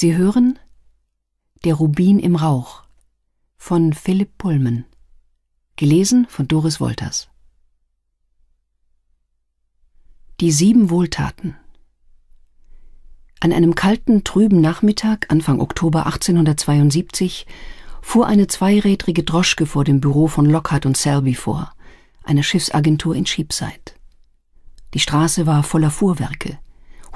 Sie hören Der Rubin im Rauch von Philipp Pullman, gelesen von Doris Wolters. Die sieben Wohltaten. An einem kalten, trüben Nachmittag, Anfang Oktober 1872, fuhr eine zweirädrige Droschke vor dem Büro von Lockhart und Selby vor, einer Schiffsagentur in Schiebseit. Die Straße war voller Fuhrwerke.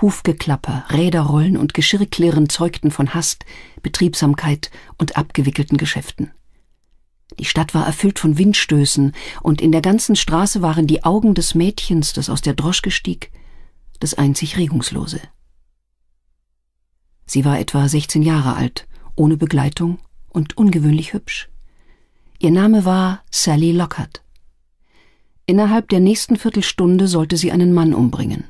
Hufgeklapper, Räderrollen und Geschirrklirren zeugten von Hast, Betriebsamkeit und abgewickelten Geschäften. Die Stadt war erfüllt von Windstößen, und in der ganzen Straße waren die Augen des Mädchens, das aus der Droschke stieg, das einzig Regungslose. Sie war etwa 16 Jahre alt, ohne Begleitung und ungewöhnlich hübsch. Ihr Name war Sally Lockhart. Innerhalb der nächsten Viertelstunde sollte sie einen Mann umbringen.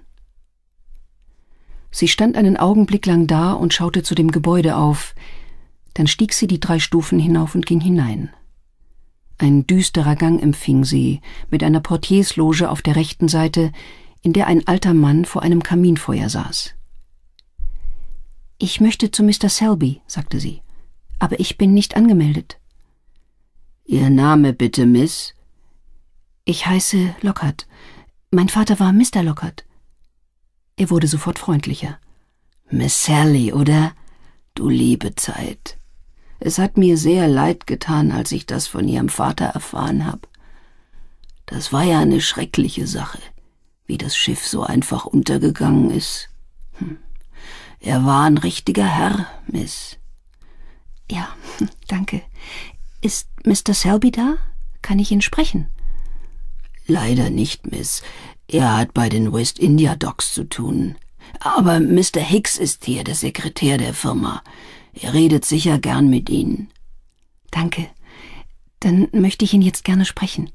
Sie stand einen Augenblick lang da und schaute zu dem Gebäude auf. Dann stieg sie die drei Stufen hinauf und ging hinein. Ein düsterer Gang empfing sie, mit einer Portiersloge auf der rechten Seite, in der ein alter Mann vor einem Kaminfeuer saß. Ich möchte zu Mr. Selby, sagte sie, aber ich bin nicht angemeldet. Ihr Name bitte, Miss? Ich heiße Lockhart. Mein Vater war Mr. Lockhart. Er wurde sofort freundlicher. Miss Sally, oder? Du liebe Zeit. Es hat mir sehr leid getan, als ich das von ihrem Vater erfahren habe. Das war ja eine schreckliche Sache, wie das Schiff so einfach untergegangen ist. Hm. Er war ein richtiger Herr, Miss. Ja, danke. Ist Mr. Selby da? Kann ich ihn sprechen? Leider nicht, Miss. Er hat bei den West India Docks zu tun. Aber Mr. Hicks ist hier, der Sekretär der Firma. Er redet sicher gern mit Ihnen. Danke. Dann möchte ich ihn jetzt gerne sprechen.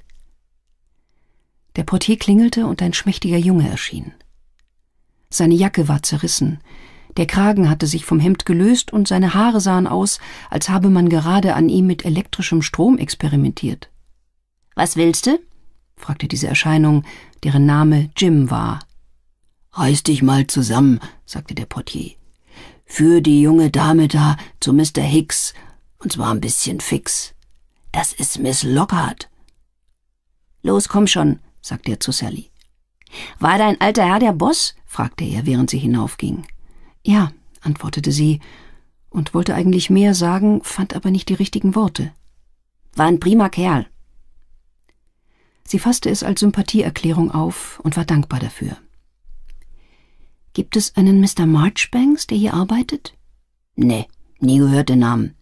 Der Portier klingelte und ein schmächtiger Junge erschien. Seine Jacke war zerrissen, der Kragen hatte sich vom Hemd gelöst und seine Haare sahen aus, als habe man gerade an ihm mit elektrischem Strom experimentiert. Was willst du? fragte diese Erscheinung, deren Name Jim war. Reiß dich mal zusammen, sagte der Portier. Führ die junge Dame da zu Mr. Hicks, und zwar ein bisschen fix. Das ist Miss Lockhart. Los, komm schon, sagte er zu Sally. War dein alter Herr der Boss? fragte er, während sie hinaufging. Ja, antwortete sie und wollte eigentlich mehr sagen, fand aber nicht die richtigen Worte. War ein prima Kerl, Sie fasste es als Sympathieerklärung auf und war dankbar dafür. Gibt es einen Mr. Marchbanks, der hier arbeitet? Nee, nie gehört den Namen.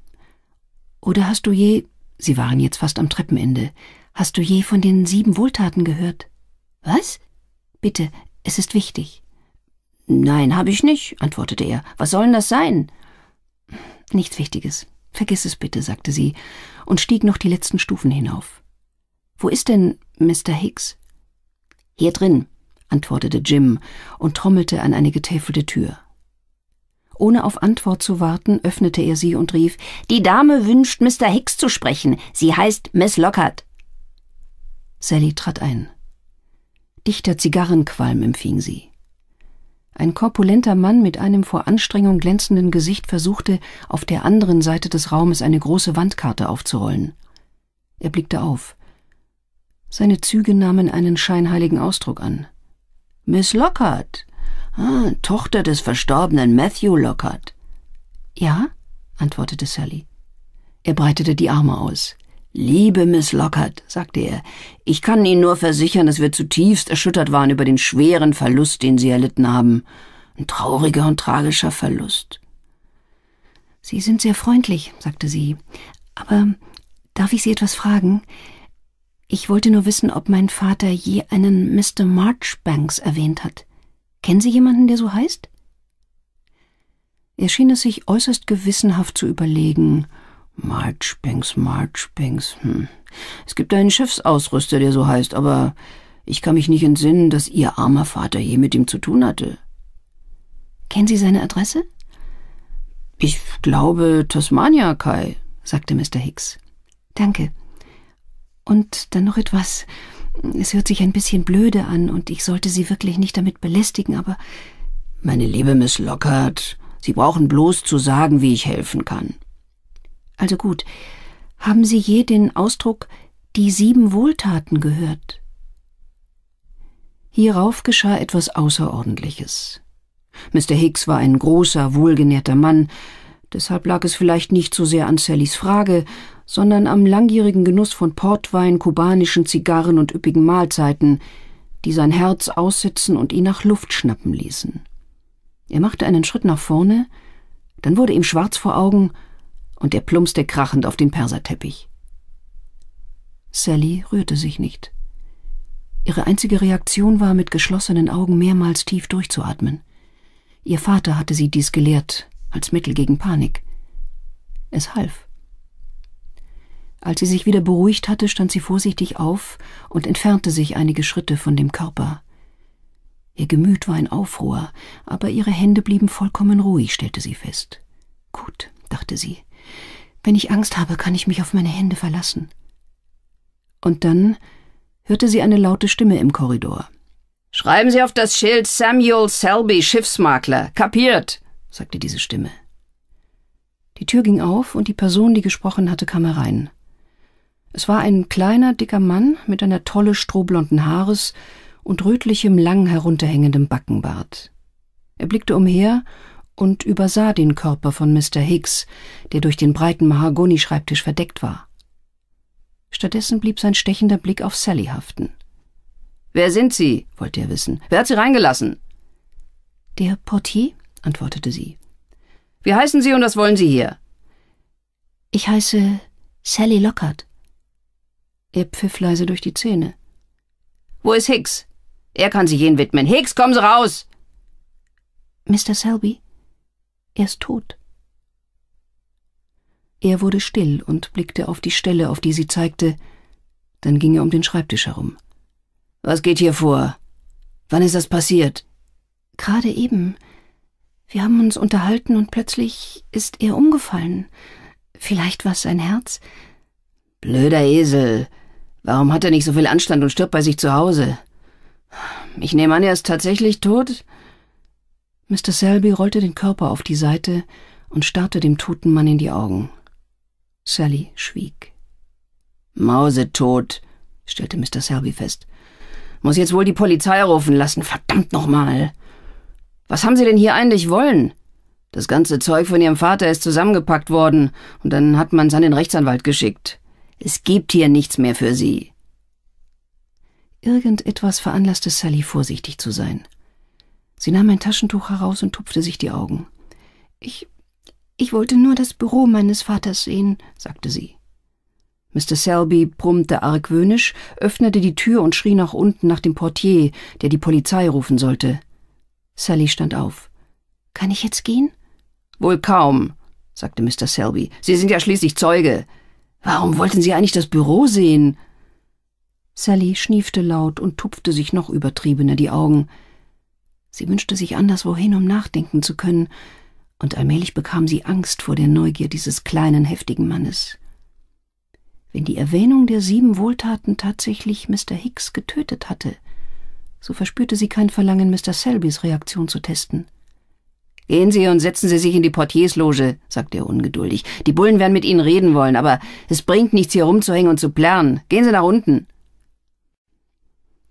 Oder hast du je, sie waren jetzt fast am Treppenende, hast du je von den sieben Wohltaten gehört? Was? Bitte, es ist wichtig. Nein, habe ich nicht, antwortete er. Was soll denn das sein? Nichts Wichtiges. Vergiss es bitte, sagte sie und stieg noch die letzten Stufen hinauf. Wo ist denn Mr. Hicks? Hier drin, antwortete Jim und trommelte an eine getäfelte Tür. Ohne auf Antwort zu warten, öffnete er sie und rief Die Dame wünscht, Mr. Hicks zu sprechen. Sie heißt Miss Lockhart. Sally trat ein. Dichter Zigarrenqualm empfing sie. Ein korpulenter Mann mit einem vor Anstrengung glänzenden Gesicht versuchte, auf der anderen Seite des Raumes eine große Wandkarte aufzurollen. Er blickte auf. Seine Züge nahmen einen scheinheiligen Ausdruck an. Miss Lockhart. Ah, Tochter des verstorbenen Matthew Lockhart. Ja, antwortete Sally. Er breitete die Arme aus. Liebe Miss Lockhart, sagte er, ich kann Ihnen nur versichern, dass wir zutiefst erschüttert waren über den schweren Verlust, den Sie erlitten haben. Ein trauriger und tragischer Verlust. Sie sind sehr freundlich, sagte sie. Aber darf ich Sie etwas fragen? Ich wollte nur wissen, ob mein Vater je einen Mr. Marchbanks erwähnt hat. Kennen Sie jemanden, der so heißt? Er schien es sich äußerst gewissenhaft zu überlegen. Marchbanks, Marchbanks, hm. Es gibt einen Schiffsausrüster, der so heißt, aber ich kann mich nicht entsinnen, dass Ihr armer Vater je mit ihm zu tun hatte. Kennen Sie seine Adresse? Ich glaube Tasmania, Kai, sagte Mr. Hicks. Danke. Und dann noch etwas. Es hört sich ein bisschen blöde an, und ich sollte Sie wirklich nicht damit belästigen, aber. Meine liebe Miss Lockhart, Sie brauchen bloß zu sagen, wie ich helfen kann. Also gut. Haben Sie je den Ausdruck die sieben Wohltaten gehört? Hierauf geschah etwas Außerordentliches. Mr. Hicks war ein großer, wohlgenährter Mann, deshalb lag es vielleicht nicht so sehr an Sallys Frage, sondern am langjährigen Genuss von Portwein, kubanischen Zigarren und üppigen Mahlzeiten, die sein Herz aussitzen und ihn nach Luft schnappen ließen. Er machte einen Schritt nach vorne, dann wurde ihm schwarz vor Augen und er plumpste krachend auf den Perserteppich. Sally rührte sich nicht. Ihre einzige Reaktion war, mit geschlossenen Augen mehrmals tief durchzuatmen. Ihr Vater hatte sie dies gelehrt, als Mittel gegen Panik. Es half. Als sie sich wieder beruhigt hatte, stand sie vorsichtig auf und entfernte sich einige Schritte von dem Körper. Ihr Gemüt war in Aufruhr, aber ihre Hände blieben vollkommen ruhig, stellte sie fest. Gut, dachte sie, wenn ich Angst habe, kann ich mich auf meine Hände verlassen. Und dann hörte sie eine laute Stimme im Korridor. Schreiben Sie auf das Schild Samuel Selby, Schiffsmakler. Kapiert, sagte diese Stimme. Die Tür ging auf und die Person, die gesprochen hatte, kam herein. Es war ein kleiner, dicker Mann mit einer Tolle strohblonden Haares und rötlichem, lang herunterhängendem Backenbart. Er blickte umher und übersah den Körper von Mr. Higgs, der durch den breiten Mahagonischreibtisch verdeckt war. Stattdessen blieb sein stechender Blick auf Sally haften. Wer sind Sie? wollte er wissen. Wer hat Sie reingelassen? Der Portier, antwortete sie. Wie heißen Sie und was wollen Sie hier? Ich heiße Sally Lockhart. Er pfiff leise durch die Zähne. Wo ist Hicks? Er kann sich jenen widmen. Hicks, kommen Sie raus! Mr. Selby, er ist tot. Er wurde still und blickte auf die Stelle, auf die sie zeigte. Dann ging er um den Schreibtisch herum. Was geht hier vor? Wann ist das passiert? Gerade eben. Wir haben uns unterhalten und plötzlich ist er umgefallen. Vielleicht war es sein Herz. Blöder Esel. Warum hat er nicht so viel Anstand und stirbt bei sich zu Hause? Ich nehme an, er ist tatsächlich tot? Mr. Selby rollte den Körper auf die Seite und starrte dem toten Mann in die Augen. Sally schwieg. Mausetot, stellte Mr. Selby fest. Muss jetzt wohl die Polizei rufen lassen, verdammt nochmal. Was haben Sie denn hier eigentlich wollen? Das ganze Zeug von Ihrem Vater ist zusammengepackt worden, und dann hat man's an den Rechtsanwalt geschickt. Es gibt hier nichts mehr für Sie. Irgendetwas veranlasste Sally vorsichtig zu sein. Sie nahm ein Taschentuch heraus und tupfte sich die Augen. Ich ich wollte nur das Büro meines Vaters sehen, sagte sie. Mr. Selby brummte argwöhnisch, öffnete die Tür und schrie nach unten nach dem Portier, der die Polizei rufen sollte. Sally stand auf. Kann ich jetzt gehen? Wohl kaum, sagte Mr. Selby. Sie sind ja schließlich Zeuge. Warum wollten Sie eigentlich das Büro sehen? Sally schniefte laut und tupfte sich noch übertriebener die Augen. Sie wünschte sich anderswohin, um nachdenken zu können, und allmählich bekam sie Angst vor der Neugier dieses kleinen, heftigen Mannes. Wenn die Erwähnung der sieben Wohltaten tatsächlich Mr. Hicks getötet hatte, so verspürte sie kein Verlangen, Mr. Selbys Reaktion zu testen. Gehen Sie und setzen Sie sich in die Portiersloge, sagte er ungeduldig. Die Bullen werden mit Ihnen reden wollen, aber es bringt nichts, hier rumzuhängen und zu plärren. Gehen Sie nach unten.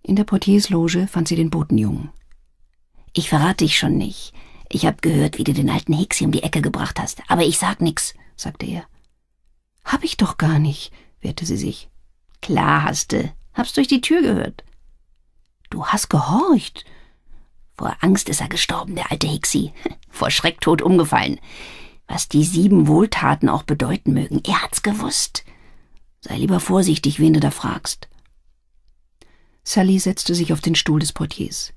In der Portiersloge fand sie den Botenjungen. Ich verrate dich schon nicht. Ich hab gehört, wie du den alten Hicks hier um die Ecke gebracht hast, aber ich sag nix, sagte er. Hab ich doch gar nicht, wehrte sie sich. Klar hast du. Hab's durch die Tür gehört. Du hast gehorcht, vor Angst ist er gestorben, der alte Hixi. Vor Schreck tot umgefallen. Was die sieben Wohltaten auch bedeuten mögen, er hat's gewusst. Sei lieber vorsichtig, wen du da fragst. Sally setzte sich auf den Stuhl des Portiers.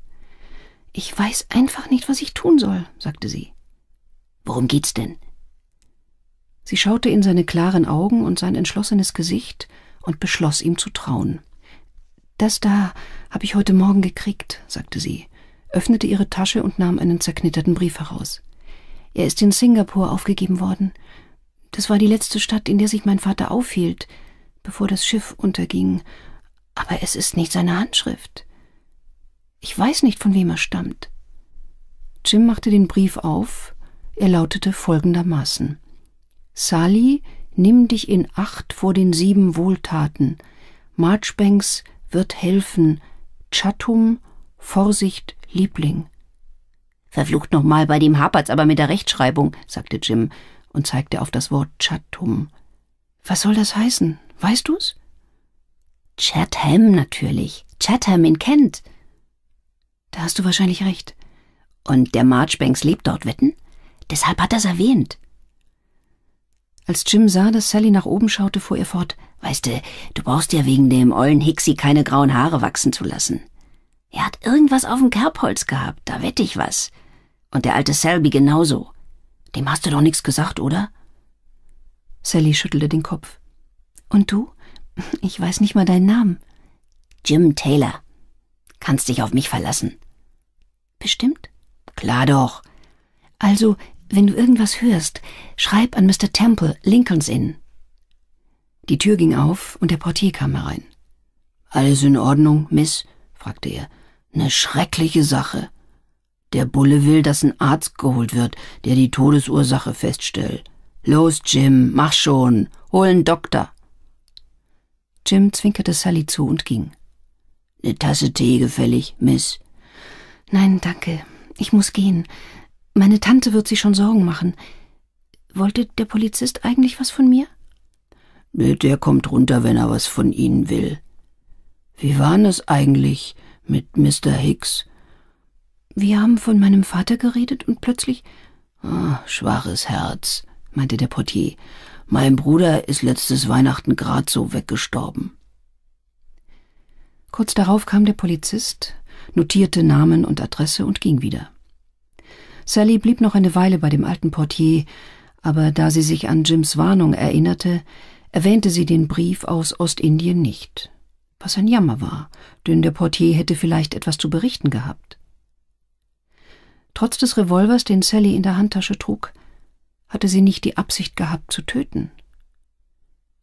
Ich weiß einfach nicht, was ich tun soll, sagte sie. Worum geht's denn? Sie schaute in seine klaren Augen und sein entschlossenes Gesicht und beschloss, ihm zu trauen. Das da habe ich heute Morgen gekriegt, sagte sie öffnete ihre Tasche und nahm einen zerknitterten Brief heraus. Er ist in Singapur aufgegeben worden. Das war die letzte Stadt, in der sich mein Vater aufhielt, bevor das Schiff unterging. Aber es ist nicht seine Handschrift. Ich weiß nicht, von wem er stammt. Jim machte den Brief auf. Er lautete folgendermaßen. Sally, nimm dich in Acht vor den sieben Wohltaten. Marchbanks wird helfen. Chatham Vorsicht, Liebling. Verflucht nochmal, bei dem hapert's aber mit der Rechtschreibung, sagte Jim und zeigte auf das Wort Chatham. Was soll das heißen? Weißt du's? Chatham natürlich. Chatham in Kent. Da hast du wahrscheinlich recht. Und der Marchbanks lebt dort, wetten? Deshalb hat er's erwähnt. Als Jim sah, dass Sally nach oben schaute, fuhr er fort. Weißt du, du brauchst ja wegen dem ollen Hixi keine grauen Haare wachsen zu lassen. Er hat irgendwas auf dem Kerbholz gehabt, da wette ich was. Und der alte Selby genauso. Dem hast du doch nichts gesagt, oder? Sally schüttelte den Kopf. Und du? Ich weiß nicht mal deinen Namen. Jim Taylor. Kannst dich auf mich verlassen. Bestimmt? Klar doch. Also, wenn du irgendwas hörst, schreib an Mr. Temple, Lincoln's Inn. Die Tür ging auf und der Portier kam herein. Alles in Ordnung, Miss? fragte er. Eine schreckliche Sache. Der Bulle will, dass ein Arzt geholt wird, der die Todesursache feststellt. Los, Jim, mach schon, hol einen Doktor. Jim zwinkerte Sally zu und ging. Eine Tasse Tee gefällig, Miss. Nein, danke. Ich muss gehen. Meine Tante wird sich schon Sorgen machen. Wollte der Polizist eigentlich was von mir? Der kommt runter, wenn er was von Ihnen will. Wie war es eigentlich? Mit Mr. Hicks? Wir haben von meinem Vater geredet und plötzlich. Oh, schwaches Herz, meinte der Portier. Mein Bruder ist letztes Weihnachten grad so weggestorben. Kurz darauf kam der Polizist, notierte Namen und Adresse und ging wieder. Sally blieb noch eine Weile bei dem alten Portier, aber da sie sich an Jims Warnung erinnerte, erwähnte sie den Brief aus Ostindien nicht was ein Jammer war, denn der Portier hätte vielleicht etwas zu berichten gehabt. Trotz des Revolvers, den Sally in der Handtasche trug, hatte sie nicht die Absicht gehabt zu töten.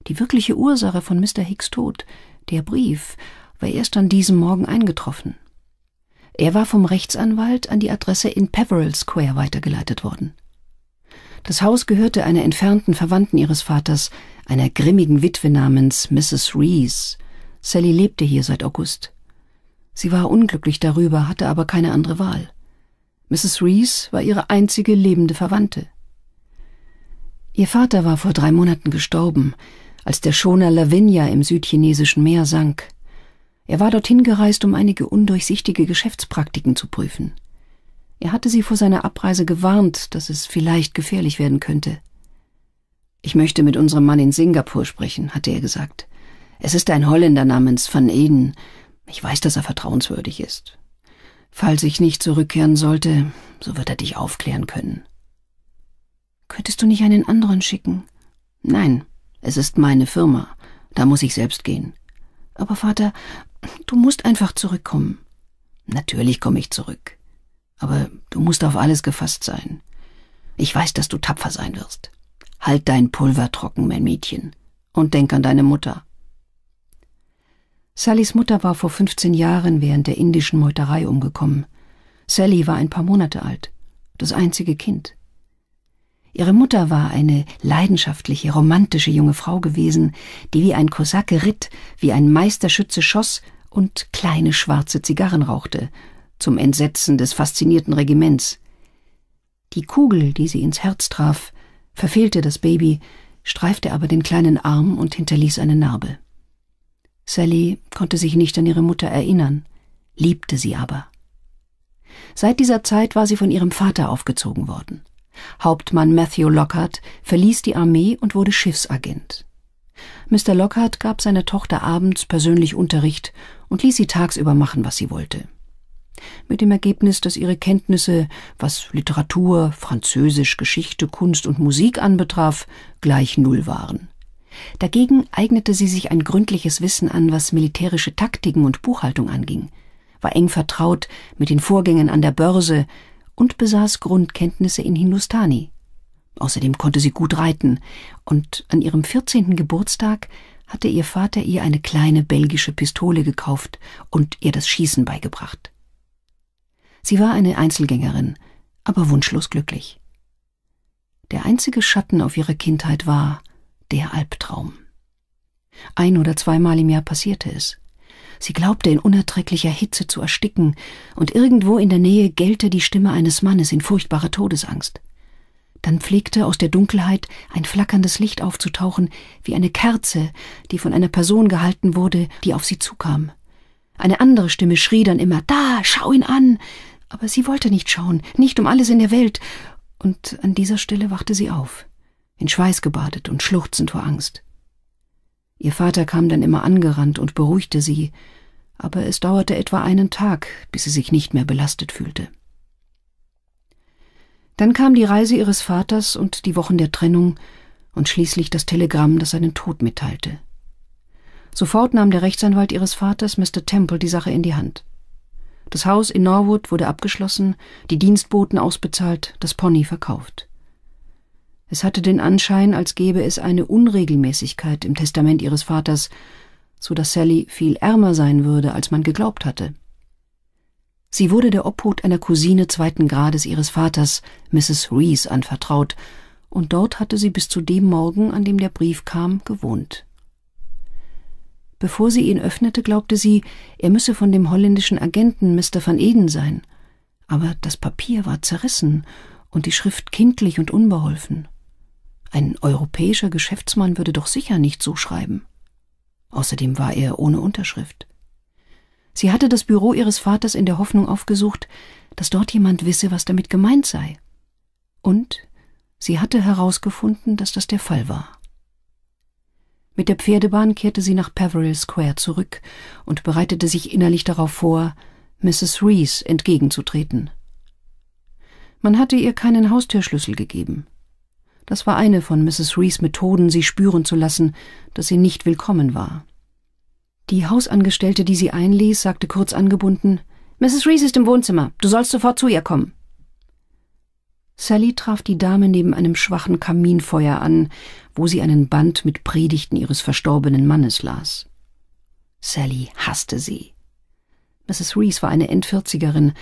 Die wirkliche Ursache von Mr. Hicks Tod, der Brief, war erst an diesem Morgen eingetroffen. Er war vom Rechtsanwalt an die Adresse in Peveril Square weitergeleitet worden. Das Haus gehörte einer entfernten Verwandten ihres Vaters, einer grimmigen Witwe namens Mrs. Rees, Sally lebte hier seit August. Sie war unglücklich darüber, hatte aber keine andere Wahl. Mrs. Reese war ihre einzige lebende Verwandte. Ihr Vater war vor drei Monaten gestorben, als der Schoner Lavinia im südchinesischen Meer sank. Er war dorthin gereist, um einige undurchsichtige Geschäftspraktiken zu prüfen. Er hatte sie vor seiner Abreise gewarnt, dass es vielleicht gefährlich werden könnte. Ich möchte mit unserem Mann in Singapur sprechen, hatte er gesagt. Es ist ein Holländer namens Van Eden. Ich weiß, dass er vertrauenswürdig ist. Falls ich nicht zurückkehren sollte, so wird er dich aufklären können. Könntest du nicht einen anderen schicken? Nein, es ist meine Firma. Da muss ich selbst gehen. Aber Vater, du musst einfach zurückkommen. Natürlich komme ich zurück. Aber du musst auf alles gefasst sein. Ich weiß, dass du tapfer sein wirst. Halt dein Pulver trocken, mein Mädchen. Und denk an deine Mutter. Sallys Mutter war vor 15 Jahren während der indischen Meuterei umgekommen. Sally war ein paar Monate alt, das einzige Kind. Ihre Mutter war eine leidenschaftliche, romantische junge Frau gewesen, die wie ein Kosake ritt, wie ein Meisterschütze schoss und kleine schwarze Zigarren rauchte, zum Entsetzen des faszinierten Regiments. Die Kugel, die sie ins Herz traf, verfehlte das Baby, streifte aber den kleinen Arm und hinterließ eine Narbe. Sally konnte sich nicht an ihre Mutter erinnern, liebte sie aber. Seit dieser Zeit war sie von ihrem Vater aufgezogen worden. Hauptmann Matthew Lockhart verließ die Armee und wurde Schiffsagent. Mr. Lockhart gab seiner Tochter abends persönlich Unterricht und ließ sie tagsüber machen, was sie wollte. Mit dem Ergebnis, dass ihre Kenntnisse, was Literatur, Französisch, Geschichte, Kunst und Musik anbetraf, gleich null waren. Dagegen eignete sie sich ein gründliches Wissen an, was militärische Taktiken und Buchhaltung anging, war eng vertraut mit den Vorgängen an der Börse und besaß Grundkenntnisse in Hindustani. Außerdem konnte sie gut reiten, und an ihrem 14. Geburtstag hatte ihr Vater ihr eine kleine belgische Pistole gekauft und ihr das Schießen beigebracht. Sie war eine Einzelgängerin, aber wunschlos glücklich. Der einzige Schatten auf ihrer Kindheit war, der Albtraum. Ein oder zweimal im Jahr passierte es. Sie glaubte in unerträglicher Hitze zu ersticken, und irgendwo in der Nähe gellte die Stimme eines Mannes in furchtbarer Todesangst. Dann pflegte aus der Dunkelheit ein flackerndes Licht aufzutauchen, wie eine Kerze, die von einer Person gehalten wurde, die auf sie zukam. Eine andere Stimme schrie dann immer Da, schau ihn an. Aber sie wollte nicht schauen, nicht um alles in der Welt, und an dieser Stelle wachte sie auf in Schweiß gebadet und schluchzend vor Angst. Ihr Vater kam dann immer angerannt und beruhigte sie, aber es dauerte etwa einen Tag, bis sie sich nicht mehr belastet fühlte. Dann kam die Reise ihres Vaters und die Wochen der Trennung und schließlich das Telegramm, das seinen Tod mitteilte. Sofort nahm der Rechtsanwalt ihres Vaters, Mr. Temple, die Sache in die Hand. Das Haus in Norwood wurde abgeschlossen, die Dienstboten ausbezahlt, das Pony verkauft. Es hatte den Anschein, als gäbe es eine Unregelmäßigkeit im Testament ihres Vaters, so dass Sally viel ärmer sein würde, als man geglaubt hatte. Sie wurde der Obhut einer Cousine zweiten Grades ihres Vaters, Mrs. Rees, anvertraut, und dort hatte sie bis zu dem Morgen, an dem der Brief kam, gewohnt. Bevor sie ihn öffnete, glaubte sie, er müsse von dem holländischen Agenten Mr. van Eden sein, aber das Papier war zerrissen und die Schrift kindlich und unbeholfen. Ein europäischer Geschäftsmann würde doch sicher nicht so schreiben. Außerdem war er ohne Unterschrift. Sie hatte das Büro ihres Vaters in der Hoffnung aufgesucht, dass dort jemand wisse, was damit gemeint sei. Und sie hatte herausgefunden, dass das der Fall war. Mit der Pferdebahn kehrte sie nach Peveril Square zurück und bereitete sich innerlich darauf vor, Mrs. Reese entgegenzutreten. Man hatte ihr keinen Haustürschlüssel gegeben. Das war eine von Mrs. Rees Methoden, sie spüren zu lassen, dass sie nicht willkommen war. Die Hausangestellte, die sie einließ, sagte kurz angebunden, Mrs. Rees ist im Wohnzimmer. Du sollst sofort zu ihr kommen. Sally traf die Dame neben einem schwachen Kaminfeuer an, wo sie einen Band mit Predigten ihres verstorbenen Mannes las. Sally hasste sie. Mrs. Rees war eine Endvierzigerin,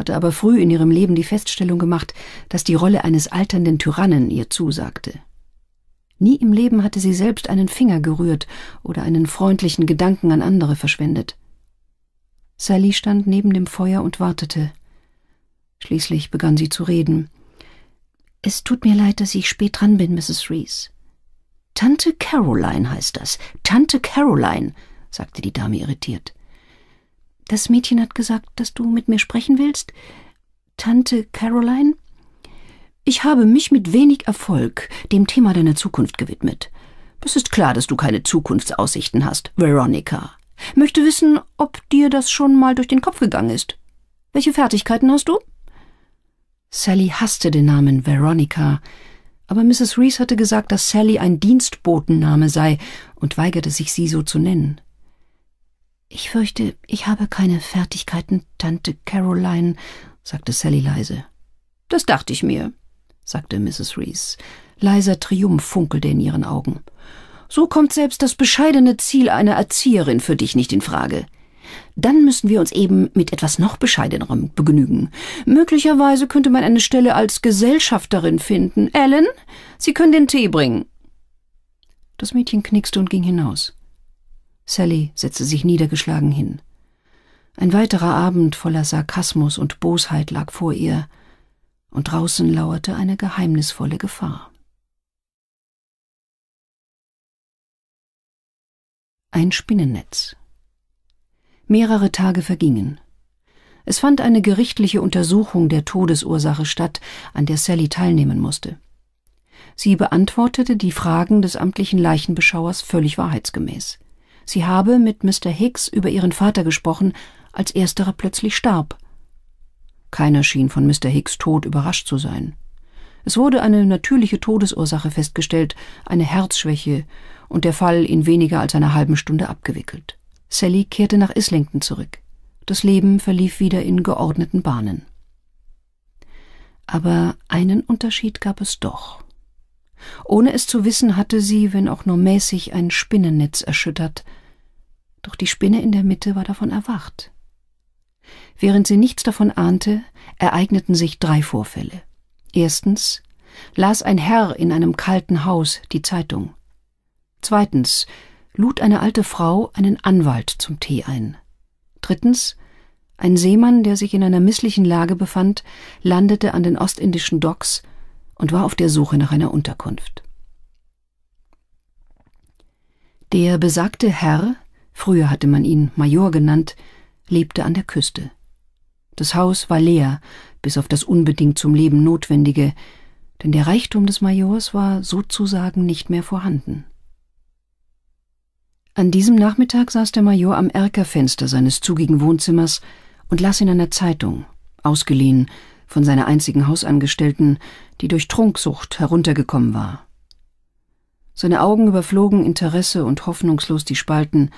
hatte aber früh in ihrem Leben die Feststellung gemacht, dass die Rolle eines alternden Tyrannen ihr zusagte. Nie im Leben hatte sie selbst einen Finger gerührt oder einen freundlichen Gedanken an andere verschwendet. Sally stand neben dem Feuer und wartete. Schließlich begann sie zu reden. Es tut mir leid, dass ich spät dran bin, Mrs. Reese. Tante Caroline heißt das. Tante Caroline, sagte die Dame irritiert. Das Mädchen hat gesagt, dass du mit mir sprechen willst? Tante Caroline? Ich habe mich mit wenig Erfolg dem Thema deiner Zukunft gewidmet. Es ist klar, dass du keine Zukunftsaussichten hast, Veronica. Möchte wissen, ob dir das schon mal durch den Kopf gegangen ist. Welche Fertigkeiten hast du? Sally hasste den Namen Veronica, aber Mrs. Reese hatte gesagt, dass Sally ein Dienstbotenname sei und weigerte sich, sie so zu nennen. Ich fürchte, ich habe keine Fertigkeiten, Tante Caroline, sagte Sally leise. Das dachte ich mir, sagte Mrs. Reese. Leiser Triumph funkelte in ihren Augen. So kommt selbst das bescheidene Ziel einer Erzieherin für dich nicht in Frage. Dann müssen wir uns eben mit etwas noch bescheidenerem begnügen. Möglicherweise könnte man eine Stelle als Gesellschafterin finden. Ellen, Sie können den Tee bringen. Das Mädchen knickste und ging hinaus. Sally setzte sich niedergeschlagen hin. Ein weiterer Abend voller Sarkasmus und Bosheit lag vor ihr, und draußen lauerte eine geheimnisvolle Gefahr. Ein Spinnennetz. Mehrere Tage vergingen. Es fand eine gerichtliche Untersuchung der Todesursache statt, an der Sally teilnehmen musste. Sie beantwortete die Fragen des amtlichen Leichenbeschauers völlig wahrheitsgemäß. Sie habe mit Mr. Hicks über ihren Vater gesprochen, als ersterer plötzlich starb. Keiner schien von Mr. Hicks Tod überrascht zu sein. Es wurde eine natürliche Todesursache festgestellt, eine Herzschwäche, und der Fall in weniger als einer halben Stunde abgewickelt. Sally kehrte nach Islington zurück. Das Leben verlief wieder in geordneten Bahnen. Aber einen Unterschied gab es doch. Ohne es zu wissen, hatte sie, wenn auch nur mäßig, ein Spinnennetz erschüttert, doch die Spinne in der Mitte war davon erwacht. Während sie nichts davon ahnte, ereigneten sich drei Vorfälle. Erstens las ein Herr in einem kalten Haus die Zeitung. Zweitens lud eine alte Frau einen Anwalt zum Tee ein. Drittens ein Seemann, der sich in einer misslichen Lage befand, landete an den ostindischen Docks und war auf der Suche nach einer Unterkunft. Der besagte Herr früher hatte man ihn Major genannt, lebte an der Küste. Das Haus war leer, bis auf das unbedingt zum Leben Notwendige, denn der Reichtum des Majors war sozusagen nicht mehr vorhanden. An diesem Nachmittag saß der Major am Erkerfenster seines zugigen Wohnzimmers und las in einer Zeitung, ausgeliehen von seiner einzigen Hausangestellten, die durch Trunksucht heruntergekommen war. Seine Augen überflogen Interesse und hoffnungslos die Spalten,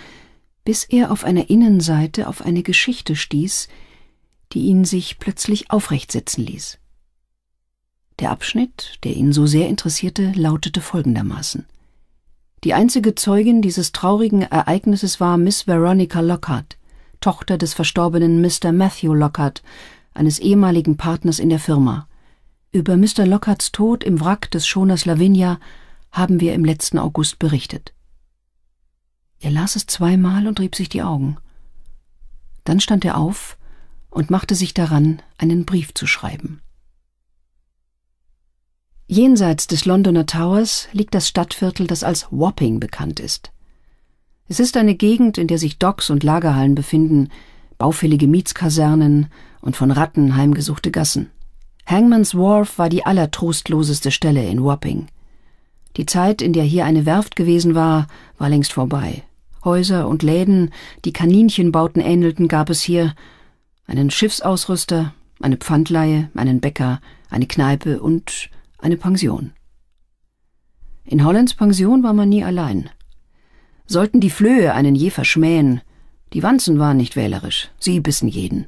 bis er auf einer Innenseite auf eine Geschichte stieß, die ihn sich plötzlich aufrecht sitzen ließ. Der Abschnitt, der ihn so sehr interessierte, lautete folgendermaßen. Die einzige Zeugin dieses traurigen Ereignisses war Miss Veronica Lockhart, Tochter des verstorbenen Mr. Matthew Lockhart, eines ehemaligen Partners in der Firma. Über Mr. Lockharts Tod im Wrack des Schoners Lavinia haben wir im letzten August berichtet. Er las es zweimal und rieb sich die Augen. Dann stand er auf und machte sich daran, einen Brief zu schreiben. Jenseits des Londoner Towers liegt das Stadtviertel, das als Wapping bekannt ist. Es ist eine Gegend, in der sich Docks und Lagerhallen befinden, baufällige Mietskasernen und von Ratten heimgesuchte Gassen. Hangman's Wharf war die allertrostloseste Stelle in Wapping. Die Zeit, in der hier eine Werft gewesen war, war längst vorbei. Häuser und Läden, die Kaninchenbauten ähnelten, gab es hier einen Schiffsausrüster, eine Pfandleihe, einen Bäcker, eine Kneipe und eine Pension. In Hollands Pension war man nie allein. Sollten die Flöhe einen je verschmähen, die Wanzen waren nicht wählerisch, sie bissen jeden.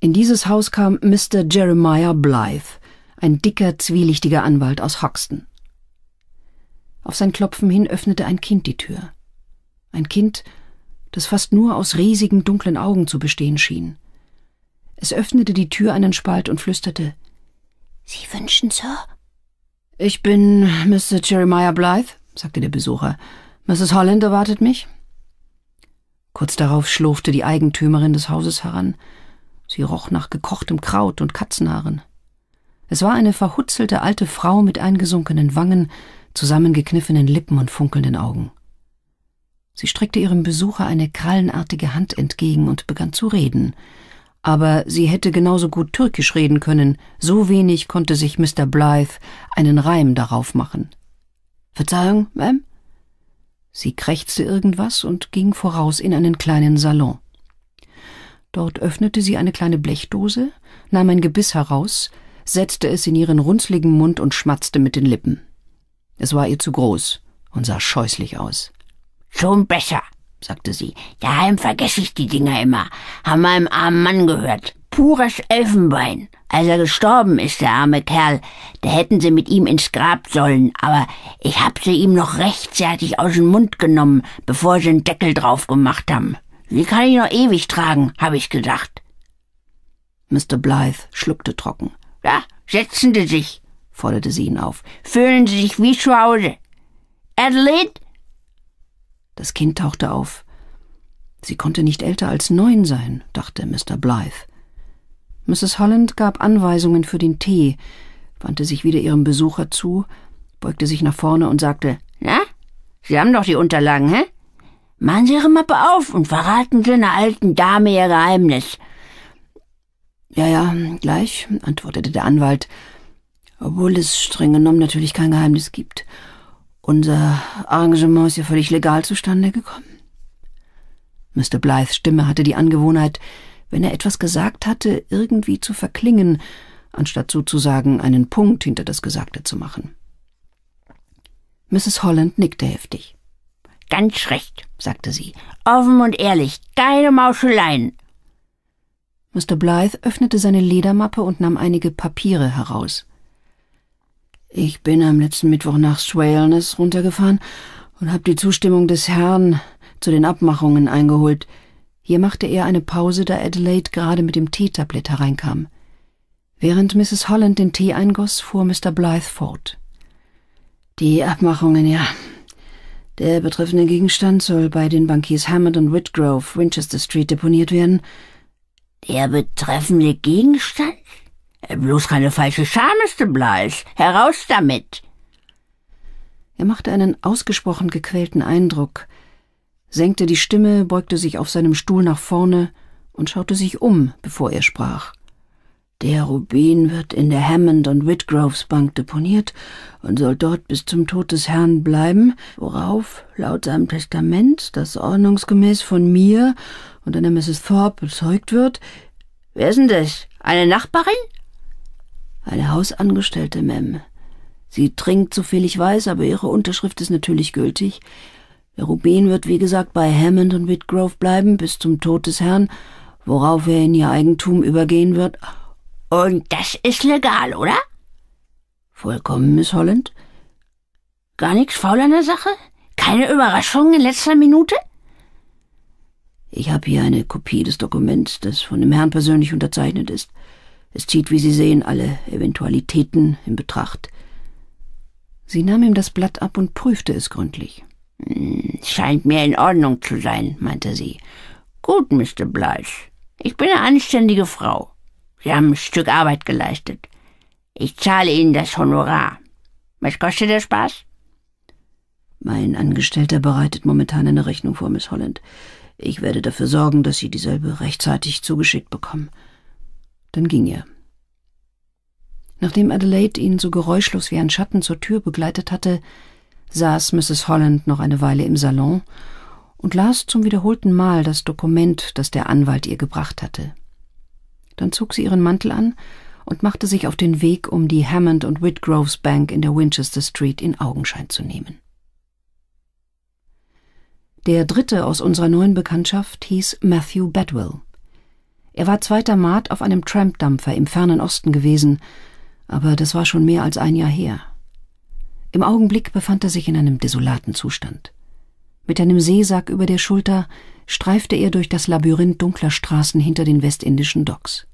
In dieses Haus kam Mr. Jeremiah Blythe, ein dicker, zwielichtiger Anwalt aus Hoxton. Auf sein Klopfen hin öffnete ein Kind die Tür. Ein Kind, das fast nur aus riesigen dunklen Augen zu bestehen schien. Es öffnete die Tür einen Spalt und flüsterte Sie wünschen, Sir? Ich bin Mr. Jeremiah Blythe, sagte der Besucher. Mrs. Holland erwartet mich. Kurz darauf schlurfte die Eigentümerin des Hauses heran. Sie roch nach gekochtem Kraut und Katzenhaaren. Es war eine verhutzelte alte Frau mit eingesunkenen Wangen, zusammengekniffenen Lippen und funkelnden Augen. Sie streckte ihrem Besucher eine krallenartige Hand entgegen und begann zu reden. Aber sie hätte genauso gut Türkisch reden können, so wenig konnte sich Mr. Blythe einen Reim darauf machen. Verzeihung, Ma'am? Sie krächzte irgendwas und ging voraus in einen kleinen Salon. Dort öffnete sie eine kleine Blechdose, nahm ein Gebiss heraus, setzte es in ihren runzligen Mund und schmatzte mit den Lippen. Es war ihr zu groß und sah scheußlich aus. Schon besser, sagte sie. Daheim vergesse ich die Dinger immer. Haben meinem armen Mann gehört. Pures Elfenbein. Als er gestorben ist, der arme Kerl, da hätten sie mit ihm ins Grab sollen, aber ich hab sie ihm noch rechtzeitig aus dem Mund genommen, bevor sie den Deckel drauf gemacht haben. Sie kann ich noch ewig tragen, hab ich gedacht. Mr. Blythe schluckte trocken. Da, setzen Sie sich, forderte sie ihn auf. Fühlen Sie sich wie zu Hause. Adelaide, das Kind tauchte auf. Sie konnte nicht älter als neun sein, dachte Mr. Blythe. Mrs. Holland gab Anweisungen für den Tee, wandte sich wieder ihrem Besucher zu, beugte sich nach vorne und sagte, Na, Sie haben doch die Unterlagen, hä? Machen Sie Ihre Mappe auf und verraten Sie einer alten Dame Ihr Geheimnis. Ja, ja, gleich, antwortete der Anwalt, obwohl es streng genommen natürlich kein Geheimnis gibt unser Arrangement ist ja völlig legal zustande gekommen. Mr. Blythes Stimme hatte die Angewohnheit, wenn er etwas gesagt hatte, irgendwie zu verklingen, anstatt sozusagen einen Punkt hinter das Gesagte zu machen. Mrs. Holland nickte heftig. Ganz recht, sagte sie. Offen und ehrlich, keine Mauscheleien. Mr. Blythe öffnete seine Ledermappe und nahm einige Papiere heraus. Ich bin am letzten Mittwoch nach Swaleness runtergefahren und habe die Zustimmung des Herrn zu den Abmachungen eingeholt. Hier machte er eine Pause, da Adelaide gerade mit dem Teetablett hereinkam. Während Mrs. Holland den Tee eingoss, fuhr Mr. Blythe fort. Die Abmachungen, ja. Der betreffende Gegenstand soll bei den Bankiers Hammond und Whitgrove, Winchester Street, deponiert werden. Der betreffende Gegenstand? Äh, bloß keine falsche Scham, Schameste Bleis. Heraus damit. Er machte einen ausgesprochen gequälten Eindruck, senkte die Stimme, beugte sich auf seinem Stuhl nach vorne und schaute sich um, bevor er sprach. Der Rubin wird in der Hammond und Whitgroves Bank deponiert und soll dort bis zum Tod des Herrn bleiben, worauf laut seinem Testament, das ordnungsgemäß von mir und einer Mrs. Thorpe bezeugt wird. Wer ist denn das? Eine Nachbarin? Eine Hausangestellte, Mem. Sie trinkt, so viel ich weiß, aber ihre Unterschrift ist natürlich gültig. Der Rubin wird, wie gesagt, bei Hammond und Whitgrove bleiben bis zum Tod des Herrn, worauf er in ihr Eigentum übergehen wird. Und das ist legal, oder? Vollkommen, Miss Holland. Gar nichts faul an der Sache? Keine Überraschung in letzter Minute? Ich habe hier eine Kopie des Dokuments, das von dem Herrn persönlich unterzeichnet ist. Es zieht, wie Sie sehen, alle Eventualitäten in Betracht. Sie nahm ihm das Blatt ab und prüfte es gründlich. Hm, scheint mir in Ordnung zu sein, meinte sie. Gut, Mr. Blythe. Ich bin eine anständige Frau. Sie haben ein Stück Arbeit geleistet. Ich zahle Ihnen das Honorar. Was kostet der Spaß? Mein Angestellter bereitet momentan eine Rechnung vor, Miss Holland. Ich werde dafür sorgen, dass Sie dieselbe rechtzeitig zugeschickt bekommen. Dann ging er. Nachdem Adelaide ihn so geräuschlos wie ein Schatten zur Tür begleitet hatte, saß Mrs. Holland noch eine Weile im Salon und las zum wiederholten Mal das Dokument, das der Anwalt ihr gebracht hatte. Dann zog sie ihren Mantel an und machte sich auf den Weg, um die Hammond und Whitgroves Bank in der Winchester Street in Augenschein zu nehmen. Der dritte aus unserer neuen Bekanntschaft hieß Matthew Bedwell. Er war zweiter Mat auf einem Trampdampfer im fernen Osten gewesen, aber das war schon mehr als ein Jahr her. Im Augenblick befand er sich in einem desolaten Zustand. Mit einem Seesack über der Schulter streifte er durch das Labyrinth dunkler Straßen hinter den westindischen Docks.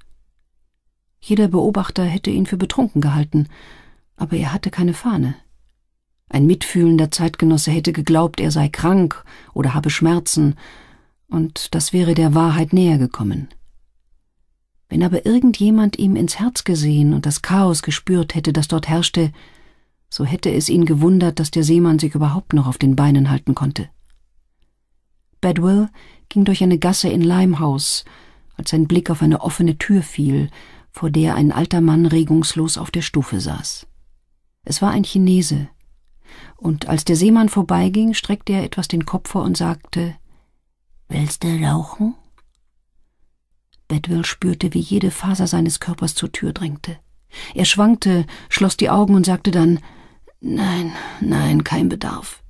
Jeder Beobachter hätte ihn für betrunken gehalten, aber er hatte keine Fahne. Ein mitfühlender Zeitgenosse hätte geglaubt, er sei krank oder habe Schmerzen, und das wäre der Wahrheit näher gekommen. Wenn aber irgendjemand ihm ins Herz gesehen und das Chaos gespürt hätte, das dort herrschte, so hätte es ihn gewundert, dass der Seemann sich überhaupt noch auf den Beinen halten konnte. Bedwell ging durch eine Gasse in Limehouse, als sein Blick auf eine offene Tür fiel, vor der ein alter Mann regungslos auf der Stufe saß. Es war ein Chinese, und als der Seemann vorbeiging, streckte er etwas den Kopf vor und sagte Willst du rauchen? Bedwell spürte, wie jede Faser seines Körpers zur Tür drängte. Er schwankte, schloss die Augen und sagte dann Nein, nein, kein Bedarf.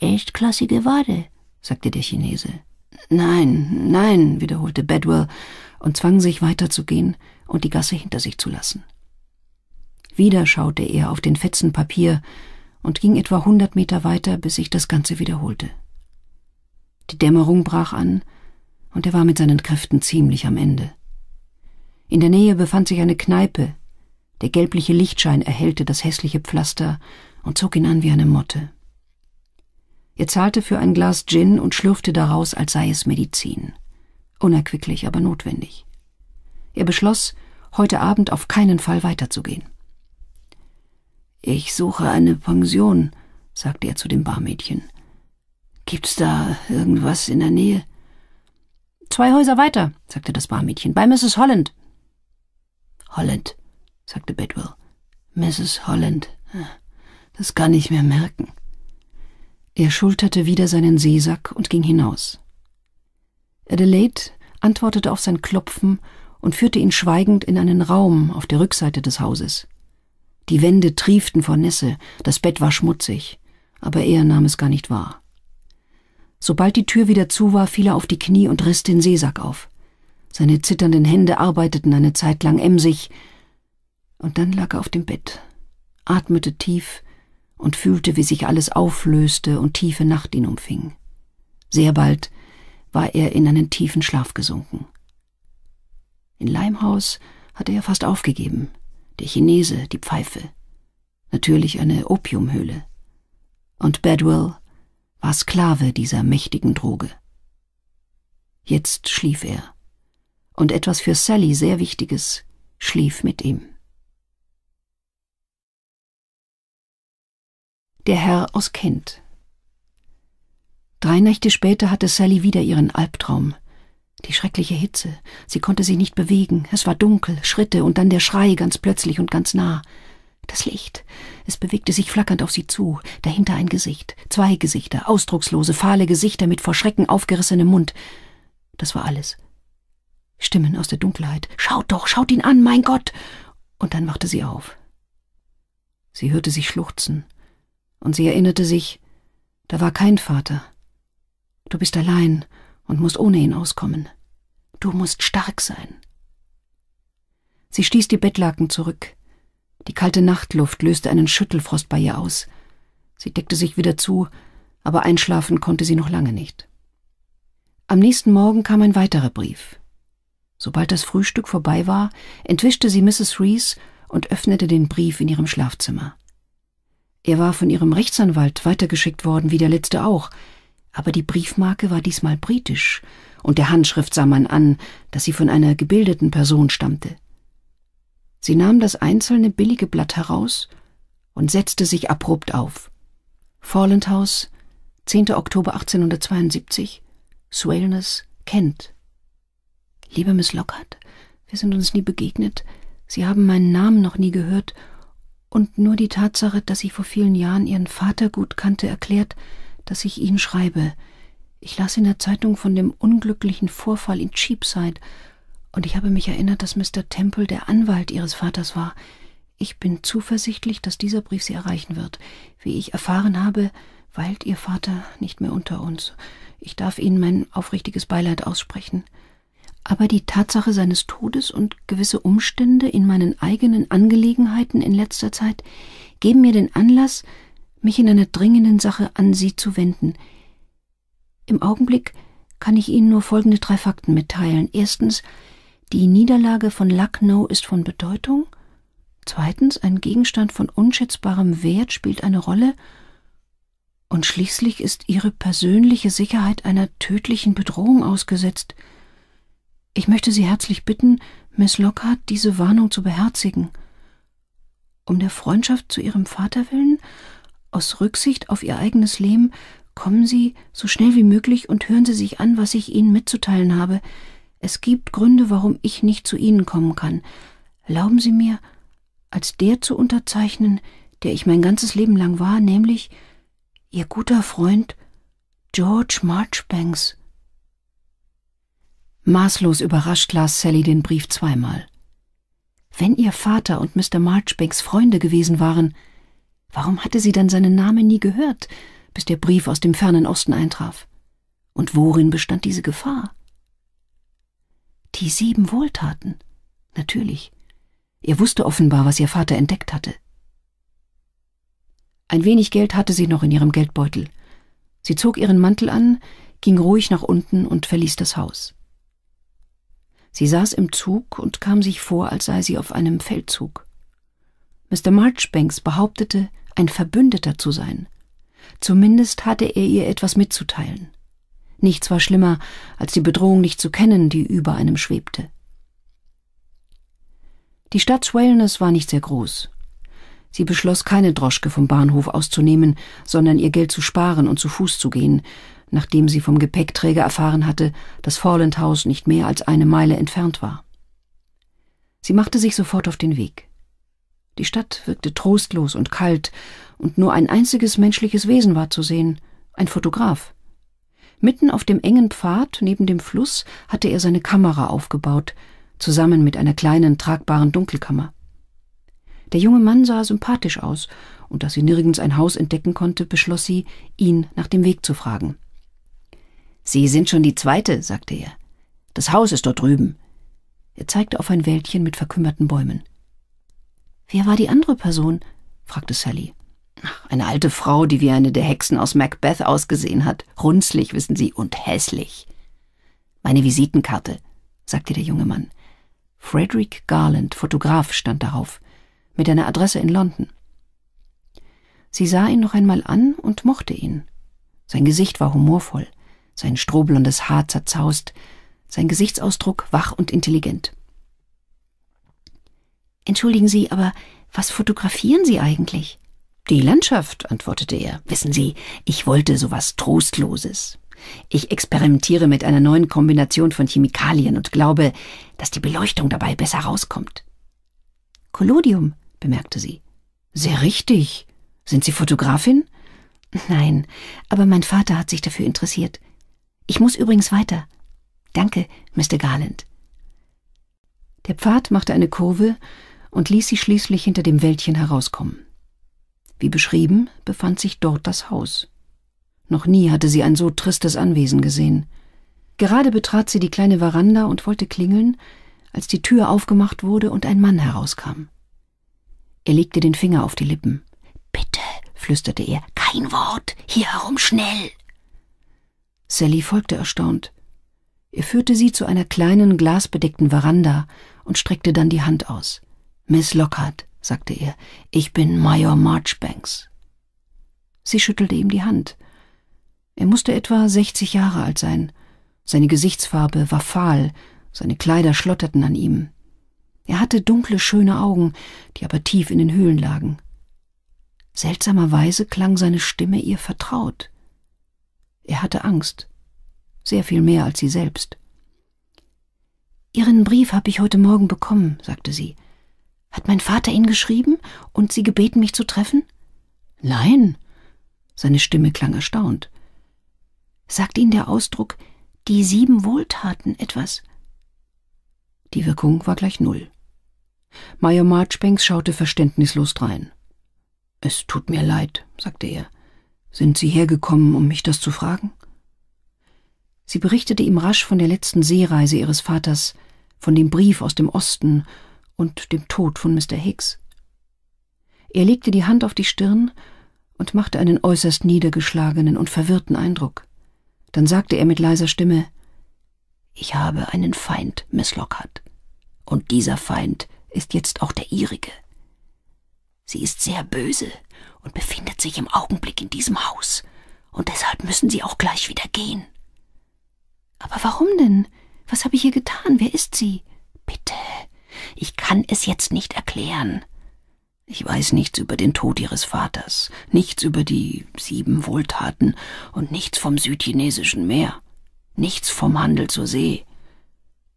Echt klassige Wade, sagte der Chinese. Nein, nein, wiederholte Bedwell und zwang sich weiterzugehen und die Gasse hinter sich zu lassen. Wieder schaute er auf den Fetzen Papier und ging etwa hundert Meter weiter, bis sich das Ganze wiederholte. Die Dämmerung brach an und er war mit seinen Kräften ziemlich am Ende. In der Nähe befand sich eine Kneipe. Der gelbliche Lichtschein erhellte das hässliche Pflaster und zog ihn an wie eine Motte. Er zahlte für ein Glas Gin und schlürfte daraus, als sei es Medizin. Unerquicklich, aber notwendig. Er beschloss, heute Abend auf keinen Fall weiterzugehen. Ich suche eine Pension, sagte er zu dem Barmädchen. Gibt's da irgendwas in der Nähe? Zwei Häuser weiter, sagte das Barmädchen, bei Mrs. Holland. Holland, sagte Bedwell. Mrs. Holland, das kann ich mir merken. Er schulterte wieder seinen Seesack und ging hinaus. Adelaide antwortete auf sein Klopfen und führte ihn schweigend in einen Raum auf der Rückseite des Hauses. Die Wände trieften vor Nässe, das Bett war schmutzig, aber er nahm es gar nicht wahr. Sobald die Tür wieder zu war, fiel er auf die Knie und riss den Seesack auf. Seine zitternden Hände arbeiteten eine Zeit lang emsig, und dann lag er auf dem Bett, atmete tief und fühlte, wie sich alles auflöste und tiefe Nacht ihn umfing. Sehr bald war er in einen tiefen Schlaf gesunken. In Leimhaus hatte er fast aufgegeben. Der Chinese, die Pfeife. Natürlich eine Opiumhöhle. Und Bedwell war Sklave dieser mächtigen Droge. Jetzt schlief er, und etwas für Sally sehr Wichtiges schlief mit ihm. Der Herr aus Kent. Drei Nächte später hatte Sally wieder ihren Albtraum. Die schreckliche Hitze. Sie konnte sich nicht bewegen. Es war dunkel, Schritte und dann der Schrei ganz plötzlich und ganz nah. Das Licht. Es bewegte sich flackernd auf sie zu, dahinter ein Gesicht, zwei Gesichter, ausdruckslose, fahle Gesichter mit vor Schrecken aufgerissenem Mund. Das war alles. Stimmen aus der Dunkelheit. Schaut doch, schaut ihn an, mein Gott! Und dann wachte sie auf. Sie hörte sich schluchzen. Und sie erinnerte sich, da war kein Vater. Du bist allein und musst ohne ihn auskommen. Du musst stark sein. Sie stieß die Bettlaken zurück. Die kalte Nachtluft löste einen Schüttelfrost bei ihr aus. Sie deckte sich wieder zu, aber einschlafen konnte sie noch lange nicht. Am nächsten Morgen kam ein weiterer Brief. Sobald das Frühstück vorbei war, entwischte sie Mrs. Reese und öffnete den Brief in ihrem Schlafzimmer. Er war von ihrem Rechtsanwalt weitergeschickt worden, wie der letzte auch, aber die Briefmarke war diesmal britisch, und der Handschrift sah man an, dass sie von einer gebildeten Person stammte. Sie nahm das einzelne billige Blatt heraus und setzte sich abrupt auf. Forland House, 10. Oktober 1872, Swalness, Kent. Liebe Miss Lockhart, wir sind uns nie begegnet, Sie haben meinen Namen noch nie gehört, und nur die Tatsache, dass ich vor vielen Jahren Ihren Vater gut kannte, erklärt, dass ich ihn schreibe. Ich las in der Zeitung von dem unglücklichen Vorfall in Cheapside und ich habe mich erinnert, dass Mr. Temple der Anwalt Ihres Vaters war. Ich bin zuversichtlich, dass dieser Brief Sie erreichen wird. Wie ich erfahren habe, weilt Ihr Vater nicht mehr unter uns. Ich darf Ihnen mein aufrichtiges Beileid aussprechen. Aber die Tatsache seines Todes und gewisse Umstände in meinen eigenen Angelegenheiten in letzter Zeit geben mir den Anlass, mich in einer dringenden Sache an Sie zu wenden. Im Augenblick kann ich Ihnen nur folgende drei Fakten mitteilen. Erstens, die Niederlage von Lucknow ist von Bedeutung. Zweitens, ein Gegenstand von unschätzbarem Wert spielt eine Rolle. Und schließlich ist ihre persönliche Sicherheit einer tödlichen Bedrohung ausgesetzt. Ich möchte Sie herzlich bitten, Miss Lockhart diese Warnung zu beherzigen. Um der Freundschaft zu Ihrem Vater willen, aus Rücksicht auf Ihr eigenes Leben, kommen Sie so schnell wie möglich und hören Sie sich an, was ich Ihnen mitzuteilen habe. Es gibt Gründe, warum ich nicht zu Ihnen kommen kann. Erlauben Sie mir, als der zu unterzeichnen, der ich mein ganzes Leben lang war, nämlich Ihr guter Freund George Marchbanks. Maßlos überrascht las Sally den Brief zweimal. Wenn ihr Vater und Mr. Marchbanks Freunde gewesen waren, warum hatte sie dann seinen Namen nie gehört, bis der Brief aus dem fernen Osten eintraf? Und worin bestand diese Gefahr? Die sieben Wohltaten. Natürlich. Er wusste offenbar, was ihr Vater entdeckt hatte. Ein wenig Geld hatte sie noch in ihrem Geldbeutel. Sie zog ihren Mantel an, ging ruhig nach unten und verließ das Haus. Sie saß im Zug und kam sich vor, als sei sie auf einem Feldzug. Mr. Marchbanks behauptete, ein Verbündeter zu sein. Zumindest hatte er ihr etwas mitzuteilen. Nichts war schlimmer, als die Bedrohung nicht zu kennen, die über einem schwebte. Die Stadt Swellness war nicht sehr groß. Sie beschloss, keine Droschke vom Bahnhof auszunehmen, sondern ihr Geld zu sparen und zu Fuß zu gehen, nachdem sie vom Gepäckträger erfahren hatte, dass Forland House nicht mehr als eine Meile entfernt war. Sie machte sich sofort auf den Weg. Die Stadt wirkte trostlos und kalt, und nur ein einziges menschliches Wesen war zu sehen, ein Fotograf, Mitten auf dem engen Pfad neben dem Fluss hatte er seine Kamera aufgebaut, zusammen mit einer kleinen tragbaren Dunkelkammer. Der junge Mann sah sympathisch aus, und da sie nirgends ein Haus entdecken konnte, beschloss sie, ihn nach dem Weg zu fragen. Sie sind schon die zweite, sagte er. Das Haus ist dort drüben. Er zeigte auf ein Wäldchen mit verkümmerten Bäumen. Wer war die andere Person? fragte Sally. Eine alte Frau, die wie eine der Hexen aus Macbeth ausgesehen hat, runzlig, wissen Sie, und hässlich. Meine Visitenkarte, sagte der junge Mann. Frederick Garland, Fotograf, stand darauf, mit einer Adresse in London. Sie sah ihn noch einmal an und mochte ihn. Sein Gesicht war humorvoll, sein strohblondes Haar zerzaust, sein Gesichtsausdruck wach und intelligent. Entschuldigen Sie, aber was fotografieren Sie eigentlich? Die Landschaft, antwortete er. Wissen Sie, ich wollte sowas Trostloses. Ich experimentiere mit einer neuen Kombination von Chemikalien und glaube, dass die Beleuchtung dabei besser rauskommt. Collodium, bemerkte sie. Sehr richtig. Sind Sie Fotografin? Nein, aber mein Vater hat sich dafür interessiert. Ich muss übrigens weiter. Danke, Mr. Garland. Der Pfad machte eine Kurve und ließ sie schließlich hinter dem Wäldchen herauskommen. Wie beschrieben, befand sich dort das Haus. Noch nie hatte sie ein so tristes Anwesen gesehen. Gerade betrat sie die kleine Veranda und wollte klingeln, als die Tür aufgemacht wurde und ein Mann herauskam. Er legte den Finger auf die Lippen. Bitte, flüsterte er, kein Wort, hier herum schnell. Sally folgte erstaunt. Er führte sie zu einer kleinen, glasbedeckten Veranda und streckte dann die Hand aus. Miss Lockhart sagte er, ich bin Major Marchbanks. Sie schüttelte ihm die Hand. Er musste etwa sechzig Jahre alt sein. Seine Gesichtsfarbe war fahl, seine Kleider schlotterten an ihm. Er hatte dunkle, schöne Augen, die aber tief in den Höhlen lagen. Seltsamerweise klang seine Stimme ihr vertraut. Er hatte Angst, sehr viel mehr als sie selbst. Ihren Brief habe ich heute Morgen bekommen, sagte sie. Hat mein Vater Ihnen geschrieben und Sie gebeten, mich zu treffen? Nein. Seine Stimme klang erstaunt. Sagt Ihnen der Ausdruck die sieben Wohltaten etwas? Die Wirkung war gleich null. Major Marchbanks schaute verständnislos drein. Es tut mir leid, sagte er. Sind Sie hergekommen, um mich das zu fragen? Sie berichtete ihm rasch von der letzten Seereise ihres Vaters, von dem Brief aus dem Osten und dem Tod von Mr. Hicks. Er legte die Hand auf die Stirn und machte einen äußerst niedergeschlagenen und verwirrten Eindruck. Dann sagte er mit leiser Stimme Ich habe einen Feind, Miss Lockhart, und dieser Feind ist jetzt auch der Ihrige. Sie ist sehr böse und befindet sich im Augenblick in diesem Haus, und deshalb müssen Sie auch gleich wieder gehen. Aber warum denn? Was habe ich hier getan? Wer ist sie? Bitte, ich kann es jetzt nicht erklären. Ich weiß nichts über den Tod ihres Vaters, nichts über die sieben Wohltaten und nichts vom südchinesischen Meer, nichts vom Handel zur See.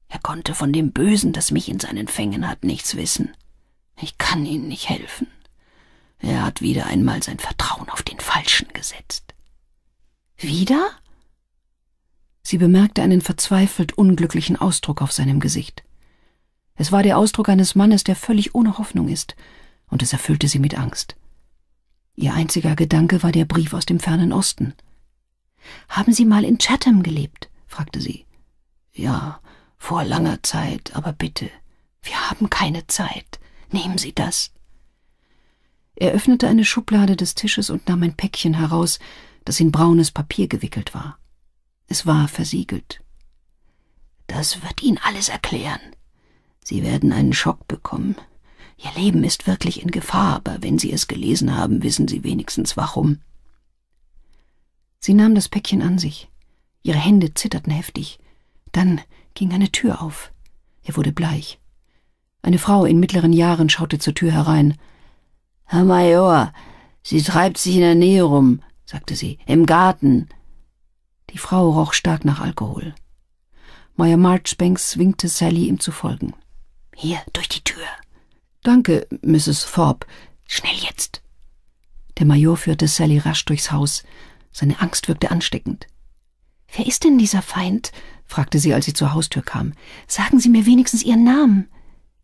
Er konnte von dem Bösen, das mich in seinen Fängen hat, nichts wissen. Ich kann Ihnen nicht helfen. Er hat wieder einmal sein Vertrauen auf den Falschen gesetzt. Wieder? Sie bemerkte einen verzweifelt unglücklichen Ausdruck auf seinem Gesicht. Es war der Ausdruck eines Mannes, der völlig ohne Hoffnung ist, und es erfüllte sie mit Angst. Ihr einziger Gedanke war der Brief aus dem fernen Osten. Haben Sie mal in Chatham gelebt? fragte sie. Ja, vor langer Zeit, aber bitte, wir haben keine Zeit. Nehmen Sie das. Er öffnete eine Schublade des Tisches und nahm ein Päckchen heraus, das in braunes Papier gewickelt war. Es war versiegelt. Das wird Ihnen alles erklären, Sie werden einen Schock bekommen. Ihr Leben ist wirklich in Gefahr, aber wenn Sie es gelesen haben, wissen Sie wenigstens warum. Sie nahm das Päckchen an sich. Ihre Hände zitterten heftig. Dann ging eine Tür auf. Er wurde bleich. Eine Frau in mittleren Jahren schaute zur Tür herein. Herr Major, sie treibt sich in der Nähe rum, sagte sie, im Garten. Die Frau roch stark nach Alkohol. Meyer Marchbanks winkte Sally, ihm zu folgen. Hier, durch die Tür. Danke, Mrs. Thorpe. Schnell jetzt. Der Major führte Sally rasch durchs Haus. Seine Angst wirkte ansteckend. Wer ist denn dieser Feind? fragte sie, als sie zur Haustür kam. Sagen Sie mir wenigstens Ihren Namen.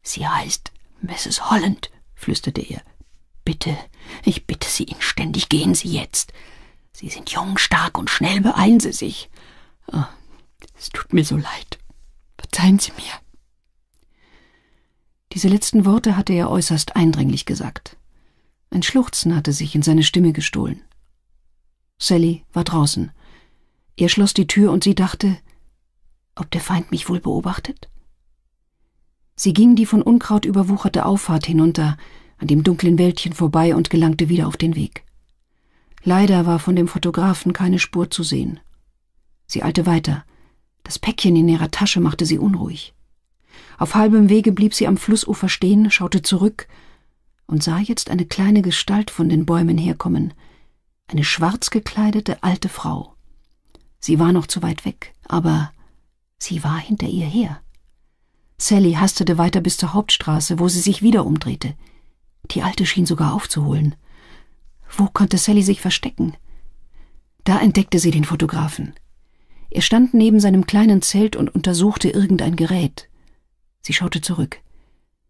Sie heißt Mrs. Holland, flüsterte er. Bitte, ich bitte Sie inständig, gehen Sie jetzt. Sie sind jung, stark und schnell, beeilen Sie sich. Oh, es tut mir so leid. Verzeihen Sie mir. Diese letzten Worte hatte er äußerst eindringlich gesagt. Ein Schluchzen hatte sich in seine Stimme gestohlen. Sally war draußen. Er schloss die Tür und sie dachte, ob der Feind mich wohl beobachtet? Sie ging die von Unkraut überwucherte Auffahrt hinunter, an dem dunklen Wäldchen vorbei und gelangte wieder auf den Weg. Leider war von dem Fotografen keine Spur zu sehen. Sie eilte weiter. Das Päckchen in ihrer Tasche machte sie unruhig. Auf halbem Wege blieb sie am Flussufer stehen, schaute zurück und sah jetzt eine kleine Gestalt von den Bäumen herkommen, eine schwarz gekleidete alte Frau. Sie war noch zu weit weg, aber sie war hinter ihr her. Sally hastete weiter bis zur Hauptstraße, wo sie sich wieder umdrehte. Die Alte schien sogar aufzuholen. Wo konnte Sally sich verstecken? Da entdeckte sie den Fotografen. Er stand neben seinem kleinen Zelt und untersuchte irgendein Gerät. Sie schaute zurück.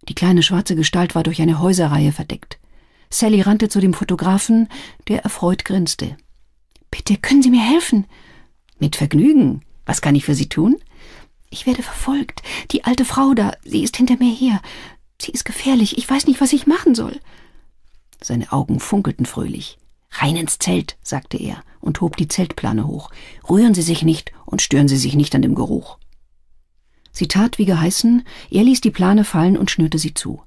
Die kleine schwarze Gestalt war durch eine Häuserreihe verdeckt. Sally rannte zu dem Fotografen, der erfreut grinste. Bitte, können Sie mir helfen? Mit Vergnügen. Was kann ich für Sie tun? Ich werde verfolgt. Die alte Frau da, sie ist hinter mir her. Sie ist gefährlich. Ich weiß nicht, was ich machen soll. Seine Augen funkelten fröhlich. Rein ins Zelt, sagte er und hob die Zeltplane hoch. Rühren Sie sich nicht und stören Sie sich nicht an dem Geruch. Sie tat wie geheißen, er ließ die Plane fallen und schnürte sie zu.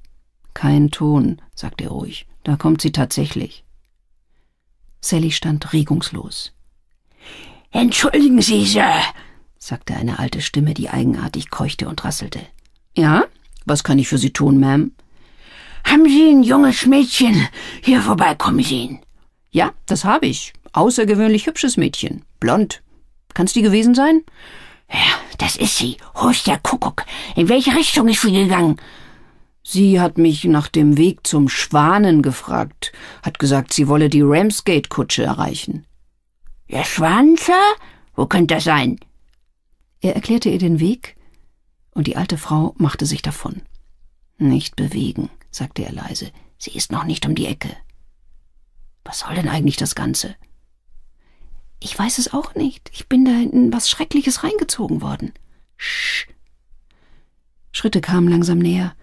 Kein Ton, sagte er ruhig, da kommt sie tatsächlich. Sally stand regungslos. Entschuldigen Sie, Sir, sagte eine alte Stimme, die eigenartig keuchte und rasselte. Ja? Was kann ich für Sie tun, Ma'am? Haben Sie ein junges Mädchen hier vorbeikommen sehen? Ja, das habe ich. Außergewöhnlich hübsches Mädchen. Blond. Kann's die gewesen sein? Ja, das ist sie. Hol's der Kuckuck. In welche Richtung ist sie gegangen? Sie hat mich nach dem Weg zum Schwanen gefragt, hat gesagt, sie wolle die Ramsgate-Kutsche erreichen. Der Schwanzer? Wo könnte das sein? Er erklärte ihr den Weg, und die alte Frau machte sich davon. Nicht bewegen, sagte er leise. Sie ist noch nicht um die Ecke. Was soll denn eigentlich das Ganze? Ich weiß es auch nicht. Ich bin da in was Schreckliches reingezogen worden. Sch. Schritte kamen langsam näher,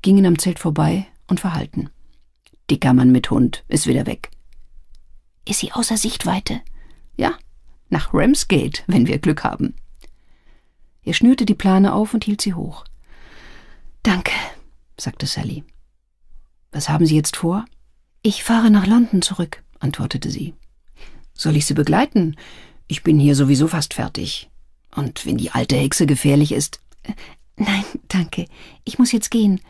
gingen am Zelt vorbei und verhallten. Dicker Mann mit Hund ist wieder weg. Ist sie außer Sichtweite? Ja, nach Ramsgate, wenn wir Glück haben. Er schnürte die Plane auf und hielt sie hoch. Danke, sagte Sally. Was haben Sie jetzt vor? Ich fahre nach London zurück, antwortete sie. Soll ich sie begleiten? Ich bin hier sowieso fast fertig. Und wenn die alte Hexe gefährlich ist. Äh, nein, danke. Ich muss jetzt gehen.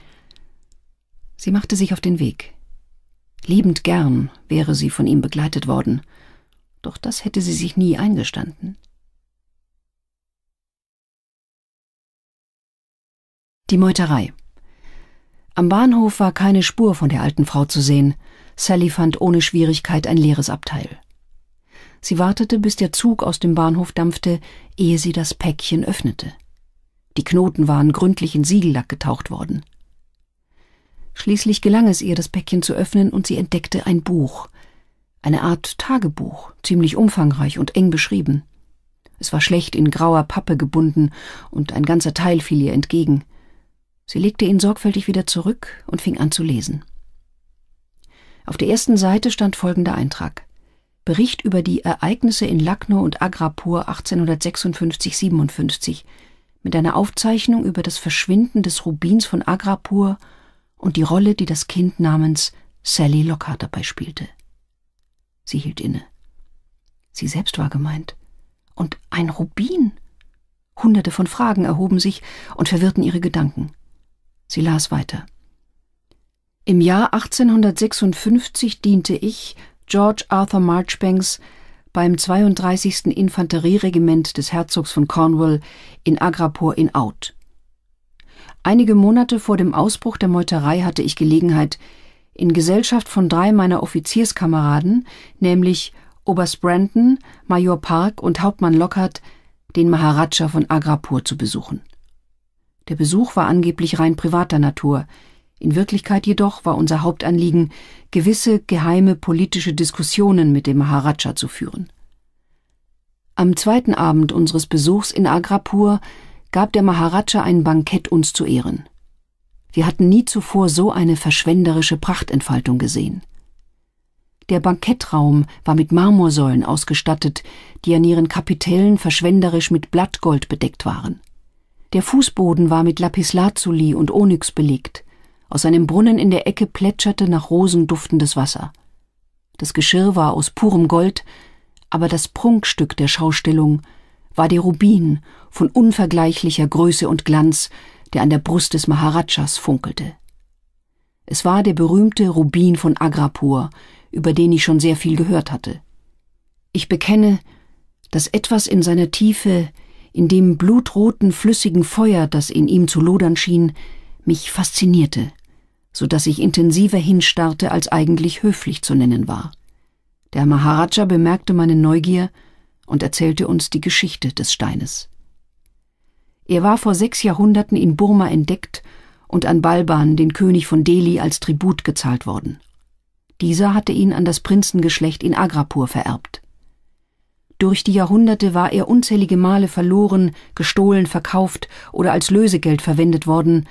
Sie machte sich auf den Weg. Liebend gern wäre sie von ihm begleitet worden, doch das hätte sie sich nie eingestanden. Die Meuterei. Am Bahnhof war keine Spur von der alten Frau zu sehen. Sally fand ohne Schwierigkeit ein leeres Abteil. Sie wartete, bis der Zug aus dem Bahnhof dampfte, ehe sie das Päckchen öffnete. Die Knoten waren gründlich in Siegellack getaucht worden. Schließlich gelang es ihr, das Päckchen zu öffnen, und sie entdeckte ein Buch. Eine Art Tagebuch, ziemlich umfangreich und eng beschrieben. Es war schlecht in grauer Pappe gebunden, und ein ganzer Teil fiel ihr entgegen. Sie legte ihn sorgfältig wieder zurück und fing an zu lesen. Auf der ersten Seite stand folgender Eintrag. Bericht über die Ereignisse in Lucknow und Agrapur 1856-57 mit einer Aufzeichnung über das Verschwinden des Rubins von Agrapur und die Rolle, die das Kind namens Sally Lockhart dabei spielte. Sie hielt inne. Sie selbst war gemeint. Und ein Rubin? Hunderte von Fragen erhoben sich und verwirrten ihre Gedanken. Sie las weiter. Im Jahr 1856 diente ich, George Arthur Marchbanks beim 32. Infanterieregiment des Herzogs von Cornwall in Agrapur in Out. Einige Monate vor dem Ausbruch der Meuterei hatte ich Gelegenheit, in Gesellschaft von drei meiner Offizierskameraden, nämlich Oberst Brandon, Major Park und Hauptmann Lockhart, den Maharaja von Agrapur zu besuchen. Der Besuch war angeblich rein privater Natur, in Wirklichkeit jedoch war unser Hauptanliegen, gewisse geheime politische Diskussionen mit dem Maharaja zu führen. Am zweiten Abend unseres Besuchs in Agrapur gab der Maharaja ein Bankett uns zu Ehren. Wir hatten nie zuvor so eine verschwenderische Prachtentfaltung gesehen. Der Bankettraum war mit Marmorsäulen ausgestattet, die an ihren Kapitellen verschwenderisch mit Blattgold bedeckt waren. Der Fußboden war mit Lapislazuli und Onyx belegt, aus einem Brunnen in der Ecke plätscherte nach Rosen duftendes Wasser. Das Geschirr war aus purem Gold, aber das Prunkstück der Schaustellung war der Rubin von unvergleichlicher Größe und Glanz, der an der Brust des Maharajas funkelte. Es war der berühmte Rubin von Agrapur, über den ich schon sehr viel gehört hatte. Ich bekenne, dass etwas in seiner Tiefe, in dem blutroten, flüssigen Feuer, das in ihm zu lodern schien, mich faszinierte, so dass ich intensiver hinstarrte, als eigentlich höflich zu nennen war. Der Maharaja bemerkte meine Neugier und erzählte uns die Geschichte des Steines. Er war vor sechs Jahrhunderten in Burma entdeckt und an Balban, den König von Delhi, als Tribut gezahlt worden. Dieser hatte ihn an das Prinzengeschlecht in Agrapur vererbt. Durch die Jahrhunderte war er unzählige Male verloren, gestohlen, verkauft oder als Lösegeld verwendet worden,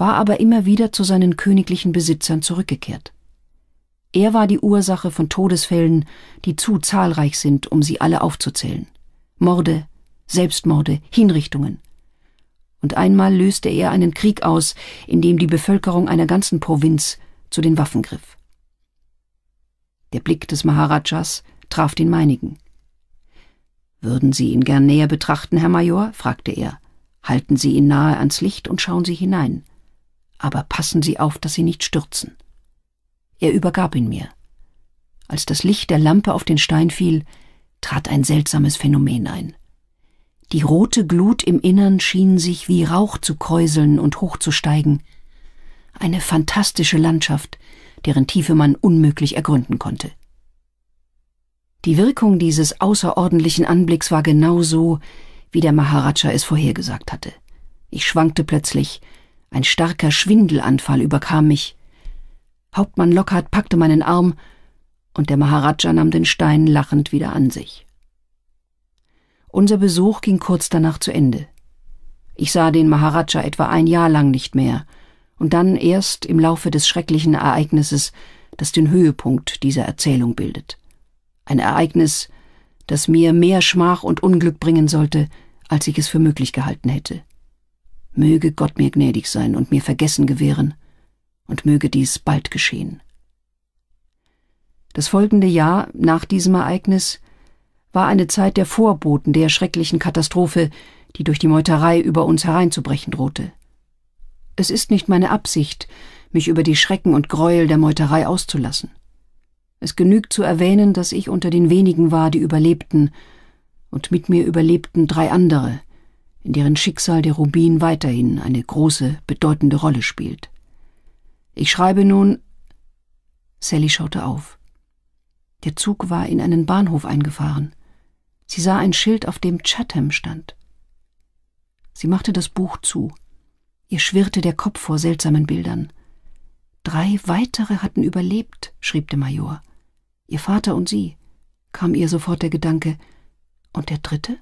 war aber immer wieder zu seinen königlichen Besitzern zurückgekehrt. Er war die Ursache von Todesfällen, die zu zahlreich sind, um sie alle aufzuzählen. Morde, Selbstmorde, Hinrichtungen. Und einmal löste er einen Krieg aus, in dem die Bevölkerung einer ganzen Provinz zu den Waffen griff. Der Blick des Maharajas traf den meinigen. Würden Sie ihn gern näher betrachten, Herr Major? fragte er. Halten Sie ihn nahe ans Licht und schauen Sie hinein aber passen Sie auf, dass Sie nicht stürzen. Er übergab ihn mir. Als das Licht der Lampe auf den Stein fiel, trat ein seltsames Phänomen ein. Die rote Glut im Innern schien sich wie Rauch zu kräuseln und hochzusteigen. Eine fantastische Landschaft, deren Tiefe man unmöglich ergründen konnte. Die Wirkung dieses außerordentlichen Anblicks war genau so, wie der Maharaja es vorhergesagt hatte. Ich schwankte plötzlich, ein starker Schwindelanfall überkam mich. Hauptmann Lockhart packte meinen Arm und der Maharaja nahm den Stein lachend wieder an sich. Unser Besuch ging kurz danach zu Ende. Ich sah den Maharaja etwa ein Jahr lang nicht mehr und dann erst im Laufe des schrecklichen Ereignisses, das den Höhepunkt dieser Erzählung bildet. Ein Ereignis, das mir mehr Schmach und Unglück bringen sollte, als ich es für möglich gehalten hätte. Möge Gott mir gnädig sein und mir Vergessen gewähren, und möge dies bald geschehen. Das folgende Jahr nach diesem Ereignis war eine Zeit der Vorboten der schrecklichen Katastrophe, die durch die Meuterei über uns hereinzubrechen drohte. Es ist nicht meine Absicht, mich über die Schrecken und Gräuel der Meuterei auszulassen. Es genügt zu erwähnen, dass ich unter den wenigen war, die überlebten, und mit mir überlebten drei andere, in deren Schicksal der Rubin weiterhin eine große, bedeutende Rolle spielt. Ich schreibe nun. Sally schaute auf. Der Zug war in einen Bahnhof eingefahren. Sie sah ein Schild, auf dem Chatham stand. Sie machte das Buch zu. Ihr schwirrte der Kopf vor seltsamen Bildern. Drei weitere hatten überlebt, schrieb der Major. Ihr Vater und sie, kam ihr sofort der Gedanke. Und der dritte?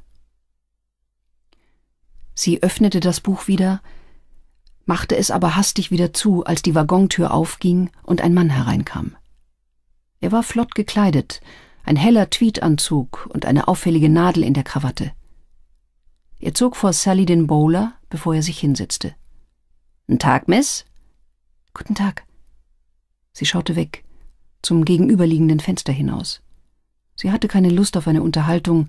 Sie öffnete das Buch wieder, machte es aber hastig wieder zu, als die Waggontür aufging und ein Mann hereinkam. Er war flott gekleidet, ein heller Tweedanzug und eine auffällige Nadel in der Krawatte. Er zog vor Sally den Bowler, bevor er sich hinsetzte. N Tag, Miss? Guten Tag. Sie schaute weg, zum gegenüberliegenden Fenster hinaus. Sie hatte keine Lust auf eine Unterhaltung,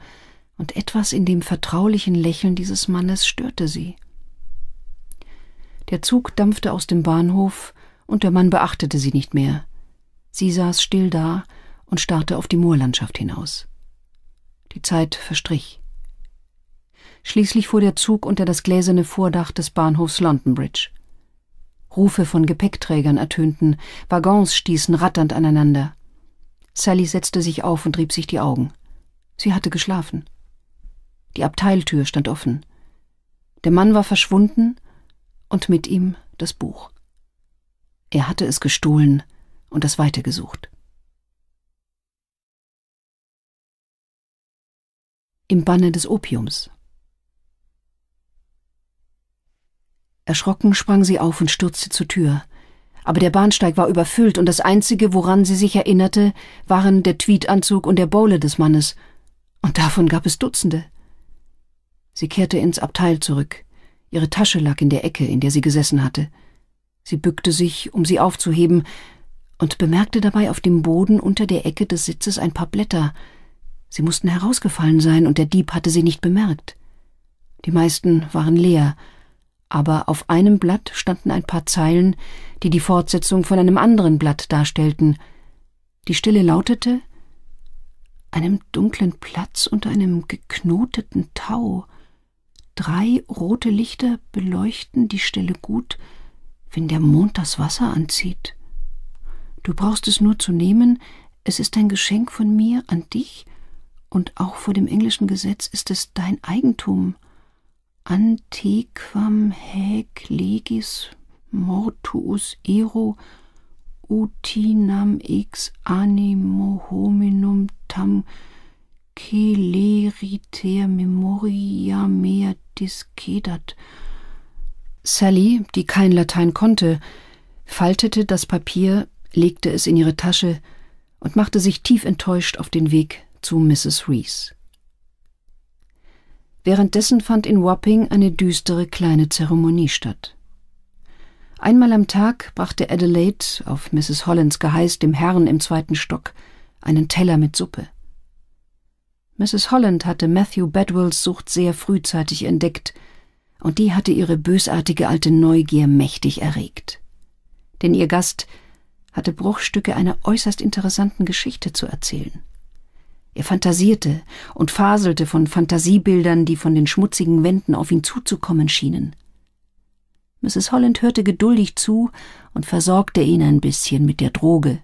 und etwas in dem vertraulichen Lächeln dieses Mannes störte sie. Der Zug dampfte aus dem Bahnhof, und der Mann beachtete sie nicht mehr. Sie saß still da und starrte auf die Moorlandschaft hinaus. Die Zeit verstrich. Schließlich fuhr der Zug unter das gläserne Vordach des Bahnhofs London Bridge. Rufe von Gepäckträgern ertönten, Waggons stießen ratternd aneinander. Sally setzte sich auf und rieb sich die Augen. Sie hatte geschlafen. Die Abteiltür stand offen. Der Mann war verschwunden und mit ihm das Buch. Er hatte es gestohlen und es weitergesucht. Im Banne des Opiums. Erschrocken sprang sie auf und stürzte zur Tür. Aber der Bahnsteig war überfüllt und das Einzige, woran sie sich erinnerte, waren der Tweedanzug und der Bowle des Mannes. Und davon gab es Dutzende. Sie kehrte ins Abteil zurück. Ihre Tasche lag in der Ecke, in der sie gesessen hatte. Sie bückte sich, um sie aufzuheben, und bemerkte dabei auf dem Boden unter der Ecke des Sitzes ein paar Blätter. Sie mussten herausgefallen sein, und der Dieb hatte sie nicht bemerkt. Die meisten waren leer, aber auf einem Blatt standen ein paar Zeilen, die die Fortsetzung von einem anderen Blatt darstellten. Die Stille lautete Einem dunklen Platz unter einem geknoteten Tau Drei rote Lichter beleuchten die Stelle gut, wenn der Mond das Wasser anzieht. Du brauchst es nur zu nehmen, es ist ein Geschenk von mir an dich, und auch vor dem englischen Gesetz ist es dein Eigentum. Antequam haec legis mortuus ero utinam ex animo hominum tam celeriter memoria mea discedat. Sally, die kein Latein konnte, faltete das Papier, legte es in ihre Tasche und machte sich tief enttäuscht auf den Weg zu Mrs. Rees. Währenddessen fand in Wapping eine düstere kleine Zeremonie statt. Einmal am Tag brachte Adelaide, auf Mrs. Hollands Geheiß, dem Herrn im zweiten Stock, einen Teller mit Suppe. Mrs. Holland hatte Matthew Bedwells Sucht sehr frühzeitig entdeckt, und die hatte ihre bösartige alte Neugier mächtig erregt. Denn ihr Gast hatte Bruchstücke einer äußerst interessanten Geschichte zu erzählen. Er fantasierte und faselte von Fantasiebildern, die von den schmutzigen Wänden auf ihn zuzukommen schienen. Mrs. Holland hörte geduldig zu und versorgte ihn ein bisschen mit der Droge.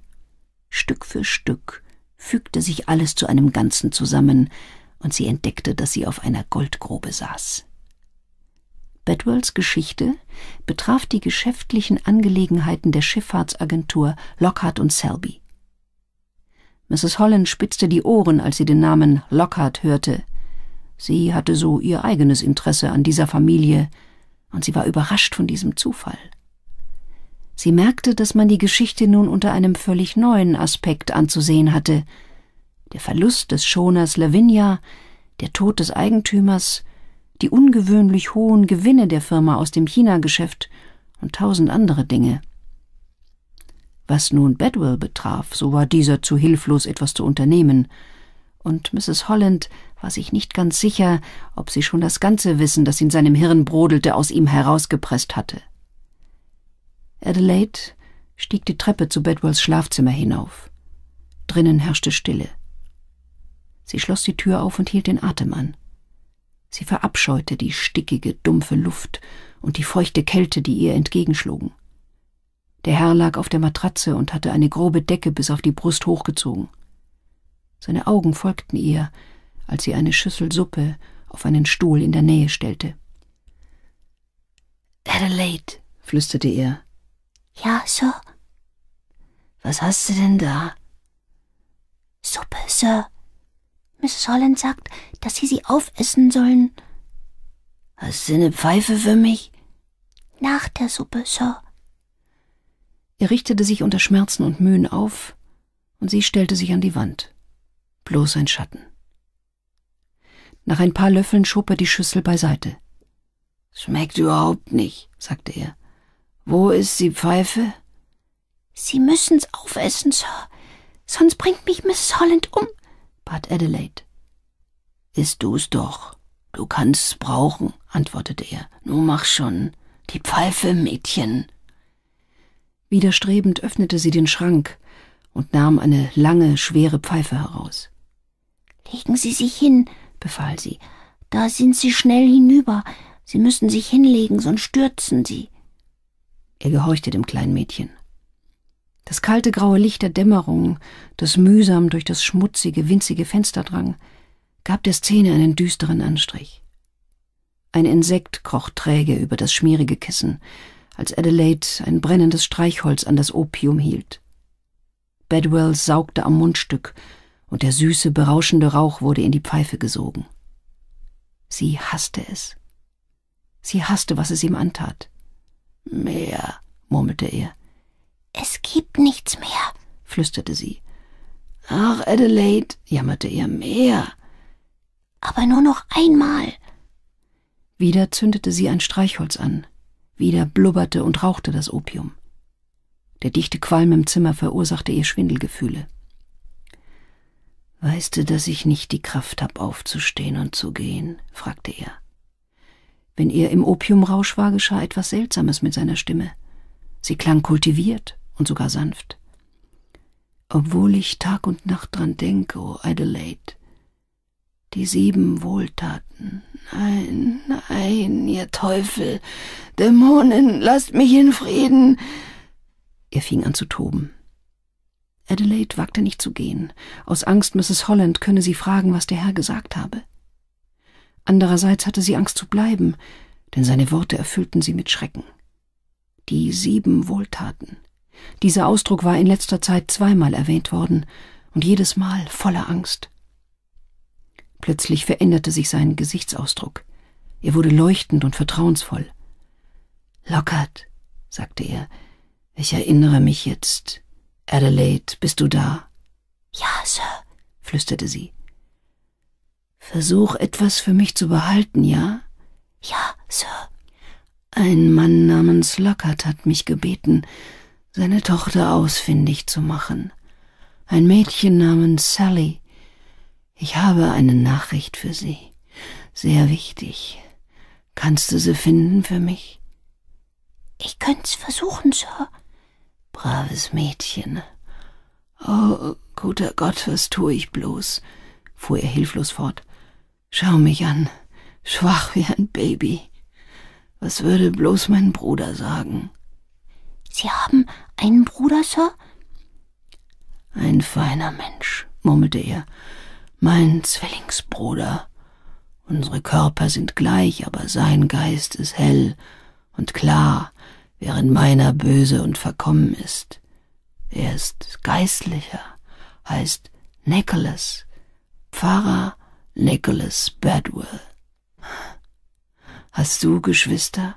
Stück für Stück fügte sich alles zu einem Ganzen zusammen, und sie entdeckte, dass sie auf einer Goldgrube saß. Bedwells Geschichte betraf die geschäftlichen Angelegenheiten der Schifffahrtsagentur Lockhart und Selby. Mrs. Holland spitzte die Ohren, als sie den Namen Lockhart hörte. Sie hatte so ihr eigenes Interesse an dieser Familie, und sie war überrascht von diesem Zufall. Sie merkte, dass man die Geschichte nun unter einem völlig neuen Aspekt anzusehen hatte. Der Verlust des Schoners Lavinia, der Tod des Eigentümers, die ungewöhnlich hohen Gewinne der Firma aus dem China-Geschäft und tausend andere Dinge. Was nun Bedwell betraf, so war dieser zu hilflos, etwas zu unternehmen, und Mrs. Holland war sich nicht ganz sicher, ob sie schon das ganze Wissen, das in seinem Hirn brodelte, aus ihm herausgepresst hatte. Adelaide stieg die Treppe zu Bedwells Schlafzimmer hinauf. Drinnen herrschte Stille. Sie schloss die Tür auf und hielt den Atem an. Sie verabscheute die stickige, dumpfe Luft und die feuchte Kälte, die ihr entgegenschlugen. Der Herr lag auf der Matratze und hatte eine grobe Decke bis auf die Brust hochgezogen. Seine Augen folgten ihr, als sie eine Schüssel Suppe auf einen Stuhl in der Nähe stellte. Adelaide, flüsterte er, ja, Sir. Was hast du denn da? Suppe, Sir. Mrs. Holland sagt, dass Sie sie aufessen sollen. Hast du eine Pfeife für mich? Nach der Suppe, Sir. Er richtete sich unter Schmerzen und Mühen auf, und sie stellte sich an die Wand. Bloß ein Schatten. Nach ein paar Löffeln schob er die Schüssel beiseite. Schmeckt überhaupt nicht, sagte er. Wo ist die Pfeife? Sie müssen's aufessen, Sir, sonst bringt mich Miss Holland um, bat Adelaide. Iss du's doch. Du kannst's brauchen, antwortete er. Nun mach schon. Die Pfeife, Mädchen. Widerstrebend öffnete sie den Schrank und nahm eine lange, schwere Pfeife heraus. Legen Sie sich hin, befahl sie. Da sind Sie schnell hinüber. Sie müssen sich hinlegen, sonst stürzen Sie. Er gehorchte dem kleinen Mädchen. Das kalte graue Licht der Dämmerung, das mühsam durch das schmutzige, winzige Fenster drang, gab der Szene einen düsteren Anstrich. Ein Insekt kroch träge über das schmierige Kissen, als Adelaide ein brennendes Streichholz an das Opium hielt. Bedwell saugte am Mundstück, und der süße, berauschende Rauch wurde in die Pfeife gesogen. Sie hasste es. Sie hasste, was es ihm antat. Mehr, murmelte er. Es gibt nichts mehr, flüsterte sie. Ach, Adelaide, jammerte er, mehr. Aber nur noch einmal. Wieder zündete sie ein Streichholz an. Wieder blubberte und rauchte das Opium. Der dichte Qualm im Zimmer verursachte ihr Schwindelgefühle. Weißt du, dass ich nicht die Kraft hab, aufzustehen und zu gehen? fragte er. Wenn er im Opiumrausch war, geschah etwas Seltsames mit seiner Stimme. Sie klang kultiviert und sogar sanft. Obwohl ich Tag und Nacht dran denke, o oh Adelaide, die sieben Wohltaten. Nein, nein, ihr Teufel, Dämonen, lasst mich in Frieden. Er fing an zu toben. Adelaide wagte nicht zu gehen, aus Angst, Mrs. Holland könne sie fragen, was der Herr gesagt habe. Andererseits hatte sie Angst zu bleiben, denn seine Worte erfüllten sie mit Schrecken. Die sieben Wohltaten. Dieser Ausdruck war in letzter Zeit zweimal erwähnt worden und jedes Mal voller Angst. Plötzlich veränderte sich sein Gesichtsausdruck. Er wurde leuchtend und vertrauensvoll. Lockert, sagte er, ich erinnere mich jetzt. Adelaide, bist du da? Ja, Sir, flüsterte sie. Versuch etwas für mich zu behalten, ja? Ja, Sir. Ein Mann namens Lockhart hat mich gebeten, seine Tochter ausfindig zu machen. Ein Mädchen namens Sally. Ich habe eine Nachricht für sie. Sehr wichtig. Kannst du sie finden für mich? Ich könnt's versuchen, Sir. Braves Mädchen. Oh, guter Gott, was tue ich bloß? fuhr er hilflos fort. Schau mich an, schwach wie ein Baby. Was würde bloß mein Bruder sagen? Sie haben einen Bruder, Sir? Ein feiner Mensch, murmelte er. Mein Zwillingsbruder. Unsere Körper sind gleich, aber sein Geist ist hell und klar, während meiner böse und verkommen ist. Er ist geistlicher, heißt Nicholas, Pfarrer Nicholas Bedwell. Hast du Geschwister?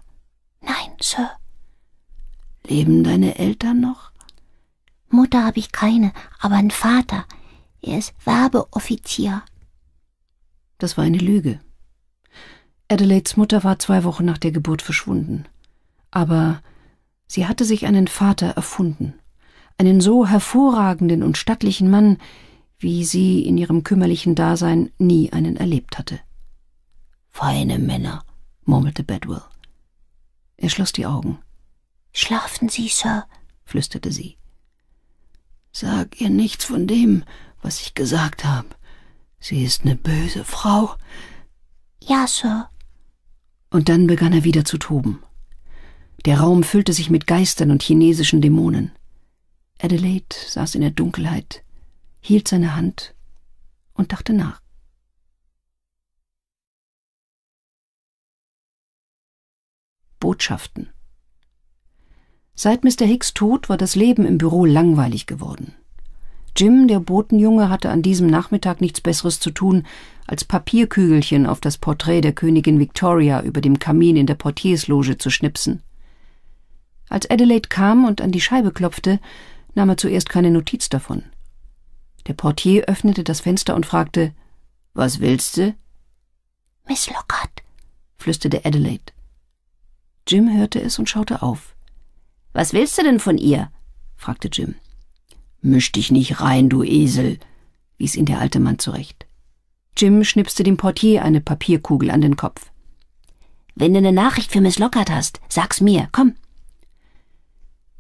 Nein, Sir. Leben deine Eltern noch? Mutter habe ich keine, aber ein Vater. Er ist Werbeoffizier. Das war eine Lüge. Adelaides Mutter war zwei Wochen nach der Geburt verschwunden. Aber sie hatte sich einen Vater erfunden. Einen so hervorragenden und stattlichen Mann, wie sie in ihrem kümmerlichen Dasein nie einen erlebt hatte. Feine Männer, murmelte Bedwell. Er schloss die Augen. Schlafen Sie, Sir, flüsterte sie. Sag ihr nichts von dem, was ich gesagt habe. Sie ist eine böse Frau. Ja, Sir. Und dann begann er wieder zu toben. Der Raum füllte sich mit Geistern und chinesischen Dämonen. Adelaide saß in der Dunkelheit, hielt seine Hand und dachte nach. Botschaften Seit Mr. Hicks Tod war das Leben im Büro langweilig geworden. Jim, der Botenjunge, hatte an diesem Nachmittag nichts Besseres zu tun, als Papierkügelchen auf das Porträt der Königin Victoria über dem Kamin in der Portiersloge zu schnipsen. Als Adelaide kam und an die Scheibe klopfte, nahm er zuerst keine Notiz davon. Der Portier öffnete das Fenster und fragte, was willst du? Miss Lockhart, flüsterte Adelaide. Jim hörte es und schaute auf. Was willst du denn von ihr? fragte Jim. Misch dich nicht rein, du Esel, wies ihn der alte Mann zurecht. Jim schnipste dem Portier eine Papierkugel an den Kopf. Wenn du eine Nachricht für Miss Lockhart hast, sag's mir, komm.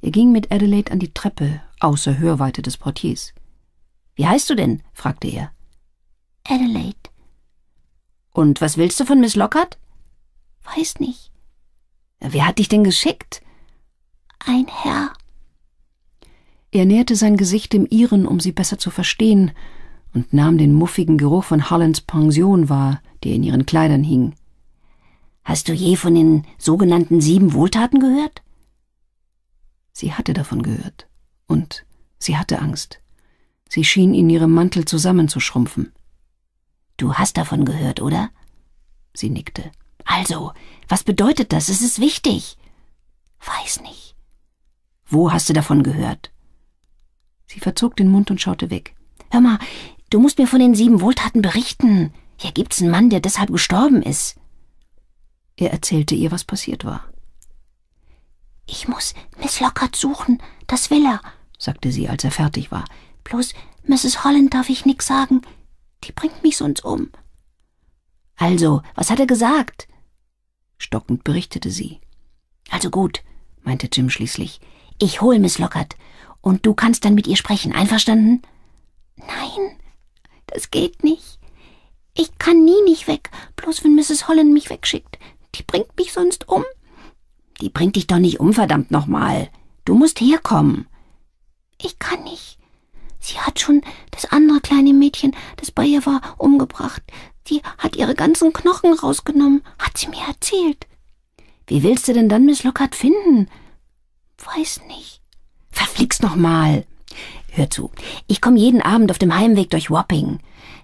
Er ging mit Adelaide an die Treppe, außer Hörweite des Portiers. Wie heißt du denn? fragte er. Adelaide. Und was willst du von Miss Lockhart? Weiß nicht. Wer hat dich denn geschickt? Ein Herr. Er näherte sein Gesicht dem ihren, um sie besser zu verstehen, und nahm den muffigen Geruch von Hollands Pension wahr, der in ihren Kleidern hing. Hast du je von den sogenannten sieben Wohltaten gehört? Sie hatte davon gehört, und sie hatte Angst. Sie schien in ihrem Mantel zusammenzuschrumpfen. Du hast davon gehört, oder? Sie nickte. Also, was bedeutet das? Es ist wichtig. Weiß nicht. Wo hast du davon gehört? Sie verzog den Mund und schaute weg. Hör mal, du musst mir von den sieben Wohltaten berichten. Hier gibt's einen Mann, der deshalb gestorben ist. Er erzählte ihr, was passiert war. Ich muss Miss Lockhart suchen, das will er, sagte sie, als er fertig war. Bloß Mrs. Holland darf ich nix sagen. Die bringt mich sonst um. Also, was hat er gesagt? Stockend berichtete sie. Also gut, meinte Jim schließlich. Ich hol Miss Lockhart und du kannst dann mit ihr sprechen, einverstanden? Nein, das geht nicht. Ich kann nie nicht weg, bloß wenn Mrs. Holland mich wegschickt. Die bringt mich sonst um. Die bringt dich doch nicht um, verdammt nochmal. Du musst herkommen. Ich kann nicht. Sie hat schon das andere kleine Mädchen, das bei ihr war, umgebracht. Sie hat ihre ganzen Knochen rausgenommen, hat sie mir erzählt. Wie willst du denn dann Miss Lockhart finden? Weiß nicht. Verflixt noch mal. Hör zu, ich komme jeden Abend auf dem Heimweg durch Wapping.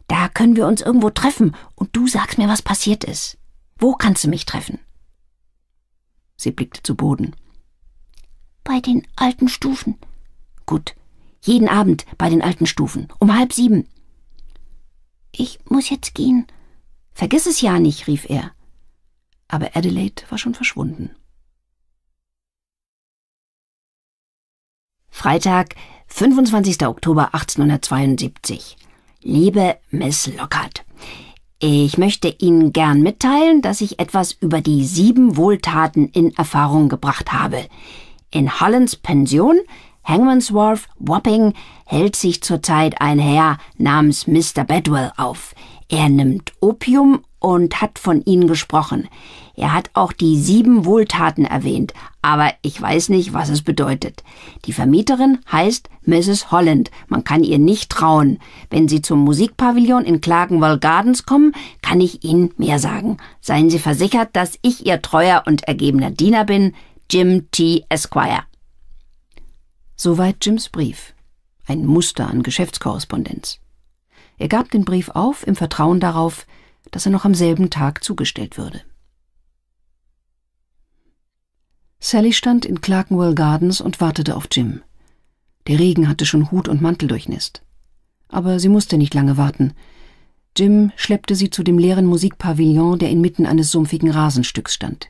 Da können wir uns irgendwo treffen und du sagst mir, was passiert ist. Wo kannst du mich treffen? Sie blickte zu Boden. Bei den alten Stufen. Gut, jeden Abend bei den alten Stufen. Um halb sieben. Ich muss jetzt gehen. Vergiss es ja nicht, rief er. Aber Adelaide war schon verschwunden. Freitag, 25. Oktober 1872. Liebe Miss Lockhart, ich möchte Ihnen gern mitteilen, dass ich etwas über die sieben Wohltaten in Erfahrung gebracht habe. In Hollands Pension Hangman's Wharf, Wapping, hält sich zurzeit ein Herr namens Mr. Bedwell auf. Er nimmt Opium und hat von ihnen gesprochen. Er hat auch die sieben Wohltaten erwähnt, aber ich weiß nicht, was es bedeutet. Die Vermieterin heißt Mrs. Holland. Man kann ihr nicht trauen. Wenn Sie zum Musikpavillon in Clerkenwell Gardens kommen, kann ich Ihnen mehr sagen. Seien Sie versichert, dass ich Ihr treuer und ergebener Diener bin, Jim T. Esquire. Soweit Jims Brief. Ein Muster an Geschäftskorrespondenz. Er gab den Brief auf im Vertrauen darauf, dass er noch am selben Tag zugestellt würde. Sally stand in Clerkenwell Gardens und wartete auf Jim. Der Regen hatte schon Hut und Mantel durchnässt. Aber sie musste nicht lange warten. Jim schleppte sie zu dem leeren Musikpavillon, der inmitten eines sumpfigen Rasenstücks stand.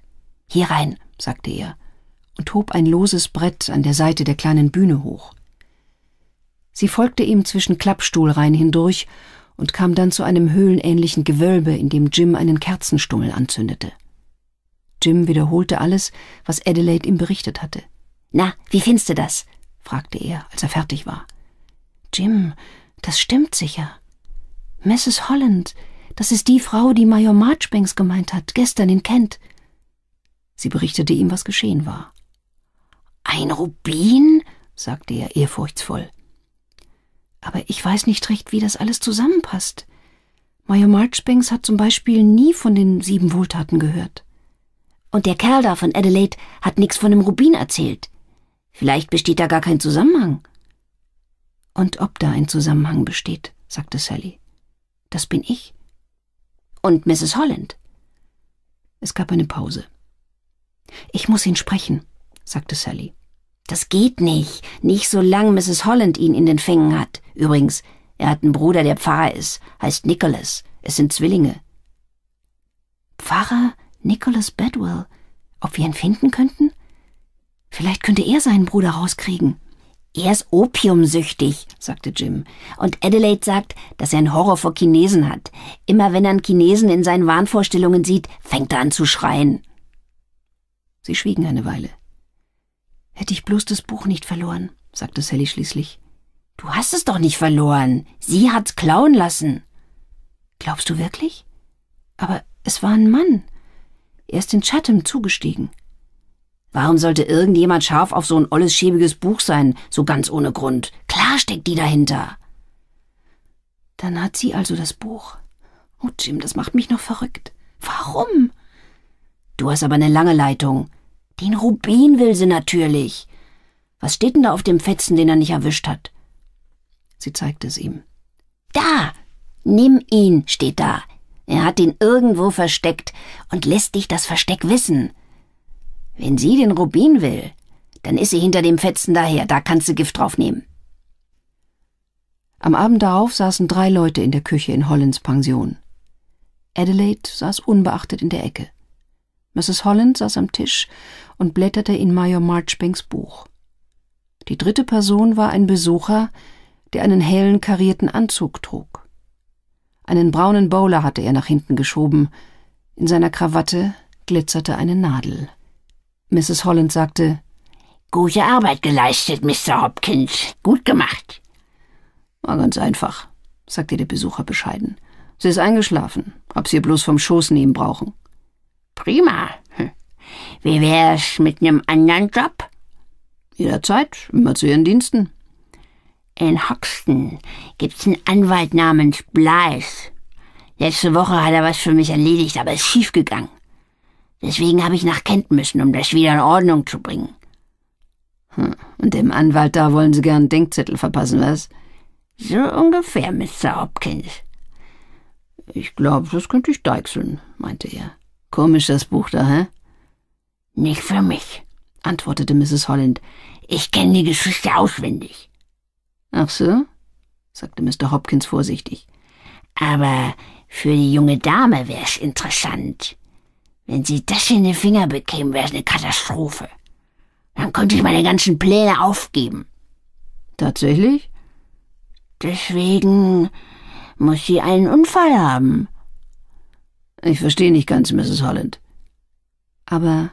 Hier rein, sagte er und hob ein loses Brett an der Seite der kleinen Bühne hoch. Sie folgte ihm zwischen Klappstuhlreihen hindurch und kam dann zu einem höhlenähnlichen Gewölbe, in dem Jim einen Kerzenstummel anzündete. Jim wiederholte alles, was Adelaide ihm berichtet hatte. Na, wie findest du das? fragte er, als er fertig war. Jim, das stimmt sicher. Mrs. Holland, das ist die Frau, die Major Marchbanks gemeint hat, gestern in Kent. Sie berichtete ihm, was geschehen war. Ein Rubin? sagte er ehrfurchtsvoll. Aber ich weiß nicht recht, wie das alles zusammenpasst. Major Marchbanks hat zum Beispiel nie von den sieben Wohltaten gehört. Und der Kerl da von Adelaide hat nichts von dem Rubin erzählt. Vielleicht besteht da gar kein Zusammenhang. Und ob da ein Zusammenhang besteht, sagte Sally. Das bin ich. Und Mrs. Holland. Es gab eine Pause. Ich muss ihn sprechen, sagte Sally. Das geht nicht, nicht solange Mrs. Holland ihn in den Fängen hat. Übrigens, er hat einen Bruder, der Pfarrer ist, heißt Nicholas. Es sind Zwillinge. Pfarrer Nicholas Bedwell. Ob wir ihn finden könnten? Vielleicht könnte er seinen Bruder rauskriegen. Er ist opiumsüchtig, sagte Jim. Und Adelaide sagt, dass er einen Horror vor Chinesen hat. Immer wenn er einen Chinesen in seinen Wahnvorstellungen sieht, fängt er an zu schreien. Sie schwiegen eine Weile. Hätte ich bloß das Buch nicht verloren, sagte Sally schließlich. Du hast es doch nicht verloren. Sie hat's klauen lassen. Glaubst du wirklich? Aber es war ein Mann. Er ist in Chatham zugestiegen. Warum sollte irgendjemand scharf auf so ein olles schäbiges Buch sein, so ganz ohne Grund? Klar steckt die dahinter. Dann hat sie also das Buch. Oh, Jim, das macht mich noch verrückt. Warum? Du hast aber eine lange Leitung. Den Rubin will sie natürlich. Was steht denn da auf dem Fetzen, den er nicht erwischt hat? Sie zeigte es ihm. Da! Nimm ihn, steht da. Er hat ihn irgendwo versteckt und lässt dich das Versteck wissen. Wenn sie den Rubin will, dann ist sie hinter dem Fetzen daher, da kannst du Gift drauf nehmen. Am Abend darauf saßen drei Leute in der Küche in Hollands Pension. Adelaide saß unbeachtet in der Ecke. Mrs. Holland saß am Tisch und blätterte in Major Marchbanks Buch. Die dritte Person war ein Besucher, der einen hellen karierten Anzug trug. Einen braunen Bowler hatte er nach hinten geschoben. In seiner Krawatte glitzerte eine Nadel. Mrs. Holland sagte, Gute Arbeit geleistet, Mr. Hopkins. Gut gemacht. War ganz einfach, sagte der Besucher bescheiden. Sie ist eingeschlafen. Ob sie bloß vom Schoß nehmen brauchen. Prima, wie wär's mit nem anderen Job? Jederzeit, immer zu Ihren Diensten. In Hoxton gibt's einen Anwalt namens Bleis. Letzte Woche hat er was für mich erledigt, aber ist schiefgegangen. Deswegen habe ich nach Kent müssen, um das wieder in Ordnung zu bringen. Hm, und dem Anwalt da wollen Sie gern Denkzettel verpassen, was? So ungefähr, Mr. Hopkins. Ich glaube, das könnte ich deichseln, meinte er. Komisch, das Buch da, hä? Nicht für mich, antwortete Mrs. Holland. Ich kenne die Geschichte auswendig. Ach so? sagte Mr. Hopkins vorsichtig. Aber für die junge Dame wär's interessant. Wenn sie das in den Finger bekäme, wär's eine Katastrophe. Dann könnte ich meine ganzen Pläne aufgeben. Tatsächlich? Deswegen muss sie einen Unfall haben. Ich verstehe nicht ganz, Mrs. Holland. Aber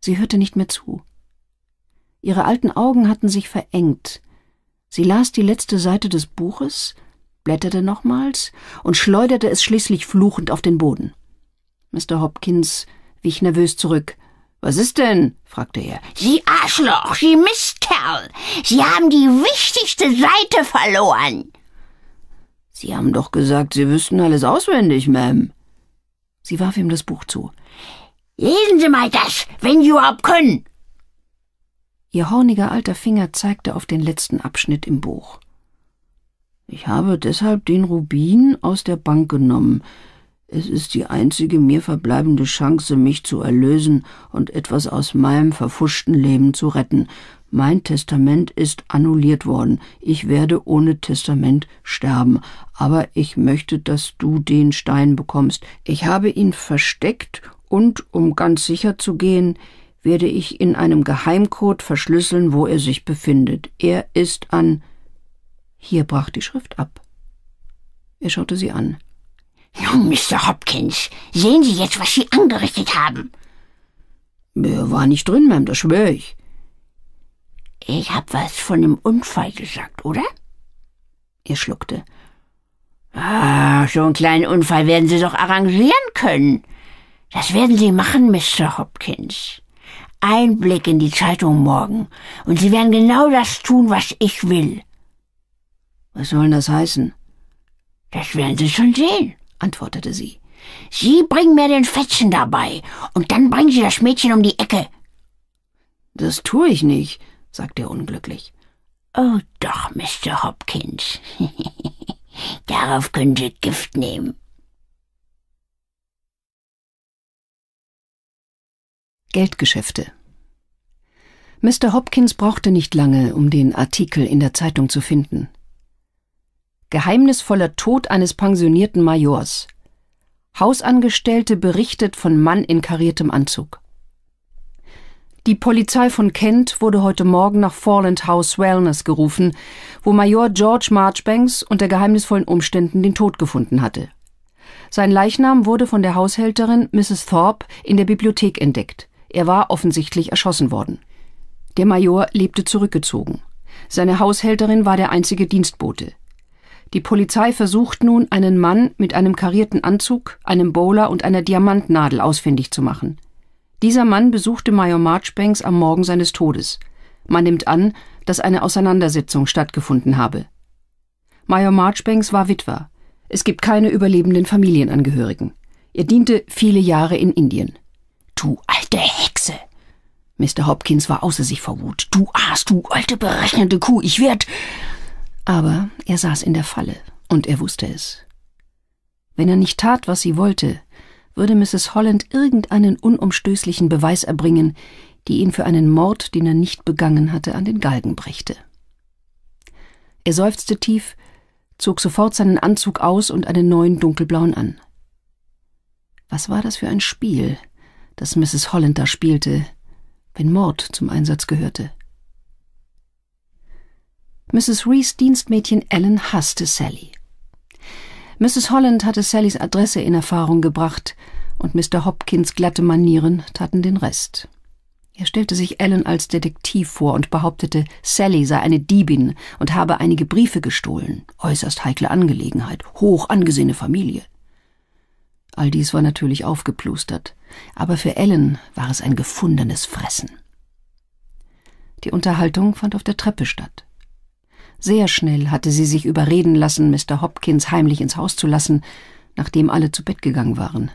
Sie hörte nicht mehr zu. Ihre alten Augen hatten sich verengt. Sie las die letzte Seite des Buches, blätterte nochmals und schleuderte es schließlich fluchend auf den Boden. Mr. Hopkins wich nervös zurück. Was ist denn? fragte er. Sie Arschloch, Sie Mistkerl! Sie haben die wichtigste Seite verloren! Sie haben doch gesagt, Sie wüssten alles auswendig, Ma'am. Sie warf ihm das Buch zu. Lesen Sie mal das, wenn Sie überhaupt können. Ihr horniger alter Finger zeigte auf den letzten Abschnitt im Buch. Ich habe deshalb den Rubin aus der Bank genommen. Es ist die einzige mir verbleibende Chance, mich zu erlösen und etwas aus meinem verfuschten Leben zu retten. Mein Testament ist annulliert worden. Ich werde ohne Testament sterben. Aber ich möchte, dass du den Stein bekommst. Ich habe ihn versteckt und, um ganz sicher zu gehen, werde ich in einem Geheimcode verschlüsseln, wo er sich befindet. Er ist an. Hier brach die Schrift ab. Er schaute sie an. Nun, Mr. Hopkins, sehen Sie jetzt, was Sie angerichtet haben. Er war nicht drin, Ma'am, das schwöre ich. Ich hab was von einem Unfall gesagt, oder? Er schluckte. Ah, so einen kleinen Unfall werden Sie doch arrangieren können. Das werden Sie machen, Mr. Hopkins. Ein Blick in die Zeitung morgen, und Sie werden genau das tun, was ich will. Was soll das heißen? Das werden Sie schon sehen, antwortete sie. Sie bringen mir den Fetzen dabei, und dann bringen Sie das Mädchen um die Ecke. Das tue ich nicht, sagte er unglücklich. Oh doch, Mr. Hopkins. Darauf können Sie Gift nehmen. Geldgeschäfte. Mr. Hopkins brauchte nicht lange, um den Artikel in der Zeitung zu finden. Geheimnisvoller Tod eines pensionierten Majors. Hausangestellte berichtet von Mann in kariertem Anzug. Die Polizei von Kent wurde heute Morgen nach Foreland House Wellness gerufen, wo Major George Marchbanks unter geheimnisvollen Umständen den Tod gefunden hatte. Sein Leichnam wurde von der Haushälterin Mrs. Thorpe in der Bibliothek entdeckt. Er war offensichtlich erschossen worden. Der Major lebte zurückgezogen. Seine Haushälterin war der einzige Dienstbote. Die Polizei versucht nun, einen Mann mit einem karierten Anzug, einem Bowler und einer Diamantnadel ausfindig zu machen. Dieser Mann besuchte Major Marchbanks am Morgen seines Todes. Man nimmt an, dass eine Auseinandersetzung stattgefunden habe. Major Marchbanks war Witwer. Es gibt keine überlebenden Familienangehörigen. Er diente viele Jahre in Indien. Du alte Hexe! Mr. Hopkins war außer sich vor Wut. Du Aas, du alte berechnende Kuh, ich werd. Aber er saß in der Falle, und er wusste es. Wenn er nicht tat, was sie wollte, würde Mrs. Holland irgendeinen unumstößlichen Beweis erbringen, die ihn für einen Mord, den er nicht begangen hatte, an den Galgen brächte. Er seufzte tief, zog sofort seinen Anzug aus und einen neuen dunkelblauen an. Was war das für ein Spiel, das Mrs. Holland da spielte, wenn Mord zum Einsatz gehörte. Mrs. Rees Dienstmädchen Ellen hasste Sally. Mrs. Holland hatte Sallys Adresse in Erfahrung gebracht und Mr. Hopkins glatte Manieren taten den Rest. Er stellte sich Ellen als Detektiv vor und behauptete, Sally sei eine Diebin und habe einige Briefe gestohlen. Äußerst heikle Angelegenheit, hoch angesehene Familie. All dies war natürlich aufgeplustert, aber für Ellen war es ein gefundenes Fressen. Die Unterhaltung fand auf der Treppe statt. Sehr schnell hatte sie sich überreden lassen, Mr. Hopkins heimlich ins Haus zu lassen, nachdem alle zu Bett gegangen waren.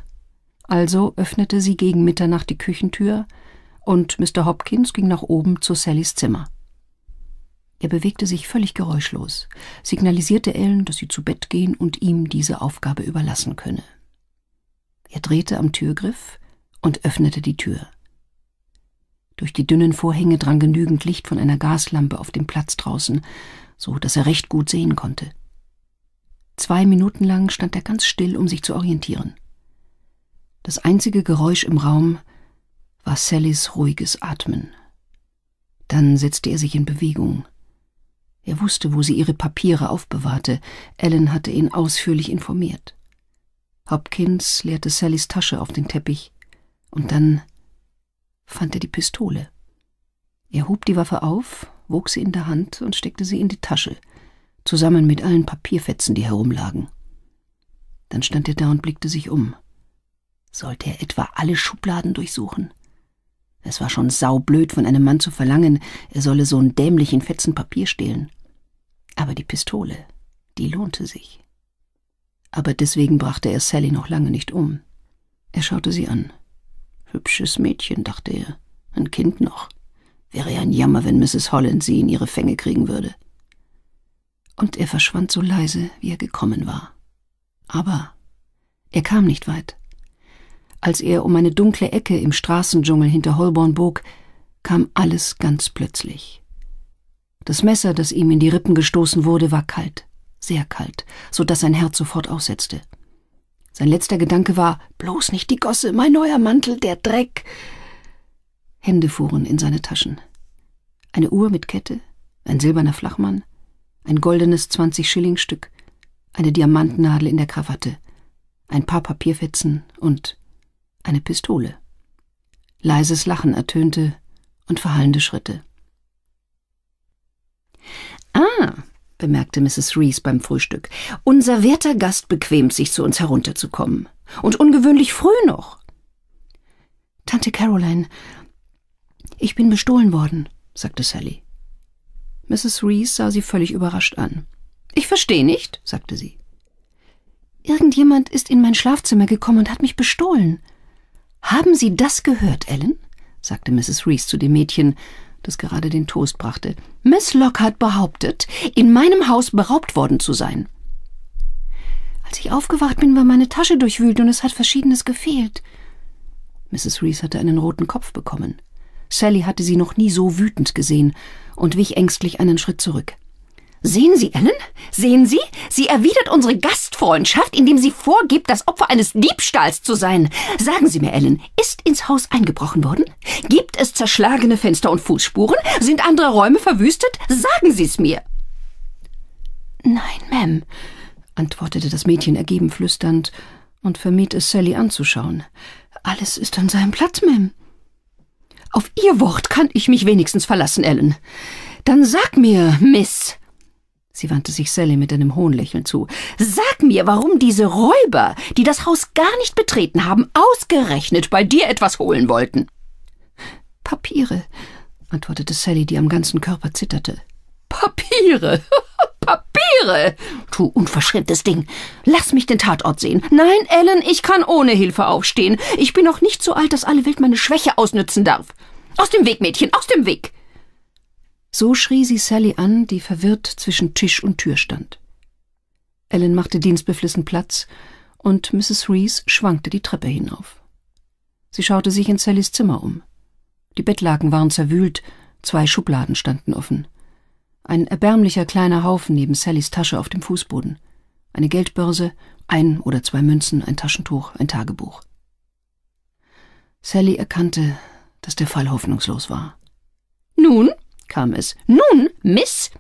Also öffnete sie gegen Mitternacht die Küchentür, und Mr. Hopkins ging nach oben zu Sallys Zimmer. Er bewegte sich völlig geräuschlos, signalisierte Ellen, dass sie zu Bett gehen und ihm diese Aufgabe überlassen könne. Er drehte am Türgriff und öffnete die Tür. Durch die dünnen Vorhänge drang genügend Licht von einer Gaslampe auf dem Platz draußen, so dass er recht gut sehen konnte. Zwei Minuten lang stand er ganz still, um sich zu orientieren. Das einzige Geräusch im Raum war Sallys ruhiges Atmen. Dann setzte er sich in Bewegung. Er wusste, wo sie ihre Papiere aufbewahrte. Ellen hatte ihn ausführlich informiert. Hopkins leerte Sallys Tasche auf den Teppich und dann fand er die Pistole. Er hob die Waffe auf, wog sie in der Hand und steckte sie in die Tasche, zusammen mit allen Papierfetzen, die herumlagen. Dann stand er da und blickte sich um. Sollte er etwa alle Schubladen durchsuchen? Es war schon saublöd von einem Mann zu verlangen, er solle so einen dämlichen Fetzen Papier stehlen. Aber die Pistole, die lohnte sich aber deswegen brachte er Sally noch lange nicht um. Er schaute sie an. Hübsches Mädchen, dachte er, ein Kind noch. Wäre ja ein Jammer, wenn Mrs. Holland sie in ihre Fänge kriegen würde. Und er verschwand so leise, wie er gekommen war. Aber er kam nicht weit. Als er um eine dunkle Ecke im Straßendschungel hinter Holborn bog, kam alles ganz plötzlich. Das Messer, das ihm in die Rippen gestoßen wurde, war kalt sehr kalt, so dass sein Herz sofort aussetzte. Sein letzter Gedanke war, bloß nicht die Gosse, mein neuer Mantel, der Dreck. Hände fuhren in seine Taschen. Eine Uhr mit Kette, ein silberner Flachmann, ein goldenes 20-Schilling-Stück, eine Diamantennadel in der Krawatte, ein paar Papierfetzen und eine Pistole. Leises Lachen ertönte und verhallende Schritte. Ah, bemerkte Mrs. Reese beim Frühstück. Unser werter Gast bequemt sich, zu uns herunterzukommen. Und ungewöhnlich früh noch. Tante Caroline, ich bin bestohlen worden, sagte Sally. Mrs. Reese sah sie völlig überrascht an. Ich verstehe nicht, sagte sie. Irgendjemand ist in mein Schlafzimmer gekommen und hat mich bestohlen. Haben Sie das gehört, Ellen? sagte Mrs. Reese zu dem Mädchen, das gerade den Toast brachte. Miss Lockhart behauptet, in meinem Haus beraubt worden zu sein. Als ich aufgewacht bin, war meine Tasche durchwühlt und es hat Verschiedenes gefehlt. Mrs. Reese hatte einen roten Kopf bekommen. Sally hatte sie noch nie so wütend gesehen und wich ängstlich einen Schritt zurück. Sehen Sie, Ellen? Sehen Sie? Sie erwidert unsere Gastfreundschaft, indem sie vorgibt, das Opfer eines Diebstahls zu sein. Sagen Sie mir, Ellen, ist ins Haus eingebrochen worden? Gibt es zerschlagene Fenster und Fußspuren? Sind andere Räume verwüstet? Sagen Sie es mir. Nein, Ma'am, antwortete das Mädchen ergeben flüsternd und vermied es Sally anzuschauen. Alles ist an seinem Platz, Ma'am. Auf Ihr Wort kann ich mich wenigstens verlassen, Ellen. Dann sag mir, Miss, Sie wandte sich Sally mit einem Hohnlächeln zu. Sag mir, warum diese Räuber, die das Haus gar nicht betreten haben, ausgerechnet bei dir etwas holen wollten. Papiere, antwortete Sally, die am ganzen Körper zitterte. Papiere. Papiere. Du unverschämtes Ding. Lass mich den Tatort sehen. Nein, Ellen, ich kann ohne Hilfe aufstehen. Ich bin noch nicht so alt, dass alle Welt meine Schwäche ausnützen darf. Aus dem Weg, Mädchen, aus dem Weg. So schrie sie Sally an, die verwirrt zwischen Tisch und Tür stand. Ellen machte dienstbeflissen Platz und Mrs. Reese schwankte die Treppe hinauf. Sie schaute sich in Sallys Zimmer um. Die Bettlaken waren zerwühlt, zwei Schubladen standen offen. Ein erbärmlicher kleiner Haufen neben Sallys Tasche auf dem Fußboden. Eine Geldbörse, ein oder zwei Münzen, ein Taschentuch, ein Tagebuch. Sally erkannte, dass der Fall hoffnungslos war. Nun? kam es. Nun, Miss.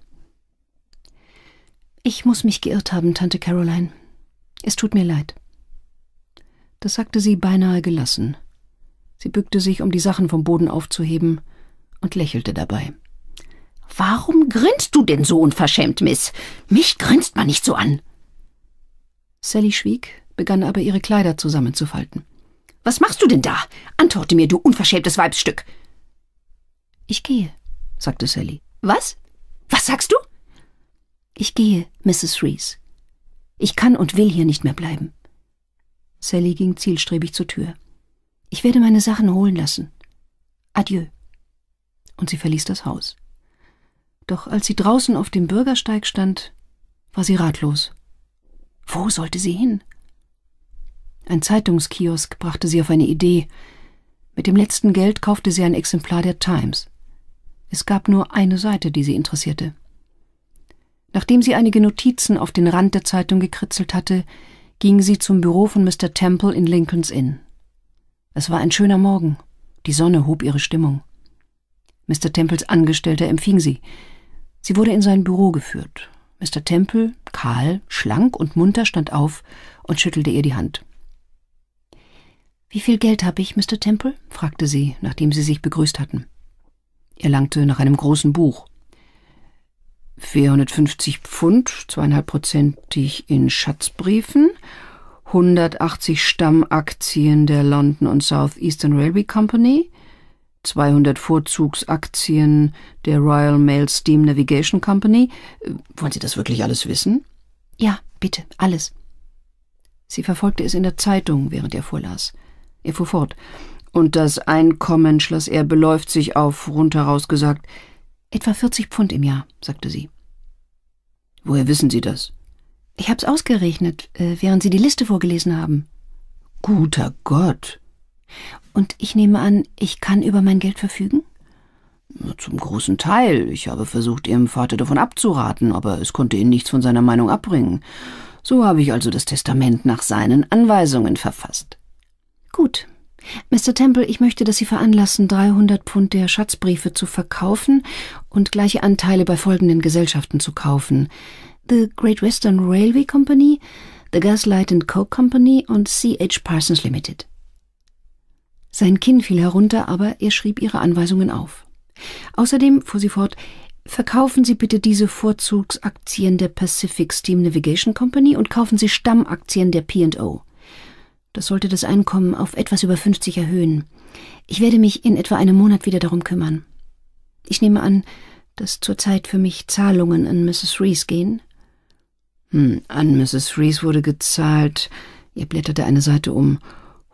Ich muss mich geirrt haben, Tante Caroline. Es tut mir leid. Das sagte sie beinahe gelassen. Sie bückte sich, um die Sachen vom Boden aufzuheben, und lächelte dabei. Warum grinst du denn so unverschämt, Miss? Mich grinst man nicht so an. Sally schwieg, begann aber ihre Kleider zusammenzufalten. Was machst du denn da? Antworte mir, du unverschämtes Weibsstück. Ich gehe, sagte Sally. Was? Was sagst du? Ich gehe, Mrs. Reese. Ich kann und will hier nicht mehr bleiben. Sally ging zielstrebig zur Tür. Ich werde meine Sachen holen lassen. Adieu. Und sie verließ das Haus. Doch als sie draußen auf dem Bürgersteig stand, war sie ratlos. Wo sollte sie hin? Ein Zeitungskiosk brachte sie auf eine Idee. Mit dem letzten Geld kaufte sie ein Exemplar der Times. Es gab nur eine Seite, die sie interessierte. Nachdem sie einige Notizen auf den Rand der Zeitung gekritzelt hatte, ging sie zum Büro von Mr. Temple in Lincolns Inn. Es war ein schöner Morgen. Die Sonne hob ihre Stimmung. Mr. Temples Angestellter empfing sie. Sie wurde in sein Büro geführt. Mr. Temple, kahl, schlank und munter, stand auf und schüttelte ihr die Hand. Wie viel Geld habe ich, Mr. Temple? fragte sie, nachdem sie sich begrüßt hatten. Er langte nach einem großen Buch. 450 Pfund, zweieinhalb Prozentig in Schatzbriefen, 180 Stammaktien der London und South Eastern Railway Company, 200 Vorzugsaktien der Royal Mail Steam Navigation Company. Wollen Sie das wirklich alles wissen? Ja, bitte, alles. Sie verfolgte es in der Zeitung, während er vorlas. Er fuhr fort. Und das Einkommen, schloss er, beläuft sich auf, rundheraus gesagt, etwa 40 Pfund im Jahr, sagte sie. Woher wissen Sie das? Ich hab's ausgerechnet, äh, während Sie die Liste vorgelesen haben. Guter Gott. Und ich nehme an, ich kann über mein Geld verfügen? Zum großen Teil. Ich habe versucht, Ihrem Vater davon abzuraten, aber es konnte ihn nichts von seiner Meinung abbringen. So habe ich also das Testament nach seinen Anweisungen verfasst. Gut, Mr. Temple, ich möchte, dass Sie veranlassen, 300 Pfund der Schatzbriefe zu verkaufen und gleiche Anteile bei folgenden Gesellschaften zu kaufen. The Great Western Railway Company, The Gaslight and Co. Company und C.H. Parsons Limited. Sein Kinn fiel herunter, aber er schrieb ihre Anweisungen auf. Außerdem, fuhr sie fort, verkaufen Sie bitte diese Vorzugsaktien der Pacific Steam Navigation Company und kaufen Sie Stammaktien der P&O. Das sollte das Einkommen auf etwas über 50 erhöhen. Ich werde mich in etwa einem Monat wieder darum kümmern. Ich nehme an, dass zurzeit für mich Zahlungen an Mrs. Rees gehen. Hm, an Mrs. Rees wurde gezahlt. Ihr blätterte eine Seite um.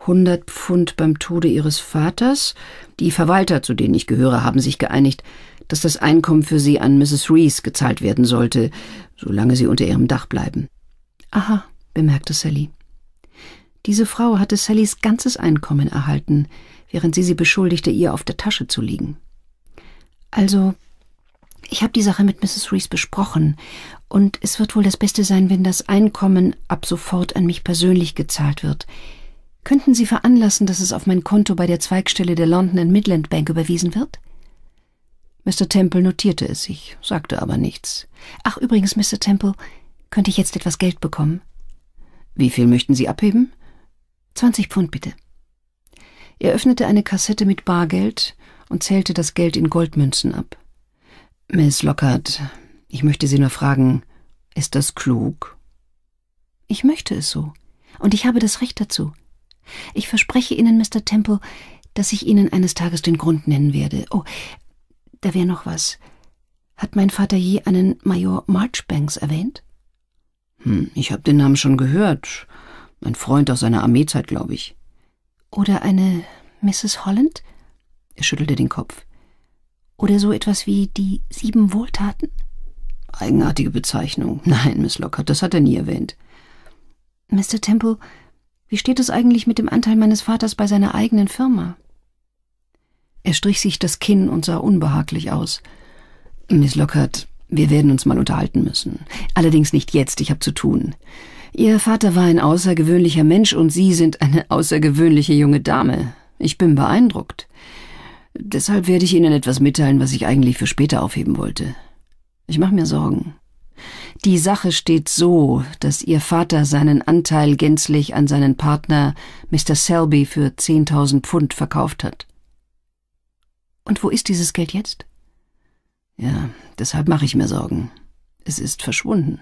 100 Pfund beim Tode ihres Vaters. Die Verwalter, zu denen ich gehöre, haben sich geeinigt, dass das Einkommen für sie an Mrs. Rees gezahlt werden sollte, solange sie unter ihrem Dach bleiben. Aha, bemerkte Sally. Diese Frau hatte Sallys ganzes Einkommen erhalten, während sie sie beschuldigte, ihr auf der Tasche zu liegen. Also, ich habe die Sache mit Mrs. Reese besprochen, und es wird wohl das Beste sein, wenn das Einkommen ab sofort an mich persönlich gezahlt wird. Könnten Sie veranlassen, dass es auf mein Konto bei der Zweigstelle der London and Midland Bank überwiesen wird? Mr. Temple notierte es sich, sagte aber nichts. Ach, übrigens, Mr. Temple, könnte ich jetzt etwas Geld bekommen? Wie viel möchten Sie abheben? 20 Pfund bitte. Er öffnete eine Kassette mit Bargeld und zählte das Geld in Goldmünzen ab. Miss Lockhart, ich möchte Sie nur fragen, ist das klug? Ich möchte es so. Und ich habe das Recht dazu. Ich verspreche Ihnen, Mr. Temple, dass ich Ihnen eines Tages den Grund nennen werde. Oh, da wäre noch was. Hat mein Vater je einen Major Marchbanks erwähnt? Hm, ich habe den Namen schon gehört, ein Freund aus seiner Armeezeit, glaube ich. Oder eine Mrs. Holland? Er schüttelte den Kopf. Oder so etwas wie die sieben Wohltaten? Eigenartige Bezeichnung. Nein, Miss Lockhart, das hat er nie erwähnt. Mr. Temple, wie steht es eigentlich mit dem Anteil meines Vaters bei seiner eigenen Firma? Er strich sich das Kinn und sah unbehaglich aus. Miss Lockhart, wir werden uns mal unterhalten müssen. Allerdings nicht jetzt, ich habe zu tun. Ihr Vater war ein außergewöhnlicher Mensch und Sie sind eine außergewöhnliche junge Dame. Ich bin beeindruckt. Deshalb werde ich Ihnen etwas mitteilen, was ich eigentlich für später aufheben wollte. Ich mache mir Sorgen. Die Sache steht so, dass Ihr Vater seinen Anteil gänzlich an seinen Partner Mr. Selby für 10.000 Pfund verkauft hat. Und wo ist dieses Geld jetzt? Ja, deshalb mache ich mir Sorgen. Es ist verschwunden.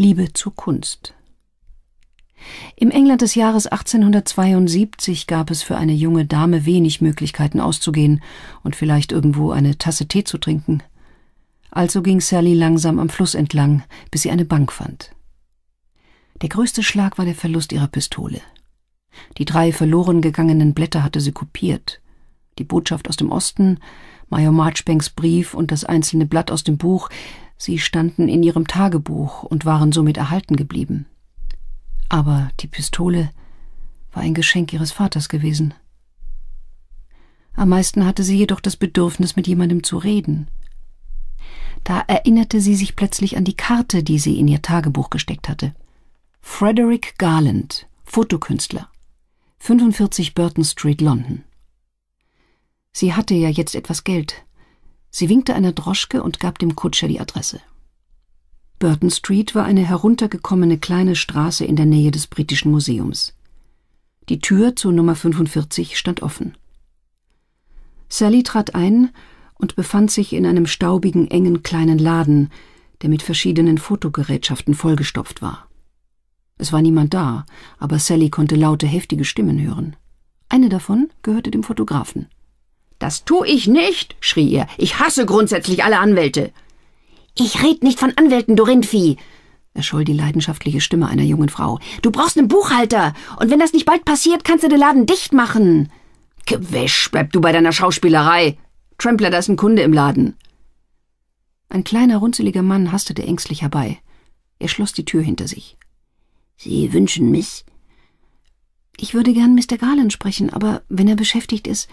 Liebe zur Kunst. Im England des Jahres 1872 gab es für eine junge Dame wenig Möglichkeiten auszugehen und vielleicht irgendwo eine Tasse Tee zu trinken. Also ging Sally langsam am Fluss entlang, bis sie eine Bank fand. Der größte Schlag war der Verlust ihrer Pistole. Die drei verloren gegangenen Blätter hatte sie kopiert. Die Botschaft aus dem Osten, Major Marchbanks Brief und das einzelne Blatt aus dem Buch, Sie standen in ihrem Tagebuch und waren somit erhalten geblieben. Aber die Pistole war ein Geschenk ihres Vaters gewesen. Am meisten hatte sie jedoch das Bedürfnis, mit jemandem zu reden. Da erinnerte sie sich plötzlich an die Karte, die sie in ihr Tagebuch gesteckt hatte. Frederick Garland, Fotokünstler, 45 Burton Street, London. Sie hatte ja jetzt etwas Geld, Sie winkte einer Droschke und gab dem Kutscher die Adresse. Burton Street war eine heruntergekommene kleine Straße in der Nähe des Britischen Museums. Die Tür zur Nummer 45 stand offen. Sally trat ein und befand sich in einem staubigen, engen kleinen Laden, der mit verschiedenen Fotogerätschaften vollgestopft war. Es war niemand da, aber Sally konnte laute, heftige Stimmen hören. Eine davon gehörte dem Fotografen. Das tue ich nicht, schrie er. Ich hasse grundsätzlich alle Anwälte. Ich red nicht von Anwälten, du Rindvieh, erscholl die leidenschaftliche Stimme einer jungen Frau. Du brauchst einen Buchhalter, und wenn das nicht bald passiert, kannst du den Laden dicht machen. Gewäsch, bleib du bei deiner Schauspielerei. Trampler, da ist ein Kunde im Laden. Ein kleiner, runzeliger Mann hastete ängstlich herbei. Er schloss die Tür hinter sich. Sie wünschen mich? Ich würde gern Mr. Garland sprechen, aber wenn er beschäftigt ist,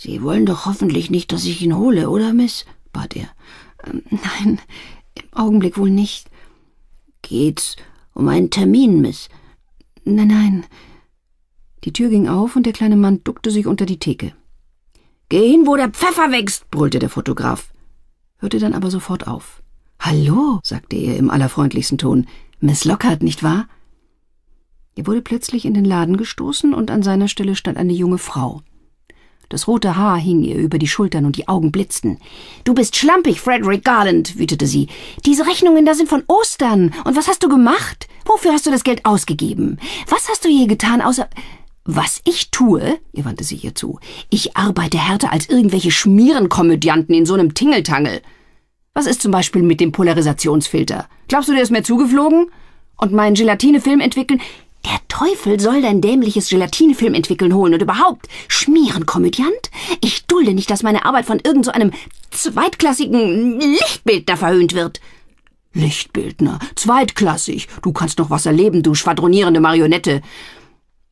Sie wollen doch hoffentlich nicht, dass ich ihn hole, oder, Miss? bat er. Ähm, nein, im Augenblick wohl nicht. Geht's um einen Termin, Miss? Nein, nein. Die Tür ging auf und der kleine Mann duckte sich unter die Theke. Geh hin, wo der Pfeffer wächst, brüllte der Fotograf, hörte dann aber sofort auf. Hallo, sagte er im allerfreundlichsten Ton. Miss Lockhart, nicht wahr? Er wurde plötzlich in den Laden gestoßen und an seiner Stelle stand eine junge Frau. Das rote Haar hing ihr über die Schultern und die Augen blitzten. Du bist schlampig, Frederick Garland, wütete sie. Diese Rechnungen da sind von Ostern. Und was hast du gemacht? Wofür hast du das Geld ausgegeben? Was hast du je getan, außer. Was ich tue, ihr wandte sich ihr zu, ich arbeite härter als irgendwelche Schmierenkomödianten in so einem Tingeltangel. Was ist zum Beispiel mit dem Polarisationsfilter? Glaubst du, der ist mir zugeflogen? Und meinen Gelatinefilm entwickeln? Der Teufel soll dein dämliches Gelatinefilm entwickeln holen und überhaupt schmieren, Komödiant? Ich dulde nicht, dass meine Arbeit von irgend so einem zweitklassigen Lichtbildner verhöhnt wird. Lichtbildner, zweitklassig. Du kannst noch was erleben, du schwadronierende Marionette.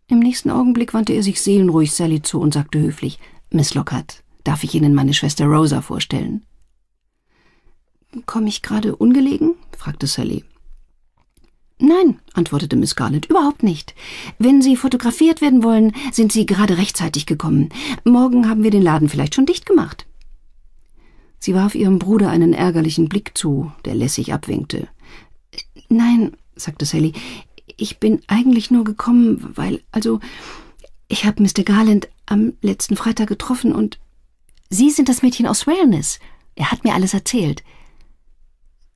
Im nächsten Augenblick wandte er sich seelenruhig Sally zu und sagte höflich, Miss Lockhart, darf ich Ihnen meine Schwester Rosa vorstellen? Komme ich gerade ungelegen? fragte Sally. Nein, antwortete Miss Garland, überhaupt nicht. Wenn Sie fotografiert werden wollen, sind Sie gerade rechtzeitig gekommen. Morgen haben wir den Laden vielleicht schon dicht gemacht. Sie warf ihrem Bruder einen ärgerlichen Blick zu, der lässig abwinkte. Nein, sagte Sally, ich bin eigentlich nur gekommen, weil, also, ich habe Mr. Garland am letzten Freitag getroffen und Sie sind das Mädchen aus Wellness. Er hat mir alles erzählt.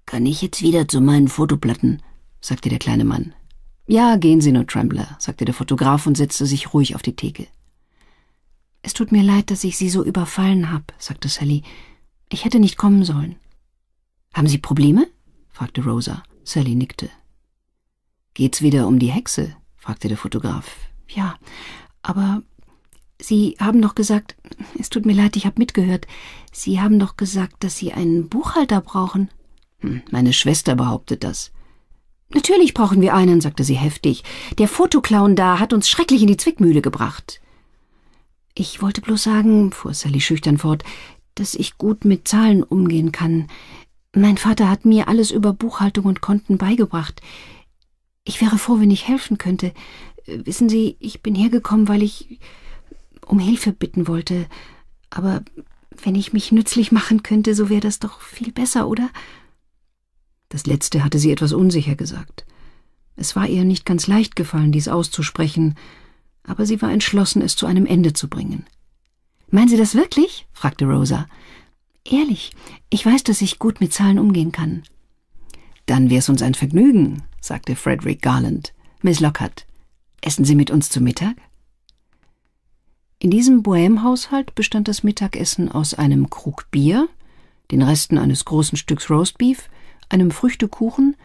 Kann ich jetzt wieder zu meinen Fotoplatten? sagte der kleine Mann. Ja, gehen Sie nur, Trembler, sagte der Fotograf und setzte sich ruhig auf die Theke. Es tut mir leid, dass ich Sie so überfallen habe, sagte Sally. Ich hätte nicht kommen sollen. Haben Sie Probleme? fragte Rosa. Sally nickte. Geht's wieder um die Hexe? fragte der Fotograf. Ja, aber Sie haben doch gesagt, es tut mir leid, ich habe mitgehört. Sie haben doch gesagt, dass Sie einen Buchhalter brauchen. Hm, meine Schwester behauptet das. Natürlich brauchen wir einen, sagte sie heftig. Der Fotoclown da hat uns schrecklich in die Zwickmühle gebracht. Ich wollte bloß sagen, fuhr Sally schüchtern fort, dass ich gut mit Zahlen umgehen kann. Mein Vater hat mir alles über Buchhaltung und Konten beigebracht. Ich wäre froh, wenn ich helfen könnte. Wissen Sie, ich bin hergekommen, weil ich um Hilfe bitten wollte. Aber wenn ich mich nützlich machen könnte, so wäre das doch viel besser, oder? Das letzte hatte sie etwas unsicher gesagt. Es war ihr nicht ganz leicht gefallen, dies auszusprechen, aber sie war entschlossen, es zu einem Ende zu bringen. Meinen Sie das wirklich? fragte Rosa. Ehrlich, ich weiß, dass ich gut mit Zahlen umgehen kann. Dann wär's uns ein Vergnügen, sagte Frederick Garland. Miss Lockhart, essen Sie mit uns zu Mittag? In diesem Bohème-Haushalt bestand das Mittagessen aus einem Krug Bier, den Resten eines großen Stücks Roastbeef, einem Früchtekuchen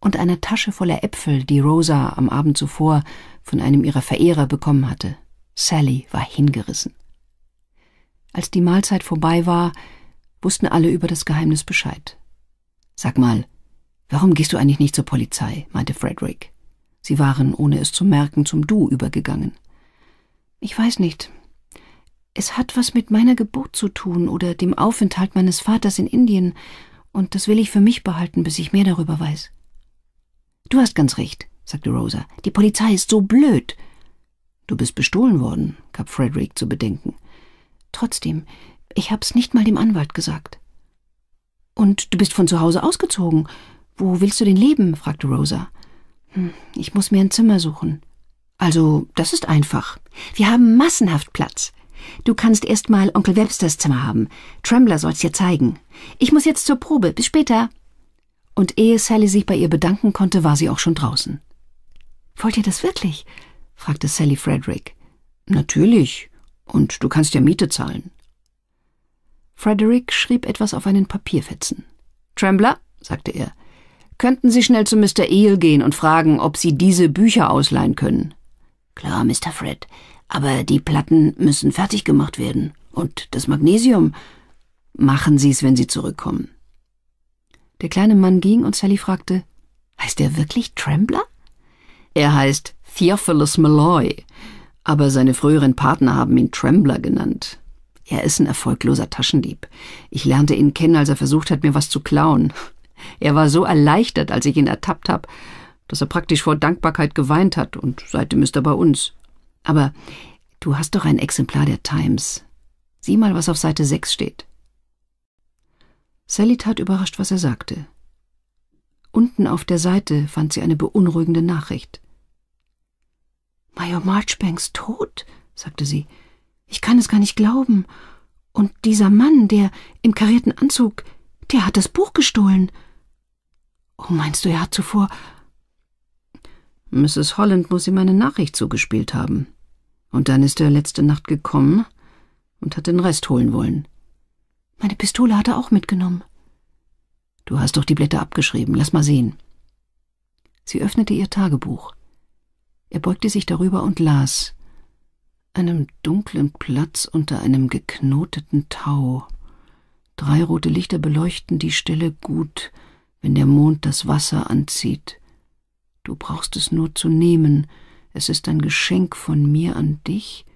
und einer Tasche voller Äpfel, die Rosa am Abend zuvor von einem ihrer Verehrer bekommen hatte. Sally war hingerissen. Als die Mahlzeit vorbei war, wussten alle über das Geheimnis Bescheid. Sag mal, warum gehst du eigentlich nicht zur Polizei? meinte Frederick. Sie waren, ohne es zu merken, zum Du übergegangen. Ich weiß nicht. Es hat was mit meiner Geburt zu tun oder dem Aufenthalt meines Vaters in Indien, und das will ich für mich behalten, bis ich mehr darüber weiß. Du hast ganz recht, sagte Rosa. Die Polizei ist so blöd. Du bist bestohlen worden, gab Frederick zu bedenken. Trotzdem, ich hab's nicht mal dem Anwalt gesagt. Und du bist von zu Hause ausgezogen. Wo willst du denn leben? fragte Rosa. Hm, ich muss mir ein Zimmer suchen. Also, das ist einfach. Wir haben massenhaft Platz. Du kannst erst mal Onkel Websters Zimmer haben. Trembler soll's dir zeigen. Ich muss jetzt zur Probe. Bis später. Und ehe Sally sich bei ihr bedanken konnte, war sie auch schon draußen. Wollt ihr das wirklich? fragte Sally Frederick. Natürlich. Und du kannst ja Miete zahlen. Frederick schrieb etwas auf einen Papierfetzen. Trembler, sagte er, könnten Sie schnell zu Mr. Eel gehen und fragen, ob Sie diese Bücher ausleihen können. Klar, Mr. Fred. Aber die Platten müssen fertig gemacht werden. Und das Magnesium. Machen Sie es, wenn Sie zurückkommen. Der kleine Mann ging und Sally fragte, heißt er wirklich Trembler? Er heißt Theophilus Malloy, aber seine früheren Partner haben ihn Trembler genannt. Er ist ein erfolgloser Taschendieb. Ich lernte ihn kennen, als er versucht hat, mir was zu klauen. Er war so erleichtert, als ich ihn ertappt habe, dass er praktisch vor Dankbarkeit geweint hat und seitdem ist er bei uns. Aber du hast doch ein Exemplar der Times. Sieh mal, was auf Seite 6 steht. Sally tat überrascht, was er sagte. Unten auf der Seite fand sie eine beunruhigende Nachricht. Major Marchbanks tot, sagte sie. Ich kann es gar nicht glauben. Und dieser Mann, der im karierten Anzug, der hat das Buch gestohlen. Oh, meinst du, er hat zuvor. Mrs. Holland muss ihm eine Nachricht zugespielt haben. Und dann ist er letzte Nacht gekommen und hat den Rest holen wollen. Meine Pistole hat er auch mitgenommen. Du hast doch die Blätter abgeschrieben, lass mal sehen. Sie öffnete ihr Tagebuch. Er beugte sich darüber und las. Einem dunklen Platz unter einem geknoteten Tau. Drei rote Lichter beleuchten die Stelle gut, wenn der Mond das Wasser anzieht. Du brauchst es nur zu nehmen, es ist ein Geschenk von mir an dich,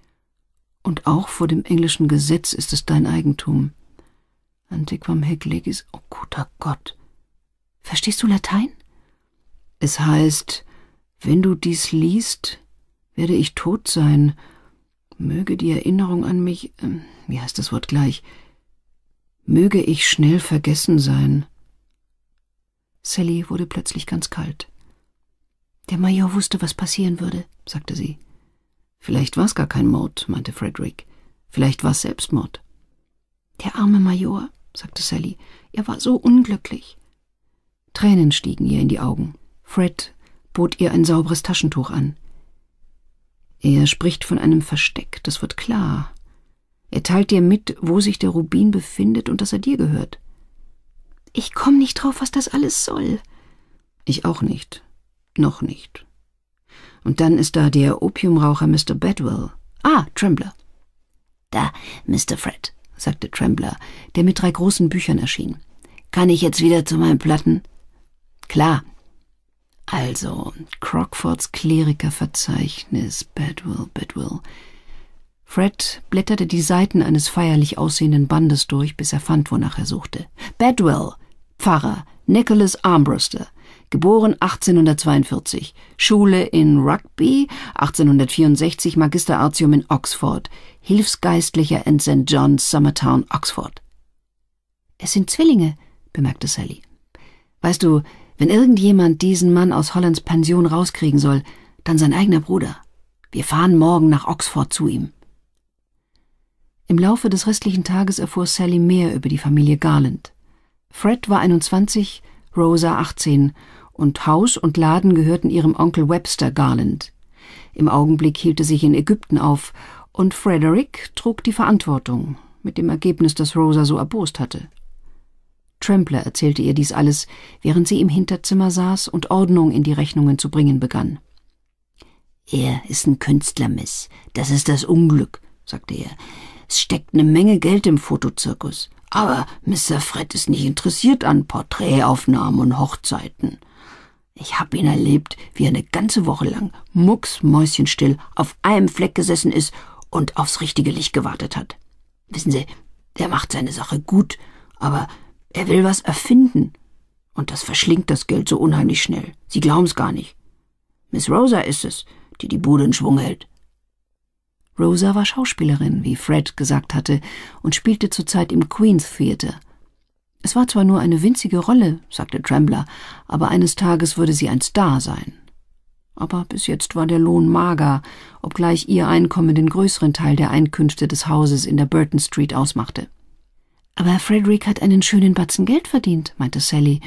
und auch vor dem englischen Gesetz ist es dein Eigentum. Antiquam hec legis, oh guter Gott. Verstehst du Latein? Es heißt, wenn du dies liest, werde ich tot sein. Möge die Erinnerung an mich, äh, wie heißt das Wort gleich, möge ich schnell vergessen sein. Sally wurde plötzlich ganz kalt. Der Major wusste, was passieren würde, sagte sie. Vielleicht war es gar kein Mord, meinte Frederick. Vielleicht war es Selbstmord. Der arme Major, sagte Sally, er war so unglücklich. Tränen stiegen ihr in die Augen. Fred bot ihr ein sauberes Taschentuch an. Er spricht von einem Versteck, das wird klar. Er teilt dir mit, wo sich der Rubin befindet und dass er dir gehört. Ich komme nicht drauf, was das alles soll. Ich auch nicht, noch nicht. Und dann ist da der Opiumraucher Mr. Bedwell. Ah, Trembler. Da, Mr. Fred, sagte Trembler, der mit drei großen Büchern erschien. Kann ich jetzt wieder zu meinen Platten? Klar. Also, Crockfords Klerikerverzeichnis, Bedwell, Bedwell. Fred blätterte die Seiten eines feierlich aussehenden Bandes durch, bis er fand, wonach er suchte. Bedwell, Pfarrer, Nicholas Armbruster, geboren 1842, Schule in Rugby, 1864 Magister Artium in Oxford, Hilfsgeistlicher in St. John's, Summertown, Oxford. Es sind Zwillinge, bemerkte Sally. Weißt du, wenn irgendjemand diesen Mann aus Hollands Pension rauskriegen soll, dann sein eigener Bruder. Wir fahren morgen nach Oxford zu ihm. Im Laufe des restlichen Tages erfuhr Sally mehr über die Familie Garland. Fred war 21, Rosa 18 und Haus und Laden gehörten ihrem Onkel Webster Garland. Im Augenblick hielt er sich in Ägypten auf, und Frederick trug die Verantwortung, mit dem Ergebnis, das Rosa so erbost hatte. Trampler erzählte ihr dies alles, während sie im Hinterzimmer saß und Ordnung in die Rechnungen zu bringen begann. Er ist ein Künstler, Miss. Das ist das Unglück, sagte er. Es steckt eine Menge Geld im Fotozirkus. Aber Mr. Fred ist nicht interessiert an Porträtaufnahmen und Hochzeiten. Ich hab ihn erlebt, wie er eine ganze Woche lang mucksmäuschenstill auf einem Fleck gesessen ist und aufs richtige Licht gewartet hat. Wissen Sie, der macht seine Sache gut, aber er will was erfinden. Und das verschlingt das Geld so unheimlich schnell. Sie glauben's gar nicht. Miss Rosa ist es, die die Bude in Schwung hält. Rosa war Schauspielerin, wie Fred gesagt hatte, und spielte zurzeit im Queen's Theatre es war zwar nur eine winzige Rolle, sagte Trembler, aber eines Tages würde sie ein Star sein. Aber bis jetzt war der Lohn mager, obgleich ihr Einkommen den größeren Teil der Einkünfte des Hauses in der Burton Street ausmachte. Aber Frederick hat einen schönen Batzen Geld verdient, meinte Sally,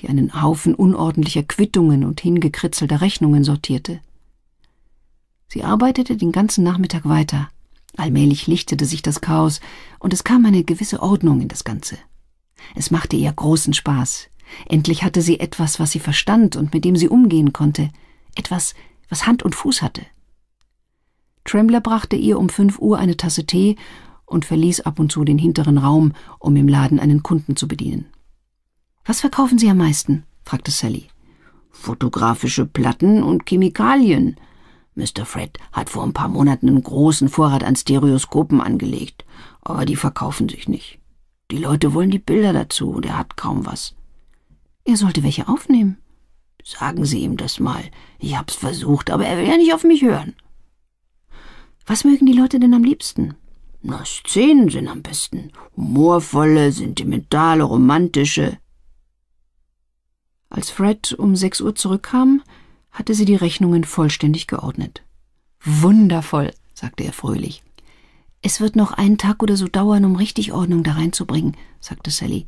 die einen Haufen unordentlicher Quittungen und hingekritzelter Rechnungen sortierte. Sie arbeitete den ganzen Nachmittag weiter. Allmählich lichtete sich das Chaos, und es kam eine gewisse Ordnung in das Ganze. Es machte ihr großen Spaß. Endlich hatte sie etwas, was sie verstand und mit dem sie umgehen konnte, etwas, was Hand und Fuß hatte. Trembler brachte ihr um fünf Uhr eine Tasse Tee und verließ ab und zu den hinteren Raum, um im Laden einen Kunden zu bedienen. Was verkaufen Sie am meisten? fragte Sally. Fotografische Platten und Chemikalien. Mr. Fred hat vor ein paar Monaten einen großen Vorrat an Stereoskopen angelegt, aber die verkaufen sich nicht. Die Leute wollen die Bilder dazu, und er hat kaum was. Er sollte welche aufnehmen. Sagen Sie ihm das mal. Ich hab's versucht, aber er will ja nicht auf mich hören. Was mögen die Leute denn am liebsten? Na, Szenen sind am besten. Humorvolle, sentimentale, romantische. Als Fred um sechs Uhr zurückkam, hatte sie die Rechnungen vollständig geordnet. Wundervoll, sagte er fröhlich. Es wird noch einen Tag oder so dauern, um richtig Ordnung da reinzubringen, sagte Sally.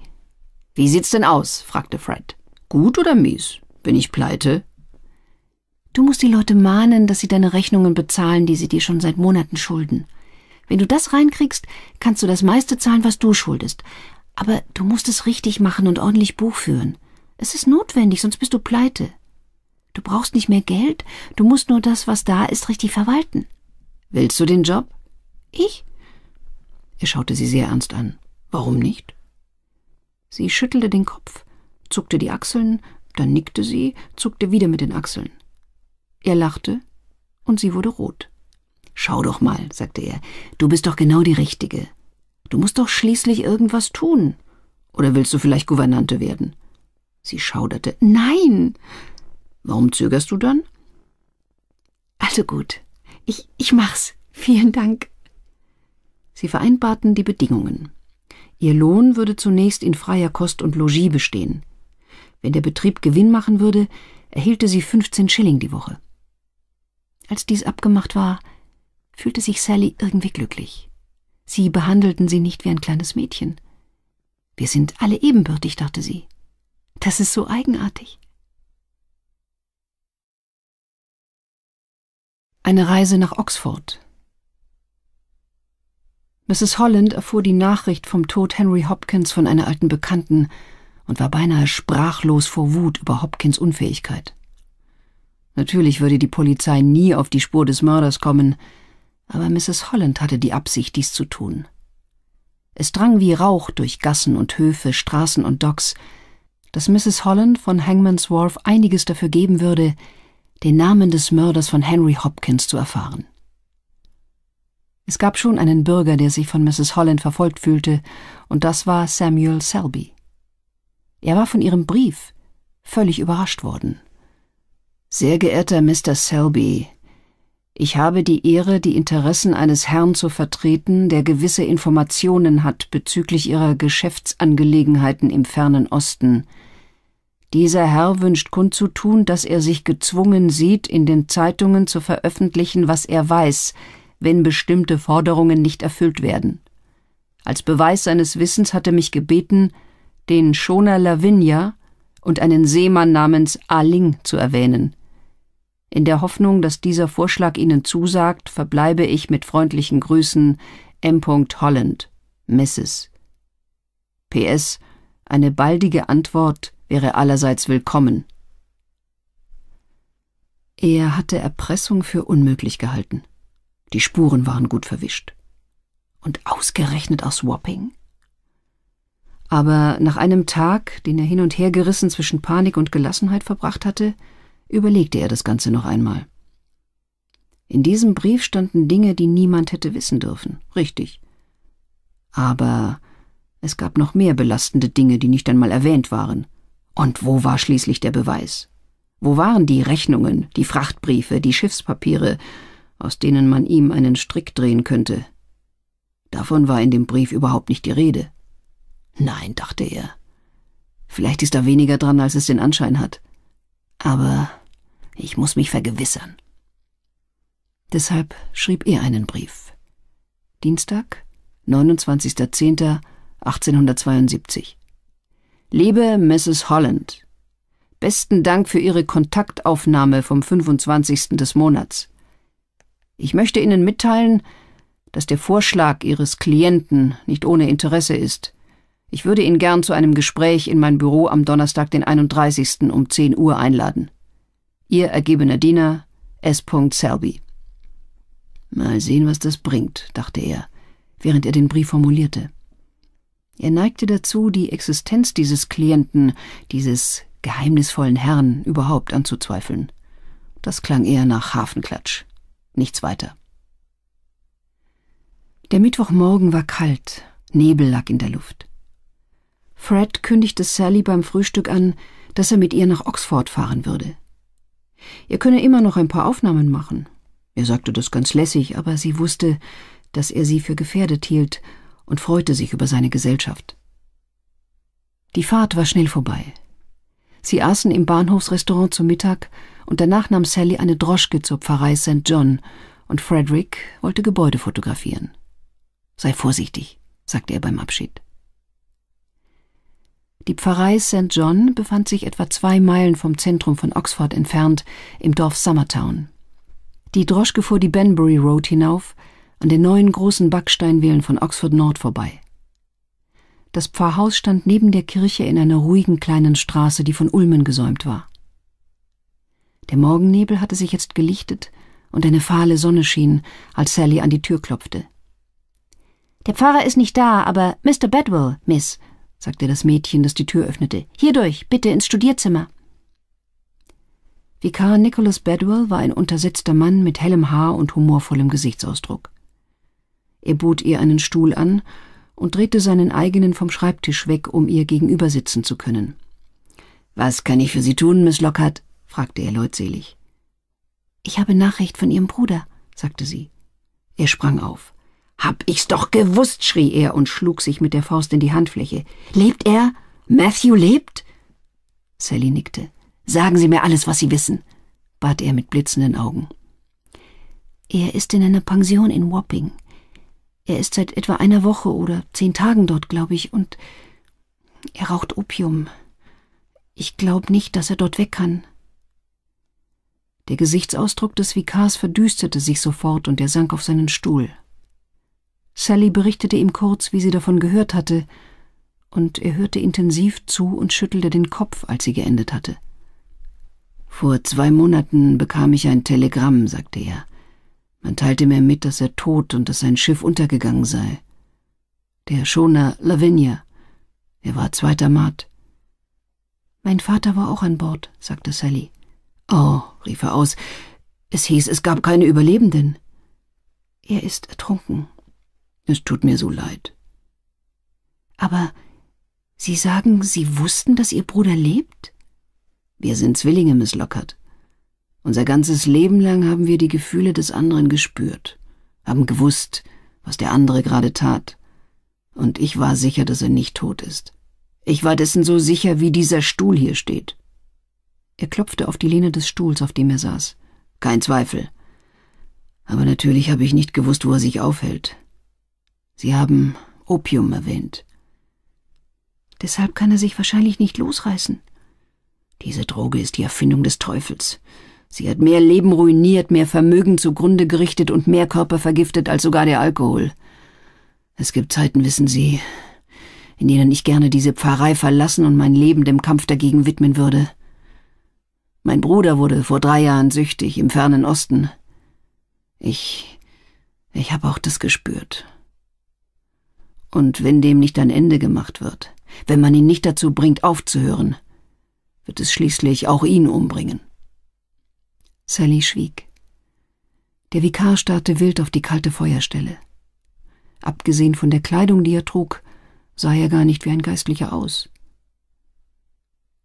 Wie sieht's denn aus? fragte Fred. Gut oder mies? Bin ich pleite? Du musst die Leute mahnen, dass sie deine Rechnungen bezahlen, die sie dir schon seit Monaten schulden. Wenn du das reinkriegst, kannst du das meiste zahlen, was du schuldest. Aber du musst es richtig machen und ordentlich Buch führen. Es ist notwendig, sonst bist du pleite. Du brauchst nicht mehr Geld, du musst nur das, was da ist, richtig verwalten. Willst du den Job? Ich? Er schaute sie sehr ernst an. Warum nicht? Sie schüttelte den Kopf, zuckte die Achseln, dann nickte sie, zuckte wieder mit den Achseln. Er lachte und sie wurde rot. Schau doch mal, sagte er, du bist doch genau die Richtige. Du musst doch schließlich irgendwas tun. Oder willst du vielleicht Gouvernante werden? Sie schauderte. Nein. Warum zögerst du dann? Also gut, ich, ich mach's. Vielen Dank. Sie vereinbarten die Bedingungen. Ihr Lohn würde zunächst in freier Kost und Logis bestehen. Wenn der Betrieb Gewinn machen würde, erhielte sie 15 Schilling die Woche. Als dies abgemacht war, fühlte sich Sally irgendwie glücklich. Sie behandelten sie nicht wie ein kleines Mädchen. Wir sind alle ebenbürtig, dachte sie. Das ist so eigenartig. Eine Reise nach Oxford Mrs. Holland erfuhr die Nachricht vom Tod Henry Hopkins von einer alten Bekannten und war beinahe sprachlos vor Wut über Hopkins Unfähigkeit. Natürlich würde die Polizei nie auf die Spur des Mörders kommen, aber Mrs. Holland hatte die Absicht, dies zu tun. Es drang wie Rauch durch Gassen und Höfe, Straßen und Docks, dass Mrs. Holland von Hangman's Wharf einiges dafür geben würde, den Namen des Mörders von Henry Hopkins zu erfahren. Es gab schon einen Bürger, der sich von Mrs. Holland verfolgt fühlte, und das war Samuel Selby. Er war von ihrem Brief völlig überrascht worden. Sehr geehrter Mr. Selby, ich habe die Ehre, die Interessen eines Herrn zu vertreten, der gewisse Informationen hat bezüglich ihrer Geschäftsangelegenheiten im fernen Osten. Dieser Herr wünscht kundzutun, dass er sich gezwungen sieht, in den Zeitungen zu veröffentlichen, was er weiß, wenn bestimmte Forderungen nicht erfüllt werden. Als Beweis seines Wissens hatte mich gebeten, den Schoner Lavinia und einen Seemann namens Aling zu erwähnen. In der Hoffnung, dass dieser Vorschlag Ihnen zusagt, verbleibe ich mit freundlichen Grüßen M. Holland, Mrs. PS. Eine baldige Antwort wäre allerseits willkommen. Er hatte Erpressung für unmöglich gehalten. Die Spuren waren gut verwischt. Und ausgerechnet aus Wapping? Aber nach einem Tag, den er hin und her gerissen zwischen Panik und Gelassenheit verbracht hatte, überlegte er das Ganze noch einmal. In diesem Brief standen Dinge, die niemand hätte wissen dürfen, richtig. Aber es gab noch mehr belastende Dinge, die nicht einmal erwähnt waren. Und wo war schließlich der Beweis? Wo waren die Rechnungen, die Frachtbriefe, die Schiffspapiere, aus denen man ihm einen Strick drehen könnte. Davon war in dem Brief überhaupt nicht die Rede. Nein, dachte er. Vielleicht ist da weniger dran, als es den Anschein hat. Aber ich muss mich vergewissern. Deshalb schrieb er einen Brief. Dienstag, 29.10.1872. Liebe Mrs. Holland, besten Dank für Ihre Kontaktaufnahme vom 25. des Monats. Ich möchte Ihnen mitteilen, dass der Vorschlag Ihres Klienten nicht ohne Interesse ist. Ich würde ihn gern zu einem Gespräch in mein Büro am Donnerstag, den 31. um 10 Uhr einladen. Ihr ergebener Diener, S. Selby. Mal sehen, was das bringt, dachte er, während er den Brief formulierte. Er neigte dazu, die Existenz dieses Klienten, dieses geheimnisvollen Herrn überhaupt anzuzweifeln. Das klang eher nach Hafenklatsch. Nichts weiter. Der Mittwochmorgen war kalt, Nebel lag in der Luft. Fred kündigte Sally beim Frühstück an, dass er mit ihr nach Oxford fahren würde. Er könne immer noch ein paar Aufnahmen machen. Er sagte das ganz lässig, aber sie wusste, dass er sie für gefährdet hielt und freute sich über seine Gesellschaft. Die Fahrt war schnell vorbei. Sie aßen im Bahnhofsrestaurant zu Mittag und danach nahm Sally eine Droschke zur Pfarrei St. John und Frederick wollte Gebäude fotografieren. Sei vorsichtig, sagte er beim Abschied. Die Pfarrei St. John befand sich etwa zwei Meilen vom Zentrum von Oxford entfernt, im Dorf Summertown. Die Droschke fuhr die Banbury Road hinauf, an den neuen großen Backsteinwählen von Oxford Nord vorbei. Das Pfarrhaus stand neben der Kirche in einer ruhigen kleinen Straße, die von Ulmen gesäumt war. Der Morgennebel hatte sich jetzt gelichtet und eine fahle Sonne schien, als Sally an die Tür klopfte. Der Pfarrer ist nicht da, aber Mr. Bedwell, Miss, sagte das Mädchen, das die Tür öffnete. Hierdurch, bitte ins Studierzimmer. Vikar Nicholas Bedwell war ein untersetzter Mann mit hellem Haar und humorvollem Gesichtsausdruck. Er bot ihr einen Stuhl an und drehte seinen eigenen vom Schreibtisch weg, um ihr gegenüber sitzen zu können. Was kann ich für Sie tun, Miss Lockhart? fragte er leutselig. Ich habe Nachricht von Ihrem Bruder, sagte sie. Er sprang auf. Hab ich's doch gewusst, schrie er und schlug sich mit der Faust in die Handfläche. Lebt er? Matthew lebt? Sally nickte. Sagen Sie mir alles, was Sie wissen, bat er mit blitzenden Augen. Er ist in einer Pension in Wapping. Er ist seit etwa einer Woche oder zehn Tagen dort, glaube ich, und er raucht Opium. Ich glaube nicht, dass er dort weg kann. Der Gesichtsausdruck des Vikars verdüsterte sich sofort und er sank auf seinen Stuhl. Sally berichtete ihm kurz, wie sie davon gehört hatte, und er hörte intensiv zu und schüttelte den Kopf, als sie geendet hatte. Vor zwei Monaten bekam ich ein Telegramm, sagte er. Man teilte mir mit, dass er tot und dass sein Schiff untergegangen sei. Der Schoner Lavinia. Er war zweiter Mat. Mein Vater war auch an Bord, sagte Sally. Oh, rief er aus. Es hieß, es gab keine Überlebenden. Er ist ertrunken. Es tut mir so leid. Aber Sie sagen, Sie wussten, dass Ihr Bruder lebt? Wir sind Zwillinge, Miss Lockhart. Unser ganzes Leben lang haben wir die Gefühle des anderen gespürt, haben gewusst, was der andere gerade tat. Und ich war sicher, dass er nicht tot ist. Ich war dessen so sicher, wie dieser Stuhl hier steht. Er klopfte auf die Lehne des Stuhls, auf dem er saß. Kein Zweifel. Aber natürlich habe ich nicht gewusst, wo er sich aufhält. Sie haben Opium erwähnt. Deshalb kann er sich wahrscheinlich nicht losreißen. Diese Droge ist die Erfindung des Teufels. Sie hat mehr Leben ruiniert, mehr Vermögen zugrunde gerichtet und mehr Körper vergiftet als sogar der Alkohol. Es gibt Zeiten, wissen Sie, in denen ich gerne diese Pfarrei verlassen und mein Leben dem Kampf dagegen widmen würde. Mein Bruder wurde vor drei Jahren süchtig im fernen Osten. Ich. ich habe auch das gespürt. Und wenn dem nicht ein Ende gemacht wird, wenn man ihn nicht dazu bringt, aufzuhören, wird es schließlich auch ihn umbringen. Sally schwieg. Der Vikar starrte wild auf die kalte Feuerstelle. Abgesehen von der Kleidung, die er trug, sah er gar nicht wie ein Geistlicher aus.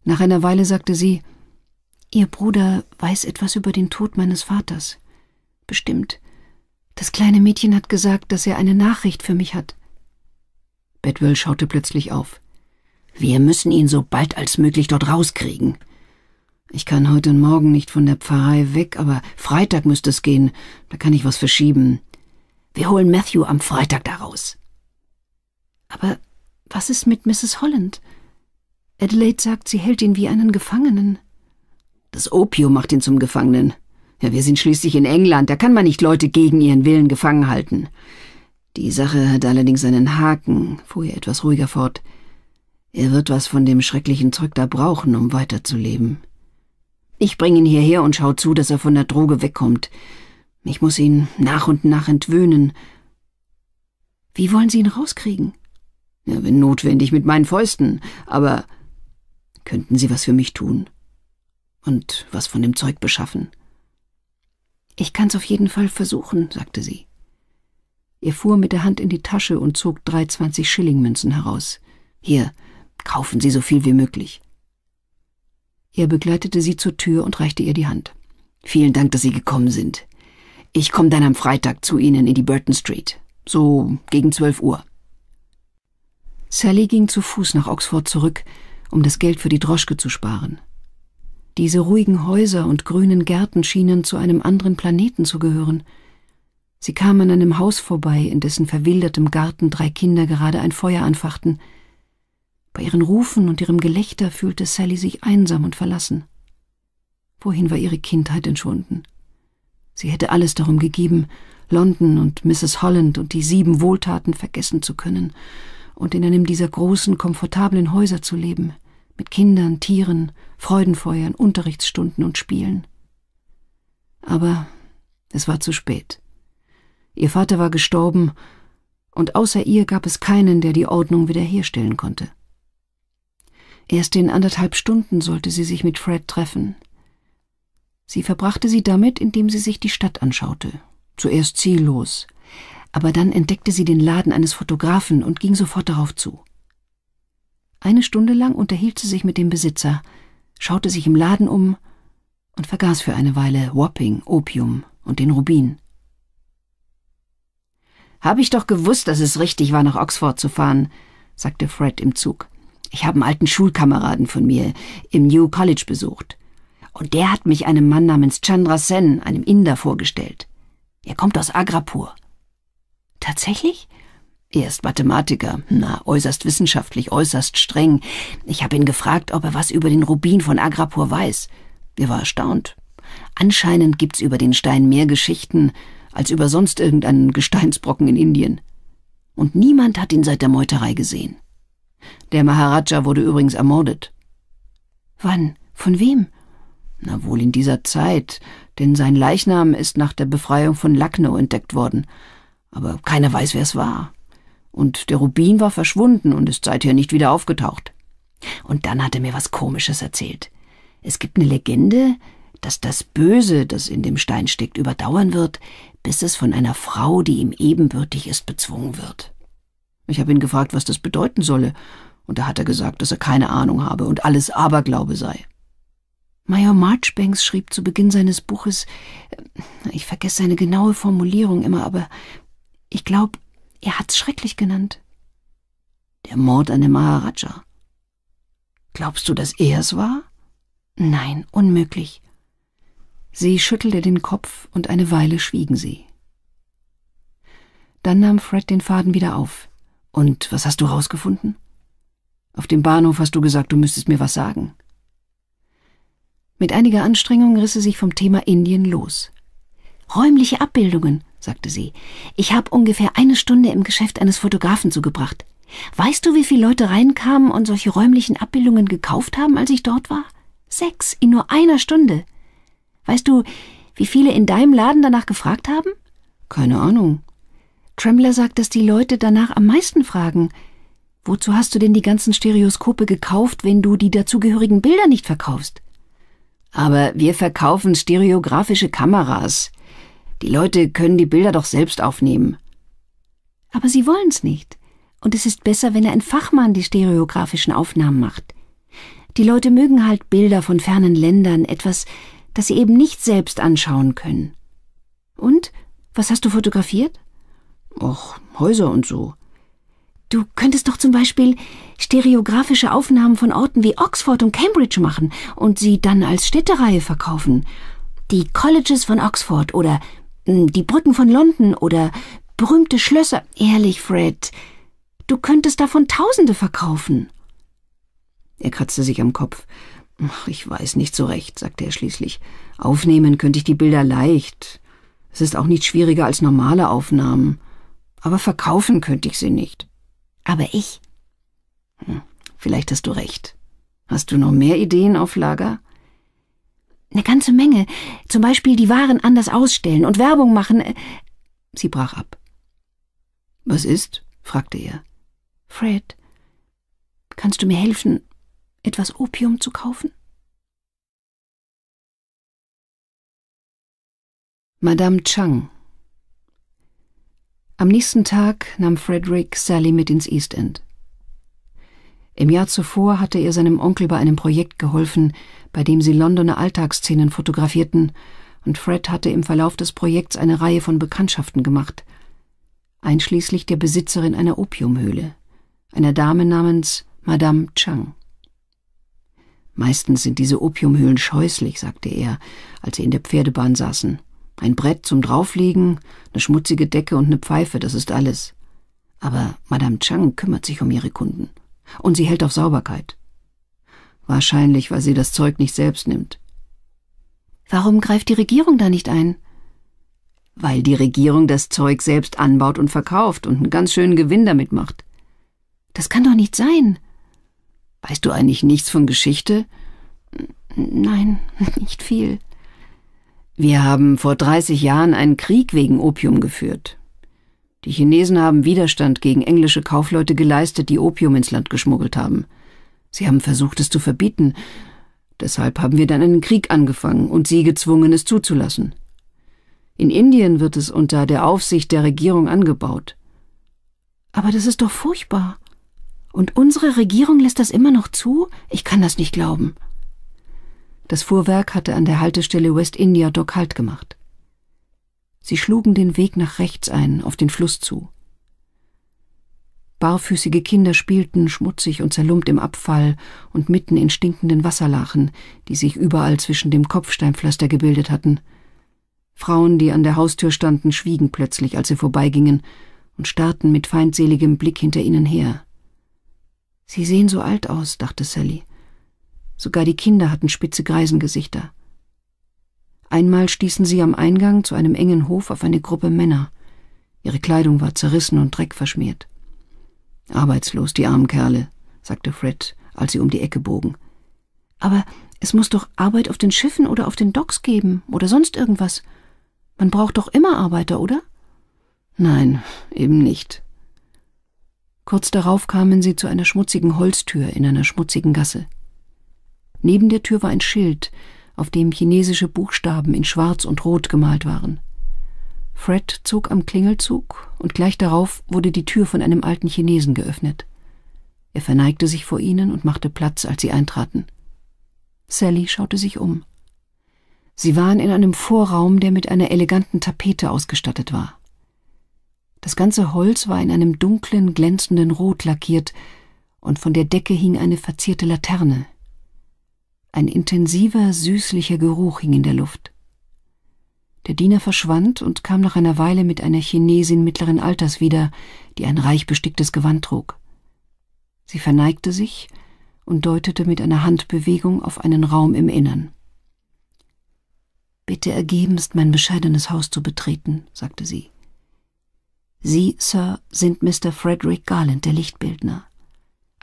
Nach einer Weile sagte sie, Ihr Bruder weiß etwas über den Tod meines Vaters. Bestimmt. Das kleine Mädchen hat gesagt, dass er eine Nachricht für mich hat. Bedwell schaute plötzlich auf. Wir müssen ihn so bald als möglich dort rauskriegen. Ich kann heute morgen nicht von der Pfarrei weg, aber Freitag müsste es gehen. Da kann ich was verschieben. Wir holen Matthew am Freitag daraus. Aber was ist mit Mrs. Holland? Adelaide sagt, sie hält ihn wie einen Gefangenen. Das Opium macht ihn zum Gefangenen. Ja, wir sind schließlich in England, da kann man nicht Leute gegen ihren Willen gefangen halten. Die Sache hat allerdings einen Haken, fuhr er etwas ruhiger fort. Er wird was von dem schrecklichen Zeug da brauchen, um weiterzuleben. Ich bringe ihn hierher und schau zu, dass er von der Droge wegkommt. Ich muss ihn nach und nach entwöhnen. Wie wollen Sie ihn rauskriegen? Ja, wenn notwendig, mit meinen Fäusten, aber könnten Sie was für mich tun? und was von dem Zeug beschaffen. Ich kann's auf jeden Fall versuchen, sagte sie. Er fuhr mit der Hand in die Tasche und zog drei zwanzig Schillingmünzen heraus. Hier, kaufen Sie so viel wie möglich. Er begleitete sie zur Tür und reichte ihr die Hand. Vielen Dank, dass Sie gekommen sind. Ich komme dann am Freitag zu Ihnen in die Burton Street. So gegen zwölf Uhr. Sally ging zu Fuß nach Oxford zurück, um das Geld für die Droschke zu sparen. Diese ruhigen Häuser und grünen Gärten schienen zu einem anderen Planeten zu gehören. Sie kam an einem Haus vorbei, in dessen verwildertem Garten drei Kinder gerade ein Feuer anfachten. Bei ihren Rufen und ihrem Gelächter fühlte Sally sich einsam und verlassen. Wohin war ihre Kindheit entschwunden? Sie hätte alles darum gegeben, London und Mrs. Holland und die sieben Wohltaten vergessen zu können und in einem dieser großen, komfortablen Häuser zu leben mit Kindern, Tieren, Freudenfeuern, Unterrichtsstunden und Spielen. Aber es war zu spät. Ihr Vater war gestorben, und außer ihr gab es keinen, der die Ordnung wiederherstellen konnte. Erst in anderthalb Stunden sollte sie sich mit Fred treffen. Sie verbrachte sie damit, indem sie sich die Stadt anschaute. Zuerst ziellos. Aber dann entdeckte sie den Laden eines Fotografen und ging sofort darauf zu. Eine Stunde lang unterhielt sie sich mit dem Besitzer, schaute sich im Laden um und vergaß für eine Weile Wapping, Opium und den Rubin. Habe ich doch gewusst, dass es richtig war, nach Oxford zu fahren, sagte Fred im Zug. Ich habe einen alten Schulkameraden von mir im New College besucht. Und der hat mich einem Mann namens Chandra Sen, einem Inder, vorgestellt. Er kommt aus Agrapur. Tatsächlich? Er ist Mathematiker, na, äußerst wissenschaftlich, äußerst streng. Ich habe ihn gefragt, ob er was über den Rubin von Agrapur weiß. Er war erstaunt. Anscheinend gibt's über den Stein mehr Geschichten als über sonst irgendeinen Gesteinsbrocken in Indien. Und niemand hat ihn seit der Meuterei gesehen. Der Maharaja wurde übrigens ermordet. Wann? Von wem? Na wohl in dieser Zeit, denn sein Leichnam ist nach der Befreiung von Lucknow entdeckt worden. Aber keiner weiß, wer es war und der Rubin war verschwunden und ist seither nicht wieder aufgetaucht. Und dann hat er mir was Komisches erzählt. Es gibt eine Legende, dass das Böse, das in dem Stein steckt, überdauern wird, bis es von einer Frau, die ihm ebenbürtig ist, bezwungen wird. Ich habe ihn gefragt, was das bedeuten solle, und da hat er gesagt, dass er keine Ahnung habe und alles Aberglaube sei. Major Marchbanks schrieb zu Beginn seines Buches, äh, ich vergesse seine genaue Formulierung immer, aber ich glaube, er hat's schrecklich genannt. Der Mord an dem Maharaja. Glaubst du, dass er es war? Nein, unmöglich. Sie schüttelte den Kopf und eine Weile schwiegen sie. Dann nahm Fred den Faden wieder auf. Und was hast du rausgefunden? Auf dem Bahnhof hast du gesagt, du müsstest mir was sagen. Mit einiger Anstrengung riss sie sich vom Thema Indien los. Räumliche Abbildungen, sagte sie. Ich habe ungefähr eine Stunde im Geschäft eines Fotografen zugebracht. Weißt du, wie viele Leute reinkamen und solche räumlichen Abbildungen gekauft haben, als ich dort war? Sechs in nur einer Stunde. Weißt du, wie viele in deinem Laden danach gefragt haben? Keine Ahnung. Trembler sagt, dass die Leute danach am meisten fragen. Wozu hast du denn die ganzen Stereoskope gekauft, wenn du die dazugehörigen Bilder nicht verkaufst? Aber wir verkaufen stereografische Kameras. Die Leute können die Bilder doch selbst aufnehmen. Aber sie wollen's nicht. Und es ist besser, wenn ein Fachmann die stereografischen Aufnahmen macht. Die Leute mögen halt Bilder von fernen Ländern, etwas, das sie eben nicht selbst anschauen können. Und? Was hast du fotografiert? Och, Häuser und so. Du könntest doch zum Beispiel stereografische Aufnahmen von Orten wie Oxford und Cambridge machen und sie dann als Städtereihe verkaufen. Die Colleges von Oxford oder hm, die Brücken von London oder berühmte Schlösser. Ehrlich, Fred, du könntest davon Tausende verkaufen. Er kratzte sich am Kopf. Ich weiß nicht so recht, sagte er schließlich. Aufnehmen könnte ich die Bilder leicht. Es ist auch nicht schwieriger als normale Aufnahmen. Aber verkaufen könnte ich sie nicht. Aber ich? Hm, vielleicht hast du recht. Hast du noch mehr Ideen auf Lager? Eine ganze Menge. Zum Beispiel die Waren anders ausstellen und Werbung machen. Äh, sie brach ab. Was ist? fragte er. Fred, kannst du mir helfen, etwas Opium zu kaufen? Madame Chang Am nächsten Tag nahm Frederick Sally mit ins East End. Im Jahr zuvor hatte er seinem Onkel bei einem Projekt geholfen, bei dem sie Londoner Alltagsszenen fotografierten, und Fred hatte im Verlauf des Projekts eine Reihe von Bekanntschaften gemacht, einschließlich der Besitzerin einer Opiumhöhle, einer Dame namens Madame Chang. Meistens sind diese Opiumhöhlen scheußlich, sagte er, als sie in der Pferdebahn saßen. Ein Brett zum Drauflegen, eine schmutzige Decke und eine Pfeife, das ist alles. Aber Madame Chang kümmert sich um ihre Kunden. Und sie hält auf Sauberkeit. Wahrscheinlich, weil sie das Zeug nicht selbst nimmt. Warum greift die Regierung da nicht ein? Weil die Regierung das Zeug selbst anbaut und verkauft und einen ganz schönen Gewinn damit macht. Das kann doch nicht sein. Weißt du eigentlich nichts von Geschichte? Nein, nicht viel. Wir haben vor 30 Jahren einen Krieg wegen Opium geführt. Die Chinesen haben Widerstand gegen englische Kaufleute geleistet, die Opium ins Land geschmuggelt haben. Sie haben versucht, es zu verbieten. Deshalb haben wir dann einen Krieg angefangen und sie gezwungen, es zuzulassen. In Indien wird es unter der Aufsicht der Regierung angebaut. Aber das ist doch furchtbar. Und unsere Regierung lässt das immer noch zu? Ich kann das nicht glauben. Das Fuhrwerk hatte an der Haltestelle West India Dock Halt gemacht. Sie schlugen den Weg nach rechts ein, auf den Fluss zu. Barfüßige Kinder spielten schmutzig und zerlumpt im Abfall und mitten in stinkenden Wasserlachen, die sich überall zwischen dem Kopfsteinpflaster gebildet hatten. Frauen, die an der Haustür standen, schwiegen plötzlich, als sie vorbeigingen, und starrten mit feindseligem Blick hinter ihnen her. Sie sehen so alt aus, dachte Sally. Sogar die Kinder hatten spitze Greisengesichter. Einmal stießen sie am Eingang zu einem engen Hof auf eine Gruppe Männer. Ihre Kleidung war zerrissen und dreckverschmiert. Arbeitslos, die armen Kerle, sagte Fred, als sie um die Ecke bogen. Aber es muss doch Arbeit auf den Schiffen oder auf den Docks geben oder sonst irgendwas. Man braucht doch immer Arbeiter, oder? Nein, eben nicht. Kurz darauf kamen sie zu einer schmutzigen Holztür in einer schmutzigen Gasse. Neben der Tür war ein Schild, auf dem chinesische Buchstaben in Schwarz und Rot gemalt waren. Fred zog am Klingelzug und gleich darauf wurde die Tür von einem alten Chinesen geöffnet. Er verneigte sich vor ihnen und machte Platz, als sie eintraten. Sally schaute sich um. Sie waren in einem Vorraum, der mit einer eleganten Tapete ausgestattet war. Das ganze Holz war in einem dunklen, glänzenden Rot lackiert, und von der Decke hing eine verzierte Laterne, ein intensiver, süßlicher Geruch hing in der Luft. Der Diener verschwand und kam nach einer Weile mit einer Chinesin mittleren Alters wieder, die ein reich besticktes Gewand trug. Sie verneigte sich und deutete mit einer Handbewegung auf einen Raum im Innern. Bitte ergebenst, mein bescheidenes Haus zu betreten, sagte sie. Sie, Sir, sind Mr. Frederick Garland, der Lichtbildner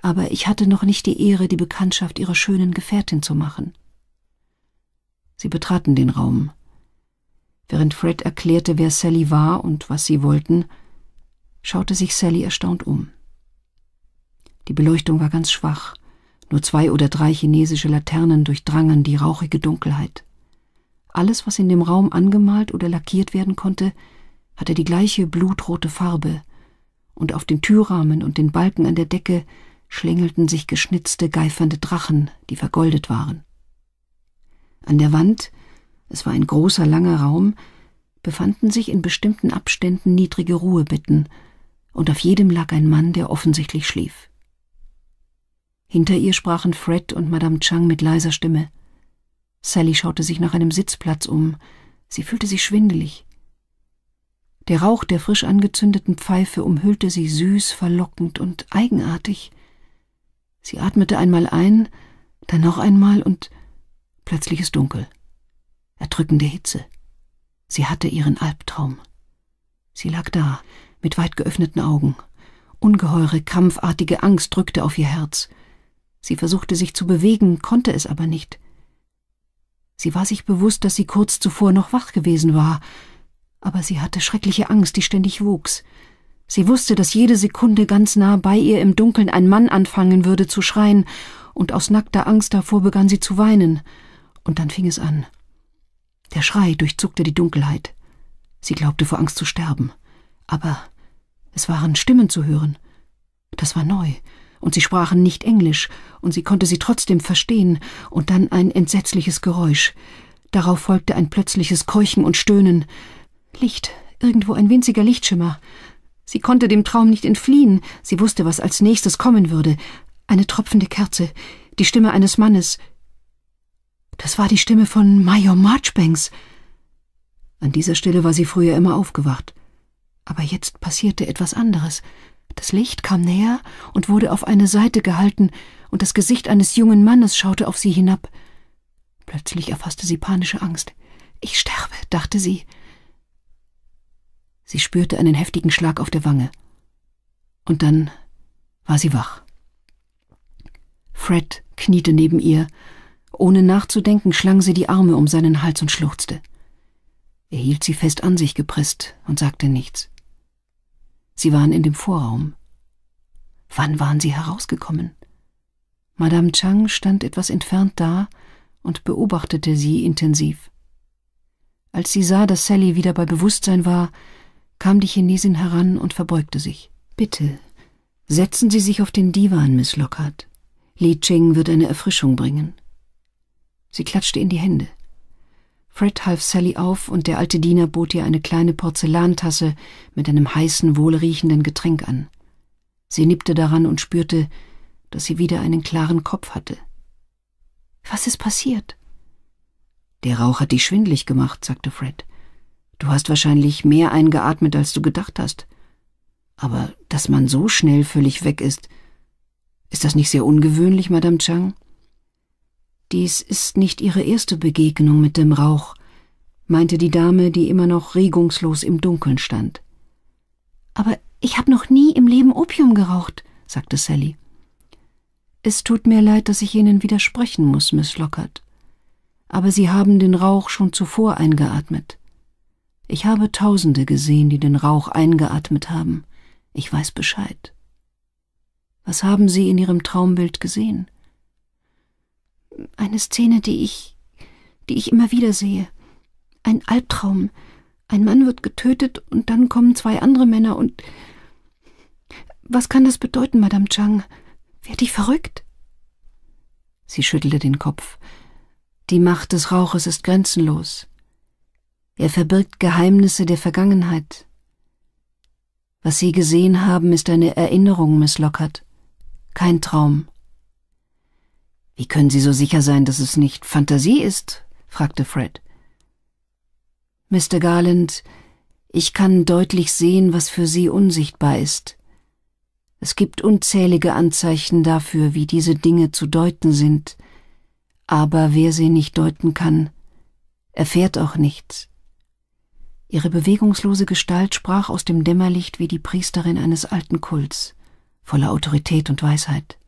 aber ich hatte noch nicht die Ehre, die Bekanntschaft ihrer schönen Gefährtin zu machen. Sie betraten den Raum. Während Fred erklärte, wer Sally war und was sie wollten, schaute sich Sally erstaunt um. Die Beleuchtung war ganz schwach, nur zwei oder drei chinesische Laternen durchdrangen die rauchige Dunkelheit. Alles, was in dem Raum angemalt oder lackiert werden konnte, hatte die gleiche blutrote Farbe, und auf den Türrahmen und den Balken an der Decke schlängelten sich geschnitzte, geifernde Drachen, die vergoldet waren. An der Wand, es war ein großer, langer Raum, befanden sich in bestimmten Abständen niedrige Ruhebetten, und auf jedem lag ein Mann, der offensichtlich schlief. Hinter ihr sprachen Fred und Madame Chang mit leiser Stimme. Sally schaute sich nach einem Sitzplatz um, sie fühlte sich schwindelig. Der Rauch der frisch angezündeten Pfeife umhüllte sie süß, verlockend und eigenartig. Sie atmete einmal ein, dann noch einmal und plötzlich ist Dunkel. Erdrückende Hitze. Sie hatte ihren Albtraum. Sie lag da, mit weit geöffneten Augen. Ungeheure, kampfartige Angst drückte auf ihr Herz. Sie versuchte sich zu bewegen, konnte es aber nicht. Sie war sich bewusst, dass sie kurz zuvor noch wach gewesen war, aber sie hatte schreckliche Angst, die ständig wuchs. Sie wusste, dass jede Sekunde ganz nah bei ihr im Dunkeln ein Mann anfangen würde zu schreien, und aus nackter Angst davor begann sie zu weinen. Und dann fing es an. Der Schrei durchzuckte die Dunkelheit. Sie glaubte vor Angst zu sterben. Aber es waren Stimmen zu hören. Das war neu, und sie sprachen nicht Englisch, und sie konnte sie trotzdem verstehen, und dann ein entsetzliches Geräusch. Darauf folgte ein plötzliches Keuchen und Stöhnen. Licht, irgendwo ein winziger Lichtschimmer. Sie konnte dem Traum nicht entfliehen, sie wusste, was als nächstes kommen würde. Eine tropfende Kerze, die Stimme eines Mannes. Das war die Stimme von Major Marchbanks. An dieser Stelle war sie früher immer aufgewacht. Aber jetzt passierte etwas anderes. Das Licht kam näher und wurde auf eine Seite gehalten, und das Gesicht eines jungen Mannes schaute auf sie hinab. Plötzlich erfasste sie panische Angst. Ich sterbe, dachte sie. Sie spürte einen heftigen Schlag auf der Wange. Und dann war sie wach. Fred kniete neben ihr. Ohne nachzudenken schlang sie die Arme um seinen Hals und schluchzte. Er hielt sie fest an sich gepresst und sagte nichts. Sie waren in dem Vorraum. Wann waren sie herausgekommen? Madame Chang stand etwas entfernt da und beobachtete sie intensiv. Als sie sah, dass Sally wieder bei Bewusstsein war, kam die Chinesin heran und verbeugte sich. Bitte, setzen Sie sich auf den Divan, Miss Lockhart. Li Ching wird eine Erfrischung bringen. Sie klatschte in die Hände. Fred half Sally auf und der alte Diener bot ihr eine kleine Porzellantasse mit einem heißen, wohlriechenden Getränk an. Sie nippte daran und spürte, dass sie wieder einen klaren Kopf hatte. Was ist passiert? Der Rauch hat dich schwindlig gemacht, sagte Fred. Du hast wahrscheinlich mehr eingeatmet, als du gedacht hast. Aber dass man so schnell völlig weg ist, ist das nicht sehr ungewöhnlich, Madame Chang? Dies ist nicht Ihre erste Begegnung mit dem Rauch, meinte die Dame, die immer noch regungslos im Dunkeln stand. Aber ich habe noch nie im Leben Opium geraucht, sagte Sally. Es tut mir leid, dass ich Ihnen widersprechen muss, Miss Lockhart. Aber Sie haben den Rauch schon zuvor eingeatmet. Ich habe Tausende gesehen, die den Rauch eingeatmet haben. Ich weiß Bescheid. Was haben Sie in Ihrem Traumbild gesehen? Eine Szene, die ich, die ich immer wieder sehe. Ein Albtraum. Ein Mann wird getötet und dann kommen zwei andere Männer und. Was kann das bedeuten, Madame Chang? Werd ich verrückt? Sie schüttelte den Kopf. Die Macht des Rauches ist grenzenlos. Er verbirgt Geheimnisse der Vergangenheit. Was Sie gesehen haben, ist eine Erinnerung, Miss Lockhart, kein Traum. Wie können Sie so sicher sein, dass es nicht Fantasie ist? fragte Fred. Mr. Garland, ich kann deutlich sehen, was für Sie unsichtbar ist. Es gibt unzählige Anzeichen dafür, wie diese Dinge zu deuten sind, aber wer sie nicht deuten kann, erfährt auch nichts. Ihre bewegungslose Gestalt sprach aus dem Dämmerlicht wie die Priesterin eines alten Kults, voller Autorität und Weisheit.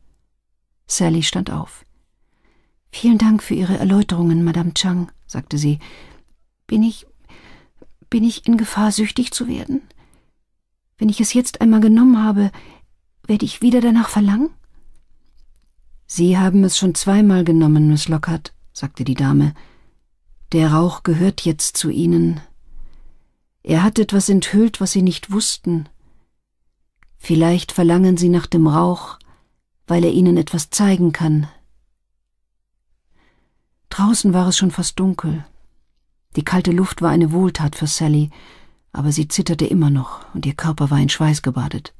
Sally stand auf. Vielen Dank für Ihre Erläuterungen, Madame Chang, sagte sie. Bin ich. bin ich in Gefahr, süchtig zu werden? Wenn ich es jetzt einmal genommen habe, werde ich wieder danach verlangen? Sie haben es schon zweimal genommen, Miss Lockhart, sagte die Dame. Der Rauch gehört jetzt zu Ihnen, er hat etwas enthüllt, was sie nicht wussten. Vielleicht verlangen sie nach dem Rauch, weil er ihnen etwas zeigen kann. Draußen war es schon fast dunkel. Die kalte Luft war eine Wohltat für Sally, aber sie zitterte immer noch und ihr Körper war in Schweiß gebadet.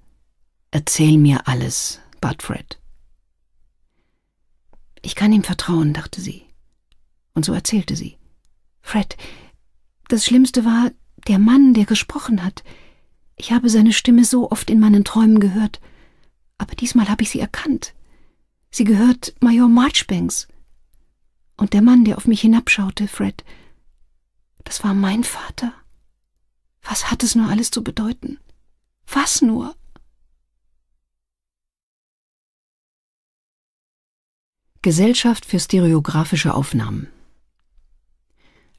Erzähl mir alles, bat Fred. Ich kann ihm vertrauen, dachte sie. Und so erzählte sie. Fred, das Schlimmste war, der Mann, der gesprochen hat. Ich habe seine Stimme so oft in meinen Träumen gehört, aber diesmal habe ich sie erkannt. Sie gehört Major Marchbanks. Und der Mann, der auf mich hinabschaute, Fred, das war mein Vater. Was hat es nur alles zu bedeuten? Was nur? Gesellschaft für stereografische Aufnahmen.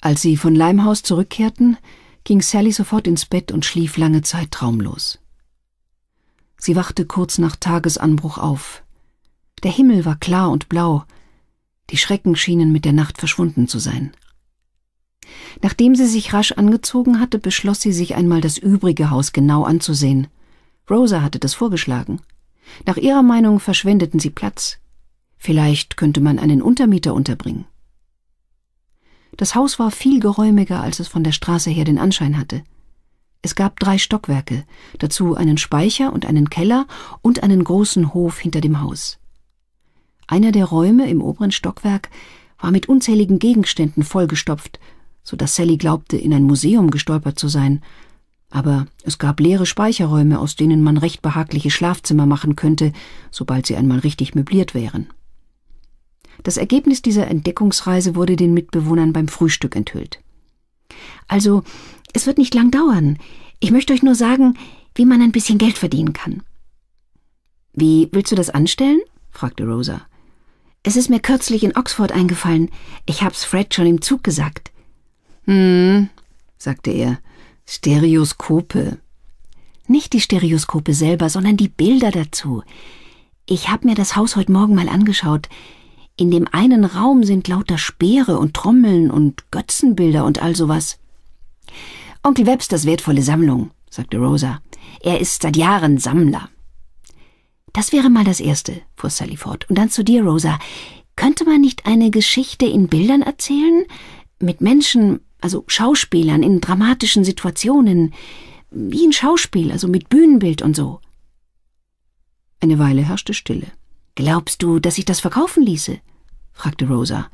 Als sie von Leimhaus zurückkehrten, ging Sally sofort ins Bett und schlief lange Zeit traumlos. Sie wachte kurz nach Tagesanbruch auf. Der Himmel war klar und blau, die Schrecken schienen mit der Nacht verschwunden zu sein. Nachdem sie sich rasch angezogen hatte, beschloss sie, sich einmal das übrige Haus genau anzusehen. Rosa hatte das vorgeschlagen. Nach ihrer Meinung verschwendeten sie Platz. Vielleicht könnte man einen Untermieter unterbringen. Das Haus war viel geräumiger, als es von der Straße her den Anschein hatte. Es gab drei Stockwerke, dazu einen Speicher und einen Keller und einen großen Hof hinter dem Haus. Einer der Räume im oberen Stockwerk war mit unzähligen Gegenständen vollgestopft, so dass Sally glaubte, in ein Museum gestolpert zu sein. Aber es gab leere Speicherräume, aus denen man recht behagliche Schlafzimmer machen könnte, sobald sie einmal richtig möbliert wären. Das Ergebnis dieser Entdeckungsreise wurde den Mitbewohnern beim Frühstück enthüllt. Also, es wird nicht lang dauern. Ich möchte euch nur sagen, wie man ein bisschen Geld verdienen kann. Wie willst du das anstellen? fragte Rosa. Es ist mir kürzlich in Oxford eingefallen. Ich hab's Fred schon im Zug gesagt. Hm, sagte er. Stereoskope. Nicht die Stereoskope selber, sondern die Bilder dazu. Ich hab mir das Haus heute Morgen mal angeschaut. In dem einen Raum sind lauter Speere und Trommeln und Götzenbilder und all sowas. Onkel Websters wertvolle Sammlung, sagte Rosa. Er ist seit Jahren Sammler. Das wäre mal das Erste, fuhr Sally fort. Und dann zu dir, Rosa. Könnte man nicht eine Geschichte in Bildern erzählen? Mit Menschen, also Schauspielern in dramatischen Situationen. Wie ein Schauspiel, also mit Bühnenbild und so. Eine Weile herrschte Stille. Glaubst du, dass ich das verkaufen ließe? fragte Rosa.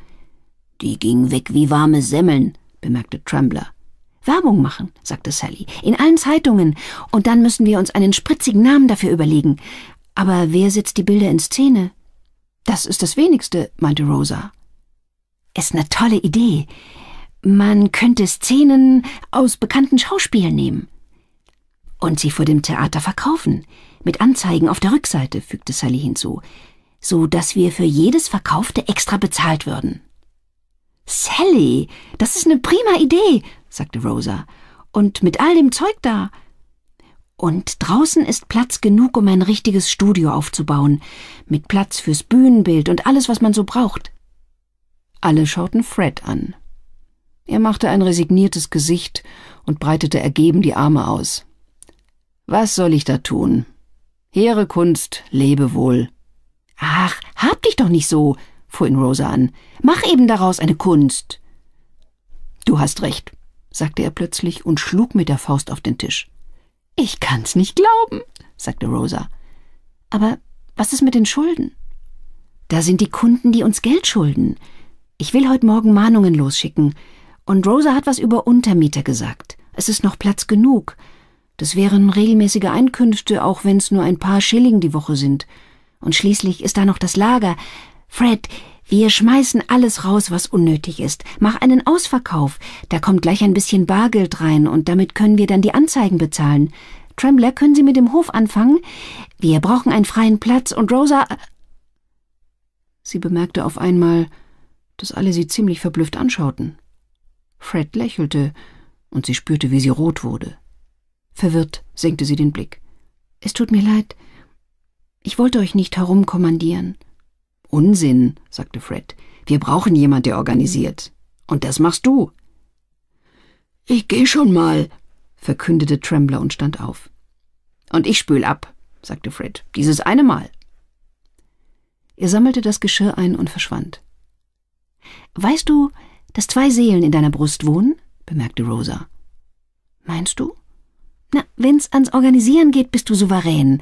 Die ging weg wie warme Semmeln, bemerkte Trembler. Werbung machen, sagte Sally, in allen Zeitungen, und dann müssen wir uns einen spritzigen Namen dafür überlegen. Aber wer setzt die Bilder in Szene? Das ist das wenigste, meinte Rosa. Ist eine tolle Idee. Man könnte Szenen aus bekannten Schauspielen nehmen. Und sie vor dem Theater verkaufen, mit Anzeigen auf der Rückseite, fügte Sally hinzu so dass wir für jedes Verkaufte extra bezahlt würden. Sally, das ist eine prima Idee, sagte Rosa. Und mit all dem Zeug da. Und draußen ist Platz genug, um ein richtiges Studio aufzubauen, mit Platz fürs Bühnenbild und alles, was man so braucht. Alle schauten Fred an. Er machte ein resigniertes Gesicht und breitete ergeben die Arme aus. Was soll ich da tun? Heere Kunst, lebe wohl. Ach, hab dich doch nicht so, fuhr ihn Rosa an. Mach eben daraus eine Kunst. Du hast recht, sagte er plötzlich und schlug mit der Faust auf den Tisch. Ich kann's nicht glauben, sagte Rosa. Aber was ist mit den Schulden? Da sind die Kunden, die uns Geld schulden. Ich will heute Morgen Mahnungen losschicken. Und Rosa hat was über Untermieter gesagt. Es ist noch Platz genug. Das wären regelmäßige Einkünfte, auch wenn's nur ein paar Schilling die Woche sind. Und schließlich ist da noch das Lager. Fred, wir schmeißen alles raus, was unnötig ist. Mach einen Ausverkauf. Da kommt gleich ein bisschen Bargeld rein und damit können wir dann die Anzeigen bezahlen. Trembler, können Sie mit dem Hof anfangen? Wir brauchen einen freien Platz und Rosa. Äh, sie bemerkte auf einmal, dass alle sie ziemlich verblüfft anschauten. Fred lächelte, und sie spürte, wie sie rot wurde. Verwirrt senkte sie den Blick. Es tut mir leid, ich wollte euch nicht herumkommandieren. Unsinn, sagte Fred. Wir brauchen jemand, der organisiert. Und das machst du. Ich geh schon mal, verkündete Trembler und stand auf. Und ich spül ab, sagte Fred. Dieses eine Mal. Er sammelte das Geschirr ein und verschwand. Weißt du, dass zwei Seelen in deiner Brust wohnen? bemerkte Rosa. Meinst du? Na, wenn's ans Organisieren geht, bist du souverän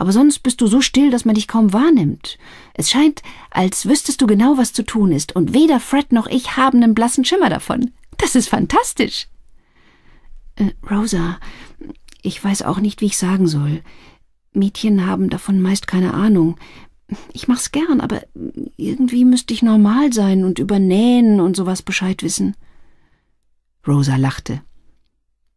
aber sonst bist du so still, dass man dich kaum wahrnimmt. Es scheint, als wüsstest du genau, was zu tun ist, und weder Fred noch ich haben einen blassen Schimmer davon. Das ist fantastisch. Äh, Rosa, ich weiß auch nicht, wie ich sagen soll. Mädchen haben davon meist keine Ahnung. Ich mach's gern, aber irgendwie müsste ich normal sein und über Nähen und sowas Bescheid wissen. Rosa lachte.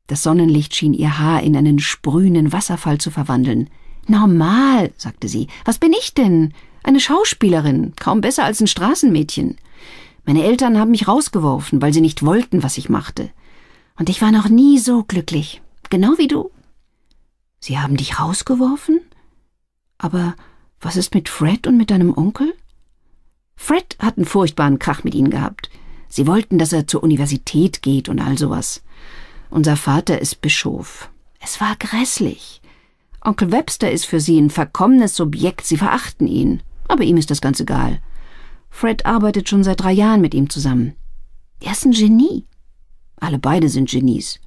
Das Sonnenlicht schien ihr Haar in einen sprühenden Wasserfall zu verwandeln. Normal, sagte sie. Was bin ich denn? Eine Schauspielerin, kaum besser als ein Straßenmädchen. Meine Eltern haben mich rausgeworfen, weil sie nicht wollten, was ich machte. Und ich war noch nie so glücklich, genau wie du. Sie haben dich rausgeworfen? Aber was ist mit Fred und mit deinem Onkel? Fred hat einen furchtbaren Krach mit ihnen gehabt. Sie wollten, dass er zur Universität geht und all sowas. Unser Vater ist Bischof. Es war grässlich. Onkel Webster ist für sie ein verkommenes Subjekt, sie verachten ihn. Aber ihm ist das ganz egal. Fred arbeitet schon seit drei Jahren mit ihm zusammen. Er ist ein Genie. Alle beide sind Genies.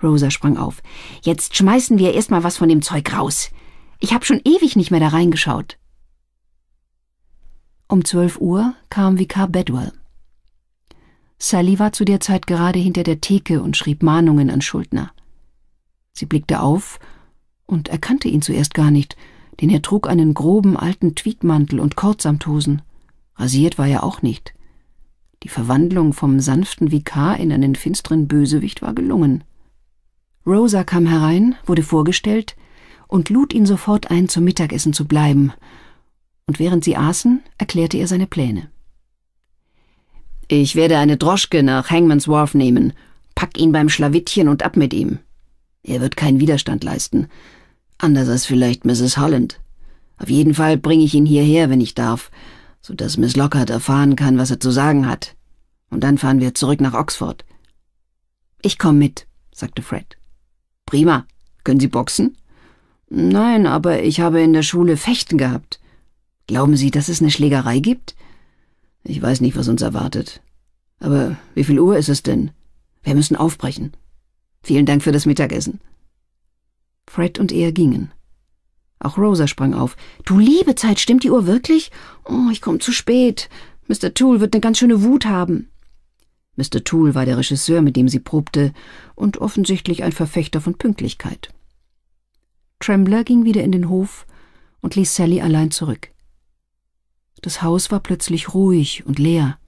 Rosa sprang auf. Jetzt schmeißen wir erstmal was von dem Zeug raus. Ich habe schon ewig nicht mehr da reingeschaut. Um zwölf Uhr kam Vicar Bedwell. Sally war zu der Zeit gerade hinter der Theke und schrieb Mahnungen an Schuldner. Sie blickte auf und erkannte ihn zuerst gar nicht, denn er trug einen groben alten Tweedmantel und Kurzsamthosen. Rasiert war er auch nicht. Die Verwandlung vom sanften Vikar in einen finsteren Bösewicht war gelungen. Rosa kam herein, wurde vorgestellt und lud ihn sofort ein, zum Mittagessen zu bleiben, und während sie aßen, erklärte er seine Pläne. Ich werde eine Droschke nach Hangman's Wharf nehmen, pack ihn beim Schlawittchen und ab mit ihm. Er wird keinen Widerstand leisten, Anders als vielleicht Mrs. Holland. Auf jeden Fall bringe ich ihn hierher, wenn ich darf, so dass Miss Lockhart erfahren kann, was er zu sagen hat. Und dann fahren wir zurück nach Oxford. Ich komme mit, sagte Fred. Prima. Können Sie boxen? Nein, aber ich habe in der Schule Fechten gehabt. Glauben Sie, dass es eine Schlägerei gibt? Ich weiß nicht, was uns erwartet. Aber wie viel Uhr ist es denn? Wir müssen aufbrechen. Vielen Dank für das Mittagessen. Fred und er gingen. Auch Rosa sprang auf. Du liebe Zeit, stimmt die Uhr wirklich? Oh, ich komme zu spät. Mr. Toole wird eine ganz schöne Wut haben. Mr. Toole war der Regisseur, mit dem sie probte, und offensichtlich ein Verfechter von Pünktlichkeit. Trembler ging wieder in den Hof und ließ Sally allein zurück. Das Haus war plötzlich ruhig und leer.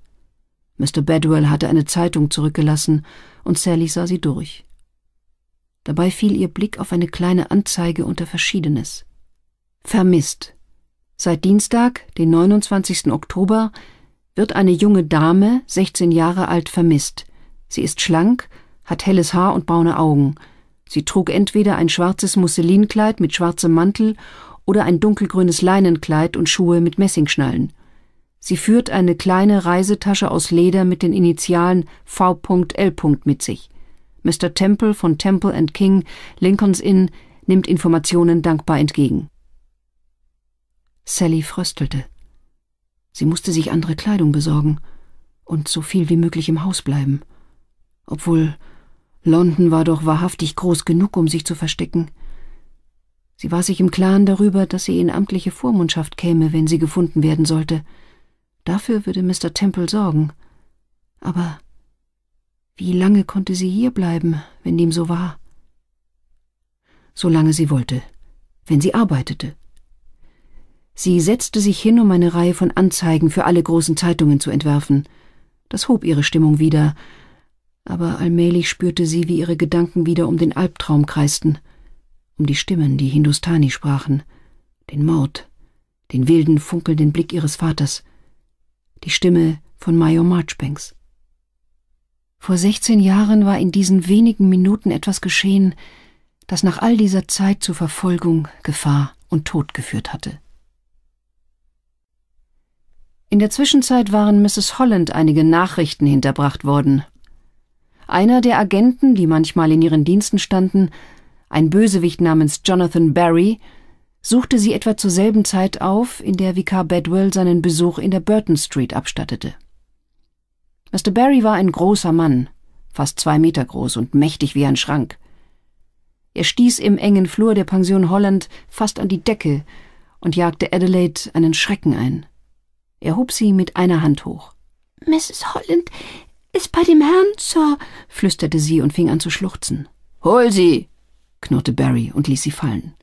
Mr. Bedwell hatte eine Zeitung zurückgelassen und Sally sah sie durch. Dabei fiel ihr Blick auf eine kleine Anzeige unter Verschiedenes. Vermisst. Seit Dienstag, den 29. Oktober, wird eine junge Dame, 16 Jahre alt, vermisst. Sie ist schlank, hat helles Haar und braune Augen. Sie trug entweder ein schwarzes Musselinkleid mit schwarzem Mantel oder ein dunkelgrünes Leinenkleid und Schuhe mit Messingschnallen. Sie führt eine kleine Reisetasche aus Leder mit den Initialen V.L. mit sich. Mr. Temple von Temple and King, Lincolns Inn, nimmt Informationen dankbar entgegen. Sally fröstelte. Sie musste sich andere Kleidung besorgen und so viel wie möglich im Haus bleiben. Obwohl London war doch wahrhaftig groß genug, um sich zu verstecken. Sie war sich im Klaren darüber, dass sie in amtliche Vormundschaft käme, wenn sie gefunden werden sollte. Dafür würde Mr. Temple sorgen. Aber wie lange konnte sie hier bleiben, wenn dem so war? Solange sie wollte, wenn sie arbeitete. Sie setzte sich hin, um eine Reihe von Anzeigen für alle großen Zeitungen zu entwerfen. Das hob ihre Stimmung wieder, aber allmählich spürte sie, wie ihre Gedanken wieder um den Albtraum kreisten, um die Stimmen, die Hindustani sprachen, den Mord, den wilden, funkelnden Blick ihres Vaters, die Stimme von Major Marchbanks. Vor 16 Jahren war in diesen wenigen Minuten etwas geschehen, das nach all dieser Zeit zu Verfolgung, Gefahr und Tod geführt hatte. In der Zwischenzeit waren Mrs. Holland einige Nachrichten hinterbracht worden. Einer der Agenten, die manchmal in ihren Diensten standen, ein Bösewicht namens Jonathan Barry, suchte sie etwa zur selben Zeit auf, in der Vicar Bedwell seinen Besuch in der Burton Street abstattete. Mr. Barry war ein großer Mann, fast zwei Meter groß und mächtig wie ein Schrank. Er stieß im engen Flur der Pension Holland fast an die Decke und jagte Adelaide einen Schrecken ein. Er hob sie mit einer Hand hoch. Mrs. Holland ist bei dem Herrn, Sir, flüsterte sie und fing an zu schluchzen. Hol sie! knurrte Barry und ließ sie fallen.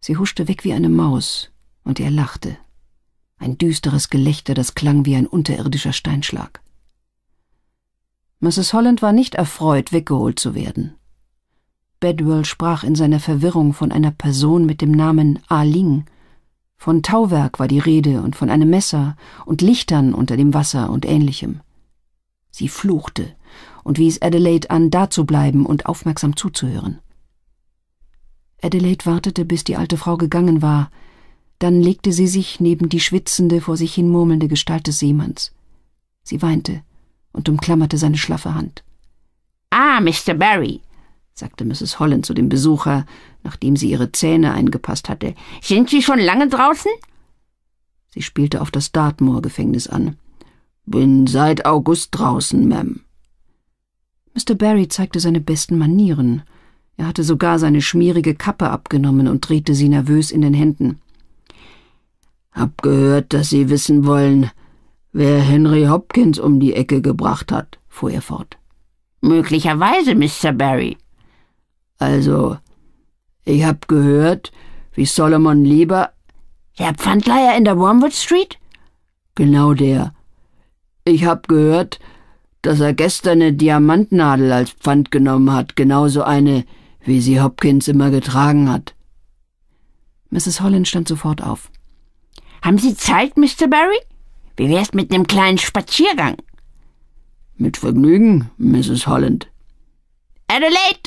Sie huschte weg wie eine Maus, und er lachte. Ein düsteres Gelächter, das klang wie ein unterirdischer Steinschlag. Mrs. Holland war nicht erfreut, weggeholt zu werden. Bedwell sprach in seiner Verwirrung von einer Person mit dem Namen Ah Von Tauwerk war die Rede und von einem Messer und Lichtern unter dem Wasser und ähnlichem. Sie fluchte und wies Adelaide an, da zu bleiben und aufmerksam zuzuhören. Adelaide wartete, bis die alte Frau gegangen war, dann legte sie sich neben die schwitzende, vor sich hin murmelnde Gestalt des Seemanns. Sie weinte und umklammerte seine schlaffe Hand. Ah, Mr. Barry, sagte Mrs. Holland zu dem Besucher, nachdem sie ihre Zähne eingepasst hatte. Sind Sie schon lange draußen? Sie spielte auf das Dartmoor-Gefängnis an. Bin seit August draußen, Ma'am. Mr. Barry zeigte seine besten Manieren. Er hatte sogar seine schmierige Kappe abgenommen und drehte sie nervös in den Händen. Hab gehört, dass Sie wissen wollen, wer Henry Hopkins um die Ecke gebracht hat, fuhr er fort. Möglicherweise, Mr. Barry. Also, ich hab gehört, wie Solomon Lieber. Der Pfandleier in der Wormwood Street? Genau der. Ich hab gehört, dass er gestern eine Diamantnadel als Pfand genommen hat, genauso eine, wie sie Hopkins immer getragen hat. Mrs. Holland stand sofort auf. Haben Sie Zeit, Mr. Barry? Wie wär's mit einem kleinen Spaziergang? Mit Vergnügen, Mrs. Holland. Adelaide,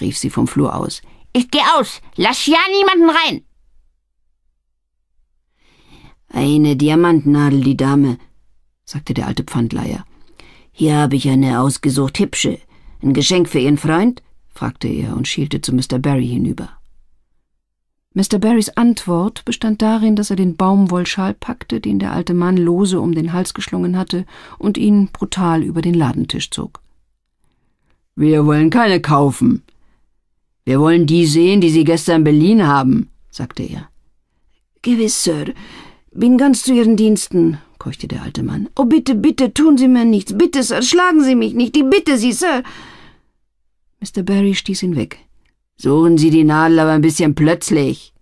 rief sie vom Flur aus. Ich geh aus. Lass ja niemanden rein. Eine Diamantnadel, die Dame, sagte der alte Pfandleier. Hier habe ich eine ausgesucht hübsche. Ein Geschenk für Ihren Freund? fragte er und schielte zu Mr. Barry hinüber. Mr. Barrys Antwort bestand darin, dass er den Baumwollschal packte, den der alte Mann lose um den Hals geschlungen hatte, und ihn brutal über den Ladentisch zog. Wir wollen keine kaufen. Wir wollen die sehen, die Sie gestern Berlin haben, sagte er. Gewiss, Sir. Bin ganz zu Ihren Diensten, keuchte der alte Mann. Oh, bitte, bitte, tun Sie mir nichts. Bitte, Sir, schlagen Sie mich nicht. Ich bitte Sie, Sir. Mr. Barry stieß ihn weg. Suchen Sie die Nadel aber ein bisschen plötzlich.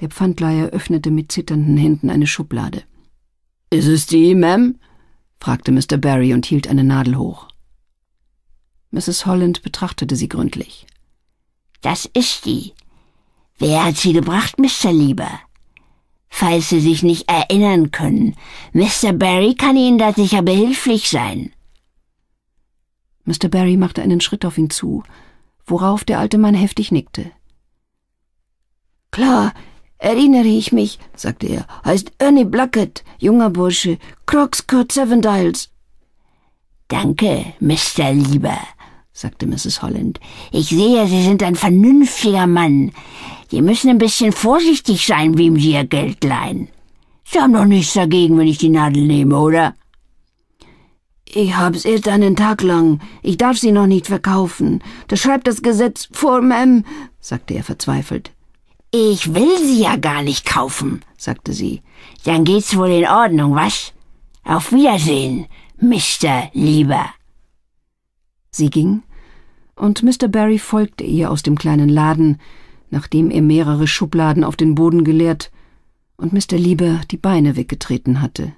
Der Pfandleiher öffnete mit zitternden Händen eine Schublade. Ist es die, Ma'am? fragte Mr. Barry und hielt eine Nadel hoch. Mrs. Holland betrachtete sie gründlich. Das ist die. Wer hat sie gebracht, Mr. Lieber? Falls Sie sich nicht erinnern können, Mr. Barry kann Ihnen da sicher behilflich sein. Mr. Barry machte einen Schritt auf ihn zu, worauf der alte Mann heftig nickte. Klar, erinnere ich mich, sagte er, heißt Ernie Blackett, junger Bursche, Crocs Court Seven Dials. Danke, Mr. Lieber, sagte Mrs. Holland. Ich sehe, Sie sind ein vernünftiger Mann. Sie müssen ein bisschen vorsichtig sein, wem Sie Ihr Geld leihen. Sie haben doch nichts dagegen, wenn ich die Nadel nehme, oder? Ich hab's erst einen Tag lang. Ich darf sie noch nicht verkaufen. Das schreibt das Gesetz vor, Ma'am, sagte er verzweifelt. Ich will sie ja gar nicht kaufen, sagte sie. Dann geht's wohl in Ordnung, was? Auf Wiedersehen, Mister Lieber. Sie ging, und Mr. Barry folgte ihr aus dem kleinen Laden, nachdem er mehrere Schubladen auf den Boden geleert und Mr. Lieber die Beine weggetreten hatte.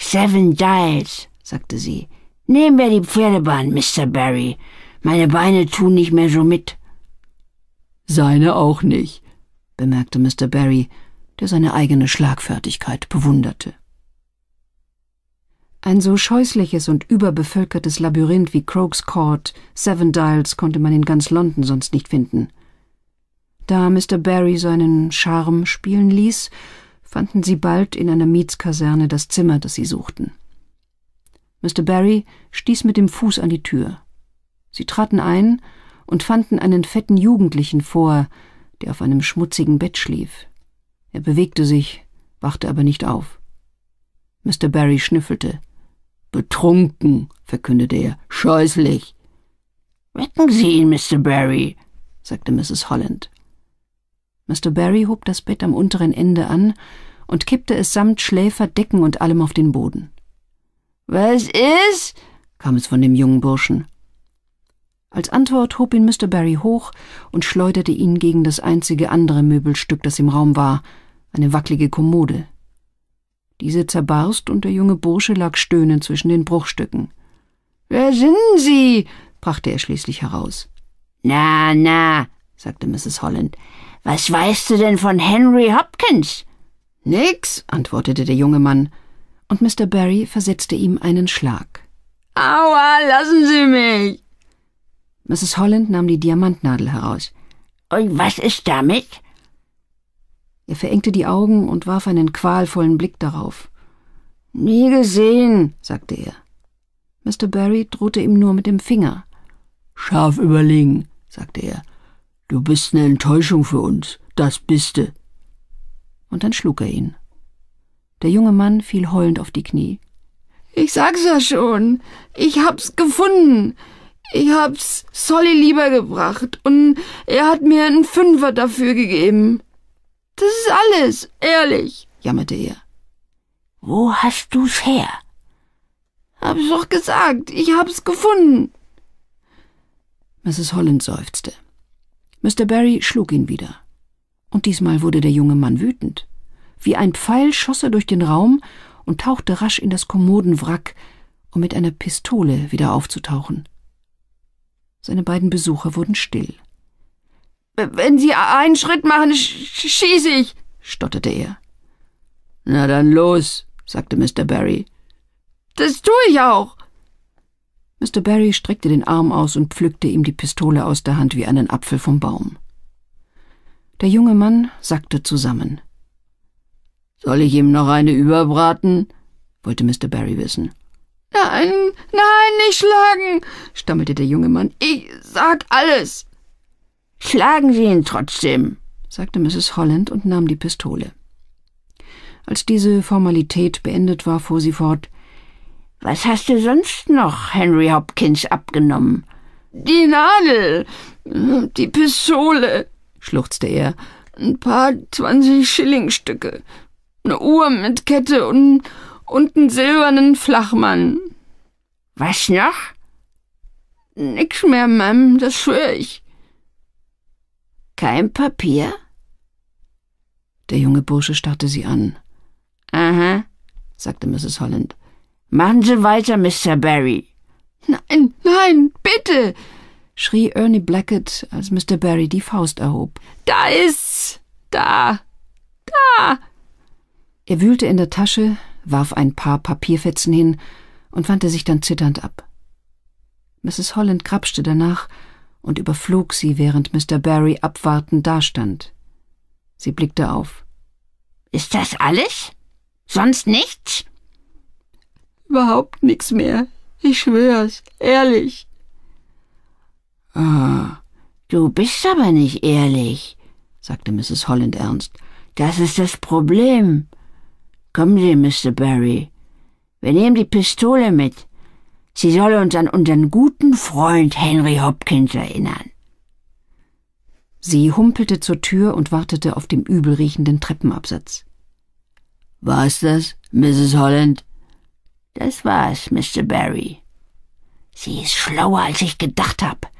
Seven Dials, sagte sie. Nehmen wir die Pferdebahn, Mr. Barry. Meine Beine tun nicht mehr so mit. Seine auch nicht, bemerkte Mr. Barry, der seine eigene Schlagfertigkeit bewunderte. Ein so scheußliches und überbevölkertes Labyrinth wie Croke's Court, Seven Dials konnte man in ganz London sonst nicht finden. Da Mr. Barry seinen Charme spielen ließ, fanden sie bald in einer Mietskaserne das Zimmer, das sie suchten. Mr. Barry stieß mit dem Fuß an die Tür. Sie traten ein und fanden einen fetten Jugendlichen vor, der auf einem schmutzigen Bett schlief. Er bewegte sich, wachte aber nicht auf. Mr. Barry schnüffelte. Betrunken, verkündete er, scheußlich. Wecken Sie ihn, Mr. Barry, sagte Mrs. Holland. Mr. Barry hob das Bett am unteren Ende an und kippte es samt Schläfer, Decken und allem auf den Boden. Was ist? kam es von dem jungen Burschen. Als Antwort hob ihn Mr. Barry hoch und schleuderte ihn gegen das einzige andere Möbelstück, das im Raum war, eine wackelige Kommode. Diese zerbarst und der junge Bursche lag stöhnend zwischen den Bruchstücken. Wer sind Sie? brachte er schließlich heraus. Na, na, sagte Mrs. Holland. Was weißt du denn von Henry Hopkins? Nix, antwortete der junge Mann und Mr. Barry versetzte ihm einen Schlag. Aua, lassen Sie mich! Mrs. Holland nahm die Diamantnadel heraus. Und was ist damit? Er verengte die Augen und warf einen qualvollen Blick darauf. Nie gesehen, sagte er. Mr. Barry drohte ihm nur mit dem Finger. Scharf überlegen, sagte er. Du bist eine Enttäuschung für uns, das bist du. Und dann schlug er ihn. Der junge Mann fiel heulend auf die Knie. Ich sag's ja schon. Ich hab's gefunden. Ich hab's Solly lieber gebracht und er hat mir einen Fünfer dafür gegeben. Das ist alles, ehrlich, jammerte er. Wo hast du's her? Hab's doch gesagt, ich hab's gefunden. Mrs. Holland seufzte. Mr. Barry schlug ihn wieder. Und diesmal wurde der junge Mann wütend. Wie ein Pfeil schoss er durch den Raum und tauchte rasch in das Kommodenwrack, um mit einer Pistole wieder aufzutauchen. Seine beiden Besucher wurden still. Wenn Sie einen Schritt machen, sch schieße ich, stotterte er. Na dann los, sagte Mr. Barry. Das tue ich auch. Mr. Barry streckte den Arm aus und pflückte ihm die Pistole aus der Hand wie einen Apfel vom Baum. Der junge Mann sackte zusammen. Soll ich ihm noch eine überbraten? wollte Mr. Barry wissen. Nein, nein, nicht schlagen, stammelte der junge Mann. Ich sag alles. Schlagen Sie ihn trotzdem, sagte Mrs. Holland und nahm die Pistole. Als diese Formalität beendet war, fuhr sie fort. Was hast du sonst noch Henry Hopkins abgenommen? Die Nadel, die Pistole, schluchzte er, ein paar zwanzig Schillingstücke, eine Uhr mit Kette und, und einen silbernen Flachmann. Was noch? Nix mehr, Mam, das schwör ich. Kein Papier? Der junge Bursche starrte sie an. Aha, sagte Mrs. Holland. Machen Sie weiter, Mr. Barry. Nein, nein, bitte, schrie Ernie Blackett, als Mr. Barry die Faust erhob. Da ist's. Da. Da. Er wühlte in der Tasche, warf ein paar Papierfetzen hin und wandte sich dann zitternd ab. Mrs. Holland grapschte danach und überflog sie, während Mr. Barry abwartend dastand. Sie blickte auf. Ist das alles? Sonst nichts? Überhaupt nichts mehr. Ich schwör's, ehrlich. Ah, du bist aber nicht ehrlich, sagte Mrs. Holland ernst. Das ist das Problem. Kommen Sie, Mr. Barry. Wir nehmen die Pistole mit. Sie soll uns an unseren guten Freund Henry Hopkins erinnern. Sie humpelte zur Tür und wartete auf dem übelriechenden Treppenabsatz. War's das, Mrs. Holland? Das war's, Mr. Barry. Sie ist schlauer, als ich gedacht hab.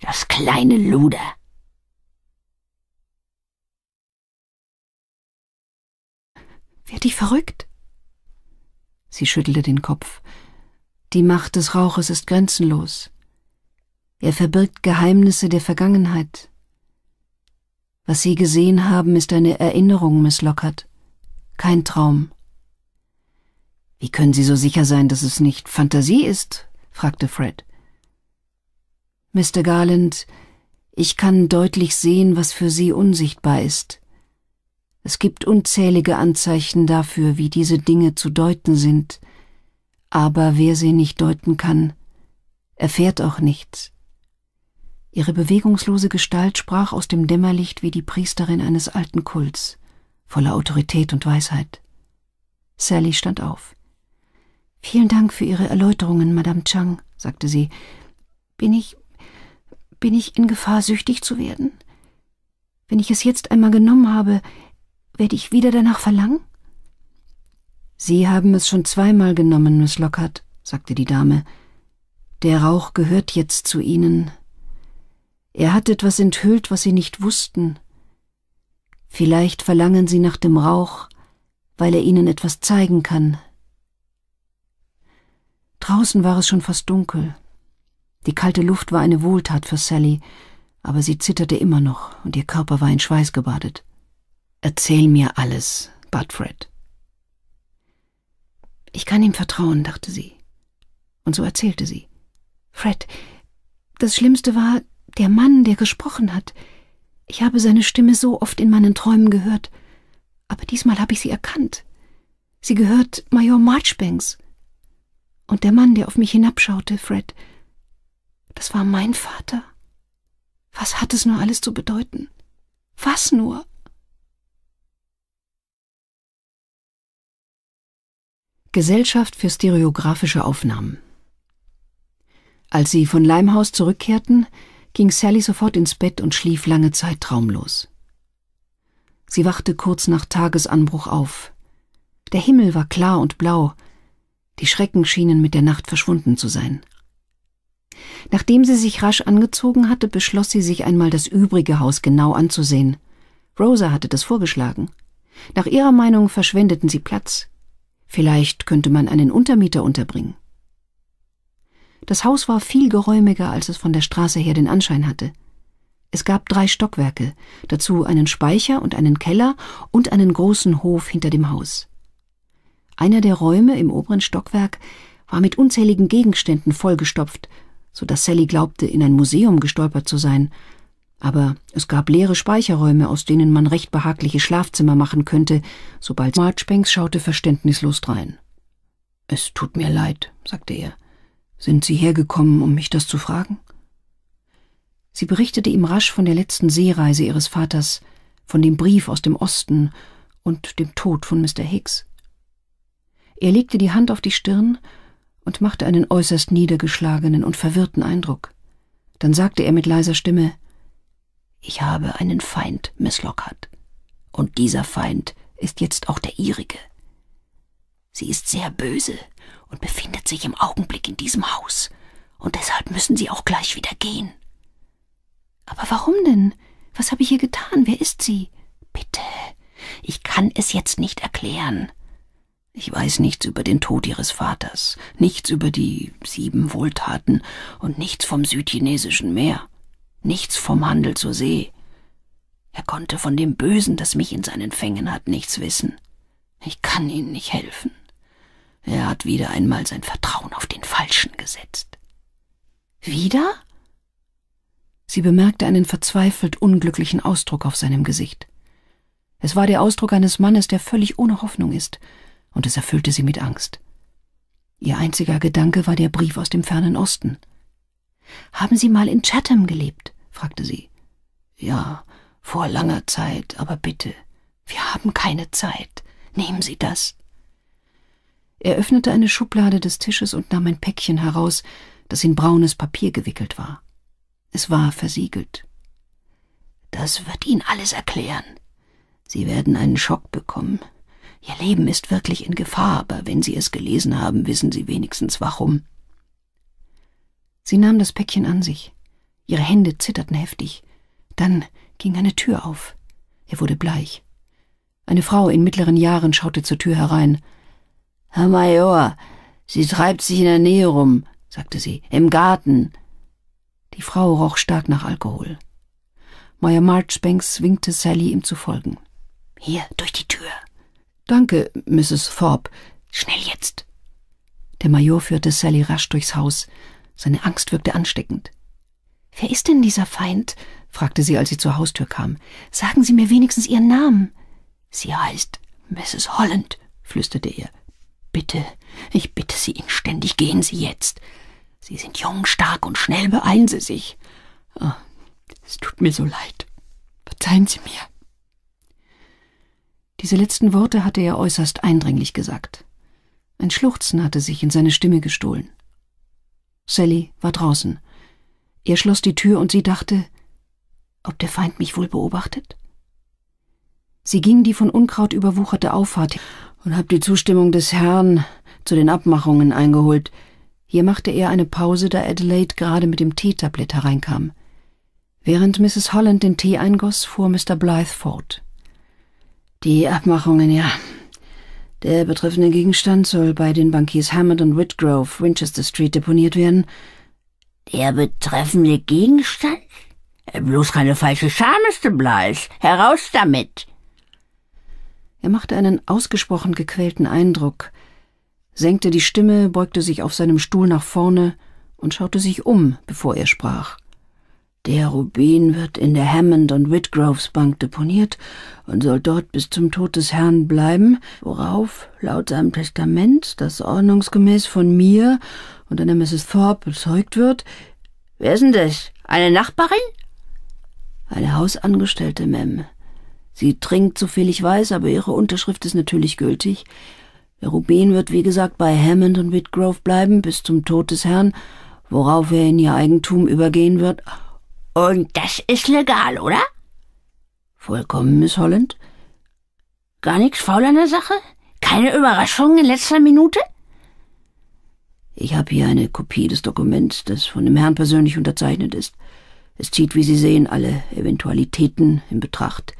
Das kleine Luder. Ja, die verrückt? Sie schüttelte den Kopf. Die Macht des Rauches ist grenzenlos. Er verbirgt Geheimnisse der Vergangenheit. Was Sie gesehen haben, ist eine Erinnerung, Miss Lockhart. Kein Traum. Wie können Sie so sicher sein, dass es nicht Fantasie ist? fragte Fred. Mr. Garland, ich kann deutlich sehen, was für Sie unsichtbar ist. Es gibt unzählige Anzeichen dafür, wie diese Dinge zu deuten sind, aber wer sie nicht deuten kann, erfährt auch nichts. Ihre bewegungslose Gestalt sprach aus dem Dämmerlicht wie die Priesterin eines alten Kults, voller Autorität und Weisheit. Sally stand auf. Vielen Dank für Ihre Erläuterungen, Madame Chang, sagte sie. Bin ich. bin ich in Gefahr, süchtig zu werden? Wenn ich es jetzt einmal genommen habe, werde ich wieder danach verlangen? Sie haben es schon zweimal genommen, Miss Lockhart, sagte die Dame. Der Rauch gehört jetzt zu Ihnen. Er hat etwas enthüllt, was Sie nicht wussten. Vielleicht verlangen Sie nach dem Rauch, weil er Ihnen etwas zeigen kann. Draußen war es schon fast dunkel. Die kalte Luft war eine Wohltat für Sally, aber sie zitterte immer noch und ihr Körper war in Schweiß gebadet. Erzähl mir alles, bat Fred. Ich kann ihm vertrauen, dachte sie. Und so erzählte sie. Fred, das Schlimmste war der Mann, der gesprochen hat. Ich habe seine Stimme so oft in meinen Träumen gehört, aber diesmal habe ich sie erkannt. Sie gehört Major Marchbanks. Und der Mann, der auf mich hinabschaute, Fred, das war mein Vater. Was hat es nur alles zu bedeuten? Was nur? Gesellschaft für stereografische Aufnahmen. Als sie von Limehouse zurückkehrten, ging Sally sofort ins Bett und schlief lange Zeit traumlos. Sie wachte kurz nach Tagesanbruch auf. Der Himmel war klar und blau, die Schrecken schienen mit der Nacht verschwunden zu sein. Nachdem sie sich rasch angezogen hatte, beschloss sie, sich einmal das übrige Haus genau anzusehen. Rosa hatte das vorgeschlagen. Nach ihrer Meinung verschwendeten sie Platz, Vielleicht könnte man einen Untermieter unterbringen. Das Haus war viel geräumiger, als es von der Straße her den Anschein hatte. Es gab drei Stockwerke, dazu einen Speicher und einen Keller und einen großen Hof hinter dem Haus. Einer der Räume im oberen Stockwerk war mit unzähligen Gegenständen vollgestopft, so dass Sally glaubte, in ein Museum gestolpert zu sein, aber es gab leere Speicherräume, aus denen man recht behagliche Schlafzimmer machen könnte, sobald Mart Spengs schaute verständnislos drein. Es tut mir leid, sagte er. Sind Sie hergekommen, um mich das zu fragen? Sie berichtete ihm rasch von der letzten Seereise ihres Vaters, von dem Brief aus dem Osten und dem Tod von Mr. Hicks. Er legte die Hand auf die Stirn und machte einen äußerst niedergeschlagenen und verwirrten Eindruck. Dann sagte er mit leiser Stimme ich habe einen Feind, Miss Lockhart. Und dieser Feind ist jetzt auch der ihrige. Sie ist sehr böse und befindet sich im Augenblick in diesem Haus, und deshalb müssen Sie auch gleich wieder gehen. Aber warum denn? Was habe ich hier getan? Wer ist sie? Bitte, ich kann es jetzt nicht erklären. Ich weiß nichts über den Tod ihres Vaters, nichts über die sieben Wohltaten und nichts vom südchinesischen Meer nichts vom Handel zur See. Er konnte von dem Bösen, das mich in seinen Fängen hat, nichts wissen. Ich kann Ihnen nicht helfen. Er hat wieder einmal sein Vertrauen auf den Falschen gesetzt. Wieder? Sie bemerkte einen verzweifelt unglücklichen Ausdruck auf seinem Gesicht. Es war der Ausdruck eines Mannes, der völlig ohne Hoffnung ist, und es erfüllte sie mit Angst. Ihr einziger Gedanke war der Brief aus dem fernen Osten. Haben Sie mal in Chatham gelebt? fragte sie. Ja, vor langer Zeit, aber bitte. Wir haben keine Zeit. Nehmen Sie das. Er öffnete eine Schublade des Tisches und nahm ein Päckchen heraus, das in braunes Papier gewickelt war. Es war versiegelt. Das wird Ihnen alles erklären. Sie werden einen Schock bekommen. Ihr Leben ist wirklich in Gefahr, aber wenn Sie es gelesen haben, wissen Sie wenigstens warum. Sie nahm das Päckchen an sich. Ihre Hände zitterten heftig. Dann ging eine Tür auf. Er wurde bleich. Eine Frau in mittleren Jahren schaute zur Tür herein. Herr Major, sie treibt sich in der Nähe rum, sagte sie, im Garten. Die Frau roch stark nach Alkohol. Meyer Marchbanks winkte Sally, ihm zu folgen. Hier, durch die Tür. Danke, Mrs. Thorpe. Schnell jetzt. Der Major führte Sally rasch durchs Haus. Seine Angst wirkte ansteckend. Wer ist denn dieser Feind? fragte sie, als sie zur Haustür kam. Sagen Sie mir wenigstens Ihren Namen. Sie heißt Mrs. Holland, flüsterte er. Bitte, ich bitte Sie inständig, gehen Sie jetzt. Sie sind jung, stark und schnell, beeilen Sie sich. Oh, es tut mir so leid. Verzeihen Sie mir. Diese letzten Worte hatte er äußerst eindringlich gesagt. Ein Schluchzen hatte sich in seine Stimme gestohlen. Sally war draußen. Er schloss die Tür und sie dachte, ob der Feind mich wohl beobachtet? Sie ging die von Unkraut überwucherte Auffahrt und hab die Zustimmung des Herrn zu den Abmachungen eingeholt. Hier machte er eine Pause, da Adelaide gerade mit dem Teetablett hereinkam. Während Mrs. Holland den Tee eingoss, fuhr Mr. Blythe fort. Die Abmachungen, ja. Der betreffende Gegenstand soll bei den Bankiers Hammond und Whitgrove, Winchester Street, deponiert werden – der betreffende Gegenstand? Äh, bloß keine falsche Scham, Mr. Bleis. Heraus damit! Er machte einen ausgesprochen gequälten Eindruck, senkte die Stimme, beugte sich auf seinem Stuhl nach vorne und schaute sich um, bevor er sprach. Der Rubin wird in der Hammond und Whitgroves Bank deponiert und soll dort bis zum Tod des Herrn bleiben, worauf, laut seinem Testament, das ordnungsgemäß von mir und einer Mrs. Thorpe bezeugt wird. Wer ist denn das? Eine Nachbarin? Eine Hausangestellte, Mem. Sie trinkt, so viel ich weiß, aber ihre Unterschrift ist natürlich gültig. Der Rubin wird, wie gesagt, bei Hammond und Whitgrove bleiben bis zum Tod des Herrn, worauf er in ihr Eigentum übergehen wird. Und das ist legal, oder? Vollkommen, Miss Holland. Gar nichts faul an der Sache? Keine Überraschung in letzter Minute? Ich habe hier eine Kopie des Dokuments, das von dem Herrn persönlich unterzeichnet ist. Es zieht, wie Sie sehen, alle Eventualitäten in Betracht.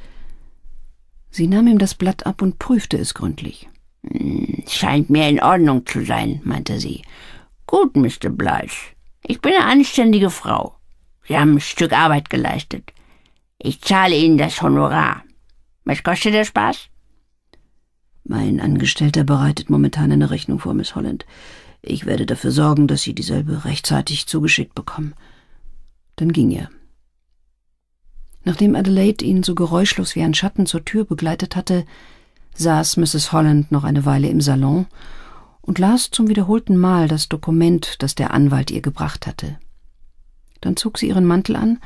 Sie nahm ihm das Blatt ab und prüfte es gründlich. Hm, scheint mir in Ordnung zu sein, meinte sie. Gut, Mr. Bleich. Ich bin eine anständige Frau. Sie haben ein Stück Arbeit geleistet. Ich zahle Ihnen das Honorar. Was kostet der Spaß? Mein Angestellter bereitet momentan eine Rechnung vor, Miss Holland. Ich werde dafür sorgen, dass Sie dieselbe rechtzeitig zugeschickt bekommen. Dann ging er. Nachdem Adelaide ihn so geräuschlos wie ein Schatten zur Tür begleitet hatte, saß Mrs. Holland noch eine Weile im Salon und las zum wiederholten Mal das Dokument, das der Anwalt ihr gebracht hatte. Dann zog sie ihren Mantel an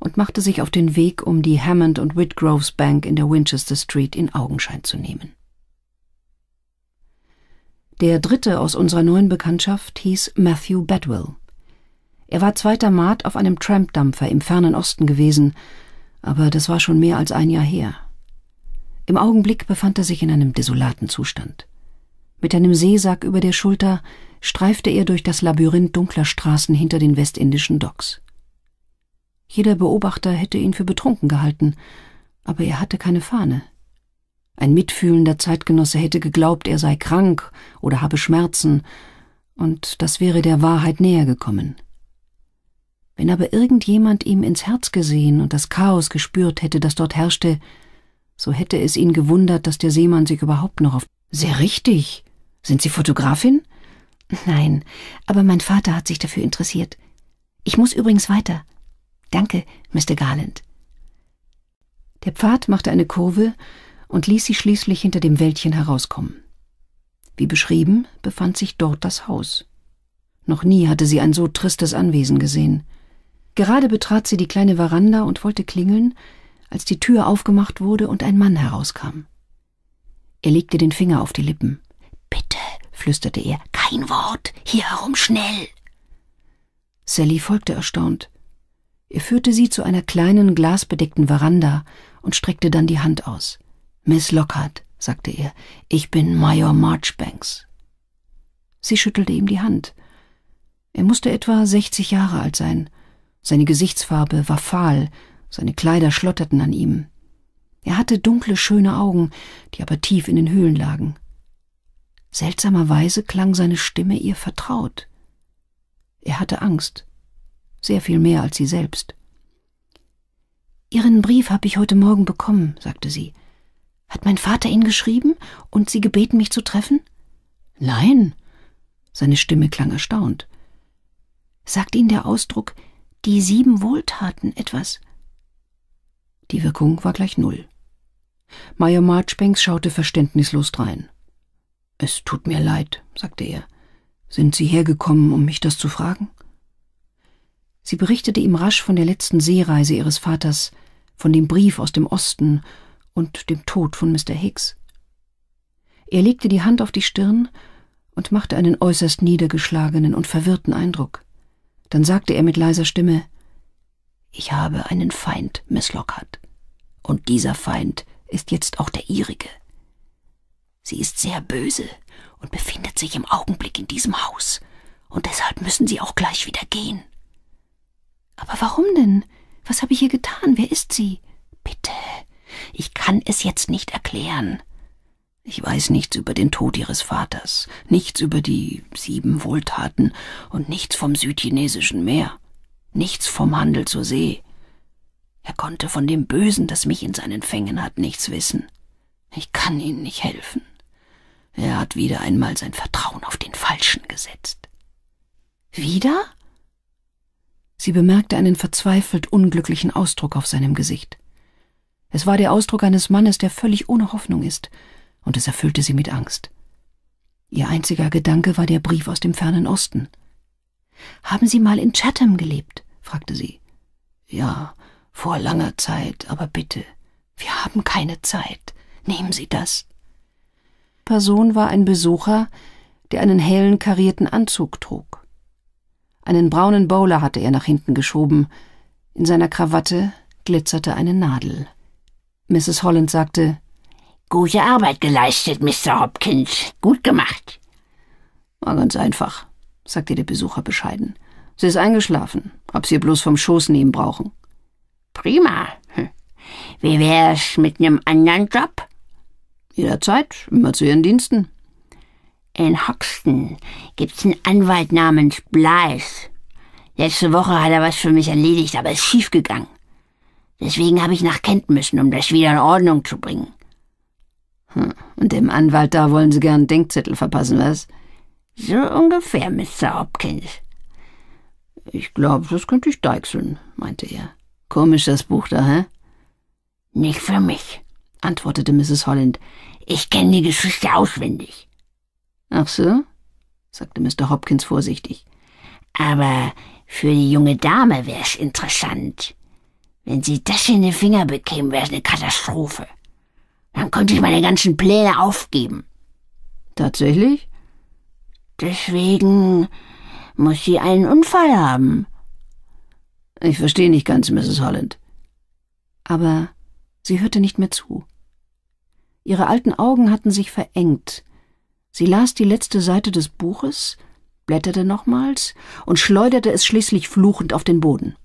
und machte sich auf den Weg, um die Hammond und Whitgroves Bank in der Winchester Street in Augenschein zu nehmen. Der dritte aus unserer neuen Bekanntschaft hieß Matthew Bedwell. Er war zweiter Mat auf einem Trampdampfer im fernen Osten gewesen, aber das war schon mehr als ein Jahr her. Im Augenblick befand er sich in einem desolaten Zustand. Mit einem Seesack über der Schulter streifte er durch das Labyrinth dunkler Straßen hinter den westindischen Docks. Jeder Beobachter hätte ihn für betrunken gehalten, aber er hatte keine Fahne. Ein mitfühlender Zeitgenosse hätte geglaubt, er sei krank oder habe Schmerzen, und das wäre der Wahrheit näher gekommen. Wenn aber irgendjemand ihm ins Herz gesehen und das Chaos gespürt hätte, das dort herrschte, so hätte es ihn gewundert, dass der Seemann sich überhaupt noch auf sehr richtig. Sind Sie Fotografin? Nein, aber mein Vater hat sich dafür interessiert. Ich muss übrigens weiter. Danke, Mr. Garland. Der Pfad machte eine Kurve, und ließ sie schließlich hinter dem Wäldchen herauskommen. Wie beschrieben, befand sich dort das Haus. Noch nie hatte sie ein so tristes Anwesen gesehen. Gerade betrat sie die kleine Veranda und wollte klingeln, als die Tür aufgemacht wurde und ein Mann herauskam. Er legte den Finger auf die Lippen. Bitte, flüsterte er, kein Wort, hier herum schnell. Sally folgte erstaunt. Er führte sie zu einer kleinen, glasbedeckten Veranda und streckte dann die Hand aus. Miss Lockhart, sagte er, ich bin Major Marchbanks. Sie schüttelte ihm die Hand. Er musste etwa sechzig Jahre alt sein. Seine Gesichtsfarbe war fahl, seine Kleider schlotterten an ihm. Er hatte dunkle, schöne Augen, die aber tief in den Höhlen lagen. Seltsamerweise klang seine Stimme ihr vertraut. Er hatte Angst, sehr viel mehr als sie selbst. Ihren Brief habe ich heute Morgen bekommen, sagte sie. Hat mein Vater ihn geschrieben und Sie gebeten, mich zu treffen? Nein. Seine Stimme klang erstaunt. Sagt Ihnen der Ausdruck die sieben Wohltaten etwas? Die Wirkung war gleich null. Major Marchbanks schaute verständnislos drein. Es tut mir leid, sagte er. Sind Sie hergekommen, um mich das zu fragen? Sie berichtete ihm rasch von der letzten Seereise ihres Vaters, von dem Brief aus dem Osten und dem Tod von Mr. Hicks. Er legte die Hand auf die Stirn und machte einen äußerst niedergeschlagenen und verwirrten Eindruck. Dann sagte er mit leiser Stimme Ich habe einen Feind, Miss Lockhart, und dieser Feind ist jetzt auch der Ihrige. Sie ist sehr böse und befindet sich im Augenblick in diesem Haus, und deshalb müssen Sie auch gleich wieder gehen. Aber warum denn? Was habe ich hier getan? Wer ist sie? Bitte, ich kann es jetzt nicht erklären. Ich weiß nichts über den Tod ihres Vaters, nichts über die sieben Wohltaten und nichts vom südchinesischen Meer, nichts vom Handel zur See. Er konnte von dem Bösen, das mich in seinen Fängen hat, nichts wissen. Ich kann Ihnen nicht helfen. Er hat wieder einmal sein Vertrauen auf den Falschen gesetzt. Wieder? Sie bemerkte einen verzweifelt unglücklichen Ausdruck auf seinem Gesicht. Es war der Ausdruck eines Mannes, der völlig ohne Hoffnung ist, und es erfüllte sie mit Angst. Ihr einziger Gedanke war der Brief aus dem fernen Osten. Haben Sie mal in Chatham gelebt? fragte sie. Ja, vor langer Zeit, aber bitte, wir haben keine Zeit. Nehmen Sie das. Person war ein Besucher, der einen hellen karierten Anzug trug. Einen braunen Bowler hatte er nach hinten geschoben. In seiner Krawatte glitzerte eine Nadel. Mrs. Holland sagte, Gute Arbeit geleistet, Mr. Hopkins. Gut gemacht. War ganz einfach, sagte der Besucher bescheiden. Sie ist eingeschlafen. Hab sie bloß vom Schoß nehmen brauchen. Prima. Hm. Wie wär's mit nem anderen Job? Jederzeit, immer zu ihren Diensten. In Hoxton gibt's einen Anwalt namens Blythe. Letzte Woche hat er was für mich erledigt, aber ist schiefgegangen. Deswegen habe ich nach Kent müssen, um das wieder in Ordnung zu bringen. Hm, und dem Anwalt da wollen Sie gern einen Denkzettel verpassen, was? So ungefähr, Mr. Hopkins. Ich glaube, das könnte ich deichseln, meinte er. Komisch, das Buch da, hä? Nicht für mich, antwortete Mrs. Holland. Ich kenne die Geschichte auswendig. Ach so? sagte Mr. Hopkins vorsichtig. Aber für die junge Dame wär's interessant. Wenn sie das in den Finger bekämen, wäre es eine Katastrophe. Dann könnte ich meine ganzen Pläne aufgeben. Tatsächlich? Deswegen muss sie einen Unfall haben. Ich verstehe nicht ganz, Mrs. Holland. Aber sie hörte nicht mehr zu. Ihre alten Augen hatten sich verengt. Sie las die letzte Seite des Buches, blätterte nochmals und schleuderte es schließlich fluchend auf den Boden.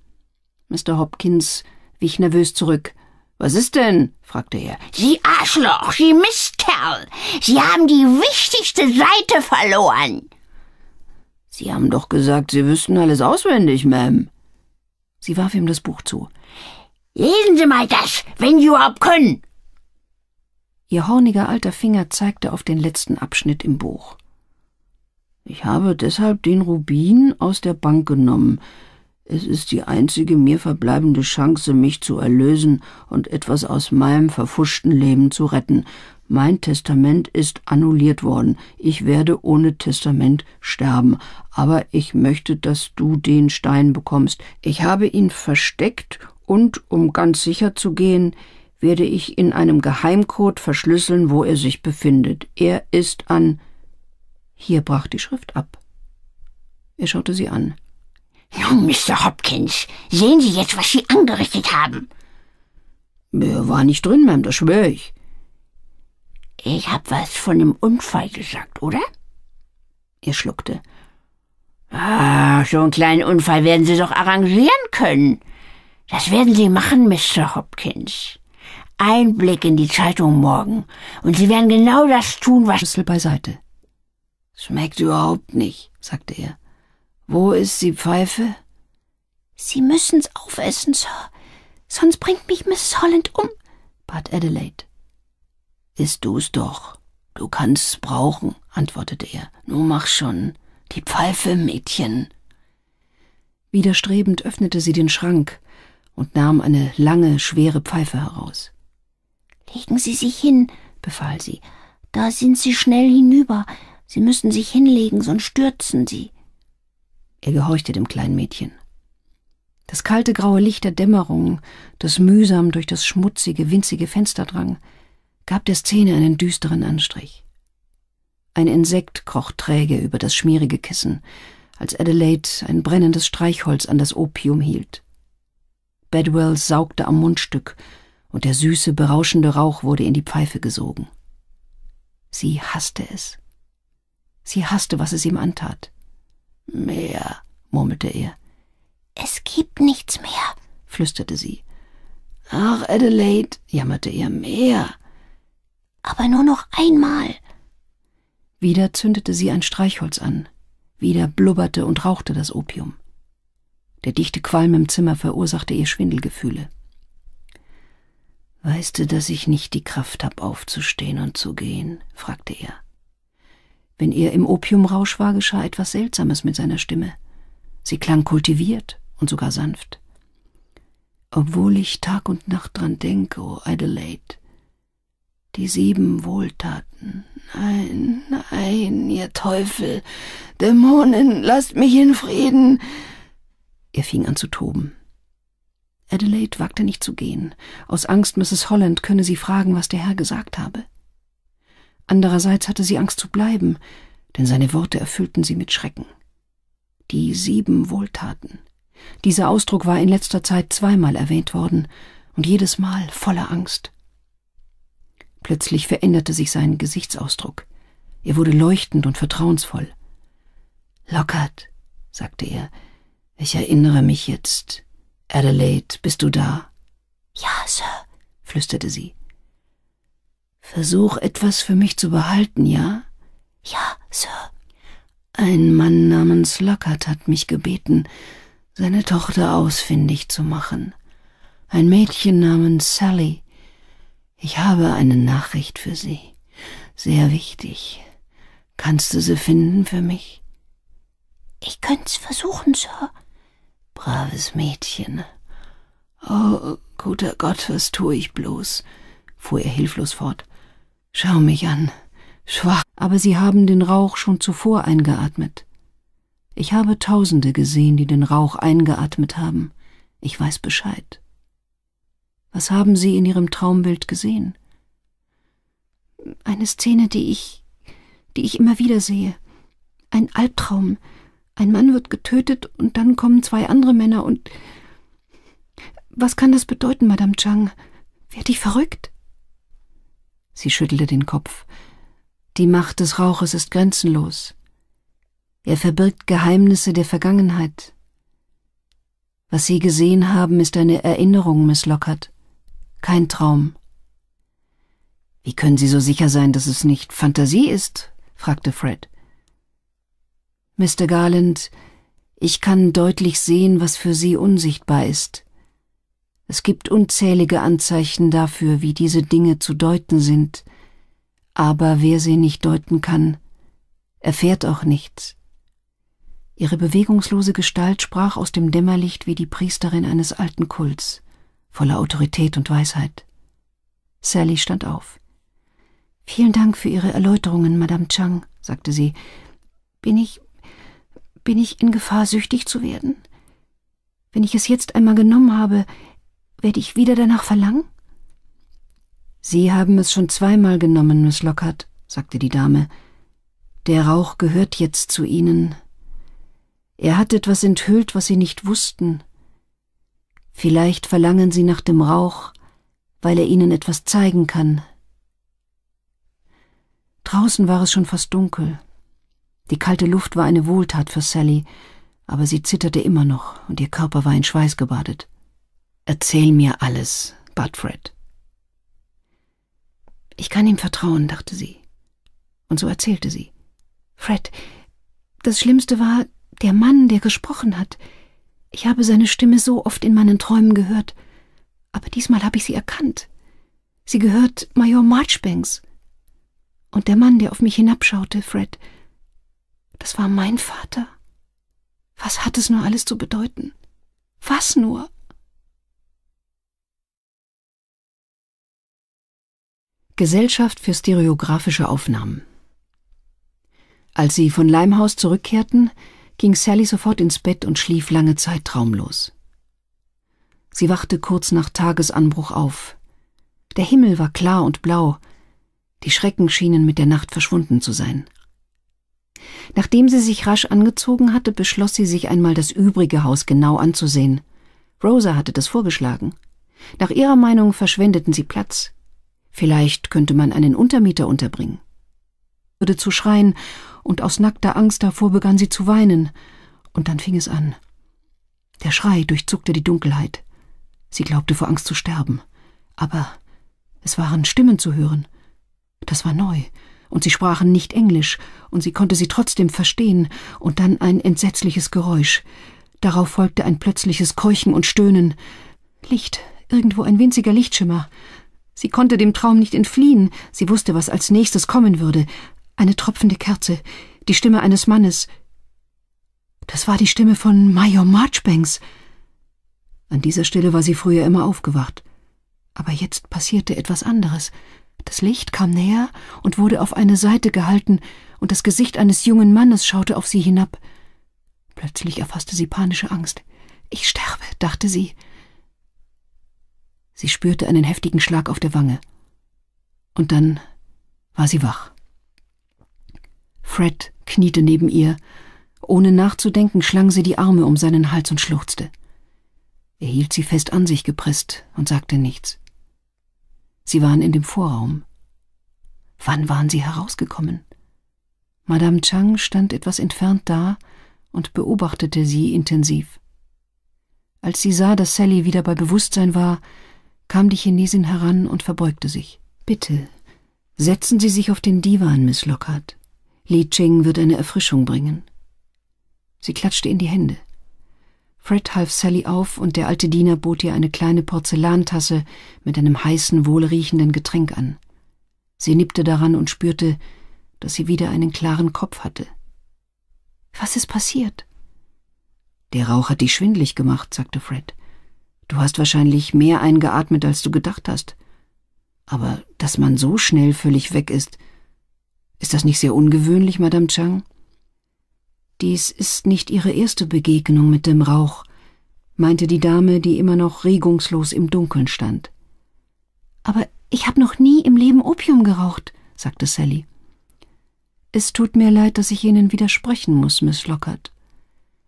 Mr. Hopkins wich nervös zurück. Was ist denn? fragte er. Sie Arschloch, Sie Mistkerl! Sie haben die wichtigste Seite verloren! Sie haben doch gesagt, Sie wüssten alles auswendig, Ma'am. Sie warf ihm das Buch zu. Lesen Sie mal das, wenn Sie überhaupt können! Ihr horniger alter Finger zeigte auf den letzten Abschnitt im Buch. Ich habe deshalb den Rubin aus der Bank genommen, es ist die einzige mir verbleibende Chance, mich zu erlösen und etwas aus meinem verfuschten Leben zu retten. Mein Testament ist annulliert worden. Ich werde ohne Testament sterben. Aber ich möchte, dass du den Stein bekommst. Ich habe ihn versteckt und, um ganz sicher zu gehen, werde ich in einem Geheimcode verschlüsseln, wo er sich befindet. Er ist an. Hier brach die Schrift ab. Er schaute sie an. Nun, Mr. Hopkins, sehen Sie jetzt, was Sie angerichtet haben. Er war nicht drin, Ma'am, das schwöre ich. Ich hab was von einem Unfall gesagt, oder? Er schluckte. Ah, so einen kleinen Unfall werden Sie doch arrangieren können. Das werden Sie machen, Mr. Hopkins. Ein Blick in die Zeitung morgen, und Sie werden genau das tun, was... Schlüssel beiseite. Schmeckt überhaupt nicht, sagte er. Wo ist die Pfeife? Sie müssen's aufessen, Sir. Sonst bringt mich Miss Holland um, bat Adelaide. Iss du's doch. Du kannst's brauchen, antwortete er. Nur mach schon. Die Pfeife, Mädchen. Widerstrebend öffnete sie den Schrank und nahm eine lange, schwere Pfeife heraus. Legen Sie sich hin, befahl sie. Da sind Sie schnell hinüber. Sie müssen sich hinlegen, sonst stürzen Sie. Er gehorchte dem kleinen Mädchen. Das kalte graue Licht der Dämmerung, das mühsam durch das schmutzige, winzige Fenster drang, gab der Szene einen düsteren Anstrich. Ein Insekt kroch träge über das schmierige Kissen, als Adelaide ein brennendes Streichholz an das Opium hielt. Bedwell saugte am Mundstück, und der süße, berauschende Rauch wurde in die Pfeife gesogen. Sie hasste es. Sie hasste, was es ihm antat. Mehr, murmelte er. Es gibt nichts mehr, flüsterte sie. Ach, Adelaide, jammerte er, mehr. Aber nur noch einmal. Wieder zündete sie ein Streichholz an. Wieder blubberte und rauchte das Opium. Der dichte Qualm im Zimmer verursachte ihr Schwindelgefühle. Weißt du, dass ich nicht die Kraft hab, aufzustehen und zu gehen? fragte er. Wenn er im Opiumrausch war, geschah etwas Seltsames mit seiner Stimme. Sie klang kultiviert und sogar sanft. Obwohl ich Tag und Nacht dran denke, oh Adelaide, die sieben Wohltaten. Nein, nein, ihr Teufel, Dämonen, lasst mich in Frieden. Er fing an zu toben. Adelaide wagte nicht zu gehen, aus Angst, Mrs. Holland könne sie fragen, was der Herr gesagt habe. Andererseits hatte sie Angst zu bleiben, denn seine Worte erfüllten sie mit Schrecken. Die sieben Wohltaten. Dieser Ausdruck war in letzter Zeit zweimal erwähnt worden und jedes Mal voller Angst. Plötzlich veränderte sich sein Gesichtsausdruck. Er wurde leuchtend und vertrauensvoll. Lockert, sagte er, ich erinnere mich jetzt. Adelaide, bist du da? Ja, Sir, flüsterte sie. Versuch etwas für mich zu behalten, ja? Ja, Sir. Ein Mann namens Lockhart hat mich gebeten, seine Tochter ausfindig zu machen. Ein Mädchen namens Sally. Ich habe eine Nachricht für sie. Sehr wichtig. Kannst du sie finden für mich? Ich könnt's versuchen, Sir. Braves Mädchen. Oh, guter Gott, was tue ich bloß? fuhr er hilflos fort. Schau mich an. Schwach, aber sie haben den Rauch schon zuvor eingeatmet. Ich habe Tausende gesehen, die den Rauch eingeatmet haben. Ich weiß Bescheid. Was haben Sie in Ihrem Traumbild gesehen? Eine Szene, die ich, die ich immer wieder sehe. Ein Albtraum. Ein Mann wird getötet und dann kommen zwei andere Männer und. Was kann das bedeuten, Madame Chang? Werd ich verrückt? Sie schüttelte den Kopf. Die Macht des Rauches ist grenzenlos. Er verbirgt Geheimnisse der Vergangenheit. Was Sie gesehen haben, ist eine Erinnerung, Miss Lockhart. Kein Traum. Wie können Sie so sicher sein, dass es nicht Fantasie ist? fragte Fred. Mr. Garland, ich kann deutlich sehen, was für Sie unsichtbar ist. Es gibt unzählige Anzeichen dafür, wie diese Dinge zu deuten sind, aber wer sie nicht deuten kann, erfährt auch nichts. Ihre bewegungslose Gestalt sprach aus dem Dämmerlicht wie die Priesterin eines alten Kults, voller Autorität und Weisheit. Sally stand auf. Vielen Dank für Ihre Erläuterungen, Madame Chang, sagte sie. Bin ich. bin ich in Gefahr, süchtig zu werden? Wenn ich es jetzt einmal genommen habe, werde ich wieder danach verlangen? Sie haben es schon zweimal genommen, Miss Lockhart, sagte die Dame. Der Rauch gehört jetzt zu Ihnen. Er hat etwas enthüllt, was Sie nicht wussten. Vielleicht verlangen Sie nach dem Rauch, weil er Ihnen etwas zeigen kann. Draußen war es schon fast dunkel. Die kalte Luft war eine Wohltat für Sally, aber sie zitterte immer noch und ihr Körper war in Schweiß gebadet. Erzähl mir alles, bat Fred. Ich kann ihm vertrauen, dachte sie. Und so erzählte sie. Fred, das Schlimmste war der Mann, der gesprochen hat. Ich habe seine Stimme so oft in meinen Träumen gehört, aber diesmal habe ich sie erkannt. Sie gehört Major Marchbanks. Und der Mann, der auf mich hinabschaute, Fred, das war mein Vater. Was hat es nur alles zu bedeuten? Was nur? Gesellschaft für stereografische Aufnahmen. Als sie von Limehouse zurückkehrten, ging Sally sofort ins Bett und schlief lange Zeit traumlos. Sie wachte kurz nach Tagesanbruch auf. Der Himmel war klar und blau, die Schrecken schienen mit der Nacht verschwunden zu sein. Nachdem sie sich rasch angezogen hatte, beschloss sie, sich einmal das übrige Haus genau anzusehen. Rosa hatte das vorgeschlagen. Nach ihrer Meinung verschwendeten sie Platz. Vielleicht könnte man einen Untermieter unterbringen. Würde zu schreien, und aus nackter Angst davor begann sie zu weinen, und dann fing es an. Der Schrei durchzuckte die Dunkelheit. Sie glaubte vor Angst zu sterben, aber es waren Stimmen zu hören. Das war neu, und sie sprachen nicht Englisch, und sie konnte sie trotzdem verstehen, und dann ein entsetzliches Geräusch. Darauf folgte ein plötzliches Keuchen und Stöhnen. Licht, irgendwo ein winziger Lichtschimmer. Sie konnte dem Traum nicht entfliehen, sie wusste, was als nächstes kommen würde. Eine tropfende Kerze, die Stimme eines Mannes. Das war die Stimme von Major Marchbanks. An dieser Stelle war sie früher immer aufgewacht. Aber jetzt passierte etwas anderes. Das Licht kam näher und wurde auf eine Seite gehalten, und das Gesicht eines jungen Mannes schaute auf sie hinab. Plötzlich erfasste sie panische Angst. Ich sterbe, dachte sie. Sie spürte einen heftigen Schlag auf der Wange. Und dann war sie wach. Fred kniete neben ihr. Ohne nachzudenken schlang sie die Arme um seinen Hals und schluchzte. Er hielt sie fest an sich gepresst und sagte nichts. Sie waren in dem Vorraum. Wann waren sie herausgekommen? Madame Chang stand etwas entfernt da und beobachtete sie intensiv. Als sie sah, dass Sally wieder bei Bewusstsein war, kam die Chinesin heran und verbeugte sich. Bitte, setzen Sie sich auf den Divan, Miss Lockhart. Li Ching wird eine Erfrischung bringen. Sie klatschte in die Hände. Fred half Sally auf und der alte Diener bot ihr eine kleine Porzellantasse mit einem heißen, wohlriechenden Getränk an. Sie nippte daran und spürte, dass sie wieder einen klaren Kopf hatte. Was ist passiert? Der Rauch hat dich schwindlig gemacht, sagte Fred. Du hast wahrscheinlich mehr eingeatmet, als du gedacht hast. Aber dass man so schnell völlig weg ist, ist das nicht sehr ungewöhnlich, Madame Chang? Dies ist nicht Ihre erste Begegnung mit dem Rauch, meinte die Dame, die immer noch regungslos im Dunkeln stand. Aber ich habe noch nie im Leben Opium geraucht, sagte Sally. Es tut mir leid, dass ich Ihnen widersprechen muss, Miss Lockhart.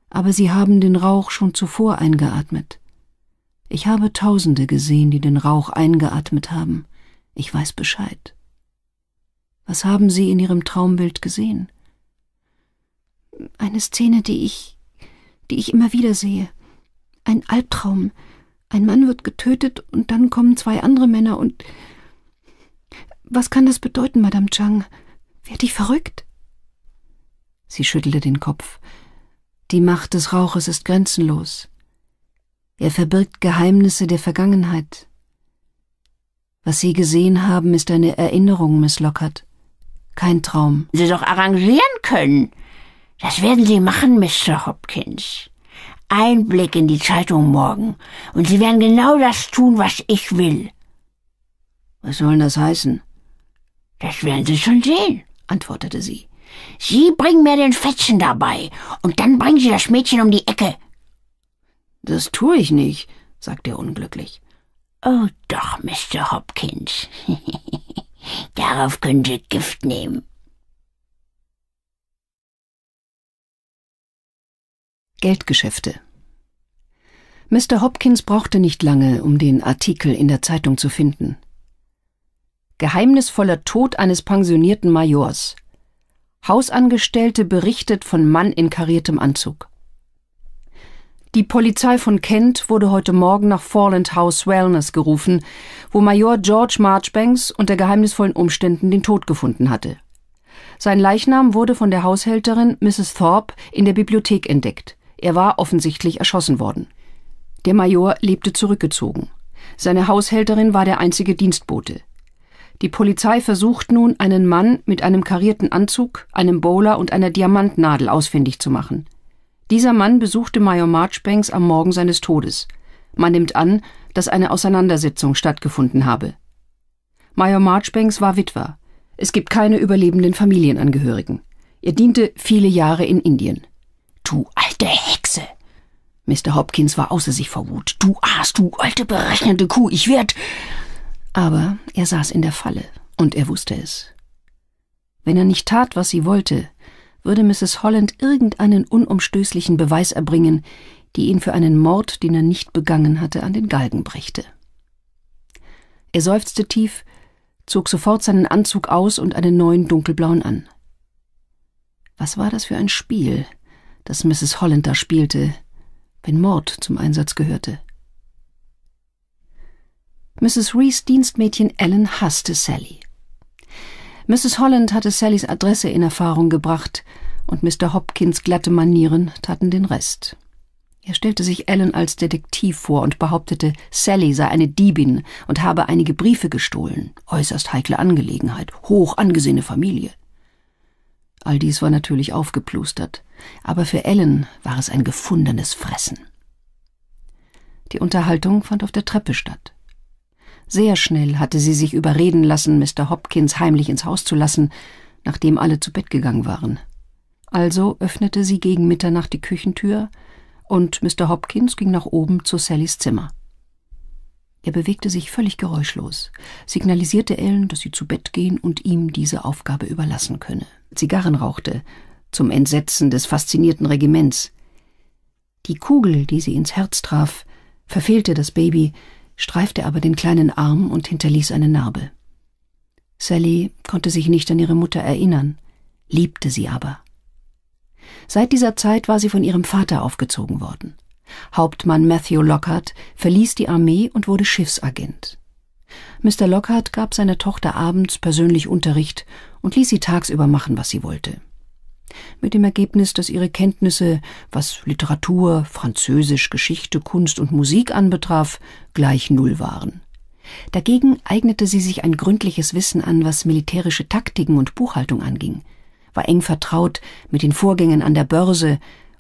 Aber Sie haben den Rauch schon zuvor eingeatmet. Ich habe Tausende gesehen, die den Rauch eingeatmet haben. Ich weiß Bescheid. Was haben Sie in Ihrem Traumbild gesehen? Eine Szene, die ich, die ich immer wieder sehe. Ein Albtraum. Ein Mann wird getötet und dann kommen zwei andere Männer und. Was kann das bedeuten, Madame Chang? Werd ich verrückt? Sie schüttelte den Kopf. Die Macht des Rauches ist grenzenlos. Er verbirgt Geheimnisse der Vergangenheit. Was Sie gesehen haben, ist eine Erinnerung, Miss Lockhart. Kein Traum. Sie doch arrangieren können. Das werden Sie machen, Mr. Hopkins. Ein Blick in die Zeitung morgen, und Sie werden genau das tun, was ich will. Was soll das heißen? Das werden Sie schon sehen, antwortete sie. Sie bringen mir den Fetzen dabei, und dann bringen Sie das Mädchen um die Ecke. Das tue ich nicht, sagt er unglücklich. Oh doch, Mr. Hopkins. Darauf können Sie Gift nehmen. Geldgeschäfte. Mr. Hopkins brauchte nicht lange, um den Artikel in der Zeitung zu finden. Geheimnisvoller Tod eines pensionierten Majors. Hausangestellte berichtet von Mann in kariertem Anzug. Die Polizei von Kent wurde heute Morgen nach Foreland House Wellness gerufen, wo Major George Marchbanks unter geheimnisvollen Umständen den Tod gefunden hatte. Sein Leichnam wurde von der Haushälterin Mrs. Thorpe in der Bibliothek entdeckt. Er war offensichtlich erschossen worden. Der Major lebte zurückgezogen. Seine Haushälterin war der einzige Dienstbote. Die Polizei versucht nun, einen Mann mit einem karierten Anzug, einem Bowler und einer Diamantnadel ausfindig zu machen. Dieser Mann besuchte Major Marchbanks am Morgen seines Todes. Man nimmt an, dass eine Auseinandersetzung stattgefunden habe. Major Marchbanks war Witwer. Es gibt keine überlebenden Familienangehörigen. Er diente viele Jahre in Indien. Du alte Hexe! Mr. Hopkins war außer sich vor Wut. Du Aas, du alte berechnende Kuh, ich werd. Aber er saß in der Falle, und er wusste es. Wenn er nicht tat, was sie wollte, würde Mrs. Holland irgendeinen unumstößlichen Beweis erbringen, die ihn für einen Mord, den er nicht begangen hatte, an den Galgen brächte. Er seufzte tief, zog sofort seinen Anzug aus und einen neuen dunkelblauen an. Was war das für ein Spiel, das Mrs. Holland da spielte, wenn Mord zum Einsatz gehörte? Mrs. Rees Dienstmädchen Ellen hasste Sally. Mrs. Holland hatte Sallys Adresse in Erfahrung gebracht, und Mr. Hopkins glatte Manieren taten den Rest. Er stellte sich Ellen als Detektiv vor und behauptete, Sally sei eine Diebin und habe einige Briefe gestohlen. Äußerst heikle Angelegenheit, hoch angesehene Familie. All dies war natürlich aufgeplustert, aber für Ellen war es ein gefundenes Fressen. Die Unterhaltung fand auf der Treppe statt. Sehr schnell hatte sie sich überreden lassen, Mr. Hopkins heimlich ins Haus zu lassen, nachdem alle zu Bett gegangen waren. Also öffnete sie gegen Mitternacht die Küchentür, und Mr. Hopkins ging nach oben zu Sallys Zimmer. Er bewegte sich völlig geräuschlos, signalisierte Ellen, dass sie zu Bett gehen und ihm diese Aufgabe überlassen könne. Zigarren rauchte, zum Entsetzen des faszinierten Regiments. Die Kugel, die sie ins Herz traf, verfehlte das Baby, streifte aber den kleinen Arm und hinterließ eine Narbe. Sally konnte sich nicht an ihre Mutter erinnern, liebte sie aber. Seit dieser Zeit war sie von ihrem Vater aufgezogen worden. Hauptmann Matthew Lockhart verließ die Armee und wurde Schiffsagent. Mr. Lockhart gab seiner Tochter abends persönlich Unterricht und ließ sie tagsüber machen, was sie wollte mit dem Ergebnis, dass ihre Kenntnisse, was Literatur, Französisch, Geschichte, Kunst und Musik anbetraf, gleich null waren. Dagegen eignete sie sich ein gründliches Wissen an, was militärische Taktiken und Buchhaltung anging, war eng vertraut mit den Vorgängen an der Börse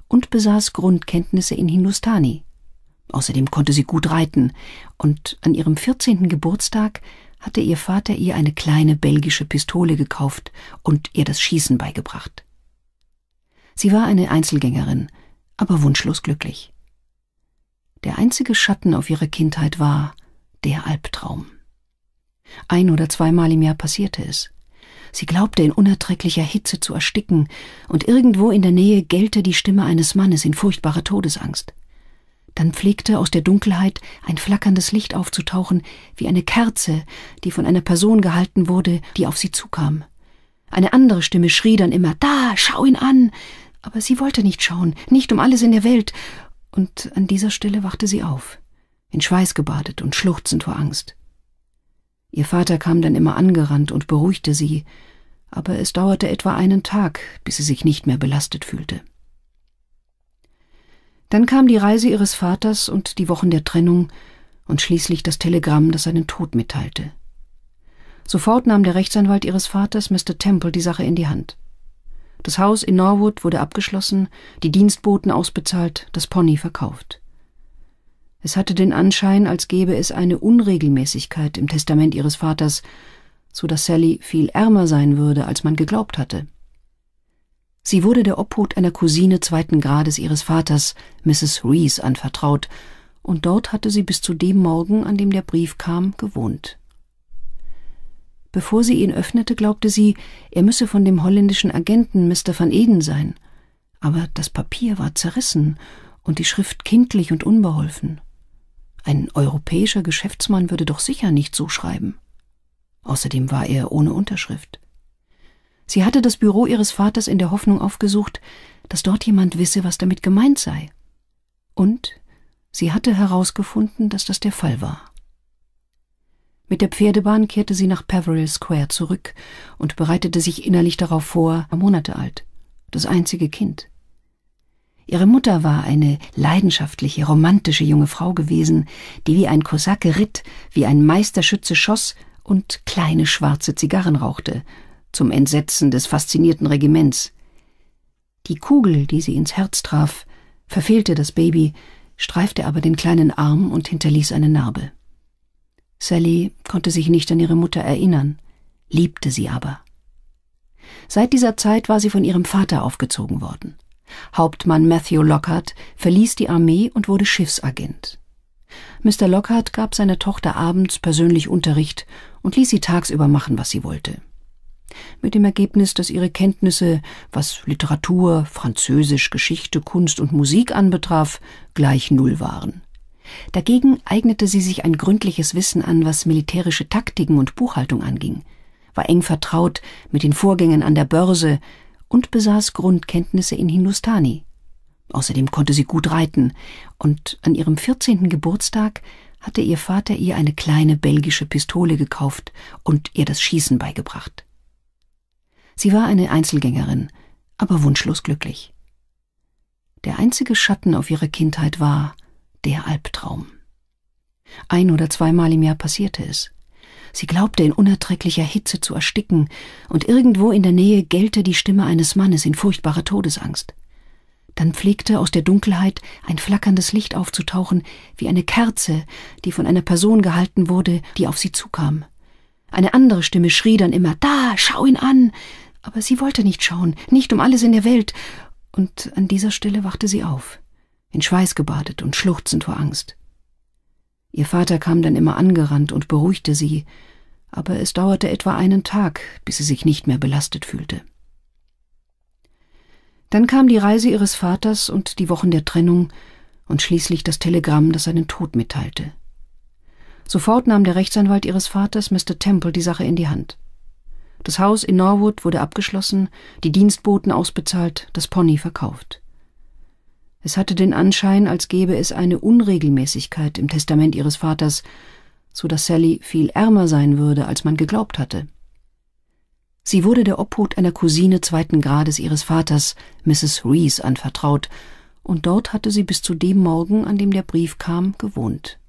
und besaß Grundkenntnisse in Hindustani. Außerdem konnte sie gut reiten, und an ihrem 14. Geburtstag hatte ihr Vater ihr eine kleine belgische Pistole gekauft und ihr das Schießen beigebracht. Sie war eine Einzelgängerin, aber wunschlos glücklich. Der einzige Schatten auf ihrer Kindheit war der Albtraum. Ein oder zweimal im Jahr passierte es. Sie glaubte in unerträglicher Hitze zu ersticken, und irgendwo in der Nähe gellte die Stimme eines Mannes in furchtbarer Todesangst. Dann pflegte aus der Dunkelheit ein flackerndes Licht aufzutauchen, wie eine Kerze, die von einer Person gehalten wurde, die auf sie zukam. Eine andere Stimme schrie dann immer Da, schau ihn an. Aber sie wollte nicht schauen, nicht um alles in der Welt, und an dieser Stelle wachte sie auf, in Schweiß gebadet und schluchzend vor Angst. Ihr Vater kam dann immer angerannt und beruhigte sie, aber es dauerte etwa einen Tag, bis sie sich nicht mehr belastet fühlte. Dann kam die Reise ihres Vaters und die Wochen der Trennung und schließlich das Telegramm, das seinen Tod mitteilte. Sofort nahm der Rechtsanwalt ihres Vaters, Mr. Temple, die Sache in die Hand. Das Haus in Norwood wurde abgeschlossen, die Dienstboten ausbezahlt, das Pony verkauft. Es hatte den Anschein, als gäbe es eine Unregelmäßigkeit im Testament ihres Vaters, so dass Sally viel ärmer sein würde, als man geglaubt hatte. Sie wurde der Obhut einer Cousine zweiten Grades ihres Vaters, Mrs. Reese, anvertraut, und dort hatte sie bis zu dem Morgen, an dem der Brief kam, gewohnt. Bevor sie ihn öffnete, glaubte sie, er müsse von dem holländischen Agenten Mr. van Eden sein. Aber das Papier war zerrissen und die Schrift kindlich und unbeholfen. Ein europäischer Geschäftsmann würde doch sicher nicht so schreiben. Außerdem war er ohne Unterschrift. Sie hatte das Büro ihres Vaters in der Hoffnung aufgesucht, dass dort jemand wisse, was damit gemeint sei. Und sie hatte herausgefunden, dass das der Fall war. Mit der Pferdebahn kehrte sie nach Peveril Square zurück und bereitete sich innerlich darauf vor, Monate alt, das einzige Kind. Ihre Mutter war eine leidenschaftliche, romantische junge Frau gewesen, die wie ein Kosake ritt, wie ein Meisterschütze schoss und kleine schwarze Zigarren rauchte, zum Entsetzen des faszinierten Regiments. Die Kugel, die sie ins Herz traf, verfehlte das Baby, streifte aber den kleinen Arm und hinterließ eine Narbe. Sally konnte sich nicht an ihre Mutter erinnern, liebte sie aber. Seit dieser Zeit war sie von ihrem Vater aufgezogen worden. Hauptmann Matthew Lockhart verließ die Armee und wurde Schiffsagent. Mr. Lockhart gab seiner Tochter abends persönlich Unterricht und ließ sie tagsüber machen, was sie wollte. Mit dem Ergebnis, dass ihre Kenntnisse, was Literatur, Französisch, Geschichte, Kunst und Musik anbetraf, gleich null waren. Dagegen eignete sie sich ein gründliches Wissen an, was militärische Taktiken und Buchhaltung anging, war eng vertraut mit den Vorgängen an der Börse und besaß Grundkenntnisse in Hindustani. Außerdem konnte sie gut reiten, und an ihrem 14. Geburtstag hatte ihr Vater ihr eine kleine belgische Pistole gekauft und ihr das Schießen beigebracht. Sie war eine Einzelgängerin, aber wunschlos glücklich. Der einzige Schatten auf ihrer Kindheit war, der Albtraum. Ein oder zweimal im Jahr passierte es. Sie glaubte in unerträglicher Hitze zu ersticken, und irgendwo in der Nähe gellte die Stimme eines Mannes in furchtbarer Todesangst. Dann pflegte aus der Dunkelheit ein flackerndes Licht aufzutauchen, wie eine Kerze, die von einer Person gehalten wurde, die auf sie zukam. Eine andere Stimme schrie dann immer Da, schau ihn an. Aber sie wollte nicht schauen, nicht um alles in der Welt, und an dieser Stelle wachte sie auf in Schweiß gebadet und schluchzend vor Angst. Ihr Vater kam dann immer angerannt und beruhigte sie, aber es dauerte etwa einen Tag, bis sie sich nicht mehr belastet fühlte. Dann kam die Reise ihres Vaters und die Wochen der Trennung und schließlich das Telegramm, das seinen Tod mitteilte. Sofort nahm der Rechtsanwalt ihres Vaters, Mr. Temple, die Sache in die Hand. Das Haus in Norwood wurde abgeschlossen, die Dienstboten ausbezahlt, das Pony verkauft. Es hatte den Anschein, als gäbe es eine Unregelmäßigkeit im Testament ihres Vaters, so dass Sally viel ärmer sein würde, als man geglaubt hatte. Sie wurde der Obhut einer Cousine zweiten Grades ihres Vaters, Mrs. Reese, anvertraut, und dort hatte sie bis zu dem Morgen, an dem der Brief kam, gewohnt.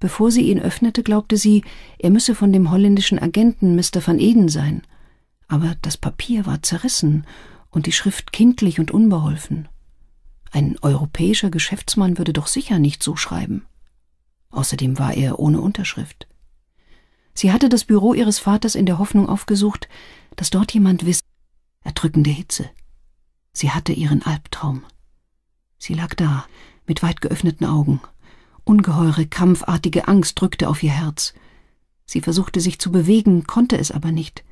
Bevor sie ihn öffnete, glaubte sie, er müsse von dem holländischen Agenten Mr. van Eden sein, aber das Papier war zerrissen und die Schrift kindlich und unbeholfen. Ein europäischer Geschäftsmann würde doch sicher nicht so schreiben. Außerdem war er ohne Unterschrift. Sie hatte das Büro ihres Vaters in der Hoffnung aufgesucht, dass dort jemand wisse. Erdrückende Hitze. Sie hatte ihren Albtraum. Sie lag da, mit weit geöffneten Augen. Ungeheure, kampfartige Angst drückte auf ihr Herz. Sie versuchte sich zu bewegen, konnte es aber nicht.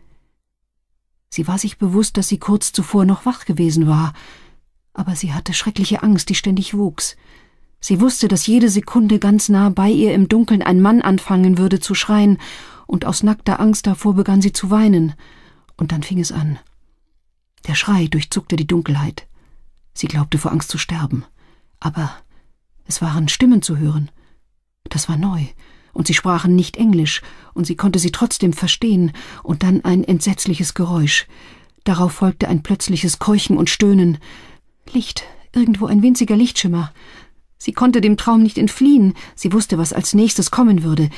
Sie war sich bewusst, dass sie kurz zuvor noch wach gewesen war, aber sie hatte schreckliche Angst, die ständig wuchs. Sie wusste, dass jede Sekunde ganz nah bei ihr im Dunkeln ein Mann anfangen würde zu schreien, und aus nackter Angst davor begann sie zu weinen. Und dann fing es an. Der Schrei durchzuckte die Dunkelheit. Sie glaubte vor Angst zu sterben. Aber es waren Stimmen zu hören. Das war neu, und sie sprachen nicht Englisch, und sie konnte sie trotzdem verstehen, und dann ein entsetzliches Geräusch. Darauf folgte ein plötzliches Keuchen und Stöhnen. Licht, irgendwo ein winziger Lichtschimmer. Sie konnte dem Traum nicht entfliehen, sie wusste, was als nächstes kommen würde.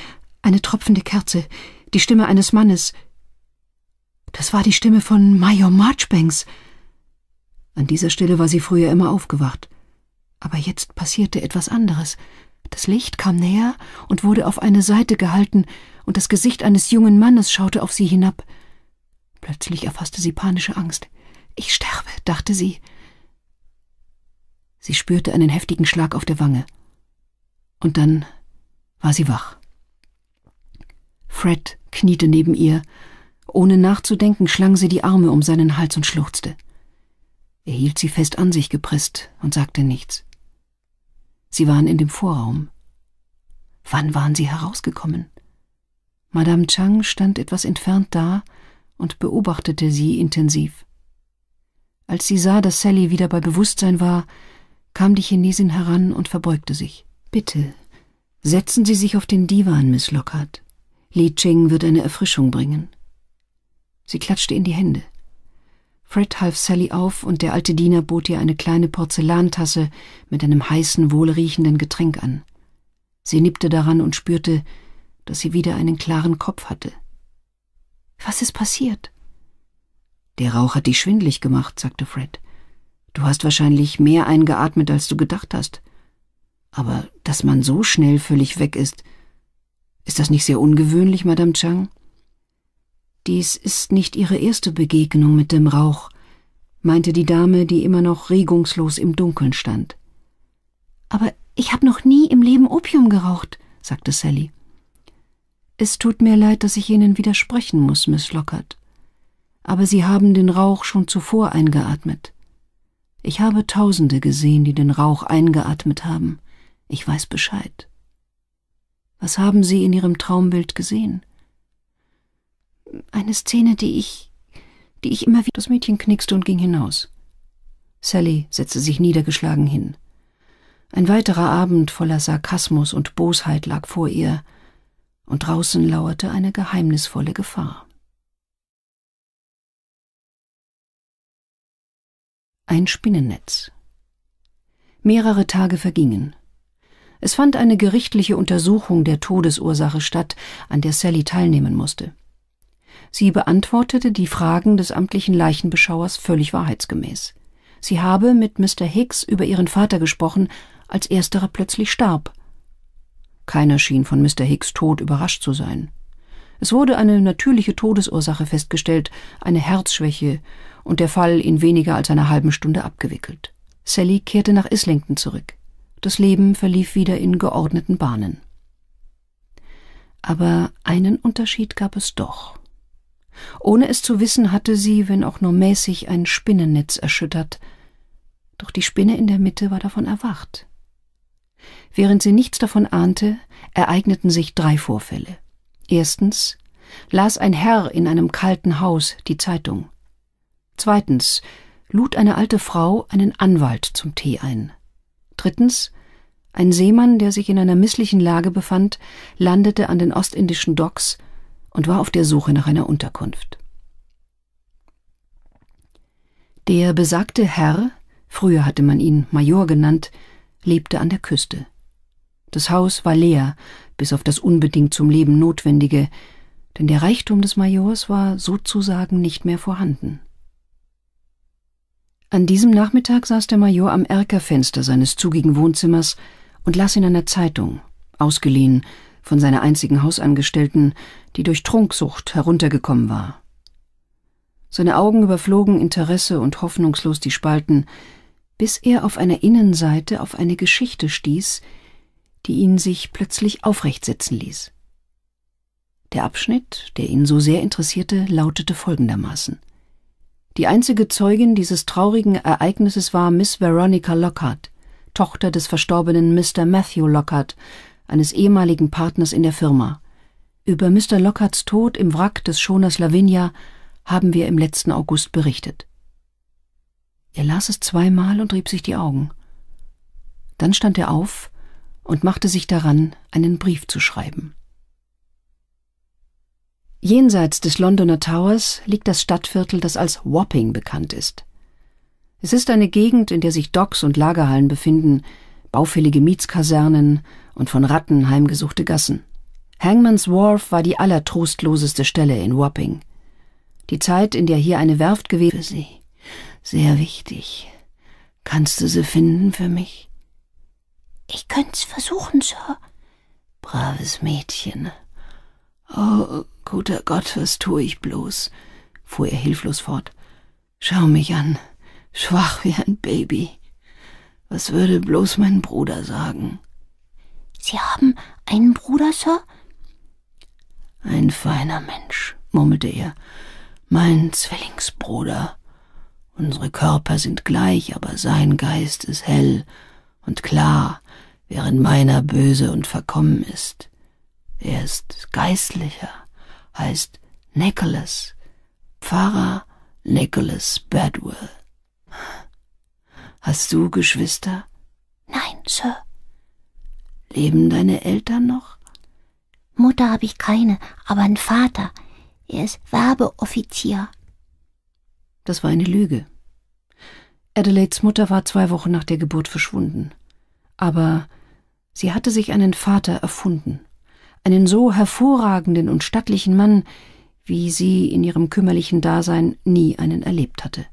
Eine tropfende Kerze, die Stimme eines Mannes. Das war die Stimme von Major Marchbanks. An dieser Stelle war sie früher immer aufgewacht. Aber jetzt passierte etwas anderes. Das Licht kam näher und wurde auf eine Seite gehalten, und das Gesicht eines jungen Mannes schaute auf sie hinab. Plötzlich erfasste sie panische Angst. Ich sterbe, dachte sie. Sie spürte einen heftigen Schlag auf der Wange. Und dann war sie wach. Fred kniete neben ihr. Ohne nachzudenken schlang sie die Arme um seinen Hals und schluchzte. Er hielt sie fest an sich gepresst und sagte nichts. Sie waren in dem Vorraum. Wann waren sie herausgekommen? Madame Chang stand etwas entfernt da und beobachtete sie intensiv. Als sie sah, dass Sally wieder bei Bewusstsein war, kam die Chinesin heran und verbeugte sich. Bitte, setzen Sie sich auf den Divan, Miss Lockhart. Li Ching wird eine Erfrischung bringen. Sie klatschte in die Hände. Fred half Sally auf und der alte Diener bot ihr eine kleine Porzellantasse mit einem heißen, wohlriechenden Getränk an. Sie nippte daran und spürte, dass sie wieder einen klaren Kopf hatte. Was ist passiert? Der Rauch hat dich schwindlig gemacht, sagte Fred. Du hast wahrscheinlich mehr eingeatmet, als du gedacht hast. Aber dass man so schnell völlig weg ist, ist das nicht sehr ungewöhnlich, Madame Chang? Dies ist nicht Ihre erste Begegnung mit dem Rauch, meinte die Dame, die immer noch regungslos im Dunkeln stand. Aber ich habe noch nie im Leben Opium geraucht, sagte Sally. Es tut mir leid, dass ich Ihnen widersprechen muss, Miss Lockhart. Aber Sie haben den Rauch schon zuvor eingeatmet. Ich habe Tausende gesehen, die den Rauch eingeatmet haben. Ich weiß Bescheid. Was haben Sie in Ihrem Traumbild gesehen? Eine Szene, die ich, die ich immer wieder. Das Mädchen knickste und ging hinaus. Sally setzte sich niedergeschlagen hin. Ein weiterer Abend voller Sarkasmus und Bosheit lag vor ihr, und draußen lauerte eine geheimnisvolle Gefahr. Ein Spinnennetz. Mehrere Tage vergingen. Es fand eine gerichtliche Untersuchung der Todesursache statt, an der Sally teilnehmen musste. Sie beantwortete die Fragen des amtlichen Leichenbeschauers völlig wahrheitsgemäß. Sie habe mit Mr. Hicks über ihren Vater gesprochen, als ersterer plötzlich starb. Keiner schien von Mr. Hicks Tod überrascht zu sein. Es wurde eine natürliche Todesursache festgestellt, eine Herzschwäche, und der Fall in weniger als einer halben Stunde abgewickelt. Sally kehrte nach Islington zurück. Das Leben verlief wieder in geordneten Bahnen. Aber einen Unterschied gab es doch. Ohne es zu wissen, hatte sie, wenn auch nur mäßig, ein Spinnennetz erschüttert, doch die Spinne in der Mitte war davon erwacht. Während sie nichts davon ahnte, ereigneten sich drei Vorfälle. Erstens las ein Herr in einem kalten Haus die Zeitung. Zweitens lud eine alte Frau einen Anwalt zum Tee ein. Drittens ein Seemann, der sich in einer misslichen Lage befand, landete an den ostindischen Docks und war auf der Suche nach einer Unterkunft. Der besagte Herr, früher hatte man ihn Major genannt, lebte an der Küste. Das Haus war leer, bis auf das unbedingt zum Leben Notwendige, denn der Reichtum des Majors war sozusagen nicht mehr vorhanden. An diesem Nachmittag saß der Major am Erkerfenster seines zugigen Wohnzimmers und las in einer Zeitung, ausgeliehen von seiner einzigen Hausangestellten, die durch Trunksucht heruntergekommen war. Seine Augen überflogen Interesse und hoffnungslos die Spalten, bis er auf einer Innenseite auf eine Geschichte stieß, die ihn sich plötzlich aufrecht sitzen ließ. Der Abschnitt, der ihn so sehr interessierte, lautete folgendermaßen die einzige Zeugin dieses traurigen Ereignisses war Miss Veronica Lockhart, Tochter des verstorbenen Mr. Matthew Lockhart, eines ehemaligen Partners in der Firma. Über Mr. Lockharts Tod im Wrack des Schoners Lavinia haben wir im letzten August berichtet. Er las es zweimal und rieb sich die Augen. Dann stand er auf und machte sich daran, einen Brief zu schreiben. Jenseits des Londoner Towers liegt das Stadtviertel, das als Wapping bekannt ist. Es ist eine Gegend, in der sich Docks und Lagerhallen befinden, baufällige Mietskasernen und von Ratten heimgesuchte Gassen. Hangman's Wharf war die allertrostloseste Stelle in Wapping. Die Zeit, in der hier eine Werft gewesen für sie. Sehr wichtig. Kannst du sie finden für mich? Ich könnte es versuchen, Sir. Braves Mädchen. Oh, Guter Gott, was tue ich bloß? fuhr er hilflos fort. Schau mich an, schwach wie ein Baby. Was würde bloß mein Bruder sagen? Sie haben einen Bruder, Sir? Ein feiner Mensch, murmelte er. Mein Zwillingsbruder. Unsere Körper sind gleich, aber sein Geist ist hell und klar, während meiner böse und verkommen ist. Er ist geistlicher, heißt Nicholas, Pfarrer Nicholas Bedwell. Hast du Geschwister? Nein, Sir. Leben deine Eltern noch? Mutter habe ich keine, aber ein Vater. Er ist Werbeoffizier. Das war eine Lüge. Adelaides Mutter war zwei Wochen nach der Geburt verschwunden. Aber sie hatte sich einen Vater erfunden einen so hervorragenden und stattlichen Mann, wie sie in ihrem kümmerlichen Dasein nie einen erlebt hatte.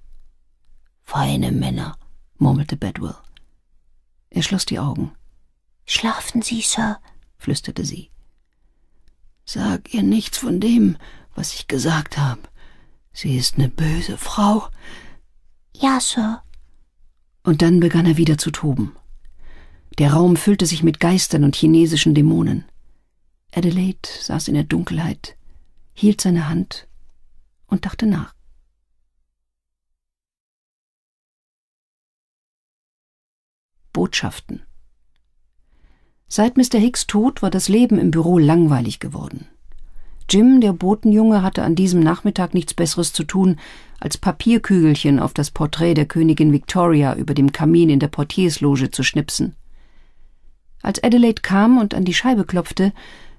Feine Männer, murmelte Bedwell. Er schloss die Augen. Schlafen Sie, Sir, flüsterte sie. Sag ihr nichts von dem, was ich gesagt habe. Sie ist eine böse Frau. Ja, Sir. Und dann begann er wieder zu toben. Der Raum füllte sich mit Geistern und chinesischen Dämonen. Adelaide saß in der Dunkelheit, hielt seine Hand und dachte nach. Botschaften. Seit Mr. Hicks Tod war das Leben im Büro langweilig geworden. Jim, der Botenjunge, hatte an diesem Nachmittag nichts Besseres zu tun, als Papierkügelchen auf das Porträt der Königin Victoria über dem Kamin in der Portiersloge zu schnipsen. Als Adelaide kam und an die Scheibe klopfte,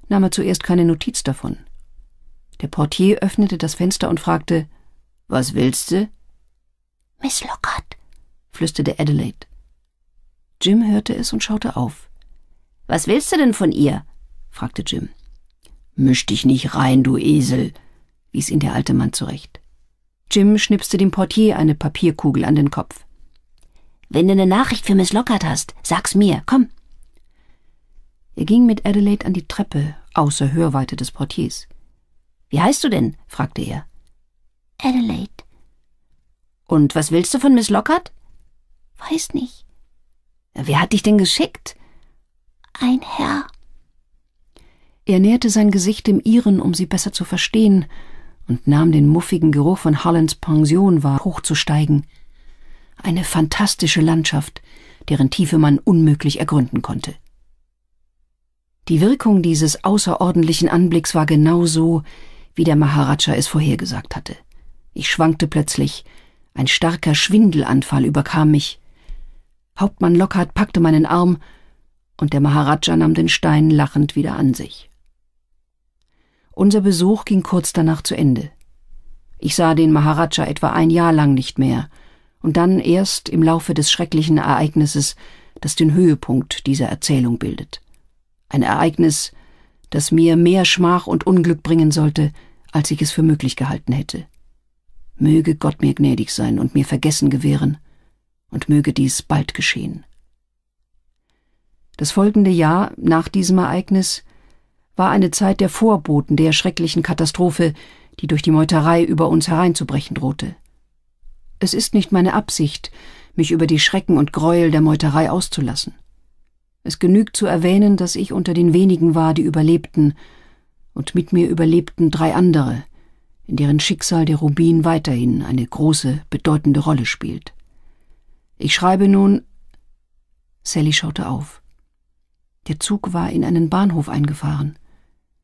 nahm er zuerst keine Notiz davon. Der Portier öffnete das Fenster und fragte, Was willst du? Miss Lockhart, flüsterte Adelaide. Jim hörte es und schaute auf. Was willst du denn von ihr? fragte Jim. Misch dich nicht rein, du Esel, wies ihn der alte Mann zurecht. Jim schnipste dem Portier eine Papierkugel an den Kopf. Wenn du eine Nachricht für Miss Lockhart hast, sag's mir, komm. Er ging mit Adelaide an die Treppe, außer Hörweite des Portiers. Wie heißt du denn? fragte er. Adelaide. Und was willst du von Miss Lockhart? Weiß nicht. Wer hat dich denn geschickt? Ein Herr. Er näherte sein Gesicht dem ihren, um sie besser zu verstehen, und nahm den muffigen Geruch von Hollands Pension wahr, hochzusteigen. Eine fantastische Landschaft, deren Tiefe man unmöglich ergründen konnte. Die Wirkung dieses außerordentlichen Anblicks war genau so, wie der Maharaja es vorhergesagt hatte. Ich schwankte plötzlich, ein starker Schwindelanfall überkam mich. Hauptmann Lockhart packte meinen Arm, und der Maharaja nahm den Stein lachend wieder an sich. Unser Besuch ging kurz danach zu Ende. Ich sah den Maharaja etwa ein Jahr lang nicht mehr, und dann erst im Laufe des schrecklichen Ereignisses, das den Höhepunkt dieser Erzählung bildet. Ein Ereignis, das mir mehr Schmach und Unglück bringen sollte, als ich es für möglich gehalten hätte. Möge Gott mir gnädig sein und mir Vergessen gewähren, und möge dies bald geschehen. Das folgende Jahr nach diesem Ereignis war eine Zeit der Vorboten der schrecklichen Katastrophe, die durch die Meuterei über uns hereinzubrechen drohte. Es ist nicht meine Absicht, mich über die Schrecken und Gräuel der Meuterei auszulassen. Es genügt zu erwähnen, dass ich unter den wenigen war, die überlebten, und mit mir überlebten drei andere, in deren Schicksal der Rubin weiterhin eine große, bedeutende Rolle spielt. Ich schreibe nun. Sally schaute auf. Der Zug war in einen Bahnhof eingefahren.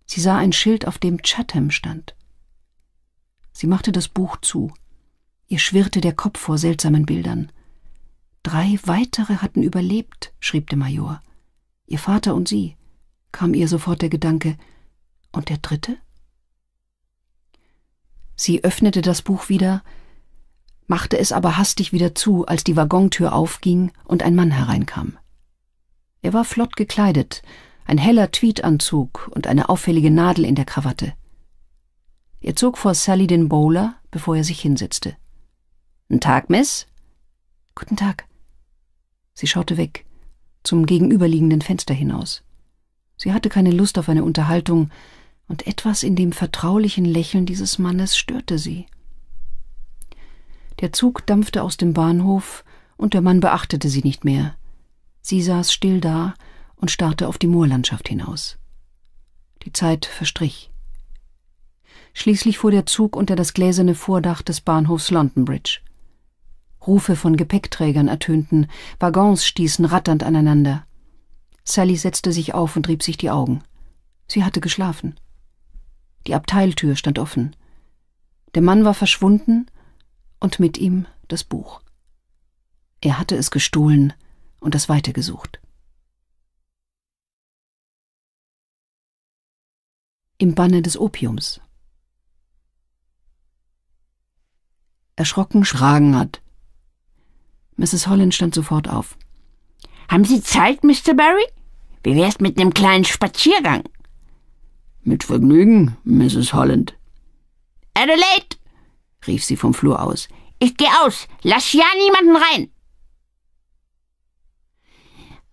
Sie sah ein Schild, auf dem Chatham stand. Sie machte das Buch zu. Ihr schwirrte der Kopf vor seltsamen Bildern. Drei weitere hatten überlebt, schrieb der Major. Ihr Vater und sie, kam ihr sofort der Gedanke. Und der dritte? Sie öffnete das Buch wieder, machte es aber hastig wieder zu, als die Waggontür aufging und ein Mann hereinkam. Er war flott gekleidet, ein heller Tweedanzug und eine auffällige Nadel in der Krawatte. Er zog vor Sally den Bowler, bevor er sich hinsetzte. Guten Tag, Miss?« Guten Tag. Sie schaute weg zum gegenüberliegenden Fenster hinaus. Sie hatte keine Lust auf eine Unterhaltung, und etwas in dem vertraulichen Lächeln dieses Mannes störte sie. Der Zug dampfte aus dem Bahnhof, und der Mann beachtete sie nicht mehr. Sie saß still da und starrte auf die Moorlandschaft hinaus. Die Zeit verstrich. Schließlich fuhr der Zug unter das gläserne Vordach des Bahnhofs London Bridge. Rufe von Gepäckträgern ertönten, Waggons stießen ratternd aneinander. Sally setzte sich auf und rieb sich die Augen. Sie hatte geschlafen. Die Abteiltür stand offen. Der Mann war verschwunden und mit ihm das Buch. Er hatte es gestohlen und das weitergesucht. Im Banne des Opiums. Erschrocken Schragen hat, Mrs. Holland stand sofort auf. Haben Sie Zeit, Mr. Barry? Wie wär's mit einem kleinen Spaziergang? Mit Vergnügen, Mrs. Holland. Adelaide! rief sie vom Flur aus. Ich geh aus. Lass ja niemanden rein.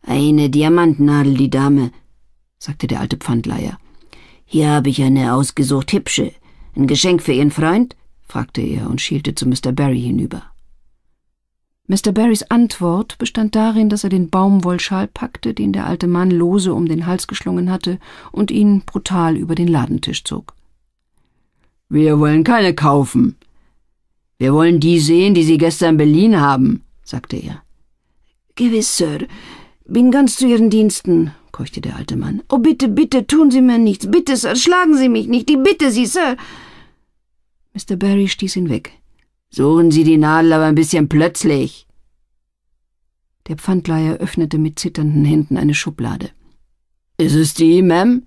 Eine Diamantnadel, die Dame, sagte der alte Pfandleier. Hier habe ich eine ausgesucht hübsche. Ein Geschenk für Ihren Freund? fragte er und schielte zu Mr. Barry hinüber. Mr. Barrys Antwort bestand darin, dass er den Baumwollschal packte, den der alte Mann lose um den Hals geschlungen hatte, und ihn brutal über den Ladentisch zog. Wir wollen keine kaufen. Wir wollen die sehen, die Sie gestern in Berlin haben, sagte er. Gewiss, Sir. Bin ganz zu Ihren Diensten, keuchte der alte Mann. Oh, bitte, bitte, tun Sie mir nichts. Bitte, Sir, schlagen Sie mich nicht. Ich Bitte Sie, Sir. Mr. Barry stieß ihn weg. Suchen Sie die Nadel aber ein bisschen plötzlich. Der Pfandleiher öffnete mit zitternden Händen eine Schublade. Ist es die, Ma'am?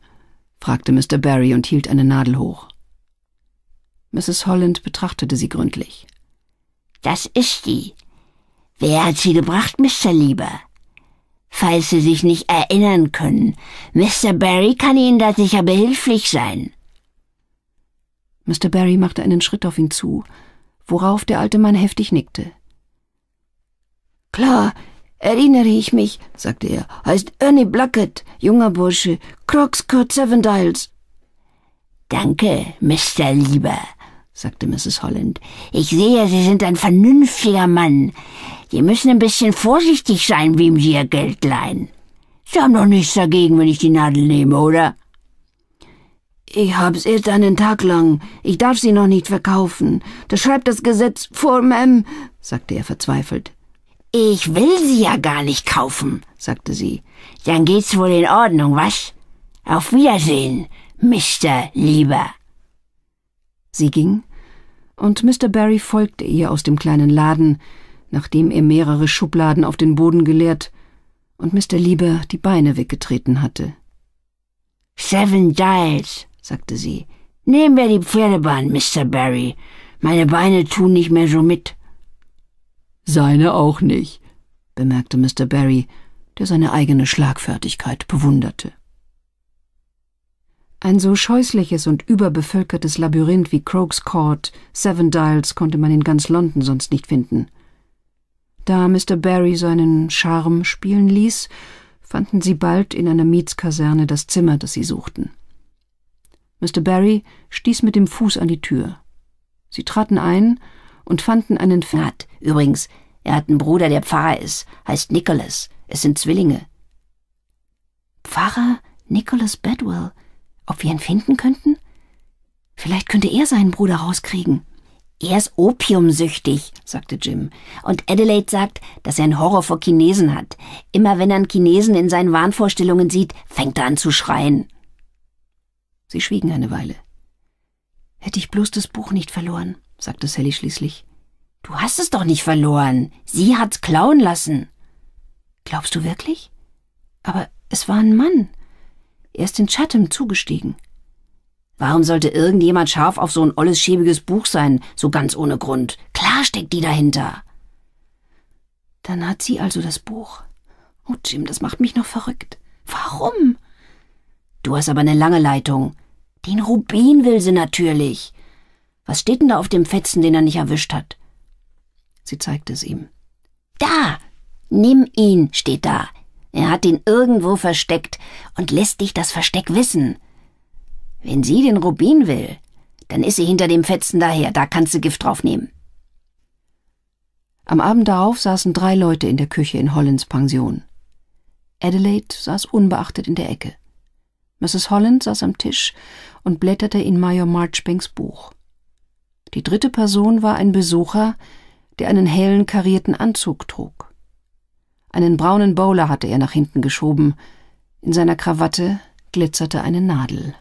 fragte Mr. Barry und hielt eine Nadel hoch. Mrs. Holland betrachtete sie gründlich. Das ist die. Wer hat sie gebracht, Mr. Lieber? Falls Sie sich nicht erinnern können, Mr. Barry kann Ihnen da sicher behilflich sein. Mr. Barry machte einen Schritt auf ihn zu, worauf der alte Mann heftig nickte. Klar, erinnere ich mich, sagte er, heißt Ernie Blackett, junger Bursche, Crocs Kurt Seven Dials. Danke, Mr. Lieber, sagte Mrs. Holland. Ich sehe, Sie sind ein vernünftiger Mann. Sie müssen ein bisschen vorsichtig sein, wem Sie Ihr Geld leihen. Sie haben doch nichts dagegen, wenn ich die Nadel nehme, oder? Ich hab's erst einen Tag lang. Ich darf sie noch nicht verkaufen. Das schreibt das Gesetz vor, Ma'am, sagte er verzweifelt. Ich will sie ja gar nicht kaufen, sagte sie. Dann geht's wohl in Ordnung, was? Auf Wiedersehen, Mister Lieber. Sie ging, und Mr. Barry folgte ihr aus dem kleinen Laden, nachdem er mehrere Schubladen auf den Boden geleert und Mr. Lieber die Beine weggetreten hatte. Seven Giles, sagte sie. Nehmen wir die Pferdebahn, Mr. Barry. Meine Beine tun nicht mehr so mit. Seine auch nicht, bemerkte Mr. Barry, der seine eigene Schlagfertigkeit bewunderte. Ein so scheußliches und überbevölkertes Labyrinth wie Croke's Court, Seven Dials konnte man in ganz London sonst nicht finden. Da Mr. Barry seinen Charme spielen ließ, fanden sie bald in einer Mietskaserne das Zimmer, das sie suchten. Mr. Barry stieß mit dem Fuß an die Tür. Sie traten ein und fanden einen Fernat. Übrigens, er hat einen Bruder, der Pfarrer ist, heißt Nicholas. Es sind Zwillinge. Pfarrer Nicholas Bedwell. Ob wir ihn finden könnten? Vielleicht könnte er seinen Bruder rauskriegen. Er ist opiumsüchtig, sagte Jim. Und Adelaide sagt, dass er einen Horror vor Chinesen hat. Immer wenn er einen Chinesen in seinen Wahnvorstellungen sieht, fängt er an zu schreien. Sie schwiegen eine Weile. Hätte ich bloß das Buch nicht verloren, sagte Sally schließlich. Du hast es doch nicht verloren. Sie hat's klauen lassen. Glaubst du wirklich? Aber es war ein Mann. Er ist in Chatham zugestiegen. Warum sollte irgendjemand scharf auf so ein olles schäbiges Buch sein, so ganz ohne Grund? Klar steckt die dahinter. Dann hat sie also das Buch. Oh, Jim, das macht mich noch verrückt. Warum? Du hast aber eine lange Leitung. Den Rubin will sie natürlich. Was steht denn da auf dem Fetzen, den er nicht erwischt hat? Sie zeigte es ihm. Da! Nimm ihn, steht da. Er hat ihn irgendwo versteckt und lässt dich das Versteck wissen. Wenn sie den Rubin will, dann ist sie hinter dem Fetzen daher, da kannst du Gift draufnehmen. Am Abend darauf saßen drei Leute in der Küche in Hollins Pension. Adelaide saß unbeachtet in der Ecke. Mrs. Holland saß am Tisch und blätterte in Major Marchbanks Buch. Die dritte Person war ein Besucher, der einen hellen karierten Anzug trug. Einen braunen Bowler hatte er nach hinten geschoben. In seiner Krawatte glitzerte eine Nadel.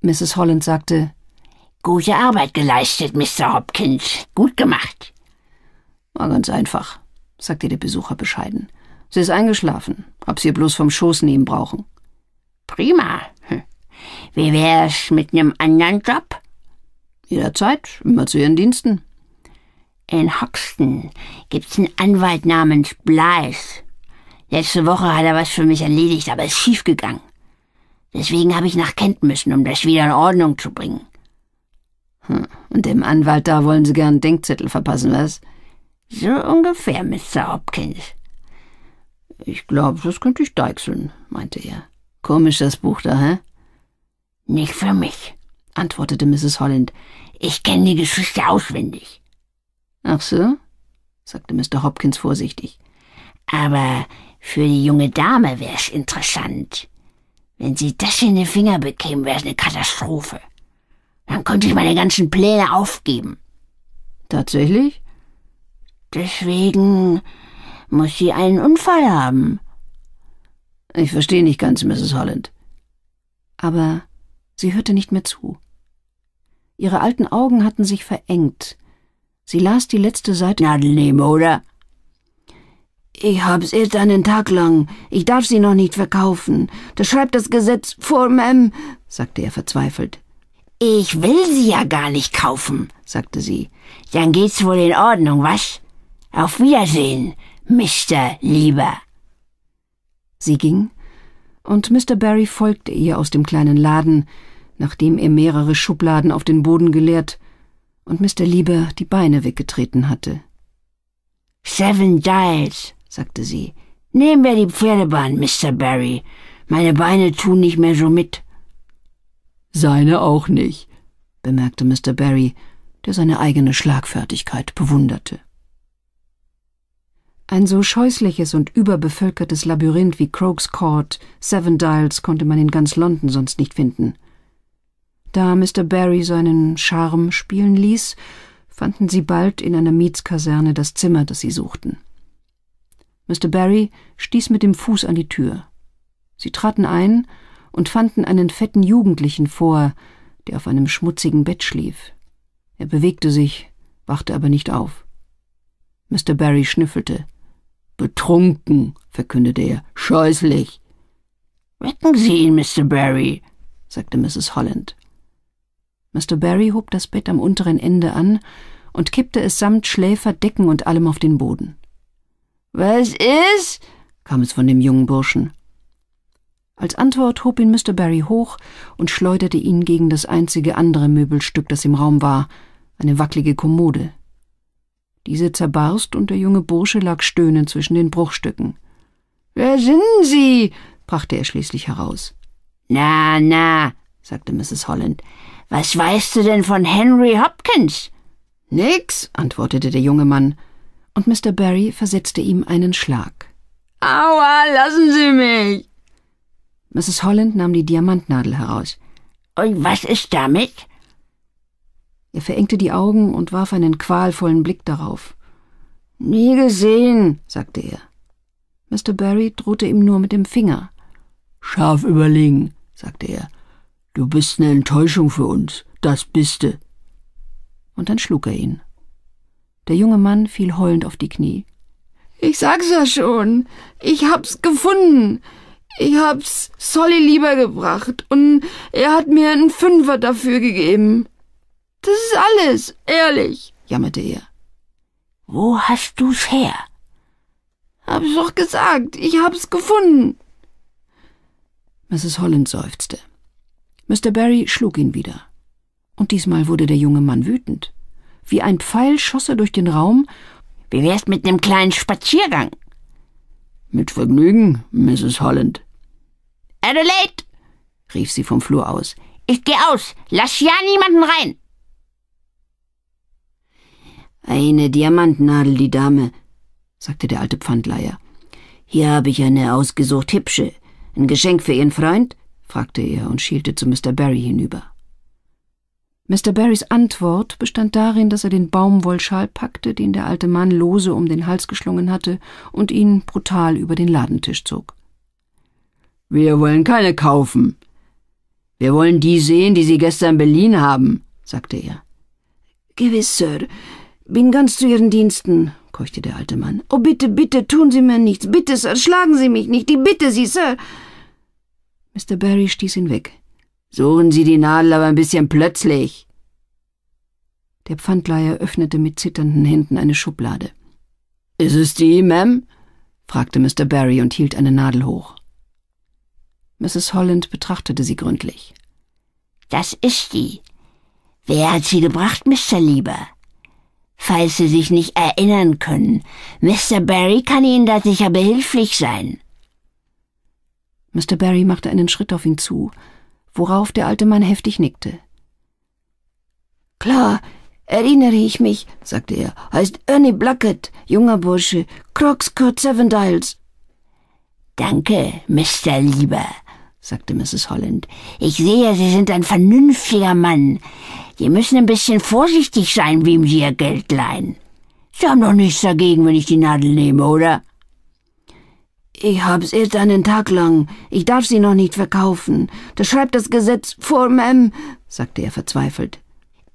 Mrs. Holland sagte, Gute Arbeit geleistet, Mr. Hopkins. Gut gemacht. War ganz einfach, sagte der Besucher bescheiden. Sie ist eingeschlafen. Ob Sie ihr bloß vom Schoß nehmen brauchen. Prima. Hm. Wie wär's mit nem anderen Job? Jederzeit, immer zu Ihren Diensten. In Hoxton gibt's einen Anwalt namens Bleis. Letzte Woche hat er was für mich erledigt, aber ist schiefgegangen. Deswegen habe ich nach Kent müssen, um das wieder in Ordnung zu bringen. Hm, und dem Anwalt da wollen Sie gern einen Denkzettel verpassen, was? So ungefähr, Mr. Hopkins. Ich glaube, das könnte ich deichseln, meinte er. Komisch, das Buch da, hä? Nicht für mich, antwortete Mrs. Holland. Ich kenne die Geschichte auswendig. Ach so? sagte Mr. Hopkins vorsichtig. Aber für die junge Dame wär's interessant. Wenn sie das in den Finger bekäme, wär's eine Katastrophe. Dann könnte ich meine ganzen Pläne aufgeben. Tatsächlich? Deswegen muss sie einen Unfall haben. Ich verstehe nicht ganz, Mrs. Holland. Aber Sie hörte nicht mehr zu. Ihre alten Augen hatten sich verengt. Sie las die letzte Seite. Nadel nehmen, oder? Ich hab's erst einen Tag lang. Ich darf sie noch nicht verkaufen. Das schreibt das Gesetz vor, Mem, sagte er verzweifelt. Ich will sie ja gar nicht kaufen, sagte sie. Dann geht's wohl in Ordnung, was? Auf Wiedersehen, Mister Lieber. Sie ging, und Mr. Barry folgte ihr aus dem kleinen Laden, nachdem er mehrere Schubladen auf den Boden geleert und Mr. Liebe die Beine weggetreten hatte. Seven Dials, sagte sie. Nehmen wir die Pferdebahn, Mr. Barry. Meine Beine tun nicht mehr so mit. Seine auch nicht, bemerkte Mr. Barry, der seine eigene Schlagfertigkeit bewunderte. Ein so scheußliches und überbevölkertes Labyrinth wie Croke's Court, Seven Dials konnte man in ganz London sonst nicht finden. Da Mr. Barry seinen Charme spielen ließ, fanden sie bald in einer Mietskaserne das Zimmer, das sie suchten. Mr. Barry stieß mit dem Fuß an die Tür. Sie traten ein und fanden einen fetten Jugendlichen vor, der auf einem schmutzigen Bett schlief. Er bewegte sich, wachte aber nicht auf. Mr. Barry schnüffelte. Betrunken, verkündete er, scheußlich. Wecken Sie ihn, Mr. Barry, sagte Mrs. Holland. Mr. Barry hob das Bett am unteren Ende an und kippte es samt Schläfer, Decken und allem auf den Boden. Was ist? kam es von dem jungen Burschen. Als Antwort hob ihn Mr. Barry hoch und schleuderte ihn gegen das einzige andere Möbelstück, das im Raum war, eine wackelige Kommode. Diese zerbarst und der junge Bursche lag stöhnend zwischen den Bruchstücken. Wer sind Sie? brachte er schließlich heraus. Na, na, sagte Mrs. Holland. Was weißt du denn von Henry Hopkins? Nix, antwortete der junge Mann, und Mr. Barry versetzte ihm einen Schlag. Aua, lassen Sie mich! Mrs. Holland nahm die Diamantnadel heraus. Und was ist damit? Er verengte die Augen und warf einen qualvollen Blick darauf. Nie gesehen, sagte er. Mr. Barry drohte ihm nur mit dem Finger. Scharf überlegen, sagte er. Du bist eine Enttäuschung für uns, das bist du. Und dann schlug er ihn. Der junge Mann fiel heulend auf die Knie. Ich sag's ja schon. Ich hab's gefunden. Ich hab's Solly lieber gebracht und er hat mir einen Fünfer dafür gegeben. Das ist alles, ehrlich, jammerte er. Wo hast du's her? Hab's doch gesagt, ich hab's gefunden. Mrs. Holland seufzte. Mr. Barry schlug ihn wieder. Und diesmal wurde der junge Mann wütend. Wie ein Pfeil schoss er durch den Raum. Wie wär's mit nem kleinen Spaziergang? Mit Vergnügen, Mrs. Holland. Adelaide! rief sie vom Flur aus. Ich geh aus. Lass ja niemanden rein. Eine Diamantnadel, die Dame, sagte der alte Pfandleier. Hier habe ich eine ausgesucht hübsche. Ein Geschenk für Ihren Freund? fragte er und schielte zu Mr. Barry hinüber. Mr. Barrys Antwort bestand darin, dass er den Baumwollschal packte, den der alte Mann lose um den Hals geschlungen hatte, und ihn brutal über den Ladentisch zog. Wir wollen keine kaufen. Wir wollen die sehen, die Sie gestern in Berlin haben, sagte er. Gewiss, Sir, bin ganz zu Ihren Diensten, keuchte der alte Mann. Oh, bitte, bitte, tun Sie mir nichts. Bitte, Sir, schlagen Sie mich nicht. Ich bitte Sie, Sir. Mr. Barry stieß ihn weg. Suchen Sie die Nadel aber ein bisschen plötzlich. Der Pfandleiher öffnete mit zitternden Händen eine Schublade. Ist es die, Ma'am? fragte Mr. Barry und hielt eine Nadel hoch. Mrs. Holland betrachtete sie gründlich. Das ist die. Wer hat sie gebracht, Mr. Lieber? falls Sie sich nicht erinnern können. Mr. Barry kann Ihnen da sicher behilflich sein. Mr. Barry machte einen Schritt auf ihn zu, worauf der alte Mann heftig nickte. Klar, erinnere ich mich, sagte er, heißt Ernie Blackett, junger Bursche, Crocs Kurt Sevendials. Danke, Mr. Lieber, sagte Mrs. Holland. Ich sehe, Sie sind ein vernünftiger Mann. Sie müssen ein bisschen vorsichtig sein, wem Sie Ihr Geld leihen. Sie haben doch nichts dagegen, wenn ich die Nadel nehme, oder? Ich hab's erst einen Tag lang. Ich darf sie noch nicht verkaufen. Das schreibt das Gesetz vor, Ma'am, sagte er verzweifelt.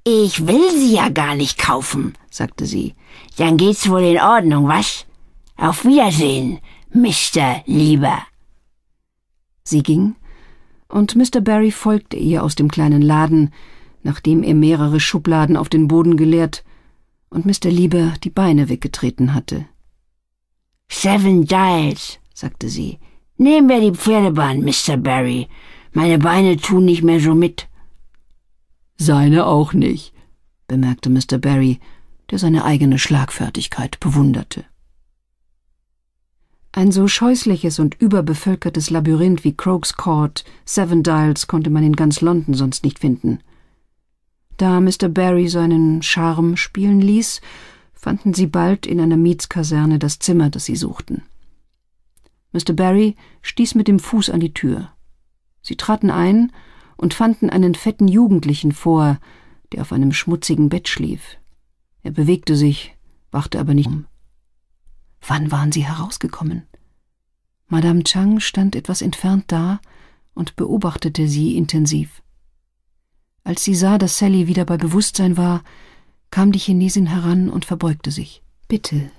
Ich will sie ja gar nicht kaufen, sagte sie. Dann geht's wohl in Ordnung, was? Auf Wiedersehen, Mister Lieber. Sie ging, und Mr. Barry folgte ihr aus dem kleinen Laden, nachdem er mehrere Schubladen auf den Boden geleert und Mr. Liebe die Beine weggetreten hatte. Seven Dials, sagte sie. Nehmen wir die Pferdebahn, Mr. Barry. Meine Beine tun nicht mehr so mit. Seine auch nicht, bemerkte Mr. Barry, der seine eigene Schlagfertigkeit bewunderte. Ein so scheußliches und überbevölkertes Labyrinth wie Croke's Court, Seven Dials konnte man in ganz London sonst nicht finden. Da Mr. Barry seinen Charme spielen ließ, fanden sie bald in einer Mietskaserne das Zimmer, das sie suchten. Mr. Barry stieß mit dem Fuß an die Tür. Sie traten ein und fanden einen fetten Jugendlichen vor, der auf einem schmutzigen Bett schlief. Er bewegte sich, wachte aber nicht um. Wann waren sie herausgekommen? Madame Chang stand etwas entfernt da und beobachtete sie intensiv. Als sie sah, dass Sally wieder bei Bewusstsein war, kam die Chinesin heran und verbeugte sich. Bitte,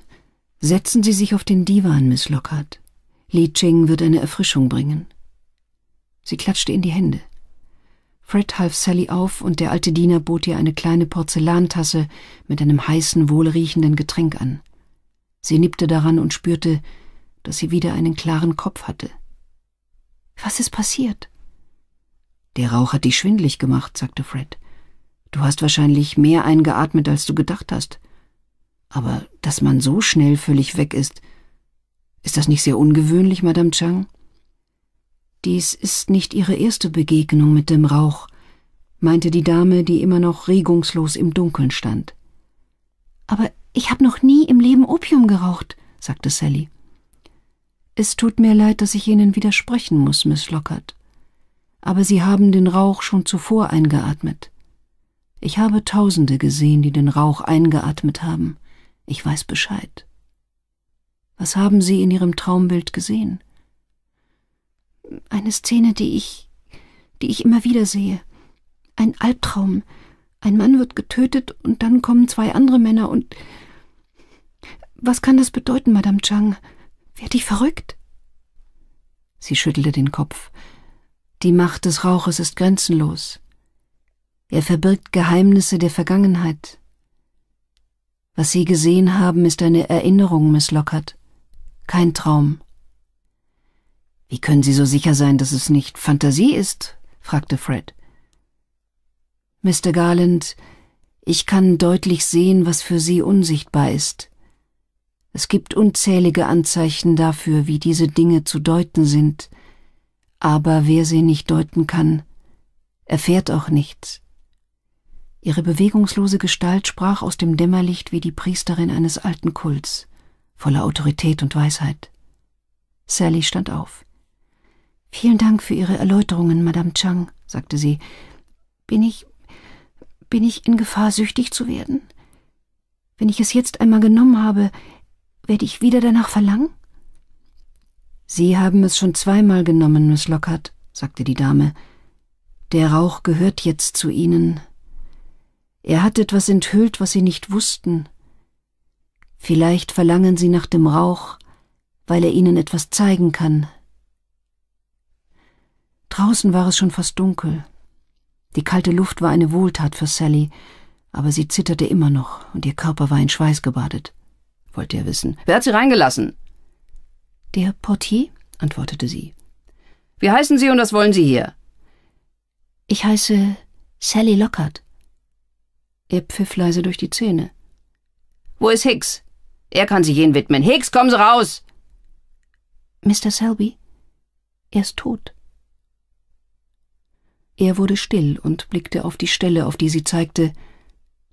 setzen Sie sich auf den Divan, Miss Lockhart. Li Ching wird eine Erfrischung bringen. Sie klatschte in die Hände. Fred half Sally auf und der alte Diener bot ihr eine kleine Porzellantasse mit einem heißen, wohlriechenden Getränk an. Sie nippte daran und spürte, dass sie wieder einen klaren Kopf hatte. Was ist passiert? Der Rauch hat dich schwindlig gemacht, sagte Fred. Du hast wahrscheinlich mehr eingeatmet, als du gedacht hast. Aber dass man so schnell völlig weg ist, ist das nicht sehr ungewöhnlich, Madame Chang? Dies ist nicht ihre erste Begegnung mit dem Rauch, meinte die Dame, die immer noch regungslos im Dunkeln stand. Aber ich habe noch nie im Leben Opium geraucht, sagte Sally. Es tut mir leid, dass ich Ihnen widersprechen muss, Miss Lockhart. Aber Sie haben den Rauch schon zuvor eingeatmet. Ich habe Tausende gesehen, die den Rauch eingeatmet haben. Ich weiß Bescheid. Was haben Sie in Ihrem Traumbild gesehen? Eine Szene, die ich, die ich immer wieder sehe. Ein Albtraum. Ein Mann wird getötet und dann kommen zwei andere Männer und was kann das bedeuten, Madame Chang? Werd ich verrückt? Sie schüttelte den Kopf. Die Macht des Rauches ist grenzenlos. Er verbirgt Geheimnisse der Vergangenheit. Was Sie gesehen haben, ist eine Erinnerung, Miss Lockhart. Kein Traum. Wie können Sie so sicher sein, dass es nicht Fantasie ist? fragte Fred. Mr. Garland, ich kann deutlich sehen, was für Sie unsichtbar ist. Es gibt unzählige Anzeichen dafür, wie diese Dinge zu deuten sind, aber wer sie nicht deuten kann, erfährt auch nichts. Ihre bewegungslose Gestalt sprach aus dem Dämmerlicht wie die Priesterin eines alten Kults, voller Autorität und Weisheit. Sally stand auf. Vielen Dank für Ihre Erläuterungen, Madame Chang, sagte sie. Bin ich. bin ich in Gefahr, süchtig zu werden? Wenn ich es jetzt einmal genommen habe, werde ich wieder danach verlangen? Sie haben es schon zweimal genommen, Miss Lockhart, sagte die Dame. Der Rauch gehört jetzt zu Ihnen. Er hat etwas enthüllt, was Sie nicht wussten. Vielleicht verlangen Sie nach dem Rauch, weil er Ihnen etwas zeigen kann. Draußen war es schon fast dunkel. Die kalte Luft war eine Wohltat für Sally, aber sie zitterte immer noch und ihr Körper war in Schweiß gebadet wollte er wissen. Wer hat Sie reingelassen? Der Portier, antwortete sie. Wie heißen Sie und was wollen Sie hier? Ich heiße Sally Lockhart. Er pfiff leise durch die Zähne. Wo ist Hicks? Er kann sich jenen widmen. Hicks, kommen Sie raus! Mr. Selby, er ist tot. Er wurde still und blickte auf die Stelle, auf die sie zeigte.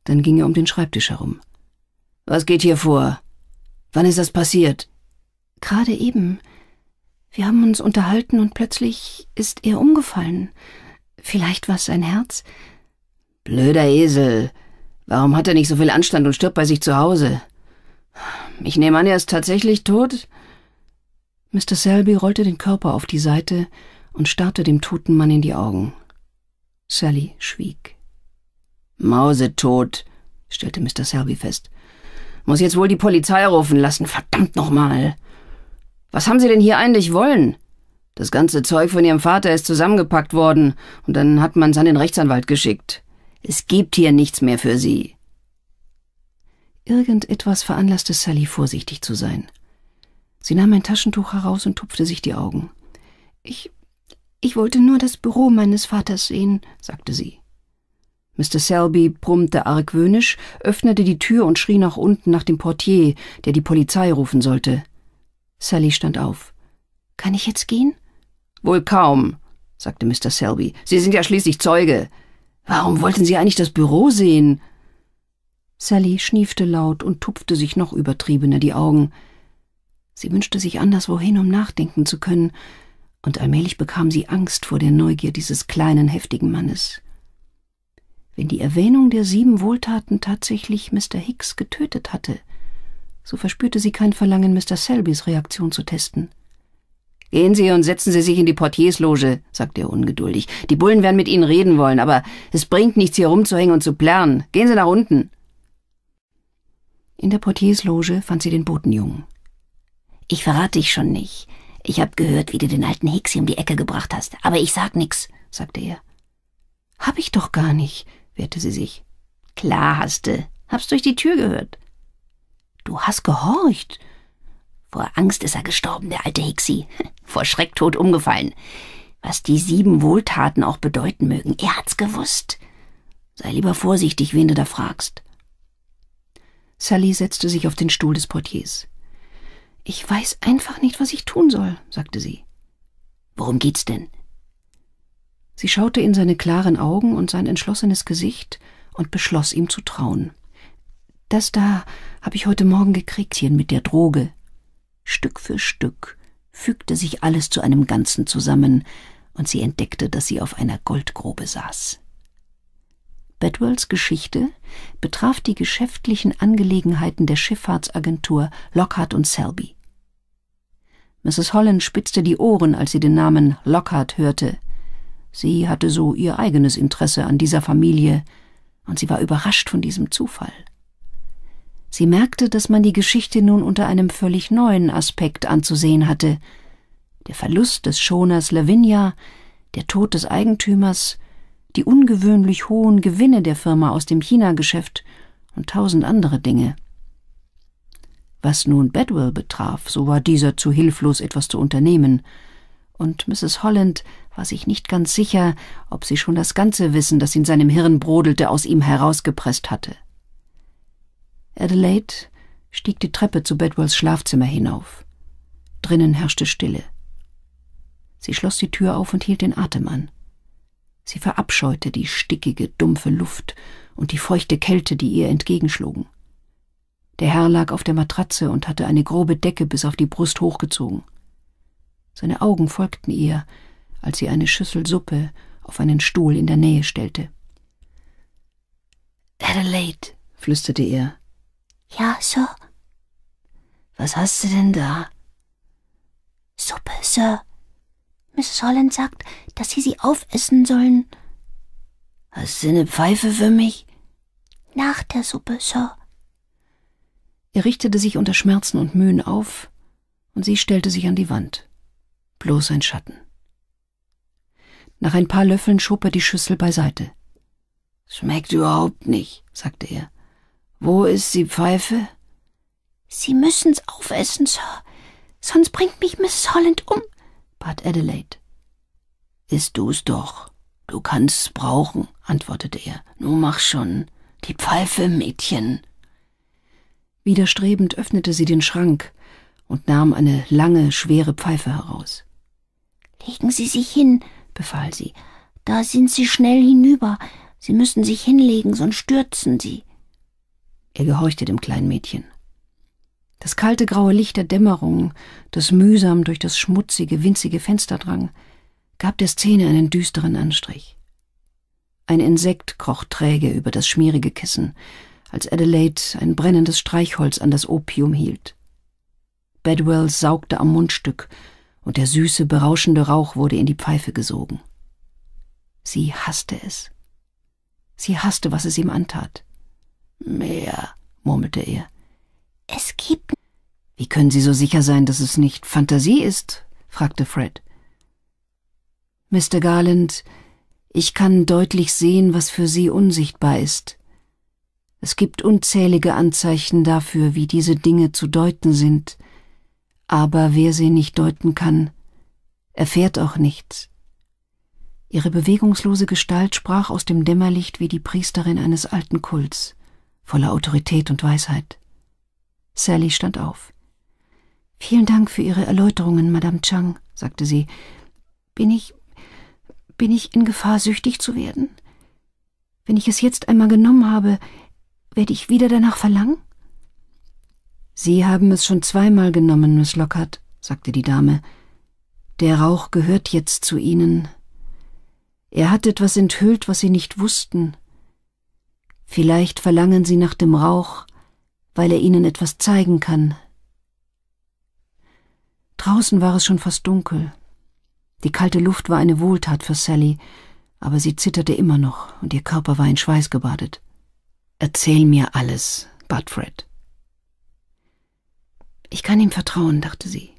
Dann ging er um den Schreibtisch herum. Was geht hier vor? Wann ist das passiert? Gerade eben. Wir haben uns unterhalten und plötzlich ist er umgefallen. Vielleicht war es sein Herz. Blöder Esel. Warum hat er nicht so viel Anstand und stirbt bei sich zu Hause? Ich nehme an, er ist tatsächlich tot? Mr. Selby rollte den Körper auf die Seite und starrte dem toten Mann in die Augen. Sally schwieg. Mausetot, stellte Mr. Selby fest. Muss jetzt wohl die Polizei rufen lassen, verdammt nochmal. Was haben Sie denn hier eigentlich wollen? Das ganze Zeug von Ihrem Vater ist zusammengepackt worden, und dann hat man es an den Rechtsanwalt geschickt. Es gibt hier nichts mehr für Sie. Irgendetwas veranlasste Sally vorsichtig zu sein. Sie nahm ein Taschentuch heraus und tupfte sich die Augen. Ich ich wollte nur das Büro meines Vaters sehen, sagte sie. Mr. Selby brummte argwöhnisch, öffnete die Tür und schrie nach unten nach dem Portier, der die Polizei rufen sollte. Sally stand auf. Kann ich jetzt gehen? Wohl kaum, sagte Mr. Selby. Sie sind ja schließlich Zeuge. Warum wollten Sie eigentlich das Büro sehen? Sally schniefte laut und tupfte sich noch übertriebener die Augen. Sie wünschte sich anderswohin, um nachdenken zu können, und allmählich bekam sie Angst vor der Neugier dieses kleinen, heftigen Mannes wenn die Erwähnung der sieben Wohltaten tatsächlich Mr. Hicks getötet hatte, so verspürte sie kein Verlangen, Mr. Selbys Reaktion zu testen. Gehen Sie und setzen Sie sich in die Portiersloge, sagte er ungeduldig. Die Bullen werden mit Ihnen reden wollen, aber es bringt nichts, hier rumzuhängen und zu plärren. Gehen Sie nach unten. In der Portiersloge fand sie den Botenjungen. Ich verrate dich schon nicht. Ich hab gehört, wie du den alten Hicks hier um die Ecke gebracht hast, aber ich sag nix, sagte er. Hab ich doch gar nicht, wehrte sie sich. Klar haste, hab's durch die Tür gehört. Du hast gehorcht. Vor Angst ist er gestorben, der alte Hixi. Vor Schreck tot umgefallen. Was die sieben Wohltaten auch bedeuten mögen, er hat's gewusst. Sei lieber vorsichtig, wen du da fragst. Sally setzte sich auf den Stuhl des Portiers. Ich weiß einfach nicht, was ich tun soll, sagte sie. Worum geht's denn? Sie schaute in seine klaren Augen und sein entschlossenes Gesicht und beschloss, ihm zu trauen. Das da habe ich heute Morgen gekriegt hier mit der Droge. Stück für Stück fügte sich alles zu einem Ganzen zusammen, und sie entdeckte, dass sie auf einer Goldgrube saß. Bedwells Geschichte betraf die geschäftlichen Angelegenheiten der Schifffahrtsagentur Lockhart und Selby. Mrs. Holland spitzte die Ohren, als sie den Namen Lockhart hörte – Sie hatte so ihr eigenes Interesse an dieser Familie, und sie war überrascht von diesem Zufall. Sie merkte, dass man die Geschichte nun unter einem völlig neuen Aspekt anzusehen hatte. Der Verlust des Schoners Lavinia, der Tod des Eigentümers, die ungewöhnlich hohen Gewinne der Firma aus dem China-Geschäft und tausend andere Dinge. Was nun Bedwell betraf, so war dieser zu hilflos, etwas zu unternehmen und Mrs. Holland war sich nicht ganz sicher, ob sie schon das ganze Wissen, das in seinem Hirn brodelte, aus ihm herausgepresst hatte. Adelaide stieg die Treppe zu Bedwells Schlafzimmer hinauf. Drinnen herrschte Stille. Sie schloss die Tür auf und hielt den Atem an. Sie verabscheute die stickige, dumpfe Luft und die feuchte Kälte, die ihr entgegenschlugen. Der Herr lag auf der Matratze und hatte eine grobe Decke bis auf die Brust hochgezogen. Seine Augen folgten ihr, als sie eine Schüssel Suppe auf einen Stuhl in der Nähe stellte. Adelaide, flüsterte er. Ja, Sir. Was hast du denn da? Suppe, Sir. Mrs. Holland sagt, dass Sie sie aufessen sollen. Hast du eine Pfeife für mich? Nach der Suppe, Sir. Er richtete sich unter Schmerzen und Mühen auf, und sie stellte sich an die Wand bloß ein Schatten. Nach ein paar Löffeln schob er die Schüssel beiseite. Schmeckt überhaupt nicht, sagte er. Wo ist die Pfeife? Sie müssen's aufessen, Sir, sonst bringt mich Miss Holland um, bat Adelaide. Isst du's doch. Du kannst's brauchen, antwortete er. Nur mach schon. Die Pfeife, Mädchen. Widerstrebend öffnete sie den Schrank und nahm eine lange, schwere Pfeife heraus. Legen Sie sich hin, befahl sie. Da sind Sie schnell hinüber. Sie müssen sich hinlegen, sonst stürzen Sie. Er gehorchte dem kleinen Mädchen. Das kalte graue Licht der Dämmerung, das mühsam durch das schmutzige, winzige Fenster drang, gab der Szene einen düsteren Anstrich. Ein Insekt kroch träge über das schmierige Kissen, als Adelaide ein brennendes Streichholz an das Opium hielt. Bedwell saugte am Mundstück und der süße, berauschende Rauch wurde in die Pfeife gesogen. Sie hasste es. Sie hasste, was es ihm antat. Mehr, murmelte er. Es gibt. Wie können Sie so sicher sein, dass es nicht Fantasie ist? fragte Fred. Mr. Garland, ich kann deutlich sehen, was für Sie unsichtbar ist. Es gibt unzählige Anzeichen dafür, wie diese Dinge zu deuten sind, aber wer sie nicht deuten kann, erfährt auch nichts. Ihre bewegungslose Gestalt sprach aus dem Dämmerlicht wie die Priesterin eines alten Kults, voller Autorität und Weisheit. Sally stand auf. Vielen Dank für Ihre Erläuterungen, Madame Chang, sagte sie. Bin ich. bin ich in Gefahr, süchtig zu werden? Wenn ich es jetzt einmal genommen habe, werde ich wieder danach verlangen? Sie haben es schon zweimal genommen, Miss Lockhart, sagte die Dame. Der Rauch gehört jetzt zu Ihnen. Er hat etwas enthüllt, was Sie nicht wussten. Vielleicht verlangen Sie nach dem Rauch, weil er Ihnen etwas zeigen kann. Draußen war es schon fast dunkel. Die kalte Luft war eine Wohltat für Sally, aber sie zitterte immer noch und ihr Körper war in Schweiß gebadet. Erzähl mir alles, bat Fred. Ich kann ihm vertrauen, dachte sie.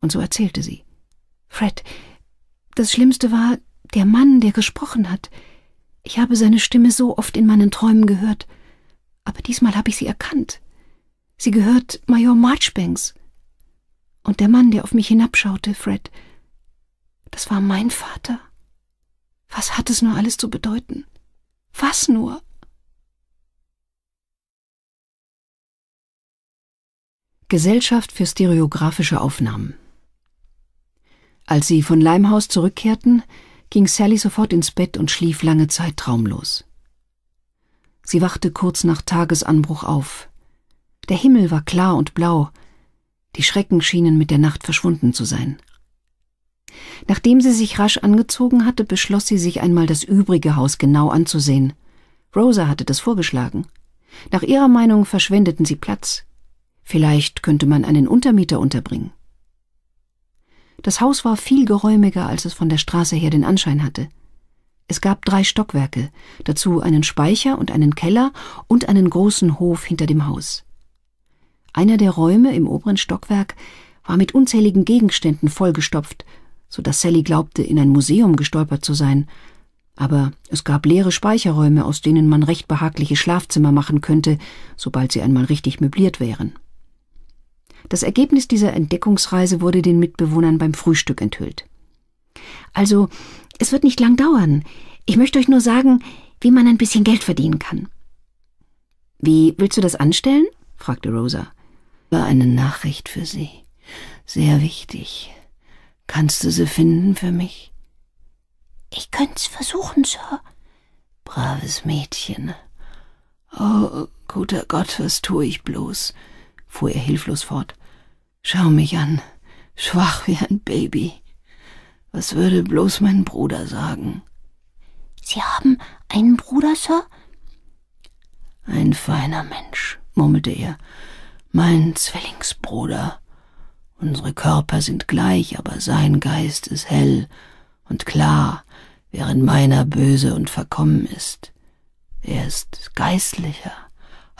Und so erzählte sie. Fred, das Schlimmste war der Mann, der gesprochen hat. Ich habe seine Stimme so oft in meinen Träumen gehört, aber diesmal habe ich sie erkannt. Sie gehört Major Marchbanks. Und der Mann, der auf mich hinabschaute, Fred, das war mein Vater. Was hat es nur alles zu bedeuten? Was nur? Gesellschaft für stereografische Aufnahmen. Als sie von Limehouse zurückkehrten, ging Sally sofort ins Bett und schlief lange Zeit traumlos. Sie wachte kurz nach Tagesanbruch auf. Der Himmel war klar und blau, die Schrecken schienen mit der Nacht verschwunden zu sein. Nachdem sie sich rasch angezogen hatte, beschloss sie, sich einmal das übrige Haus genau anzusehen. Rosa hatte das vorgeschlagen. Nach ihrer Meinung verschwendeten sie Platz. Vielleicht könnte man einen Untermieter unterbringen. Das Haus war viel geräumiger, als es von der Straße her den Anschein hatte. Es gab drei Stockwerke, dazu einen Speicher und einen Keller und einen großen Hof hinter dem Haus. Einer der Räume im oberen Stockwerk war mit unzähligen Gegenständen vollgestopft, so dass Sally glaubte, in ein Museum gestolpert zu sein. Aber es gab leere Speicherräume, aus denen man recht behagliche Schlafzimmer machen könnte, sobald sie einmal richtig möbliert wären. Das Ergebnis dieser Entdeckungsreise wurde den Mitbewohnern beim Frühstück enthüllt. Also, es wird nicht lang dauern. Ich möchte euch nur sagen, wie man ein bisschen Geld verdienen kann. Wie willst du das anstellen? fragte Rosa. Über Eine Nachricht für sie. Sehr wichtig. Kannst du sie finden für mich? Ich könnt's versuchen, Sir. Braves Mädchen. Oh, guter Gott, was tue ich bloß? fuhr er hilflos fort. Schau mich an, schwach wie ein Baby. Was würde bloß mein Bruder sagen? Sie haben einen Bruder, Sir? Ein feiner Mensch, murmelte er. Mein Zwillingsbruder. Unsere Körper sind gleich, aber sein Geist ist hell und klar, während meiner böse und verkommen ist. Er ist geistlicher,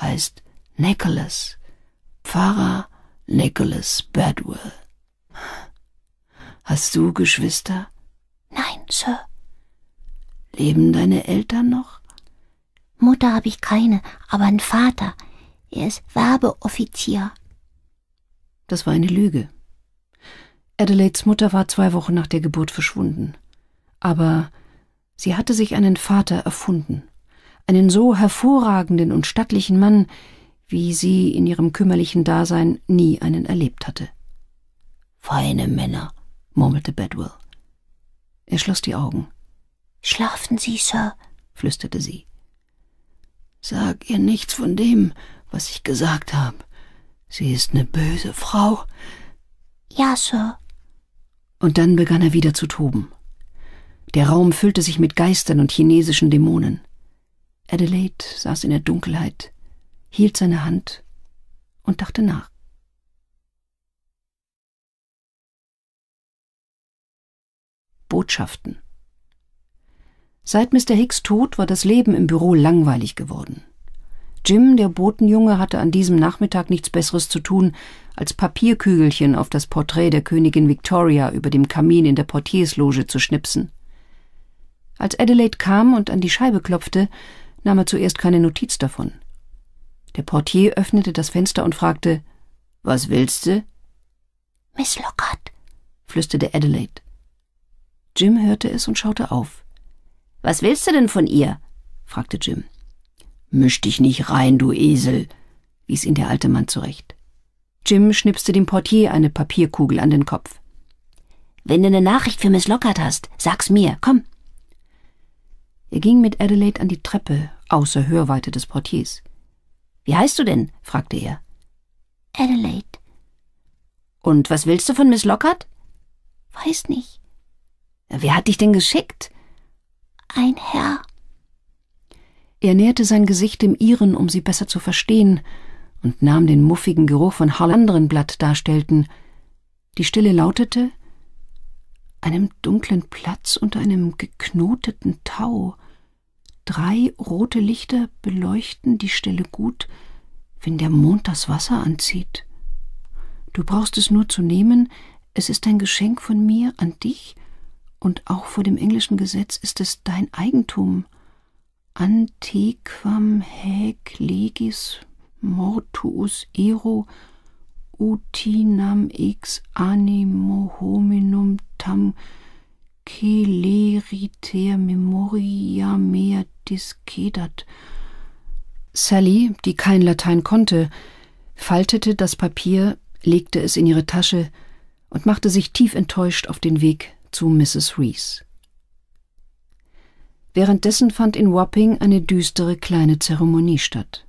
heißt Nicholas, Pfarrer Nicholas Bedwell. Hast du Geschwister? Nein, Sir. Leben deine Eltern noch? Mutter habe ich keine, aber ein Vater. Er ist Werbeoffizier. Das war eine Lüge. Adelaides Mutter war zwei Wochen nach der Geburt verschwunden. Aber sie hatte sich einen Vater erfunden. Einen so hervorragenden und stattlichen Mann, wie sie in ihrem kümmerlichen Dasein nie einen erlebt hatte. Feine Männer, murmelte Bedwell. Er schloss die Augen. Schlafen Sie, Sir, flüsterte sie. Sag ihr nichts von dem, was ich gesagt habe. Sie ist eine böse Frau. Ja, Sir. Und dann begann er wieder zu toben. Der Raum füllte sich mit Geistern und chinesischen Dämonen. Adelaide saß in der Dunkelheit, hielt seine Hand und dachte nach. Botschaften Seit Mr. Hicks Tod war das Leben im Büro langweilig geworden. Jim, der Botenjunge, hatte an diesem Nachmittag nichts Besseres zu tun, als Papierkügelchen auf das Porträt der Königin Victoria über dem Kamin in der Portiersloge zu schnipsen. Als Adelaide kam und an die Scheibe klopfte, nahm er zuerst keine Notiz davon. Der Portier öffnete das Fenster und fragte, was willst du? Miss Lockhart, flüsterte Adelaide. Jim hörte es und schaute auf. Was willst du denn von ihr? fragte Jim. Misch dich nicht rein, du Esel, wies ihn der alte Mann zurecht. Jim schnipste dem Portier eine Papierkugel an den Kopf. Wenn du eine Nachricht für Miss Lockhart hast, sag's mir, komm. Er ging mit Adelaide an die Treppe, außer Hörweite des Portiers. Wie heißt du denn? fragte er. Adelaide. Und was willst du von Miss Lockhart? Weiß nicht. Wer hat dich denn geschickt? Ein Herr. Er näherte sein Gesicht dem ihren, um sie besser zu verstehen, und nahm den muffigen Geruch von Hollandrenblatt darstellten. Die Stille lautete einem dunklen Platz unter einem geknoteten Tau. Drei rote Lichter beleuchten die Stelle gut, wenn der Mond das Wasser anzieht. Du brauchst es nur zu nehmen, es ist ein Geschenk von mir an dich, und auch vor dem englischen Gesetz ist es dein Eigentum. Antequam haec legis mortuus ero utinam ex animo hominum tam celeriter memoria mea discedat. Sally, die kein Latein konnte, faltete das Papier, legte es in ihre Tasche und machte sich tief enttäuscht auf den Weg zu Mrs. Rees. Währenddessen fand in Wapping eine düstere kleine Zeremonie statt.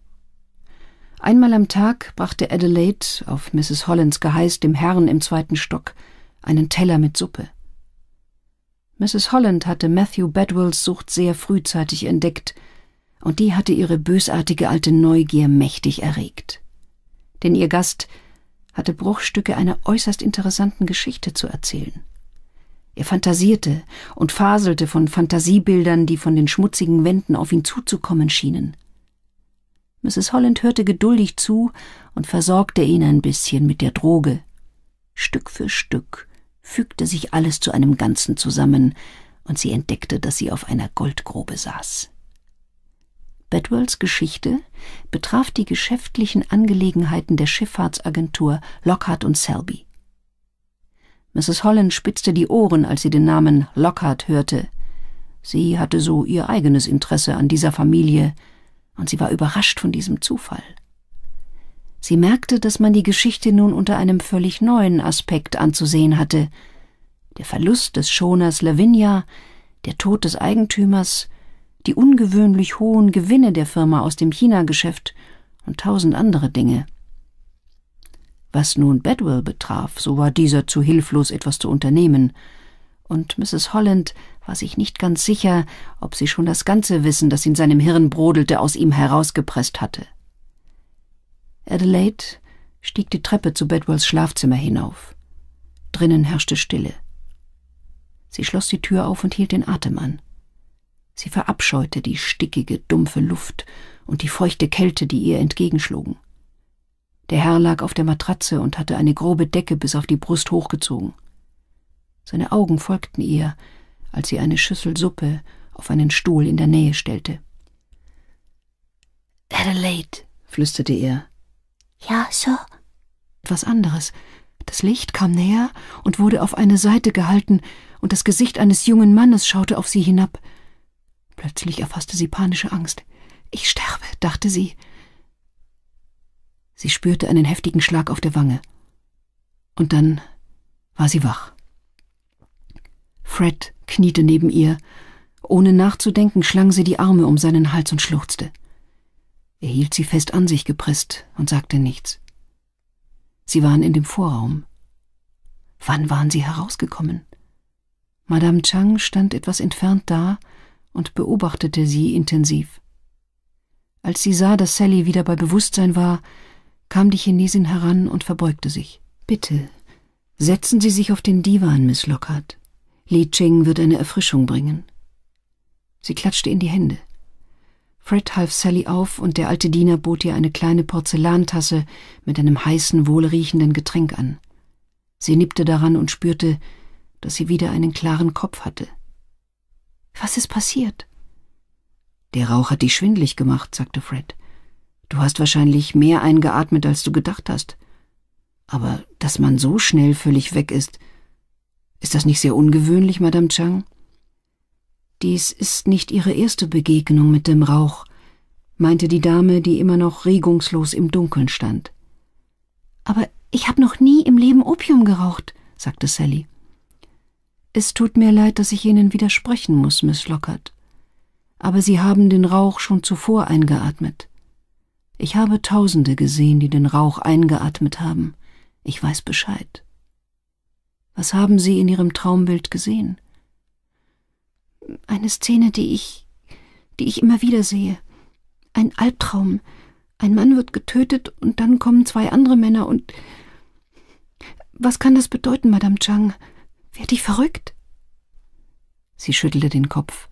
Einmal am Tag brachte Adelaide, auf Mrs. Hollands Geheiß, dem Herrn im zweiten Stock, einen Teller mit Suppe. Mrs. Holland hatte Matthew Bedwells Sucht sehr frühzeitig entdeckt, und die hatte ihre bösartige alte Neugier mächtig erregt. Denn ihr Gast hatte Bruchstücke einer äußerst interessanten Geschichte zu erzählen. Er fantasierte und faselte von Fantasiebildern, die von den schmutzigen Wänden auf ihn zuzukommen schienen. Mrs. Holland hörte geduldig zu und versorgte ihn ein bisschen mit der Droge. Stück für Stück fügte sich alles zu einem Ganzen zusammen, und sie entdeckte, dass sie auf einer Goldgrube saß. Bedwells Geschichte betraf die geschäftlichen Angelegenheiten der Schifffahrtsagentur Lockhart und Selby. Mrs. Holland spitzte die Ohren, als sie den Namen Lockhart hörte. Sie hatte so ihr eigenes Interesse an dieser Familie, und sie war überrascht von diesem Zufall. Sie merkte, dass man die Geschichte nun unter einem völlig neuen Aspekt anzusehen hatte. Der Verlust des Schoners Lavinia, der Tod des Eigentümers, die ungewöhnlich hohen Gewinne der Firma aus dem China-Geschäft und tausend andere Dinge. Was nun Bedwell betraf, so war dieser zu hilflos, etwas zu unternehmen, und Mrs. Holland war sich nicht ganz sicher, ob sie schon das ganze Wissen, das in seinem Hirn brodelte, aus ihm herausgepresst hatte. Adelaide stieg die Treppe zu Bedwells Schlafzimmer hinauf. Drinnen herrschte Stille. Sie schloss die Tür auf und hielt den Atem an. Sie verabscheute die stickige, dumpfe Luft und die feuchte Kälte, die ihr entgegenschlugen. Der Herr lag auf der Matratze und hatte eine grobe Decke bis auf die Brust hochgezogen. Seine Augen folgten ihr, als sie eine Schüssel Suppe auf einen Stuhl in der Nähe stellte. Adelaide, flüsterte er, ja, Sir. Etwas anderes. Das Licht kam näher und wurde auf eine Seite gehalten, und das Gesicht eines jungen Mannes schaute auf sie hinab. Plötzlich erfasste sie panische Angst. Ich sterbe, dachte sie. Sie spürte einen heftigen Schlag auf der Wange. Und dann war sie wach. Fred kniete neben ihr. Ohne nachzudenken schlang sie die Arme um seinen Hals und schluchzte. Er hielt sie fest an sich gepresst und sagte nichts. Sie waren in dem Vorraum. Wann waren sie herausgekommen? Madame Chang stand etwas entfernt da und beobachtete sie intensiv. Als sie sah, dass Sally wieder bei Bewusstsein war, kam die Chinesin heran und verbeugte sich. Bitte, setzen Sie sich auf den Divan, Miss Lockhart. Li Ching wird eine Erfrischung bringen. Sie klatschte in die Hände. Fred half Sally auf und der alte Diener bot ihr eine kleine Porzellantasse mit einem heißen, wohlriechenden Getränk an. Sie nippte daran und spürte, dass sie wieder einen klaren Kopf hatte. Was ist passiert? Der Rauch hat dich schwindlig gemacht, sagte Fred. Du hast wahrscheinlich mehr eingeatmet, als du gedacht hast. Aber dass man so schnell völlig weg ist. Ist das nicht sehr ungewöhnlich, Madame Chang? Dies ist nicht ihre erste Begegnung mit dem Rauch, meinte die Dame, die immer noch regungslos im Dunkeln stand. Aber ich habe noch nie im Leben Opium geraucht, sagte Sally. Es tut mir leid, dass ich Ihnen widersprechen muss, Miss Lockhart. Aber Sie haben den Rauch schon zuvor eingeatmet. Ich habe Tausende gesehen, die den Rauch eingeatmet haben. Ich weiß Bescheid. Was haben Sie in Ihrem Traumbild gesehen? Eine Szene, die ich, die ich immer wieder sehe. Ein Albtraum. Ein Mann wird getötet und dann kommen zwei andere Männer und. Was kann das bedeuten, Madame Chang? Werd ich verrückt? Sie schüttelte den Kopf.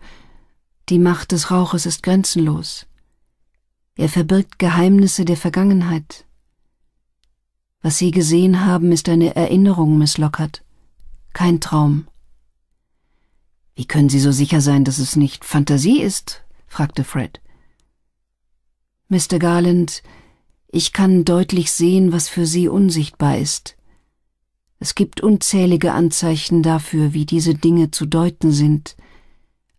Die Macht des Rauches ist grenzenlos. Er verbirgt Geheimnisse der Vergangenheit. Was Sie gesehen haben, ist eine Erinnerung, Miss Lockhart. Kein Traum. Wie können Sie so sicher sein, dass es nicht Fantasie ist? fragte Fred. Mr. Garland, ich kann deutlich sehen, was für Sie unsichtbar ist. Es gibt unzählige Anzeichen dafür, wie diese Dinge zu deuten sind,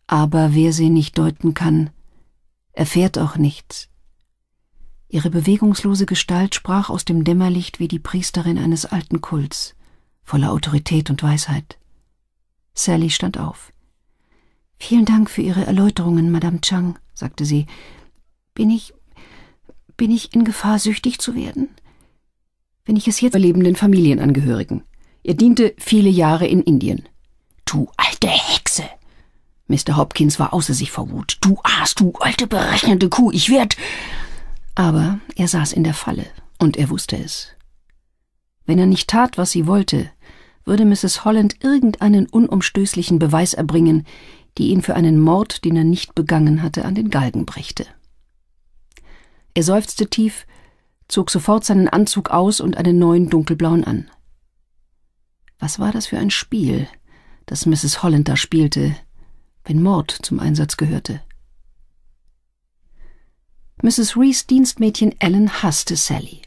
aber wer sie nicht deuten kann, erfährt auch nichts. Ihre bewegungslose Gestalt sprach aus dem Dämmerlicht wie die Priesterin eines alten Kults, voller Autorität und Weisheit. Sally stand auf. Vielen Dank für Ihre Erläuterungen, Madame Chang, sagte sie. Bin ich. bin ich in Gefahr, süchtig zu werden? Wenn ich es jetzt überlebenden Familienangehörigen. Er diente viele Jahre in Indien. Du alte Hexe! Mr. Hopkins war außer sich vor Wut. Du Aas, du alte berechnende Kuh, ich werd. Aber er saß in der Falle, und er wusste es. Wenn er nicht tat, was sie wollte, würde Mrs. Holland irgendeinen unumstößlichen Beweis erbringen, die ihn für einen Mord, den er nicht begangen hatte, an den Galgen brächte. Er seufzte tief, zog sofort seinen Anzug aus und einen neuen dunkelblauen an. Was war das für ein Spiel, das Mrs. Holland da spielte, wenn Mord zum Einsatz gehörte? Mrs. Rees Dienstmädchen Ellen hasste Sally.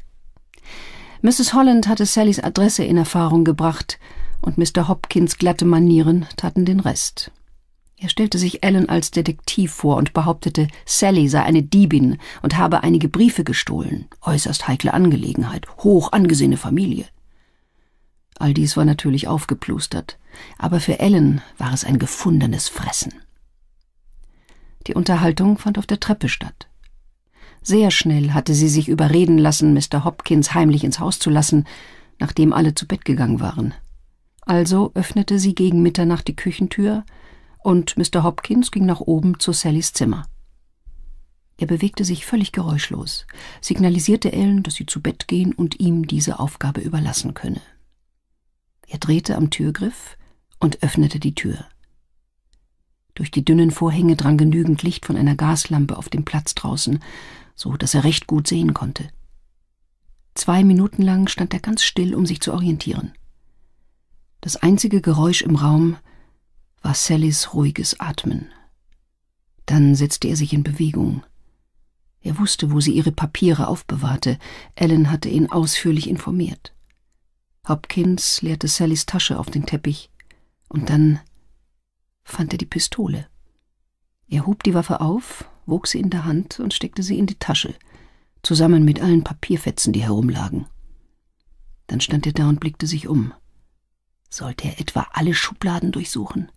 Mrs. Holland hatte Sallys Adresse in Erfahrung gebracht, und Mr. Hopkins glatte Manieren taten den Rest. Er stellte sich Ellen als Detektiv vor und behauptete, Sally sei eine Diebin und habe einige Briefe gestohlen. Äußerst heikle Angelegenheit, hoch angesehene Familie. All dies war natürlich aufgeplustert, aber für Ellen war es ein gefundenes Fressen. Die Unterhaltung fand auf der Treppe statt. Sehr schnell hatte sie sich überreden lassen, Mr. Hopkins heimlich ins Haus zu lassen, nachdem alle zu Bett gegangen waren. Also öffnete sie gegen Mitternacht die Küchentür, und Mr. Hopkins ging nach oben zu Sallys Zimmer. Er bewegte sich völlig geräuschlos, signalisierte Ellen, dass sie zu Bett gehen und ihm diese Aufgabe überlassen könne. Er drehte am Türgriff und öffnete die Tür. Durch die dünnen Vorhänge drang genügend Licht von einer Gaslampe auf dem Platz draußen, so dass er recht gut sehen konnte. Zwei Minuten lang stand er ganz still, um sich zu orientieren. Das einzige Geräusch im Raum war Sallys ruhiges Atmen. Dann setzte er sich in Bewegung. Er wusste, wo sie ihre Papiere aufbewahrte. Ellen hatte ihn ausführlich informiert. Hopkins leerte Sallys Tasche auf den Teppich und dann fand er die Pistole. Er hob die Waffe auf, wog sie in der Hand und steckte sie in die Tasche, zusammen mit allen Papierfetzen, die herumlagen. Dann stand er da und blickte sich um. Sollte er etwa alle Schubladen durchsuchen?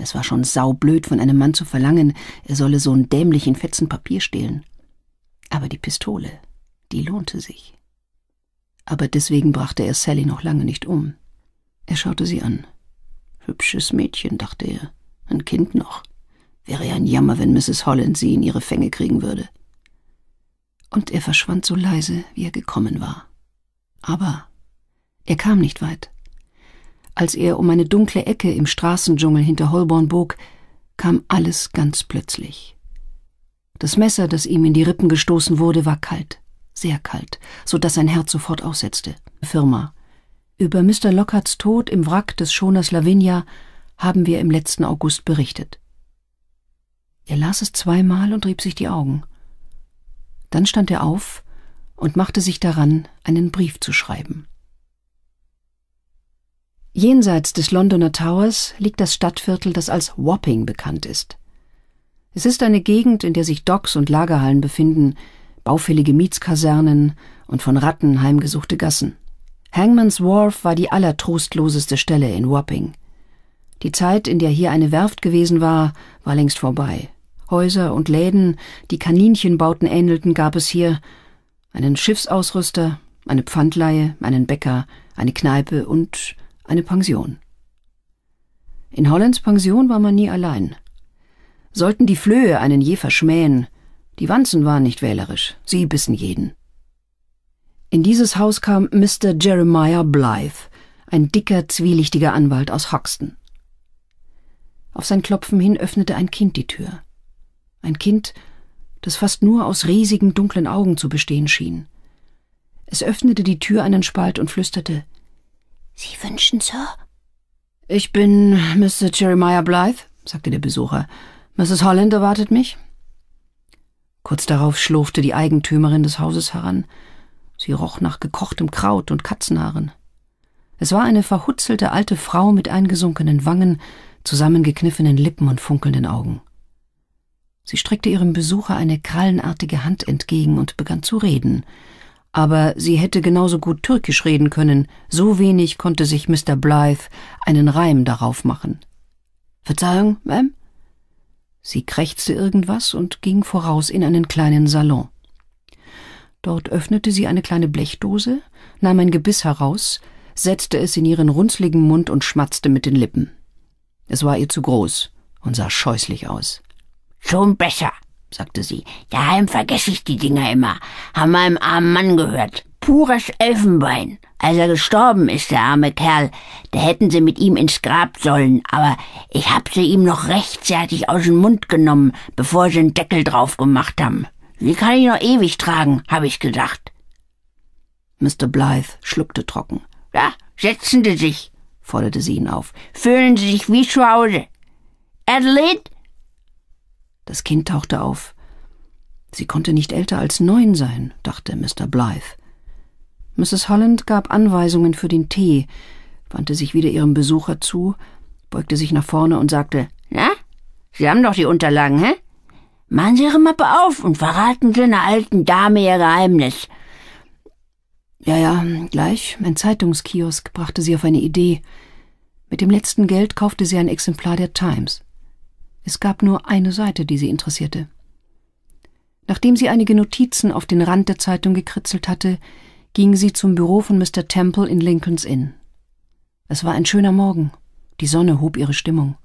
Es war schon saublöd von einem Mann zu verlangen, er solle so einen dämlichen Fetzen Papier stehlen. Aber die Pistole, die lohnte sich. Aber deswegen brachte er Sally noch lange nicht um. Er schaute sie an. Hübsches Mädchen, dachte er. Ein Kind noch. Wäre ja ein Jammer, wenn Mrs. Holland sie in ihre Fänge kriegen würde. Und er verschwand so leise, wie er gekommen war. Aber er kam nicht weit als er um eine dunkle Ecke im Straßendschungel hinter Holborn bog, kam alles ganz plötzlich. Das Messer, das ihm in die Rippen gestoßen wurde, war kalt, sehr kalt, so dass sein Herz sofort aussetzte. Firma. Über Mr. Lockharts Tod im Wrack des Schoners Lavinia haben wir im letzten August berichtet. Er las es zweimal und rieb sich die Augen. Dann stand er auf und machte sich daran, einen Brief zu schreiben. Jenseits des Londoner Towers liegt das Stadtviertel, das als Wapping bekannt ist. Es ist eine Gegend, in der sich Docks und Lagerhallen befinden, baufällige Mietskasernen und von Ratten heimgesuchte Gassen. Hangman's Wharf war die allertrostloseste Stelle in Wapping. Die Zeit, in der hier eine Werft gewesen war, war längst vorbei. Häuser und Läden, die Kaninchenbauten ähnelten, gab es hier einen Schiffsausrüster, eine Pfandleihe, einen Bäcker, eine Kneipe und eine Pension. In Hollands Pension war man nie allein. Sollten die Flöhe einen je verschmähen, die Wanzen waren nicht wählerisch, sie bissen jeden. In dieses Haus kam Mr. Jeremiah Blythe, ein dicker, zwielichtiger Anwalt aus Hoxton. Auf sein Klopfen hin öffnete ein Kind die Tür. Ein Kind, das fast nur aus riesigen, dunklen Augen zu bestehen schien. Es öffnete die Tür einen Spalt und flüsterte Sie wünschen, Sir? Ich bin Mr. Jeremiah Blythe, sagte der Besucher. Mrs. Holland erwartet mich. Kurz darauf schlurfte die Eigentümerin des Hauses heran. Sie roch nach gekochtem Kraut und Katzenhaaren. Es war eine verhutzelte alte Frau mit eingesunkenen Wangen, zusammengekniffenen Lippen und funkelnden Augen. Sie streckte ihrem Besucher eine krallenartige Hand entgegen und begann zu reden – aber sie hätte genauso gut Türkisch reden können, so wenig konnte sich Mr. Blythe einen Reim darauf machen. Verzeihung, Ma'am? Sie krächzte irgendwas und ging voraus in einen kleinen Salon. Dort öffnete sie eine kleine Blechdose, nahm ein Gebiss heraus, setzte es in ihren runzligen Mund und schmatzte mit den Lippen. Es war ihr zu groß und sah scheußlich aus. Schon besser, sagte sie. Daheim vergesse ich die Dinger immer. Haben meinem armen Mann gehört. Pures Elfenbein. Als er gestorben ist, der arme Kerl, da hätten sie mit ihm ins Grab sollen, aber ich hab sie ihm noch rechtzeitig aus dem Mund genommen, bevor sie den Deckel drauf gemacht haben. Sie kann ich noch ewig tragen, hab ich gedacht. Mr. Blythe schluckte trocken. Ja, setzen Sie sich, forderte sie ihn auf. Fühlen Sie sich wie zu Hause. Adelaide, das Kind tauchte auf. Sie konnte nicht älter als neun sein, dachte Mr. Blythe. Mrs. Holland gab Anweisungen für den Tee, wandte sich wieder ihrem Besucher zu, beugte sich nach vorne und sagte, Na, Sie haben doch die Unterlagen, hä? Machen Sie Ihre Mappe auf und verraten Sie einer alten Dame Ihr Geheimnis. Ja, ja, gleich. Mein Zeitungskiosk brachte sie auf eine Idee. Mit dem letzten Geld kaufte sie ein Exemplar der Times. Es gab nur eine Seite, die sie interessierte. Nachdem sie einige Notizen auf den Rand der Zeitung gekritzelt hatte, ging sie zum Büro von Mr. Temple in Lincolns Inn. Es war ein schöner Morgen. Die Sonne hob ihre Stimmung.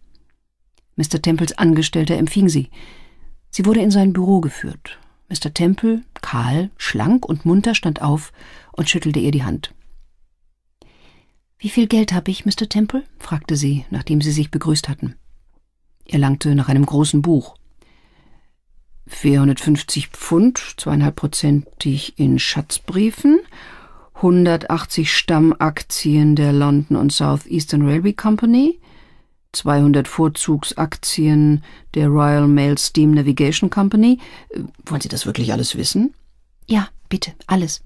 Mr. Temples Angestellter empfing sie. Sie wurde in sein Büro geführt. Mr. Temple, kahl, schlank und munter, stand auf und schüttelte ihr die Hand. Wie viel Geld habe ich, Mr. Temple? fragte sie, nachdem sie sich begrüßt hatten. Er langte nach einem großen Buch. 450 Pfund, zweieinhalb Prozentig in Schatzbriefen, 180 Stammaktien der London und South Eastern Railway Company, 200 Vorzugsaktien der Royal Mail Steam Navigation Company. Äh, wollen Sie das wirklich alles wissen? Ja, bitte, alles.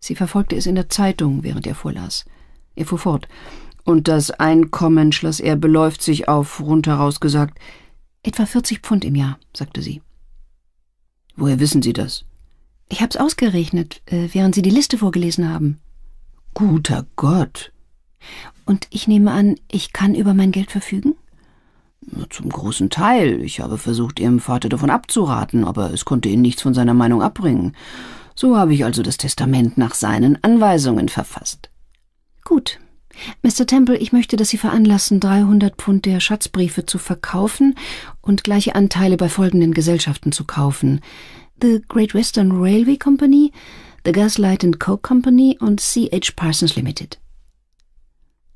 Sie verfolgte es in der Zeitung, während er vorlas. Er fuhr fort. Und das Einkommen, schloss er, beläuft sich auf, rundheraus gesagt, etwa 40 Pfund im Jahr, sagte sie. Woher wissen Sie das? Ich hab's ausgerechnet, äh, während Sie die Liste vorgelesen haben. Guter Gott. Und ich nehme an, ich kann über mein Geld verfügen? Zum großen Teil. Ich habe versucht, Ihrem Vater davon abzuraten, aber es konnte ihn nichts von seiner Meinung abbringen. So habe ich also das Testament nach seinen Anweisungen verfasst. Gut, Mr. Temple, ich möchte, dass Sie veranlassen, 300 Pfund der Schatzbriefe zu verkaufen und gleiche Anteile bei folgenden Gesellschaften zu kaufen. The Great Western Railway Company, The Gaslight and Coke Company und C.H. Parsons Limited.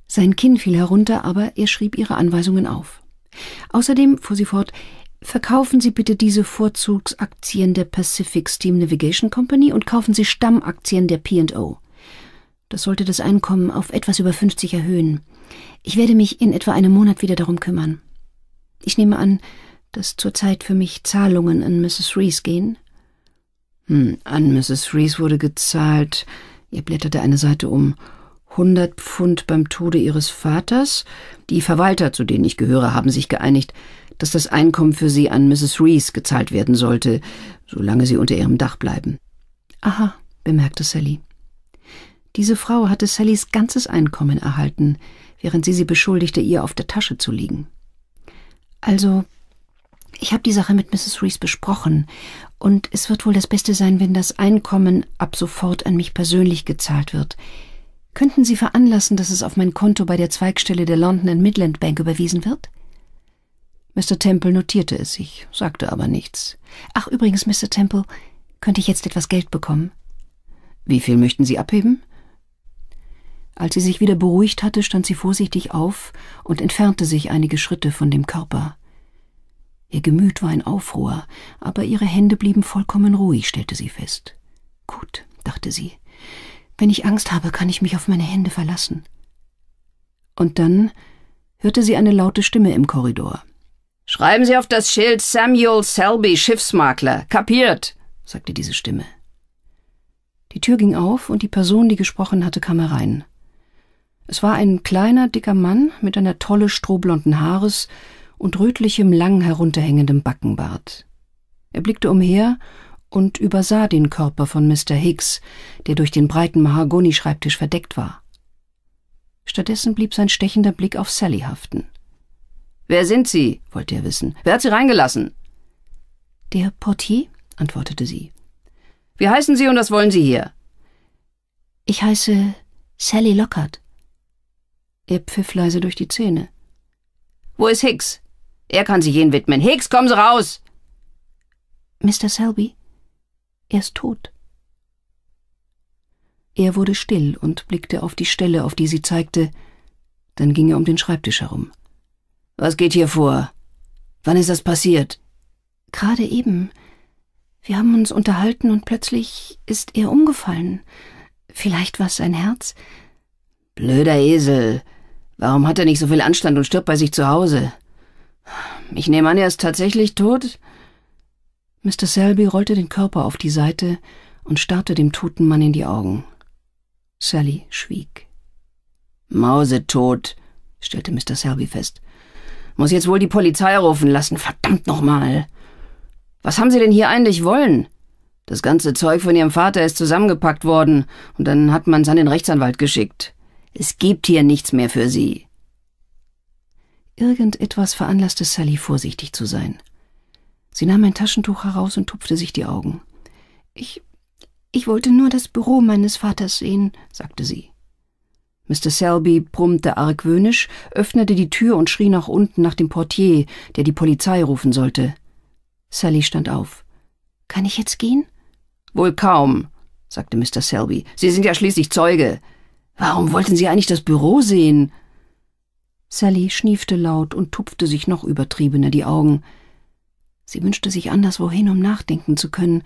Sein Kinn fiel herunter, aber er schrieb ihre Anweisungen auf. Außerdem, fuhr sie fort, verkaufen Sie bitte diese Vorzugsaktien der Pacific Steam Navigation Company und kaufen Sie Stammaktien der P&O. Das sollte das Einkommen auf etwas über 50 erhöhen. Ich werde mich in etwa einem Monat wieder darum kümmern. Ich nehme an, dass zurzeit für mich Zahlungen an Mrs. Rees gehen. Hm, an Mrs. Rees wurde gezahlt. Ihr blätterte eine Seite um. 100 Pfund beim Tode ihres Vaters. Die Verwalter, zu denen ich gehöre, haben sich geeinigt, dass das Einkommen für sie an Mrs. Rees gezahlt werden sollte, solange sie unter ihrem Dach bleiben. Aha, bemerkte Sally. Diese Frau hatte Sallys ganzes Einkommen erhalten, während sie sie beschuldigte, ihr auf der Tasche zu liegen. Also, ich habe die Sache mit Mrs. Reese besprochen, und es wird wohl das Beste sein, wenn das Einkommen ab sofort an mich persönlich gezahlt wird. Könnten Sie veranlassen, dass es auf mein Konto bei der Zweigstelle der London and Midland Bank überwiesen wird? Mr. Temple notierte es sich, sagte aber nichts. Ach, übrigens, Mr. Temple, könnte ich jetzt etwas Geld bekommen? Wie viel möchten Sie abheben? Als sie sich wieder beruhigt hatte, stand sie vorsichtig auf und entfernte sich einige Schritte von dem Körper. Ihr Gemüt war in Aufruhr, aber ihre Hände blieben vollkommen ruhig, stellte sie fest. Gut, dachte sie, wenn ich Angst habe, kann ich mich auf meine Hände verlassen. Und dann hörte sie eine laute Stimme im Korridor. Schreiben Sie auf das Schild Samuel Selby, Schiffsmakler. Kapiert, sagte diese Stimme. Die Tür ging auf und die Person, die gesprochen hatte, kam herein. Es war ein kleiner, dicker Mann mit einer Tolle strohblonden Haares und rötlichem, lang herunterhängendem Backenbart. Er blickte umher und übersah den Körper von Mr. Higgs, der durch den breiten Mahagonischreibtisch verdeckt war. Stattdessen blieb sein stechender Blick auf Sally haften. Wer sind Sie? wollte er wissen. Wer hat Sie reingelassen? Der Portier, antwortete sie. Wie heißen Sie und was wollen Sie hier? Ich heiße Sally Lockhart. Er pfiff leise durch die Zähne. Wo ist Hicks? Er kann sich jenen widmen. Hicks, kommen Sie raus! Mr. Selby, er ist tot. Er wurde still und blickte auf die Stelle, auf die sie zeigte. Dann ging er um den Schreibtisch herum. Was geht hier vor? Wann ist das passiert? Gerade eben. Wir haben uns unterhalten und plötzlich ist er umgefallen. Vielleicht war es sein Herz. Blöder Esel. Warum hat er nicht so viel Anstand und stirbt bei sich zu Hause? Ich nehme an, er ist tatsächlich tot? Mr. Selby rollte den Körper auf die Seite und starrte dem toten Mann in die Augen. Sally schwieg. Mausetot, stellte Mr. Selby fest. Muss jetzt wohl die Polizei rufen lassen, verdammt nochmal. Was haben Sie denn hier eigentlich wollen? Das ganze Zeug von Ihrem Vater ist zusammengepackt worden, und dann hat man's an den Rechtsanwalt geschickt. Es gibt hier nichts mehr für Sie. Irgendetwas veranlasste Sally vorsichtig zu sein. Sie nahm ein Taschentuch heraus und tupfte sich die Augen. Ich ich wollte nur das Büro meines Vaters sehen, sagte sie. Mr. Selby brummte argwöhnisch, öffnete die Tür und schrie nach unten nach dem Portier, der die Polizei rufen sollte. Sally stand auf. Kann ich jetzt gehen? Wohl kaum, sagte Mr. Selby. Sie sind ja schließlich Zeuge. Warum wollten Sie eigentlich das Büro sehen? Sally schniefte laut und tupfte sich noch übertriebener die Augen. Sie wünschte sich anderswohin, um nachdenken zu können,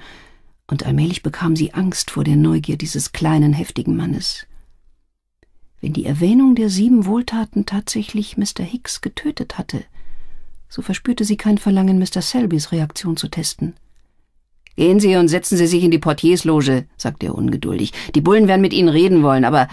und allmählich bekam sie Angst vor der Neugier dieses kleinen, heftigen Mannes. Wenn die Erwähnung der sieben Wohltaten tatsächlich Mr. Hicks getötet hatte, so verspürte sie kein Verlangen, Mr. Selbys Reaktion zu testen. Gehen Sie und setzen Sie sich in die Portiersloge, sagte er ungeduldig. Die Bullen werden mit Ihnen reden wollen, aber